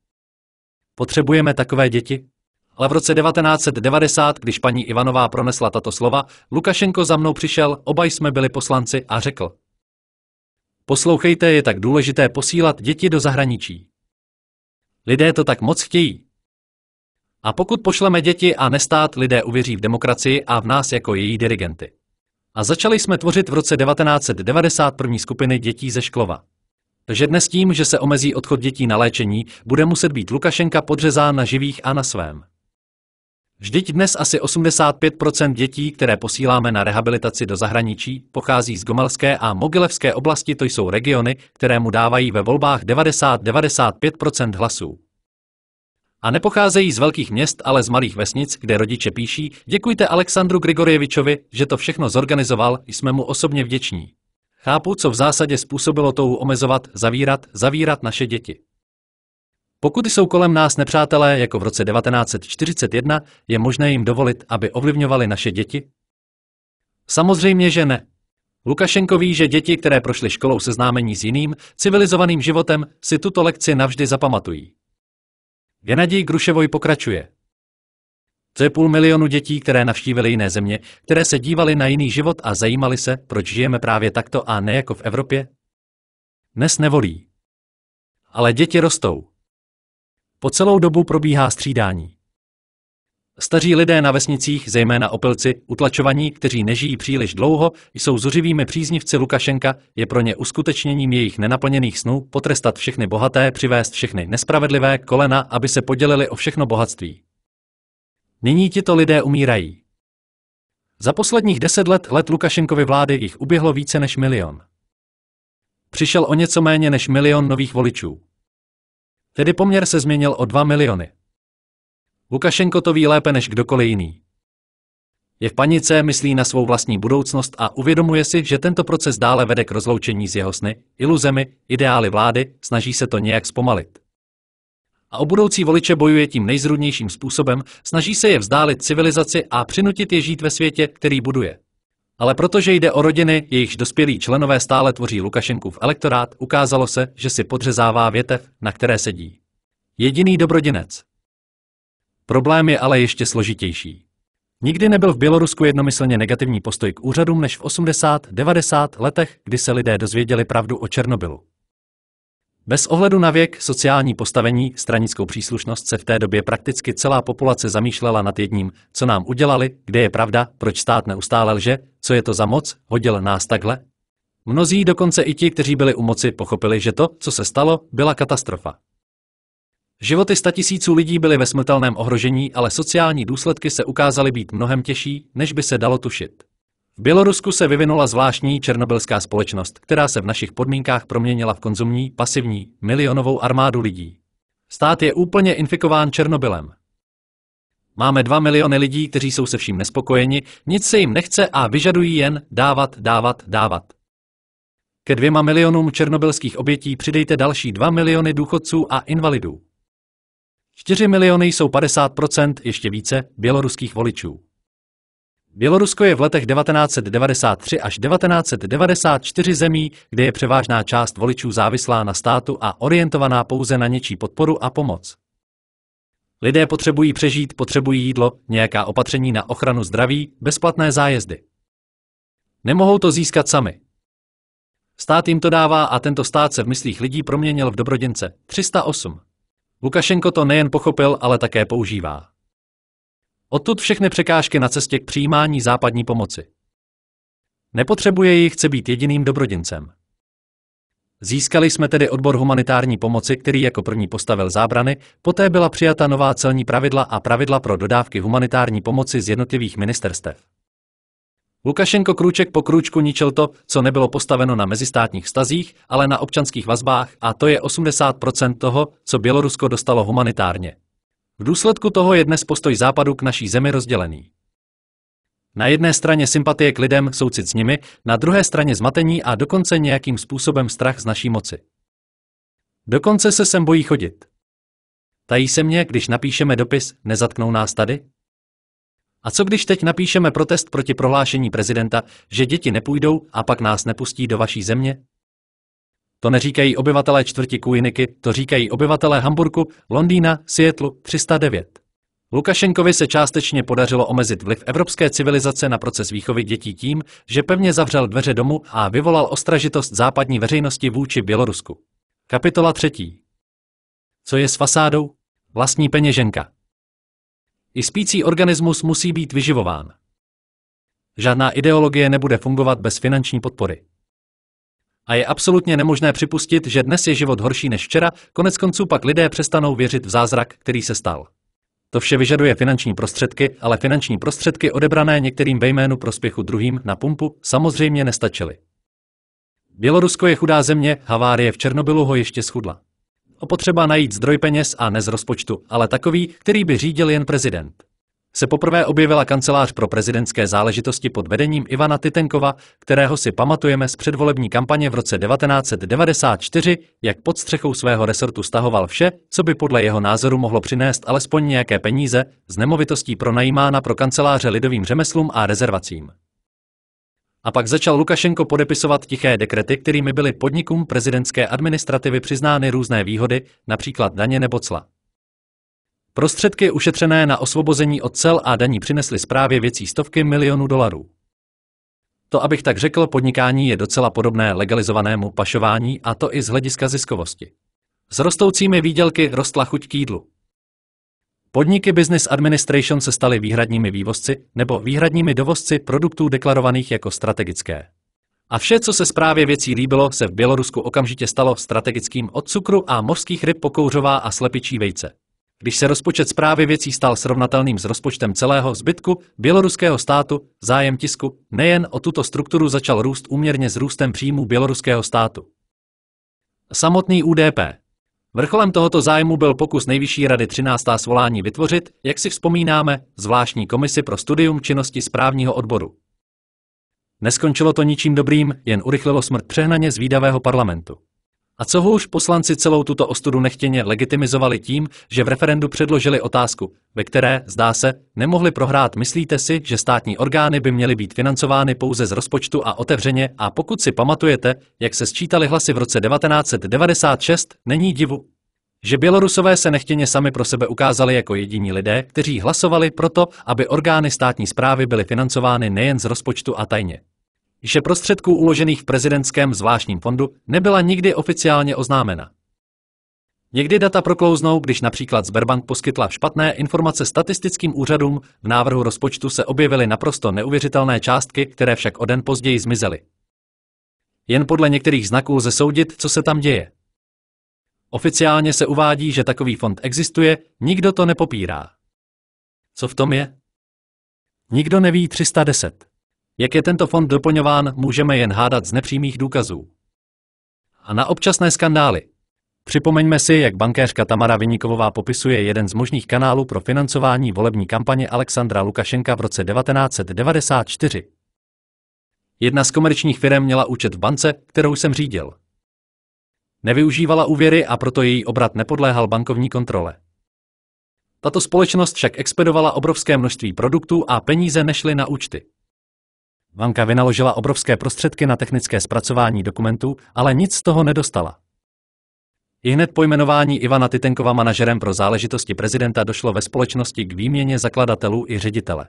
Potřebujeme takové děti? Ale v roce 1990, když paní Ivanová pronesla tato slova, Lukašenko za mnou přišel, oba jsme byli poslanci a řekl. Poslouchejte, je tak důležité posílat děti do zahraničí. Lidé to tak moc chtějí. A pokud pošleme děti a nestát, lidé uvěří v demokracii a v nás jako její dirigenty. A začali jsme tvořit v roce 1991 skupiny dětí ze Šklova. Takže dnes tím, že se omezí odchod dětí na léčení, bude muset být Lukašenka podřezán na živých a na svém. Vždyť dnes asi 85% dětí, které posíláme na rehabilitaci do zahraničí, pochází z Gomalské a Mogilevské oblasti, to jsou regiony, které mu dávají ve volbách 90-95% hlasů. A nepocházejí z velkých měst, ale z malých vesnic, kde rodiče píší, děkujte Alexandru Grigorievičovi, že to všechno zorganizoval, jsme mu osobně vděční. Chápu, co v zásadě způsobilo touhu omezovat, zavírat, zavírat naše děti. Pokud jsou kolem nás nepřátelé, jako v roce 1941, je možné jim dovolit, aby ovlivňovali naše děti? Samozřejmě, že ne. Lukašenko ví, že děti, které prošly školou seznámení s jiným, civilizovaným životem, si tuto lekci navždy zapamatují. Genadij Gruševoj pokračuje. Co je půl milionu dětí, které navštívily jiné země, které se dívaly na jiný život a zajímaly se, proč žijeme právě takto a ne jako v Evropě? Dnes nevolí. Ale děti rostou. Po celou dobu probíhá střídání. Staří lidé na vesnicích, zejména opilci, utlačovaní, kteří nežijí příliš dlouho, jsou zuřivými příznivci Lukašenka, je pro ně uskutečněním jejich nenaplněných snů potrestat všechny bohaté, přivést všechny nespravedlivé kolena, aby se podělili o všechno bohatství. Nyní tito lidé umírají. Za posledních deset let let Lukašenkovy vlády jich uběhlo více než milion. Přišel o něco méně než milion nových voličů. Tedy poměr se změnil o dva miliony. Lukašenko to ví lépe než kdokoliv jiný. Je v panice, myslí na svou vlastní budoucnost a uvědomuje si, že tento proces dále vede k rozloučení s jeho sny, iluzemi, ideály vlády, snaží se to nějak zpomalit a o budoucí voliče bojuje tím nejzrudnějším způsobem, snaží se je vzdálit civilizaci a přinutit je žít ve světě, který buduje. Ale protože jde o rodiny, jejichž dospělí členové stále tvoří Lukašenkův elektorát, ukázalo se, že si podřezává větev, na které sedí. Jediný dobrodinec. Problém je ale ještě složitější. Nikdy nebyl v Bělorusku jednomyslně negativní postoj k úřadům než v 80-90 letech, kdy se lidé dozvěděli pravdu o Černobylu. Bez ohledu na věk, sociální postavení, stranickou příslušnost se v té době prakticky celá populace zamýšlela nad jedním, co nám udělali, kde je pravda, proč stát neustále lže, co je to za moc, hodil nás takhle. Mnozí, dokonce i ti, kteří byli u moci, pochopili, že to, co se stalo, byla katastrofa. Životy statisíců lidí byly ve smrtelném ohrožení, ale sociální důsledky se ukázaly být mnohem těžší, než by se dalo tušit. Bělorusku se vyvinula zvláštní černobylská společnost, která se v našich podmínkách proměnila v konzumní, pasivní, milionovou armádu lidí. Stát je úplně infikován Černobylem. Máme dva miliony lidí, kteří jsou se vším nespokojeni, nic se jim nechce a vyžadují jen dávat, dávat, dávat. Ke dvěma milionům černobylských obětí přidejte další dva miliony důchodců a invalidů. 4 miliony jsou 50% ještě více běloruských voličů. Bělorusko je v letech 1993 až 1994 zemí, kde je převážná část voličů závislá na státu a orientovaná pouze na něčí podporu a pomoc. Lidé potřebují přežít, potřebují jídlo, nějaká opatření na ochranu zdraví, bezplatné zájezdy. Nemohou to získat sami. Stát jim to dává a tento stát se v myslích lidí proměnil v dobrodince. 308. Lukašenko to nejen pochopil, ale také používá. Odtud všechny překážky na cestě k přijímání západní pomoci. Nepotřebuje ji, chce být jediným dobrodincem. Získali jsme tedy odbor humanitární pomoci, který jako první postavil zábrany, poté byla přijata nová celní pravidla a pravidla pro dodávky humanitární pomoci z jednotlivých ministerstev. Lukašenko krůček po krůčku ničil to, co nebylo postaveno na mezistátních stazích, ale na občanských vazbách a to je 80% toho, co Bělorusko dostalo humanitárně. V důsledku toho je dnes postoj Západu k naší zemi rozdělený. Na jedné straně sympatie k lidem, soucit s nimi, na druhé straně zmatení a dokonce nějakým způsobem strach z naší moci. Dokonce se sem bojí chodit. Tají se mě, když napíšeme dopis, nezatknou nás tady? A co když teď napíšeme protest proti prohlášení prezidenta, že děti nepůjdou a pak nás nepustí do vaší země? To neříkají obyvatelé čtvrti Kujniky, to říkají obyvatelé Hamburku, Londýna, Sietlu 309. Lukašenkovi se částečně podařilo omezit vliv evropské civilizace na proces výchovy dětí tím, že pevně zavřel dveře domu a vyvolal ostražitost západní veřejnosti vůči Bělorusku. Kapitola třetí. Co je s fasádou? Vlastní peněženka. I spící organismus musí být vyživován. Žádná ideologie nebude fungovat bez finanční podpory. A je absolutně nemožné připustit, že dnes je život horší než včera, konec konců pak lidé přestanou věřit v zázrak, který se stal. To vše vyžaduje finanční prostředky, ale finanční prostředky odebrané některým ve jménu prospěchu druhým na pumpu samozřejmě nestačily. Bělorusko je chudá země, havárie v Černobylu ho ještě schudla. Opotřeba najít zdroj peněz a ne z rozpočtu, ale takový, který by řídil jen prezident se poprvé objevila kancelář pro prezidentské záležitosti pod vedením Ivana Titenkova, kterého si pamatujeme z předvolební kampaně v roce 1994, jak pod střechou svého resortu stahoval vše, co by podle jeho názoru mohlo přinést alespoň nějaké peníze, z nemovitostí pronajímána pro kanceláře lidovým řemeslům a rezervacím. A pak začal Lukašenko podepisovat tiché dekrety, kterými byly podnikům prezidentské administrativy přiznány různé výhody, například daně nebo cla. Prostředky ušetřené na osvobození od cel a daní přinesly zprávě věcí stovky milionů dolarů. To, abych tak řekl, podnikání je docela podobné legalizovanému pašování a to i z hlediska ziskovosti. S rostoucími výdělky rostla chuť k jídlu. Podniky Business Administration se staly výhradními vývozci nebo výhradními dovozci produktů deklarovaných jako strategické. A vše, co se zprávě věcí líbilo, se v Bělorusku okamžitě stalo strategickým od cukru a mořských ryb pokouřová a slepičí vejce. Když se rozpočet zprávy věcí stal srovnatelným s rozpočtem celého zbytku běloruského státu, zájem tisku nejen o tuto strukturu začal růst úměrně s růstem příjmů běloruského státu. Samotný UDP. Vrcholem tohoto zájmu byl pokus Nejvyšší rady 13. svolání vytvořit, jak si vzpomínáme, zvláštní komisi pro studium činnosti správního odboru. Neskončilo to ničím dobrým, jen urychlilo smrt přehnaně zvídavého parlamentu. A co už poslanci celou tuto ostudu nechtěně legitimizovali tím, že v referendu předložili otázku, ve které, zdá se, nemohli prohrát. Myslíte si, že státní orgány by měly být financovány pouze z rozpočtu a otevřeně a pokud si pamatujete, jak se sčítali hlasy v roce 1996, není divu, že Bělorusové se nechtěně sami pro sebe ukázali jako jediní lidé, kteří hlasovali proto, aby orgány státní zprávy byly financovány nejen z rozpočtu a tajně že prostředků uložených v prezidentském zvláštním fondu nebyla nikdy oficiálně oznámena. Někdy data proklouznou, když například Sberbank poskytla špatné informace statistickým úřadům, v návrhu rozpočtu se objevily naprosto neuvěřitelné částky, které však o den později zmizely. Jen podle některých znaků lze soudit, co se tam děje. Oficiálně se uvádí, že takový fond existuje, nikdo to nepopírá. Co v tom je? Nikdo neví 310. Jak je tento fond doplňován, můžeme jen hádat z nepřímých důkazů. A na občasné skandály. Připomeňme si, jak bankéřka Tamara Vynikovová popisuje jeden z možných kanálů pro financování volební kampaně Alexandra Lukašenka v roce 1994. Jedna z komerčních firm měla účet v bance, kterou jsem řídil. Nevyužívala úvěry a proto její obrat nepodléhal bankovní kontrole. Tato společnost však expedovala obrovské množství produktů a peníze nešly na účty. Vanka vynaložila obrovské prostředky na technické zpracování dokumentů, ale nic z toho nedostala. I hned po jmenování Ivana Titenkova manažerem pro záležitosti prezidenta došlo ve společnosti k výměně zakladatelů i ředitele.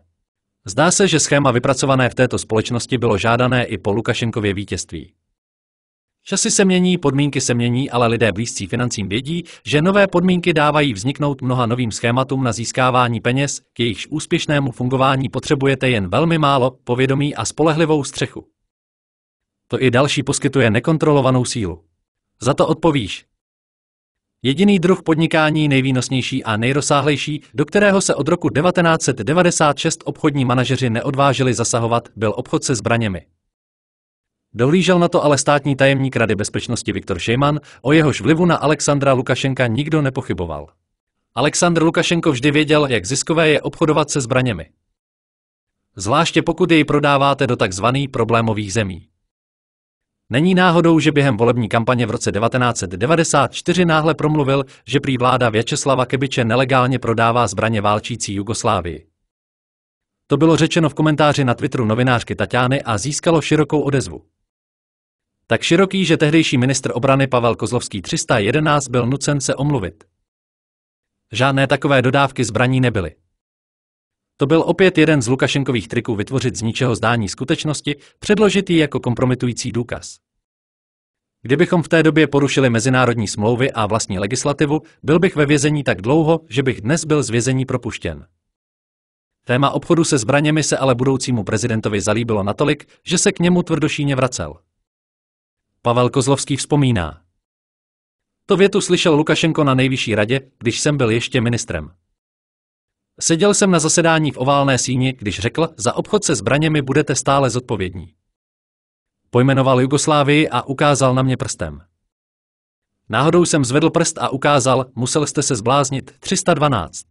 Zdá se, že schéma vypracované v této společnosti bylo žádané i po Lukašenkově vítězství. Časy se mění, podmínky se mění, ale lidé blízcí financím vědí, že nové podmínky dávají vzniknout mnoha novým schématům na získávání peněz, k jejichž úspěšnému fungování potřebujete jen velmi málo povědomí a spolehlivou střechu. To i další poskytuje nekontrolovanou sílu. Za to odpovíš. Jediný druh podnikání nejvýnosnější a nejrozsáhlejší, do kterého se od roku 1996 obchodní manažeři neodvážili zasahovat, byl obchod se zbraněmi. Dohlížel na to ale státní tajemník Rady bezpečnosti Viktor Šejman, o jehož vlivu na Alexandra Lukašenka nikdo nepochyboval. Aleksandr Lukašenko vždy věděl, jak ziskové je obchodovat se zbraněmi. Zvláště pokud jej prodáváte do tzv. problémových zemí. Není náhodou, že během volební kampaně v roce 1994 náhle promluvil, že prý vláda Vyacheslava Kebiče nelegálně prodává zbraně válčící Jugoslávii. To bylo řečeno v komentáři na Twitteru novinářky Tatiany a získalo širokou odezvu tak široký, že tehdejší ministr obrany Pavel Kozlovský 311 byl nucen se omluvit. Žádné takové dodávky zbraní nebyly. To byl opět jeden z Lukašenkových triků vytvořit z ničeho zdání skutečnosti, předložit ji jako kompromitující důkaz. Kdybychom v té době porušili mezinárodní smlouvy a vlastní legislativu, byl bych ve vězení tak dlouho, že bych dnes byl z vězení propuštěn. Téma obchodu se zbraněmi se ale budoucímu prezidentovi zalíbilo natolik, že se k němu tvrdošíně vracel. Pavel Kozlovský vzpomíná. To větu slyšel Lukašenko na nejvyšší radě, když jsem byl ještě ministrem. Seděl jsem na zasedání v oválné síni, když řekl, za obchod se zbraněmi budete stále zodpovědní. Pojmenoval Jugoslávii a ukázal na mě prstem. Náhodou jsem zvedl prst a ukázal, musel jste se zbláznit, 312.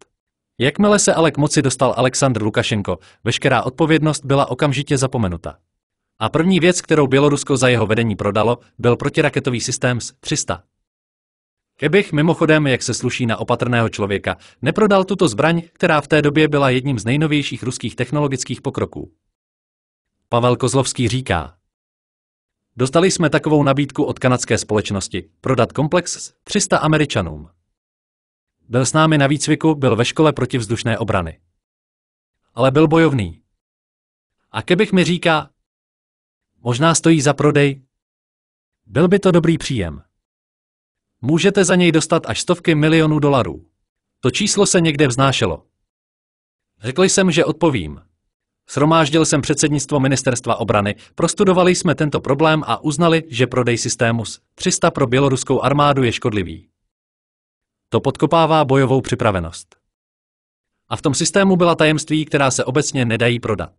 Jakmile se ale k moci dostal Aleksandr Lukašenko, veškerá odpovědnost byla okamžitě zapomenuta. A první věc, kterou Bělorusko za jeho vedení prodalo, byl protiraketový systém s 300. Kebich mimochodem, jak se sluší na opatrného člověka, neprodal tuto zbraň, která v té době byla jedním z nejnovějších ruských technologických pokroků. Pavel Kozlovský říká, Dostali jsme takovou nabídku od kanadské společnosti, prodat komplex s 300 američanům. Byl s námi na výcviku, byl ve škole protivzdušné obrany. Ale byl bojovný. A kebych mi říká, Možná stojí za prodej. Byl by to dobrý příjem. Můžete za něj dostat až stovky milionů dolarů. To číslo se někde vznášelo. Řekl jsem, že odpovím. Sromáždil jsem předsednictvo ministerstva obrany, prostudovali jsme tento problém a uznali, že prodej systému s 300 pro běloruskou armádu je škodlivý. To podkopává bojovou připravenost. A v tom systému byla tajemství, která se obecně nedají prodat.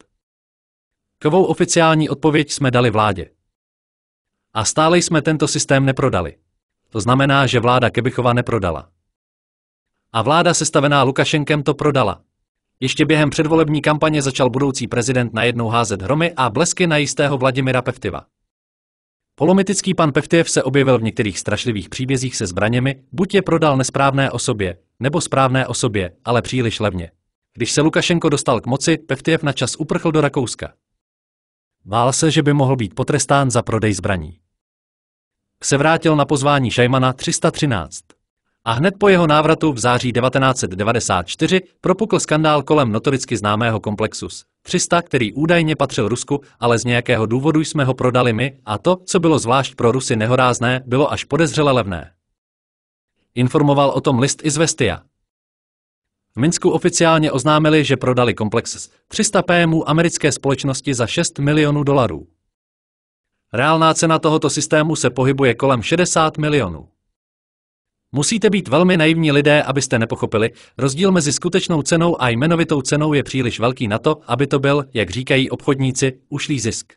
Kovou oficiální odpověď jsme dali vládě. A stále jsme tento systém neprodali. To znamená, že vláda Kebichova neprodala. A vláda sestavená Lukašenkem to prodala. Ještě během předvolební kampaně začal budoucí prezident najednou házet hromy a blesky na jistého Vladimira Pevtiva. Polomitický pan Pevtiv se objevil v některých strašlivých příbězích se zbraněmi, buď je prodal nesprávné osobě, nebo správné osobě, ale příliš levně. Když se Lukašenko dostal k moci, Pevtiv na čas uprchl do Rakouska. Bál se, že by mohl být potrestán za prodej zbraní. Se vrátil na pozvání Šajmana 313. A hned po jeho návratu v září 1994 propukl skandál kolem notoricky známého komplexus 300, který údajně patřil Rusku, ale z nějakého důvodu jsme ho prodali my a to, co bylo zvlášť pro Rusy nehorázné, bylo až podezřele levné. Informoval o tom list Izvestia. V Minsku oficiálně oznámili, že prodali komplex 300 PMů americké společnosti za 6 milionů dolarů. Reálná cena tohoto systému se pohybuje kolem 60 milionů. Musíte být velmi naivní lidé, abyste nepochopili, rozdíl mezi skutečnou cenou a jmenovitou cenou je příliš velký na to, aby to byl, jak říkají obchodníci, ušlý zisk.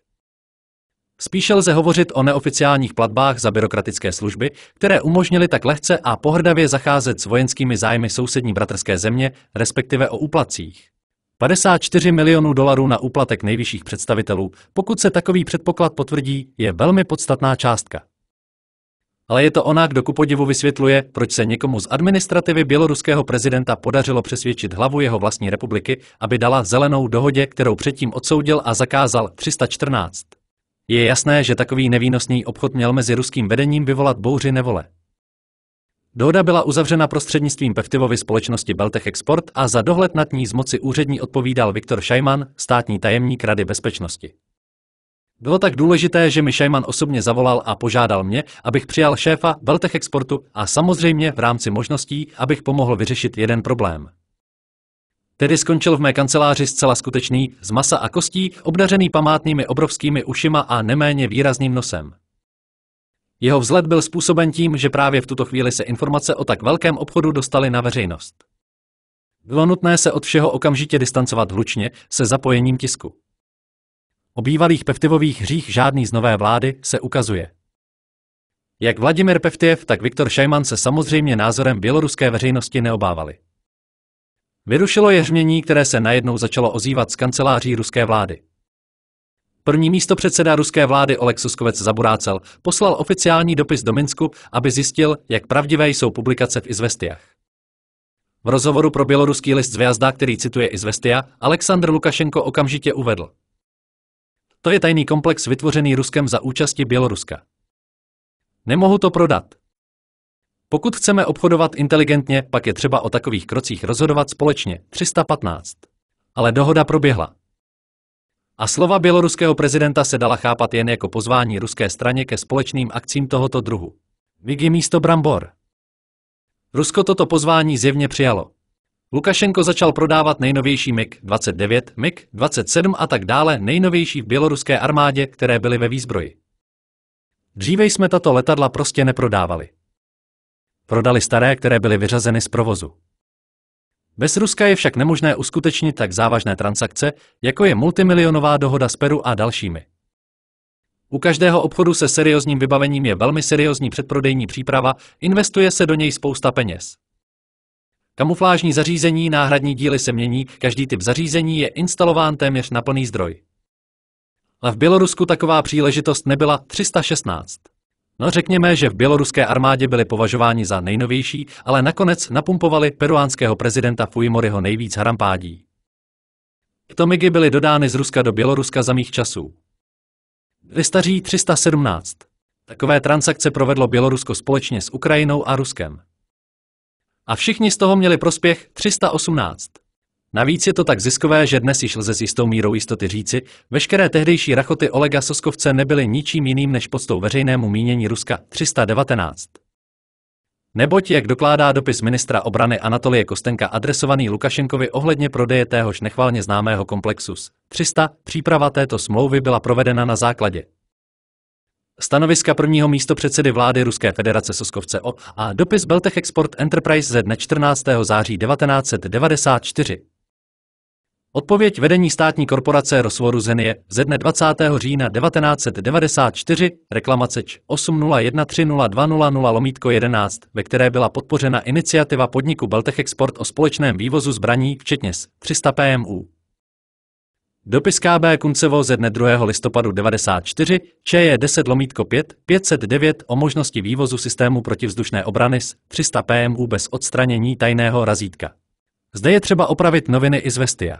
Spíše lze hovořit o neoficiálních platbách za byrokratické služby, které umožnily tak lehce a pohrdavě zacházet s vojenskými zájmy sousední bratrské země, respektive o úplacích. 54 milionů dolarů na úplatek nejvyšších představitelů, pokud se takový předpoklad potvrdí, je velmi podstatná částka. Ale je to ona, kdo ku podivu vysvětluje, proč se někomu z administrativy běloruského prezidenta podařilo přesvědčit hlavu jeho vlastní republiky, aby dala zelenou dohodě, kterou předtím odsoudil a zakázal 314. Je jasné, že takový nevýnosný obchod měl mezi ruským vedením vyvolat bouři nevole. Dohoda byla uzavřena prostřednictvím peftivovy společnosti Beltech Export a za dohled nad ní z moci úřední odpovídal Viktor Šajman, státní tajemník Rady bezpečnosti. Bylo tak důležité, že mi Šajman osobně zavolal a požádal mě, abych přijal šéfa Beltech Exportu a samozřejmě v rámci možností, abych pomohl vyřešit jeden problém. Tedy skončil v mé kanceláři zcela skutečný, z masa a kostí, obdařený památnými obrovskými ušima a neméně výrazným nosem. Jeho vzhled byl způsoben tím, že právě v tuto chvíli se informace o tak velkém obchodu dostaly na veřejnost. Bylo nutné se od všeho okamžitě distancovat hlučně se zapojením tisku. O bývalých peftivových hřích žádný z nové vlády se ukazuje. Jak Vladimir Peftiev, tak Viktor Šajman se samozřejmě názorem běloruské veřejnosti neobávali. Vyrušilo jeřmění, které se najednou začalo ozývat z kanceláří ruské vlády. První místo předseda ruské vlády Oleg Suskovec Zaburácel poslal oficiální dopis do Minsku, aby zjistil, jak pravdivé jsou publikace v Izvestiach. V rozhovoru pro běloruský list Zvězda, který cituje Izvestia, Aleksandr Lukašenko okamžitě uvedl. To je tajný komplex vytvořený Ruskem za účasti Běloruska. Nemohu to prodat. Pokud chceme obchodovat inteligentně, pak je třeba o takových krocích rozhodovat společně. 315. Ale dohoda proběhla. A slova běloruského prezidenta se dala chápat jen jako pozvání ruské straně ke společným akcím tohoto druhu. Vigi místo Brambor. Rusko toto pozvání zjevně přijalo. Lukašenko začal prodávat nejnovější MiG-29, MiG-27 a tak dále nejnovější v běloruské armádě, které byly ve výzbroji. Dříve jsme tato letadla prostě neprodávali. Prodali staré, které byly vyřazeny z provozu. Bez Ruska je však nemožné uskutečnit tak závažné transakce, jako je multimilionová dohoda s Peru a dalšími. U každého obchodu se seriózním vybavením je velmi seriózní předprodejní příprava, investuje se do něj spousta peněz. Kamuflážní zařízení, náhradní díly se mění, každý typ zařízení je instalován téměř na plný zdroj. Ale v Bělorusku taková příležitost nebyla 316. No řekněme, že v běloruské armádě byli považováni za nejnovější, ale nakonec napumpovali peruánského prezidenta Fujimoriho nejvíc harampádí. Tomigy byly dodány z Ruska do Běloruska za mých časů. Vystaří 317. Takové transakce provedlo Bělorusko společně s Ukrajinou a Ruskem. A všichni z toho měli prospěch 318. Navíc je to tak ziskové, že dnes již lze s jistou mírou jistoty říci, veškeré tehdejší rachoty Olega Soskovce nebyly ničím jiným než postou veřejnému mínění Ruska 319. Neboť, jak dokládá dopis ministra obrany Anatolie Kostenka adresovaný Lukašenkovi ohledně prodeje téhož nechvalně známého komplexu 300, příprava této smlouvy byla provedena na základě stanoviska prvního místo předsedy vlády Ruské federace Soskovce O a dopis Beltech Export Enterprise ze dne 14. září 1994. Odpověď vedení státní korporace Rosvoru Zenie ze dne 20. října 1994 reklamace 801302000 lomítko 11, ve které byla podpořena iniciativa podniku Beltech Export o společném vývozu zbraní, včetně s 300 PMU. Dopis KB Kuncevo ze dne 2. listopadu 94 ČE 10 lomítko 5 509 o možnosti vývozu systému protivzdušné obrany s 300 PMU bez odstranění tajného razítka. Zde je třeba opravit noviny i z Vestia.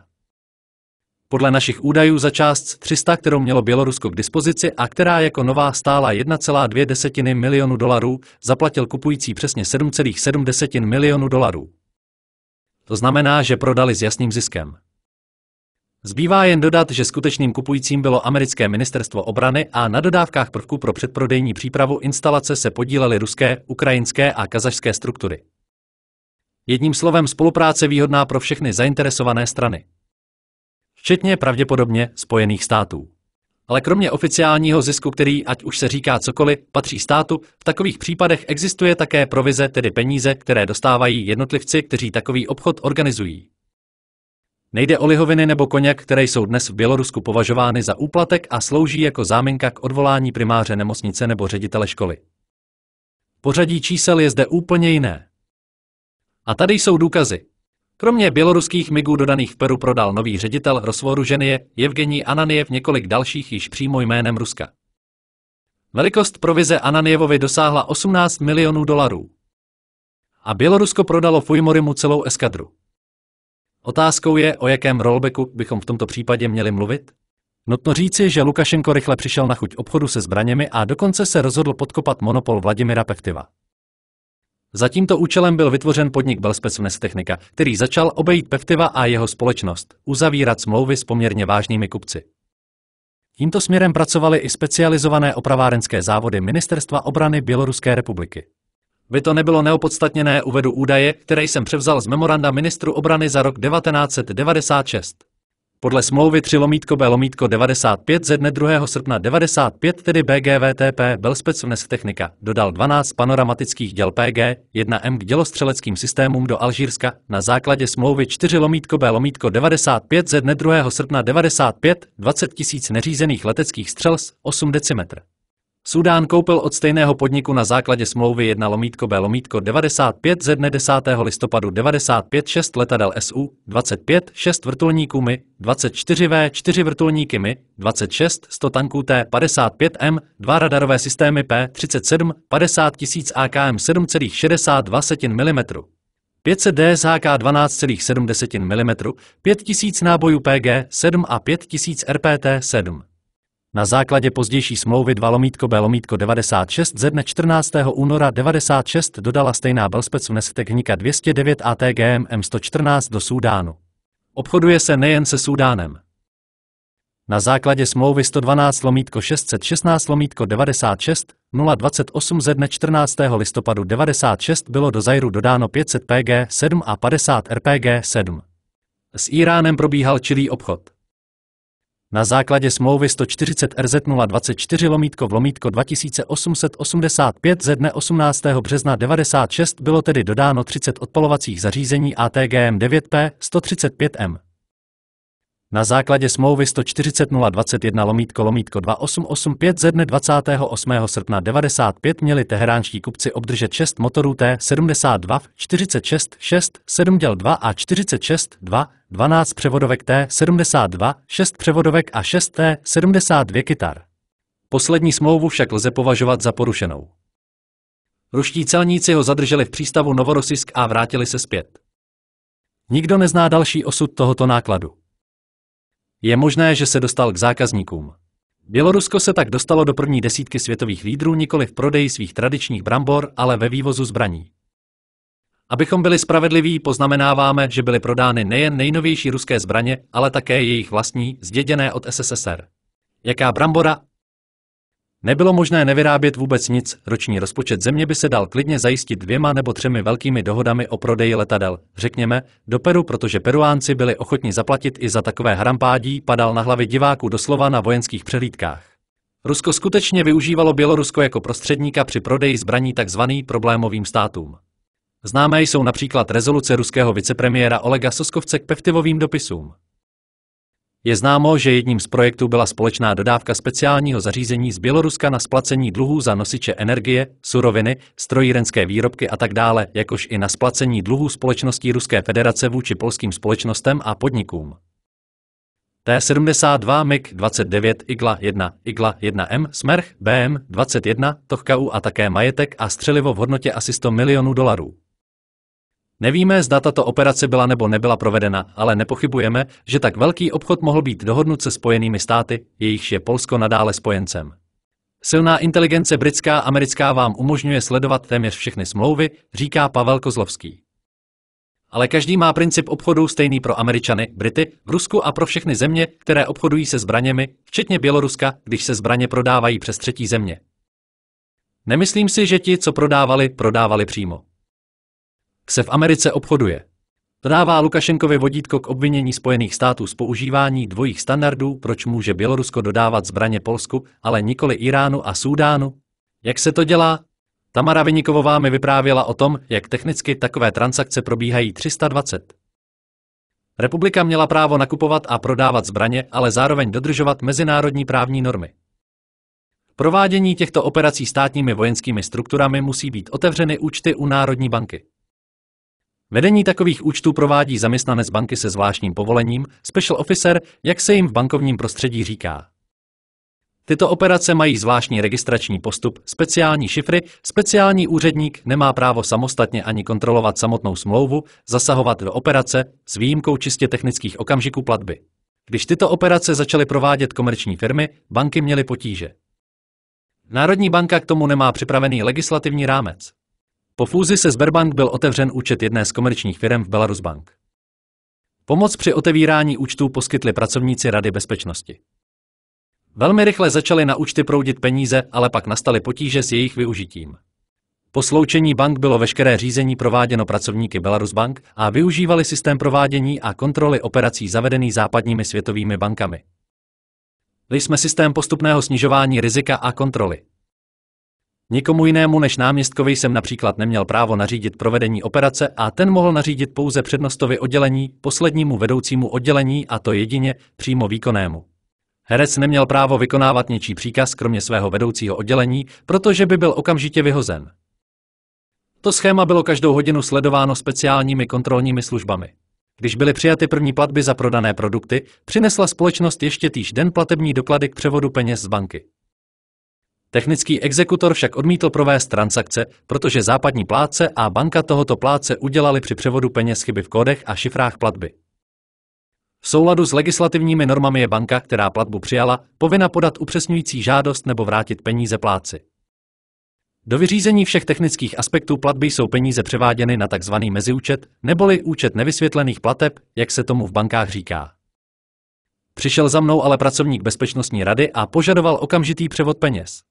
Podle našich údajů za část 300, kterou mělo Bělorusko k dispozici a která jako nová stála 1,2 milionu dolarů, zaplatil kupující přesně 7,7 milionu dolarů. To znamená, že prodali s jasným ziskem. Zbývá jen dodat, že skutečným kupujícím bylo americké ministerstvo obrany a na dodávkách prvků pro předprodejní přípravu instalace se podílely ruské, ukrajinské a kazašské struktury. Jedním slovem spolupráce výhodná pro všechny zainteresované strany včetně pravděpodobně Spojených států. Ale kromě oficiálního zisku, který, ať už se říká cokoliv, patří státu, v takových případech existuje také provize, tedy peníze, které dostávají jednotlivci, kteří takový obchod organizují. Nejde o lihoviny nebo koněk, které jsou dnes v Bělorusku považovány za úplatek a slouží jako záminka k odvolání primáře nemocnice nebo ředitele školy. Pořadí čísel je zde úplně jiné. A tady jsou důkazy. Kromě běloruských migů dodaných v Peru prodal nový ředitel rozvoru ženy Evgení Ananiev několik dalších již přímo jménem Ruska. Velikost provize Ananievovi dosáhla 18 milionů dolarů. A Bělorusko prodalo Fujimorimu celou eskadru. Otázkou je, o jakém rollbacku bychom v tomto případě měli mluvit? Nutno říci, že Lukašenko rychle přišel na chuť obchodu se zbraněmi a dokonce se rozhodl podkopat monopol Vladimira Pevtiva. Za tímto účelem byl vytvořen podnik Belspec Technika, který začal obejít Pevtiva a jeho společnost, uzavírat smlouvy s poměrně vážnými kupci. Tímto směrem pracovaly i specializované opravárenské závody Ministerstva obrany Běloruské republiky. By to nebylo neopodstatněné, uvedu údaje, které jsem převzal z memoranda ministru obrany za rok 1996 podle smlouvy 3 lomítko B lomítko 95 ze dne 2. srpna 95, tedy BGVTP specvnes Technika, dodal 12 panoramatických děl PG 1M k dělostřeleckým systémům do Alžírska na základě smlouvy 4 lomítko B lomítko 95 ze dne 2. srpna 95 20 000 neřízených leteckých střel s 8 decimetr. Sudán koupil od stejného podniku na základě smlouvy 1 lomítko B lomítko 95 ze dne 10. listopadu 95 6 letadel SU-25, 6 vrtulníků Mi, 24V, 4 vrtulníky Mi, 26, 100 tanků T-55M, 2 radarové systémy P-37, 50 000 AKM 7,62 mm. 500 DSHK 12,7 mm, 5000 nábojů PG 7 a 5000 RPT 7 na základě pozdější smlouvy 2 lomítko B lomítko 96 ze dne 14. února 96 dodala stejná Belspec vnes technika 209 ATGM M114 do Súdánu. Obchoduje se nejen se Súdánem. Na základě smlouvy 112 lomítko 616 lomítko 96 028 ze dne 14. listopadu 96 bylo do Zajru dodáno 500 PG 7 a 50 RPG 7. S Iránem probíhal čilý obchod na základě smlouvy 140 RZ 024 lomítko v lomítko 2885 ze dne 18. března 96 bylo tedy dodáno 30 odpalovacích zařízení ATGM 9P 135M na základě smlouvy 140021 lomítko lomítko 2885 ze dne 28. srpna 95 měli teheránští kupci obdržet 6 motorů T72 46 6 7 děl 2 a 46 2 12 převodovek T72 6 převodovek a 6 T72 kytar. Poslední smlouvu však lze považovat za porušenou. Ruští celníci ho zadrželi v přístavu Novorosisk a vrátili se zpět. Nikdo nezná další osud tohoto nákladu. Je možné, že se dostal k zákazníkům. Bělorusko se tak dostalo do první desítky světových lídrů nikoli v prodeji svých tradičních brambor, ale ve vývozu zbraní. Abychom byli spravedliví, poznamenáváme, že byly prodány nejen nejnovější ruské zbraně, ale také jejich vlastní, zděděné od SSSR. Jaká brambora Nebylo možné nevyrábět vůbec nic, roční rozpočet země by se dal klidně zajistit dvěma nebo třemi velkými dohodami o prodeji letadel. Řekněme, do Peru, protože Peruánci byli ochotni zaplatit i za takové hrampádí, padal na hlavy diváků doslova na vojenských přelídkách. Rusko skutečně využívalo Bělorusko jako prostředníka při prodeji zbraní tzv. problémovým státům. Známé jsou například rezoluce ruského vicepremiéra Olega Soskovce k peftivovým dopisům. Je známo, že jedním z projektů byla společná dodávka speciálního zařízení z Běloruska na splacení dluhů za nosiče energie, suroviny, strojírenské výrobky a tak dále, jakož i na splacení dluhů společností Ruské federace vůči polským společnostem a podnikům. T-72 MiG-29 Igla 1, Igla 1M, Smerch, BM-21, Tochkau a také majetek a střelivo v hodnotě asi 100 milionů dolarů. Nevíme, zda tato operace byla nebo nebyla provedena, ale nepochybujeme, že tak velký obchod mohl být dohodnut se spojenými státy, jejichž je Polsko nadále spojencem. Silná inteligence britská a americká vám umožňuje sledovat téměř všechny smlouvy, říká Pavel Kozlovský. Ale každý má princip obchodu stejný pro Američany, Brity, v Rusku a pro všechny země, které obchodují se zbraněmi, včetně Běloruska, když se zbraně prodávají přes třetí země. Nemyslím si, že ti, co prodávali, prodávali přímo se v Americe obchoduje. To dává Lukašenkovi vodítko k obvinění Spojených států z používání dvojích standardů, proč může Bělorusko dodávat zbraně Polsku, ale nikoli Iránu a Súdánu. Jak se to dělá? Tamara Vynikovová mi vyprávěla o tom, jak technicky takové transakce probíhají 320. Republika měla právo nakupovat a prodávat zbraně, ale zároveň dodržovat mezinárodní právní normy. Provádění těchto operací státními vojenskými strukturami musí být otevřeny účty u Národní banky. Vedení takových účtů provádí zaměstnanec banky se zvláštním povolením, special officer, jak se jim v bankovním prostředí říká. Tyto operace mají zvláštní registrační postup, speciální šifry, speciální úředník nemá právo samostatně ani kontrolovat samotnou smlouvu, zasahovat do operace s výjimkou čistě technických okamžiků platby. Když tyto operace začaly provádět komerční firmy, banky měly potíže. Národní banka k tomu nemá připravený legislativní rámec. Po fúzi se Sberbank byl otevřen účet jedné z komerčních firm v Belarus Bank. Pomoc při otevírání účtů poskytli pracovníci Rady bezpečnosti. Velmi rychle začaly na účty proudit peníze, ale pak nastaly potíže s jejich využitím. Po sloučení bank bylo veškeré řízení prováděno pracovníky Belarus Bank a využívali systém provádění a kontroly operací zavedený západními světovými bankami. Byli jsme systém postupného snižování rizika a kontroly. Nikomu jinému než náměstkovi jsem například neměl právo nařídit provedení operace a ten mohl nařídit pouze přednostovi oddělení, poslednímu vedoucímu oddělení a to jedině přímo výkonnému. Herec neměl právo vykonávat něčí příkaz kromě svého vedoucího oddělení, protože by byl okamžitě vyhozen. To schéma bylo každou hodinu sledováno speciálními kontrolními službami. Když byly přijaty první platby za prodané produkty, přinesla společnost ještě týž den platební doklady k převodu peněz z banky. Technický exekutor však odmítl provést transakce, protože západní pláce a banka tohoto pláce udělali při převodu peněz chyby v kódech a šifrách platby. V souladu s legislativními normami je banka, která platbu přijala, povinna podat upřesňující žádost nebo vrátit peníze pláci. Do vyřízení všech technických aspektů platby jsou peníze převáděny na tzv. meziúčet, neboli účet nevysvětlených plateb, jak se tomu v bankách říká. Přišel za mnou ale pracovník bezpečnostní rady a požadoval okamžitý převod peněz.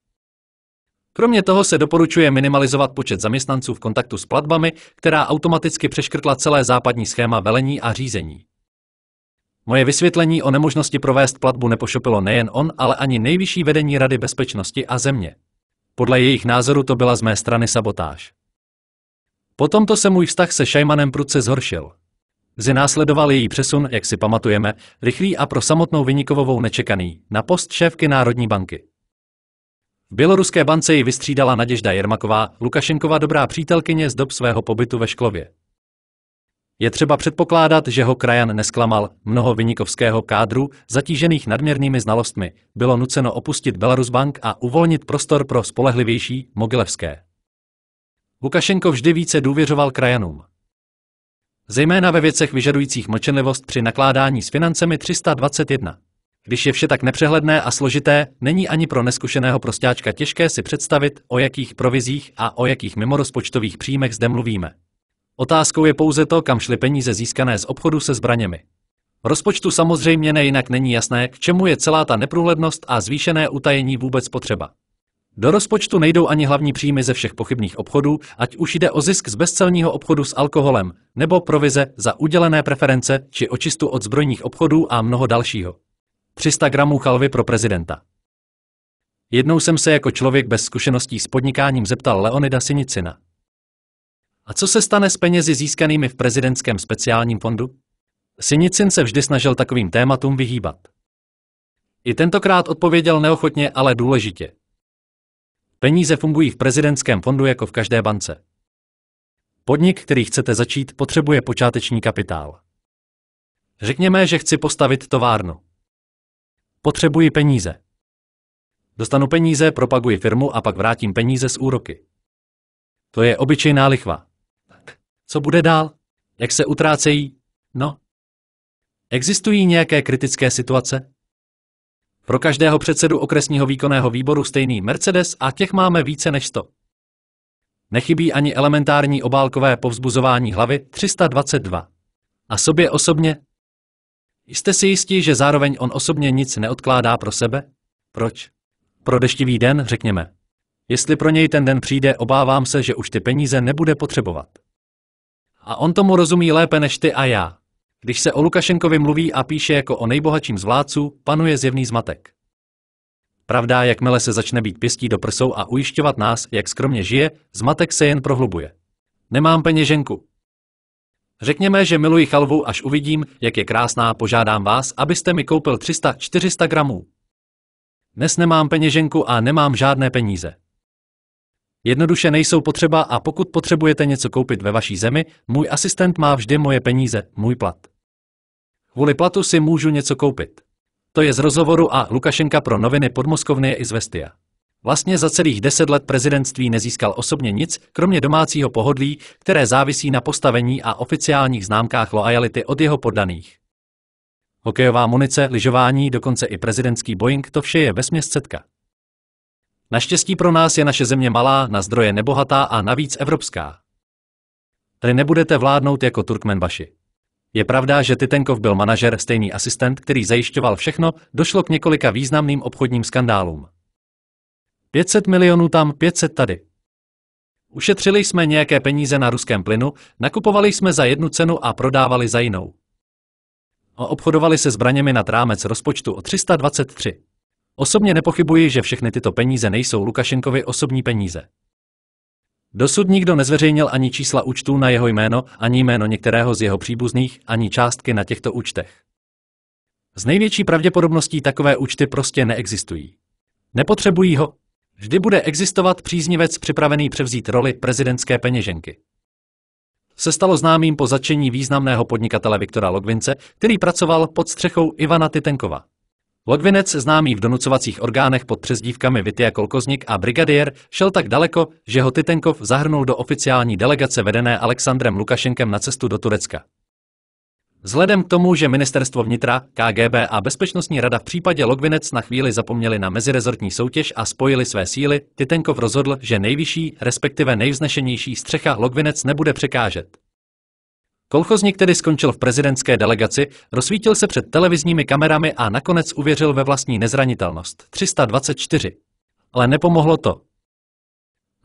Kromě toho se doporučuje minimalizovat počet zaměstnanců v kontaktu s platbami, která automaticky přeškrtla celé západní schéma velení a řízení. Moje vysvětlení o nemožnosti provést platbu nepošopilo nejen on, ale ani nejvyšší vedení Rady bezpečnosti a země. Podle jejich názoru to byla z mé strany sabotáž. Po tomto se můj vztah se Šajmanem prudce zhoršil. Zi následoval její přesun, jak si pamatujeme, rychlý a pro samotnou Vynikovovou nečekaný, na post šéfky Národní banky. V běloruské bance ji vystřídala Naděžda Jermaková, Lukašenkova dobrá přítelkyně z dob svého pobytu ve Šklově. Je třeba předpokládat, že ho krajan nesklamal. Mnoho vynikovského kádru, zatížených nadměrnými znalostmi, bylo nuceno opustit Belarusbank a uvolnit prostor pro spolehlivější Mogilevské. Lukašenko vždy více důvěřoval krajanům. Zejména ve věcech vyžadujících mlčenlivost při nakládání s financemi 321. Když je vše tak nepřehledné a složité, není ani pro neskušeného prostáčka těžké si představit, o jakých provizích a o jakých mimorozpočtových příjmech zde mluvíme. Otázkou je pouze to, kam šly peníze získané z obchodu se zbraněmi. Rozpočtu samozřejmě nejinak není jasné, k čemu je celá ta neprůhlednost a zvýšené utajení vůbec potřeba. Do rozpočtu nejdou ani hlavní příjmy ze všech pochybných obchodů, ať už jde o zisk z bezcelního obchodu s alkoholem, nebo provize za udělené preference či očistu od zbrojních obchodů a mnoho dalšího. 300 gramů chalvy pro prezidenta. Jednou jsem se jako člověk bez zkušeností s podnikáním zeptal Leonida Sinicina. A co se stane s penězi získanými v prezidentském speciálním fondu? Sinicin se vždy snažil takovým tématům vyhýbat. I tentokrát odpověděl neochotně, ale důležitě. Peníze fungují v prezidentském fondu jako v každé bance. Podnik, který chcete začít, potřebuje počáteční kapitál. Řekněme, že chci postavit továrnu. Potřebuji peníze. Dostanu peníze, propaguji firmu a pak vrátím peníze z úroky. To je obyčejná lichva. Co bude dál? Jak se utrácejí? No. Existují nějaké kritické situace? Pro každého předsedu okresního výkonného výboru stejný Mercedes a těch máme více než 100. Nechybí ani elementární obálkové povzbuzování hlavy 322. A sobě osobně Jste si jistí, že zároveň on osobně nic neodkládá pro sebe? Proč? Pro deštivý den, řekněme. Jestli pro něj ten den přijde, obávám se, že už ty peníze nebude potřebovat. A on tomu rozumí lépe než ty a já. Když se o Lukašenkovi mluví a píše jako o nejbohatším z vládců, panuje zjevný zmatek. Pravda, jakmile se začne být pěstí do prsou a ujišťovat nás, jak skromně žije, zmatek se jen prohlubuje. Nemám peněženku, Řekněme, že miluji chalvu, až uvidím, jak je krásná, požádám vás, abyste mi koupil 300-400 gramů. Dnes nemám peněženku a nemám žádné peníze. Jednoduše nejsou potřeba a pokud potřebujete něco koupit ve vaší zemi, můj asistent má vždy moje peníze, můj plat. Kvůli platu si můžu něco koupit. To je z rozhovoru a Lukašenka pro noviny Podmoskovny Izvestia. Vlastně za celých deset let prezidentství nezískal osobně nic, kromě domácího pohodlí, které závisí na postavení a oficiálních známkách loajality od jeho poddaných. Hokejová munice, lyžování, dokonce i prezidentský Boeing, to vše je vesměs setka. Naštěstí pro nás je naše země malá, na zdroje nebohatá a navíc evropská. Tady nebudete vládnout jako Turkmenbaši. Je pravda, že Titenkov byl manažer, stejný asistent, který zajišťoval všechno, došlo k několika významným obchodním skandálům. 500 milionů tam, 500 tady. Ušetřili jsme nějaké peníze na ruském plynu, nakupovali jsme za jednu cenu a prodávali za jinou. Obchodovali se zbraněmi nad rámec rozpočtu o 323. Osobně nepochybuji, že všechny tyto peníze nejsou Lukašenkovi osobní peníze. Dosud nikdo nezveřejnil ani čísla účtů na jeho jméno, ani jméno některého z jeho příbuzných, ani částky na těchto účtech. Z největší pravděpodobností takové účty prostě neexistují. Nepotřebují ho, Vždy bude existovat příznivec připravený převzít roli prezidentské peněženky. Se stalo známým po začení významného podnikatele Viktora Logvince, který pracoval pod střechou Ivana Titenkova. Logvinec, známý v donucovacích orgánech pod přezdívkami Vitya Kolkoznik a Brigadier, šel tak daleko, že ho Titenkov zahrnul do oficiální delegace vedené Alexandrem Lukašenkem na cestu do Turecka. Vzhledem k tomu, že ministerstvo vnitra, KGB a bezpečnostní rada v případě Logvinec na chvíli zapomněli na mezirezortní soutěž a spojili své síly, Titenkov rozhodl, že nejvyšší, respektive nejvznešenější střecha Logvinec nebude překážet. Kolchozník tedy skončil v prezidentské delegaci, rozsvítil se před televizními kamerami a nakonec uvěřil ve vlastní nezranitelnost. 324. Ale nepomohlo to.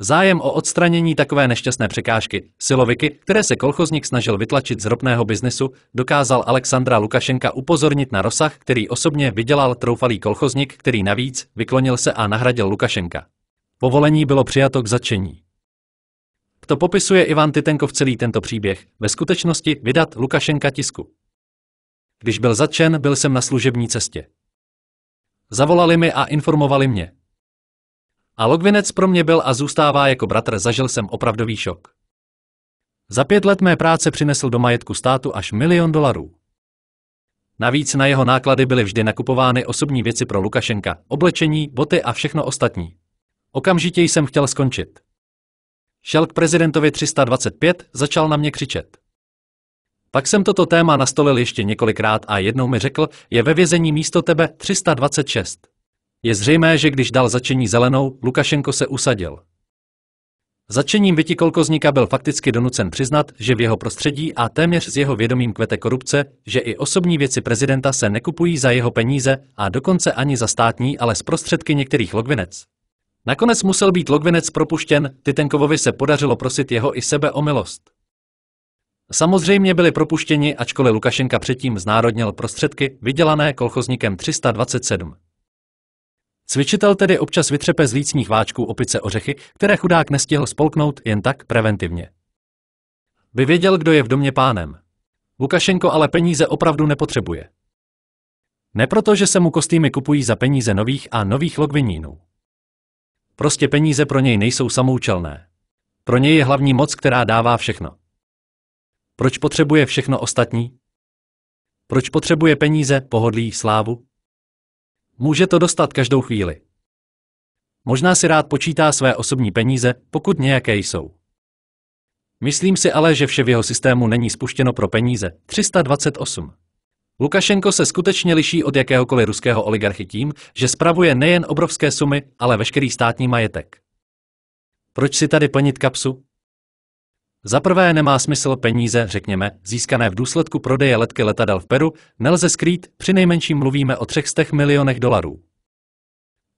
Zájem o odstranění takové nešťastné překážky, siloviky, které se kolchozník snažil vytlačit z ropného biznesu, dokázal Alexandra Lukašenka upozornit na rozsah, který osobně vydělal troufalý kolchozník, který navíc vyklonil se a nahradil Lukašenka. Povolení bylo přijato k začení. To popisuje Ivan Titenkov celý tento příběh, ve skutečnosti vydat Lukašenka tisku. Když byl začen, byl jsem na služební cestě. Zavolali mi a informovali mě. A Logvinec pro mě byl a zůstává jako bratr, zažil jsem opravdový šok. Za pět let mé práce přinesl do majetku státu až milion dolarů. Navíc na jeho náklady byly vždy nakupovány osobní věci pro Lukašenka, oblečení, boty a všechno ostatní. Okamžitě jsem chtěl skončit. Šel k prezidentovi 325, začal na mě křičet. Pak jsem toto téma nastolil ještě několikrát a jednou mi řekl, je ve vězení místo tebe 326. Je zřejmé, že když dal začení zelenou, Lukašenko se usadil. Začením kolkoznika byl fakticky donucen přiznat, že v jeho prostředí a téměř s jeho vědomím kvete korupce, že i osobní věci prezidenta se nekupují za jeho peníze a dokonce ani za státní, ale z prostředky některých logvinec. Nakonec musel být logvinec propuštěn, Titenkovovi se podařilo prosit jeho i sebe o milost. Samozřejmě byli propuštěni, ačkoliv Lukašenka předtím znárodnil prostředky, vydělané kolchozníkem 327. Cvičitel tedy občas vytřepe z lícních váčků opice ořechy, které chudák nestihl spolknout jen tak preventivně. By věděl, kdo je v domě pánem. Lukašenko ale peníze opravdu nepotřebuje. Ne proto, že se mu kostýmy kupují za peníze nových a nových logvinínů. Prostě peníze pro něj nejsou samoučelné. Pro něj je hlavní moc, která dává všechno. Proč potřebuje všechno ostatní? Proč potřebuje peníze, pohodlí, slávu? Může to dostat každou chvíli. Možná si rád počítá své osobní peníze, pokud nějaké jsou. Myslím si ale, že vše v jeho systému není spuštěno pro peníze. 328. Lukašenko se skutečně liší od jakéhokoliv ruského oligarchy tím, že spravuje nejen obrovské sumy, ale veškerý státní majetek. Proč si tady plnit kapsu? Za prvé nemá smysl peníze, řekněme, získané v důsledku prodeje letky letadel v Peru, nelze skrýt, při nejmenším mluvíme o 300 milionech dolarů.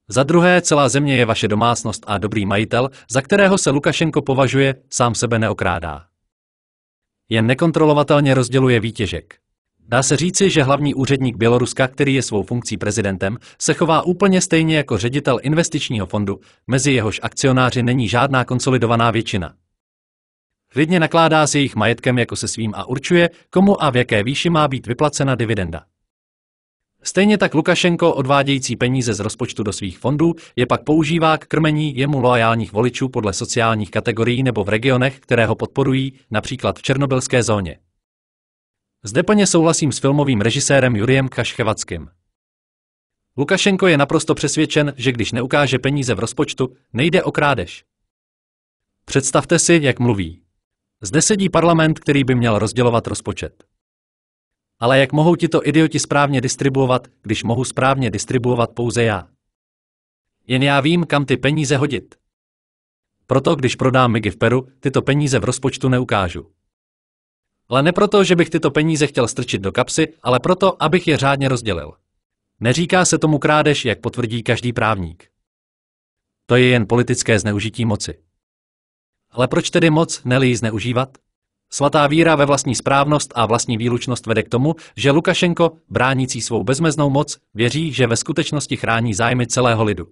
Za druhé, celá země je vaše domácnost a dobrý majitel, za kterého se Lukašenko považuje, sám sebe neokrádá. Jen nekontrolovatelně rozděluje výtěžek. Dá se říci, že hlavní úředník Běloruska, který je svou funkcí prezidentem, se chová úplně stejně jako ředitel investičního fondu, mezi jehož akcionáři není žádná konsolidovaná většina klidně nakládá s jejich majetkem jako se svým a určuje, komu a v jaké výši má být vyplacena dividenda. Stejně tak Lukašenko odvádějící peníze z rozpočtu do svých fondů je pak používá k krmení jemu loajálních voličů podle sociálních kategorií nebo v regionech, které ho podporují, například v černobylské zóně. Zde plně souhlasím s filmovým režisérem Juriem Kašchevackým. Lukašenko je naprosto přesvědčen, že když neukáže peníze v rozpočtu, nejde o krádež. Představte si, jak mluví. Zde sedí parlament, který by měl rozdělovat rozpočet. Ale jak mohou tito idioti správně distribuovat, když mohu správně distribuovat pouze já? Jen já vím, kam ty peníze hodit. Proto, když prodám migy v Peru, tyto peníze v rozpočtu neukážu. Ale ne proto, že bych tyto peníze chtěl strčit do kapsy, ale proto, abych je řádně rozdělil. Neříká se tomu krádež, jak potvrdí každý právník. To je jen politické zneužití moci. Ale proč tedy moc, neli ji zneužívat? Svatá víra ve vlastní správnost a vlastní výlučnost vede k tomu, že Lukašenko, bránící svou bezmeznou moc, věří, že ve skutečnosti chrání zájmy celého lidu.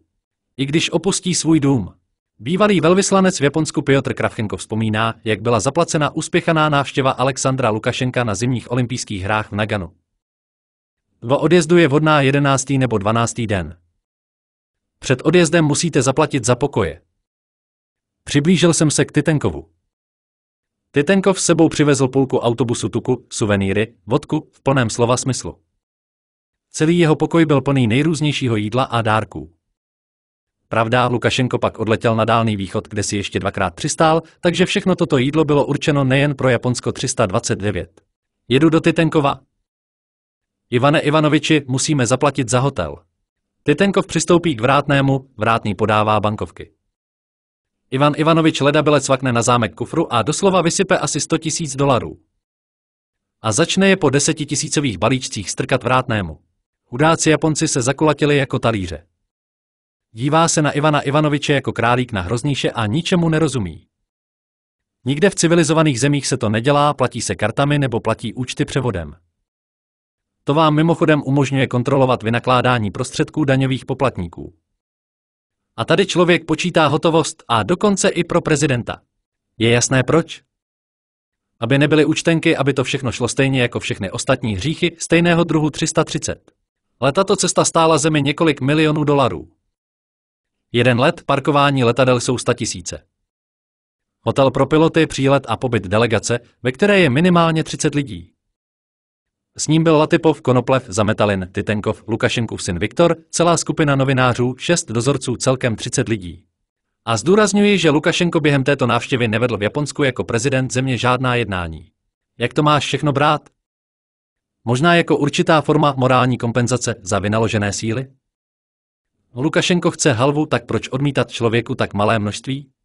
I když opustí svůj dům. Bývalý velvyslanec v Japonsku Piotr Kravchenko vzpomíná, jak byla zaplacena uspěchaná návštěva Alexandra Lukašenka na zimních olympijských hrách v Naganu. Vo odjezdu je vhodná 11. nebo 12. den. Před odjezdem musíte zaplatit za pokoje. Přiblížil jsem se k Titenkov s sebou přivezl půlku autobusu tuku, suvenýry, vodku, v plném slova smyslu. Celý jeho pokoj byl plný nejrůznějšího jídla a dárků. Pravda, Lukašenko pak odletěl na Dálný východ, kde si ještě dvakrát přistál, takže všechno toto jídlo bylo určeno nejen pro Japonsko 329. Jedu do Titenkova. Ivane Ivanoviči, musíme zaplatit za hotel. Titenkov přistoupí k vrátnému, vrátný podává bankovky. Ivan Ivanovič ledabyle cvakne na zámek kufru a doslova vysype asi 100 tisíc dolarů. A začne je po desetitisícových balíčcích strkat vrátnému. Chudáci Japonci se zakulatili jako talíře. Dívá se na Ivana Ivanoviče jako králík na hrozníše a ničemu nerozumí. Nikde v civilizovaných zemích se to nedělá, platí se kartami nebo platí účty převodem. To vám mimochodem umožňuje kontrolovat vynakládání prostředků daňových poplatníků. A tady člověk počítá hotovost a dokonce i pro prezidenta. Je jasné proč? Aby nebyly účtenky, aby to všechno šlo stejně jako všechny ostatní hříchy stejného druhu 330. Ale tato cesta stála zemi několik milionů dolarů. Jeden let parkování letadel jsou tisíce. Hotel pro piloty, přílet a pobyt delegace, ve které je minimálně 30 lidí. S ním byl Latypov, Konoplev, Zametalin, Titenkov, Lukašenkův syn Viktor, celá skupina novinářů, šest dozorců, celkem 30 lidí. A zdůrazňuji, že Lukašenko během této návštěvy nevedl v Japonsku jako prezident země žádná jednání. Jak to máš všechno brát? Možná jako určitá forma morální kompenzace za vynaložené síly? Lukašenko chce halvu, tak proč odmítat člověku tak malé množství?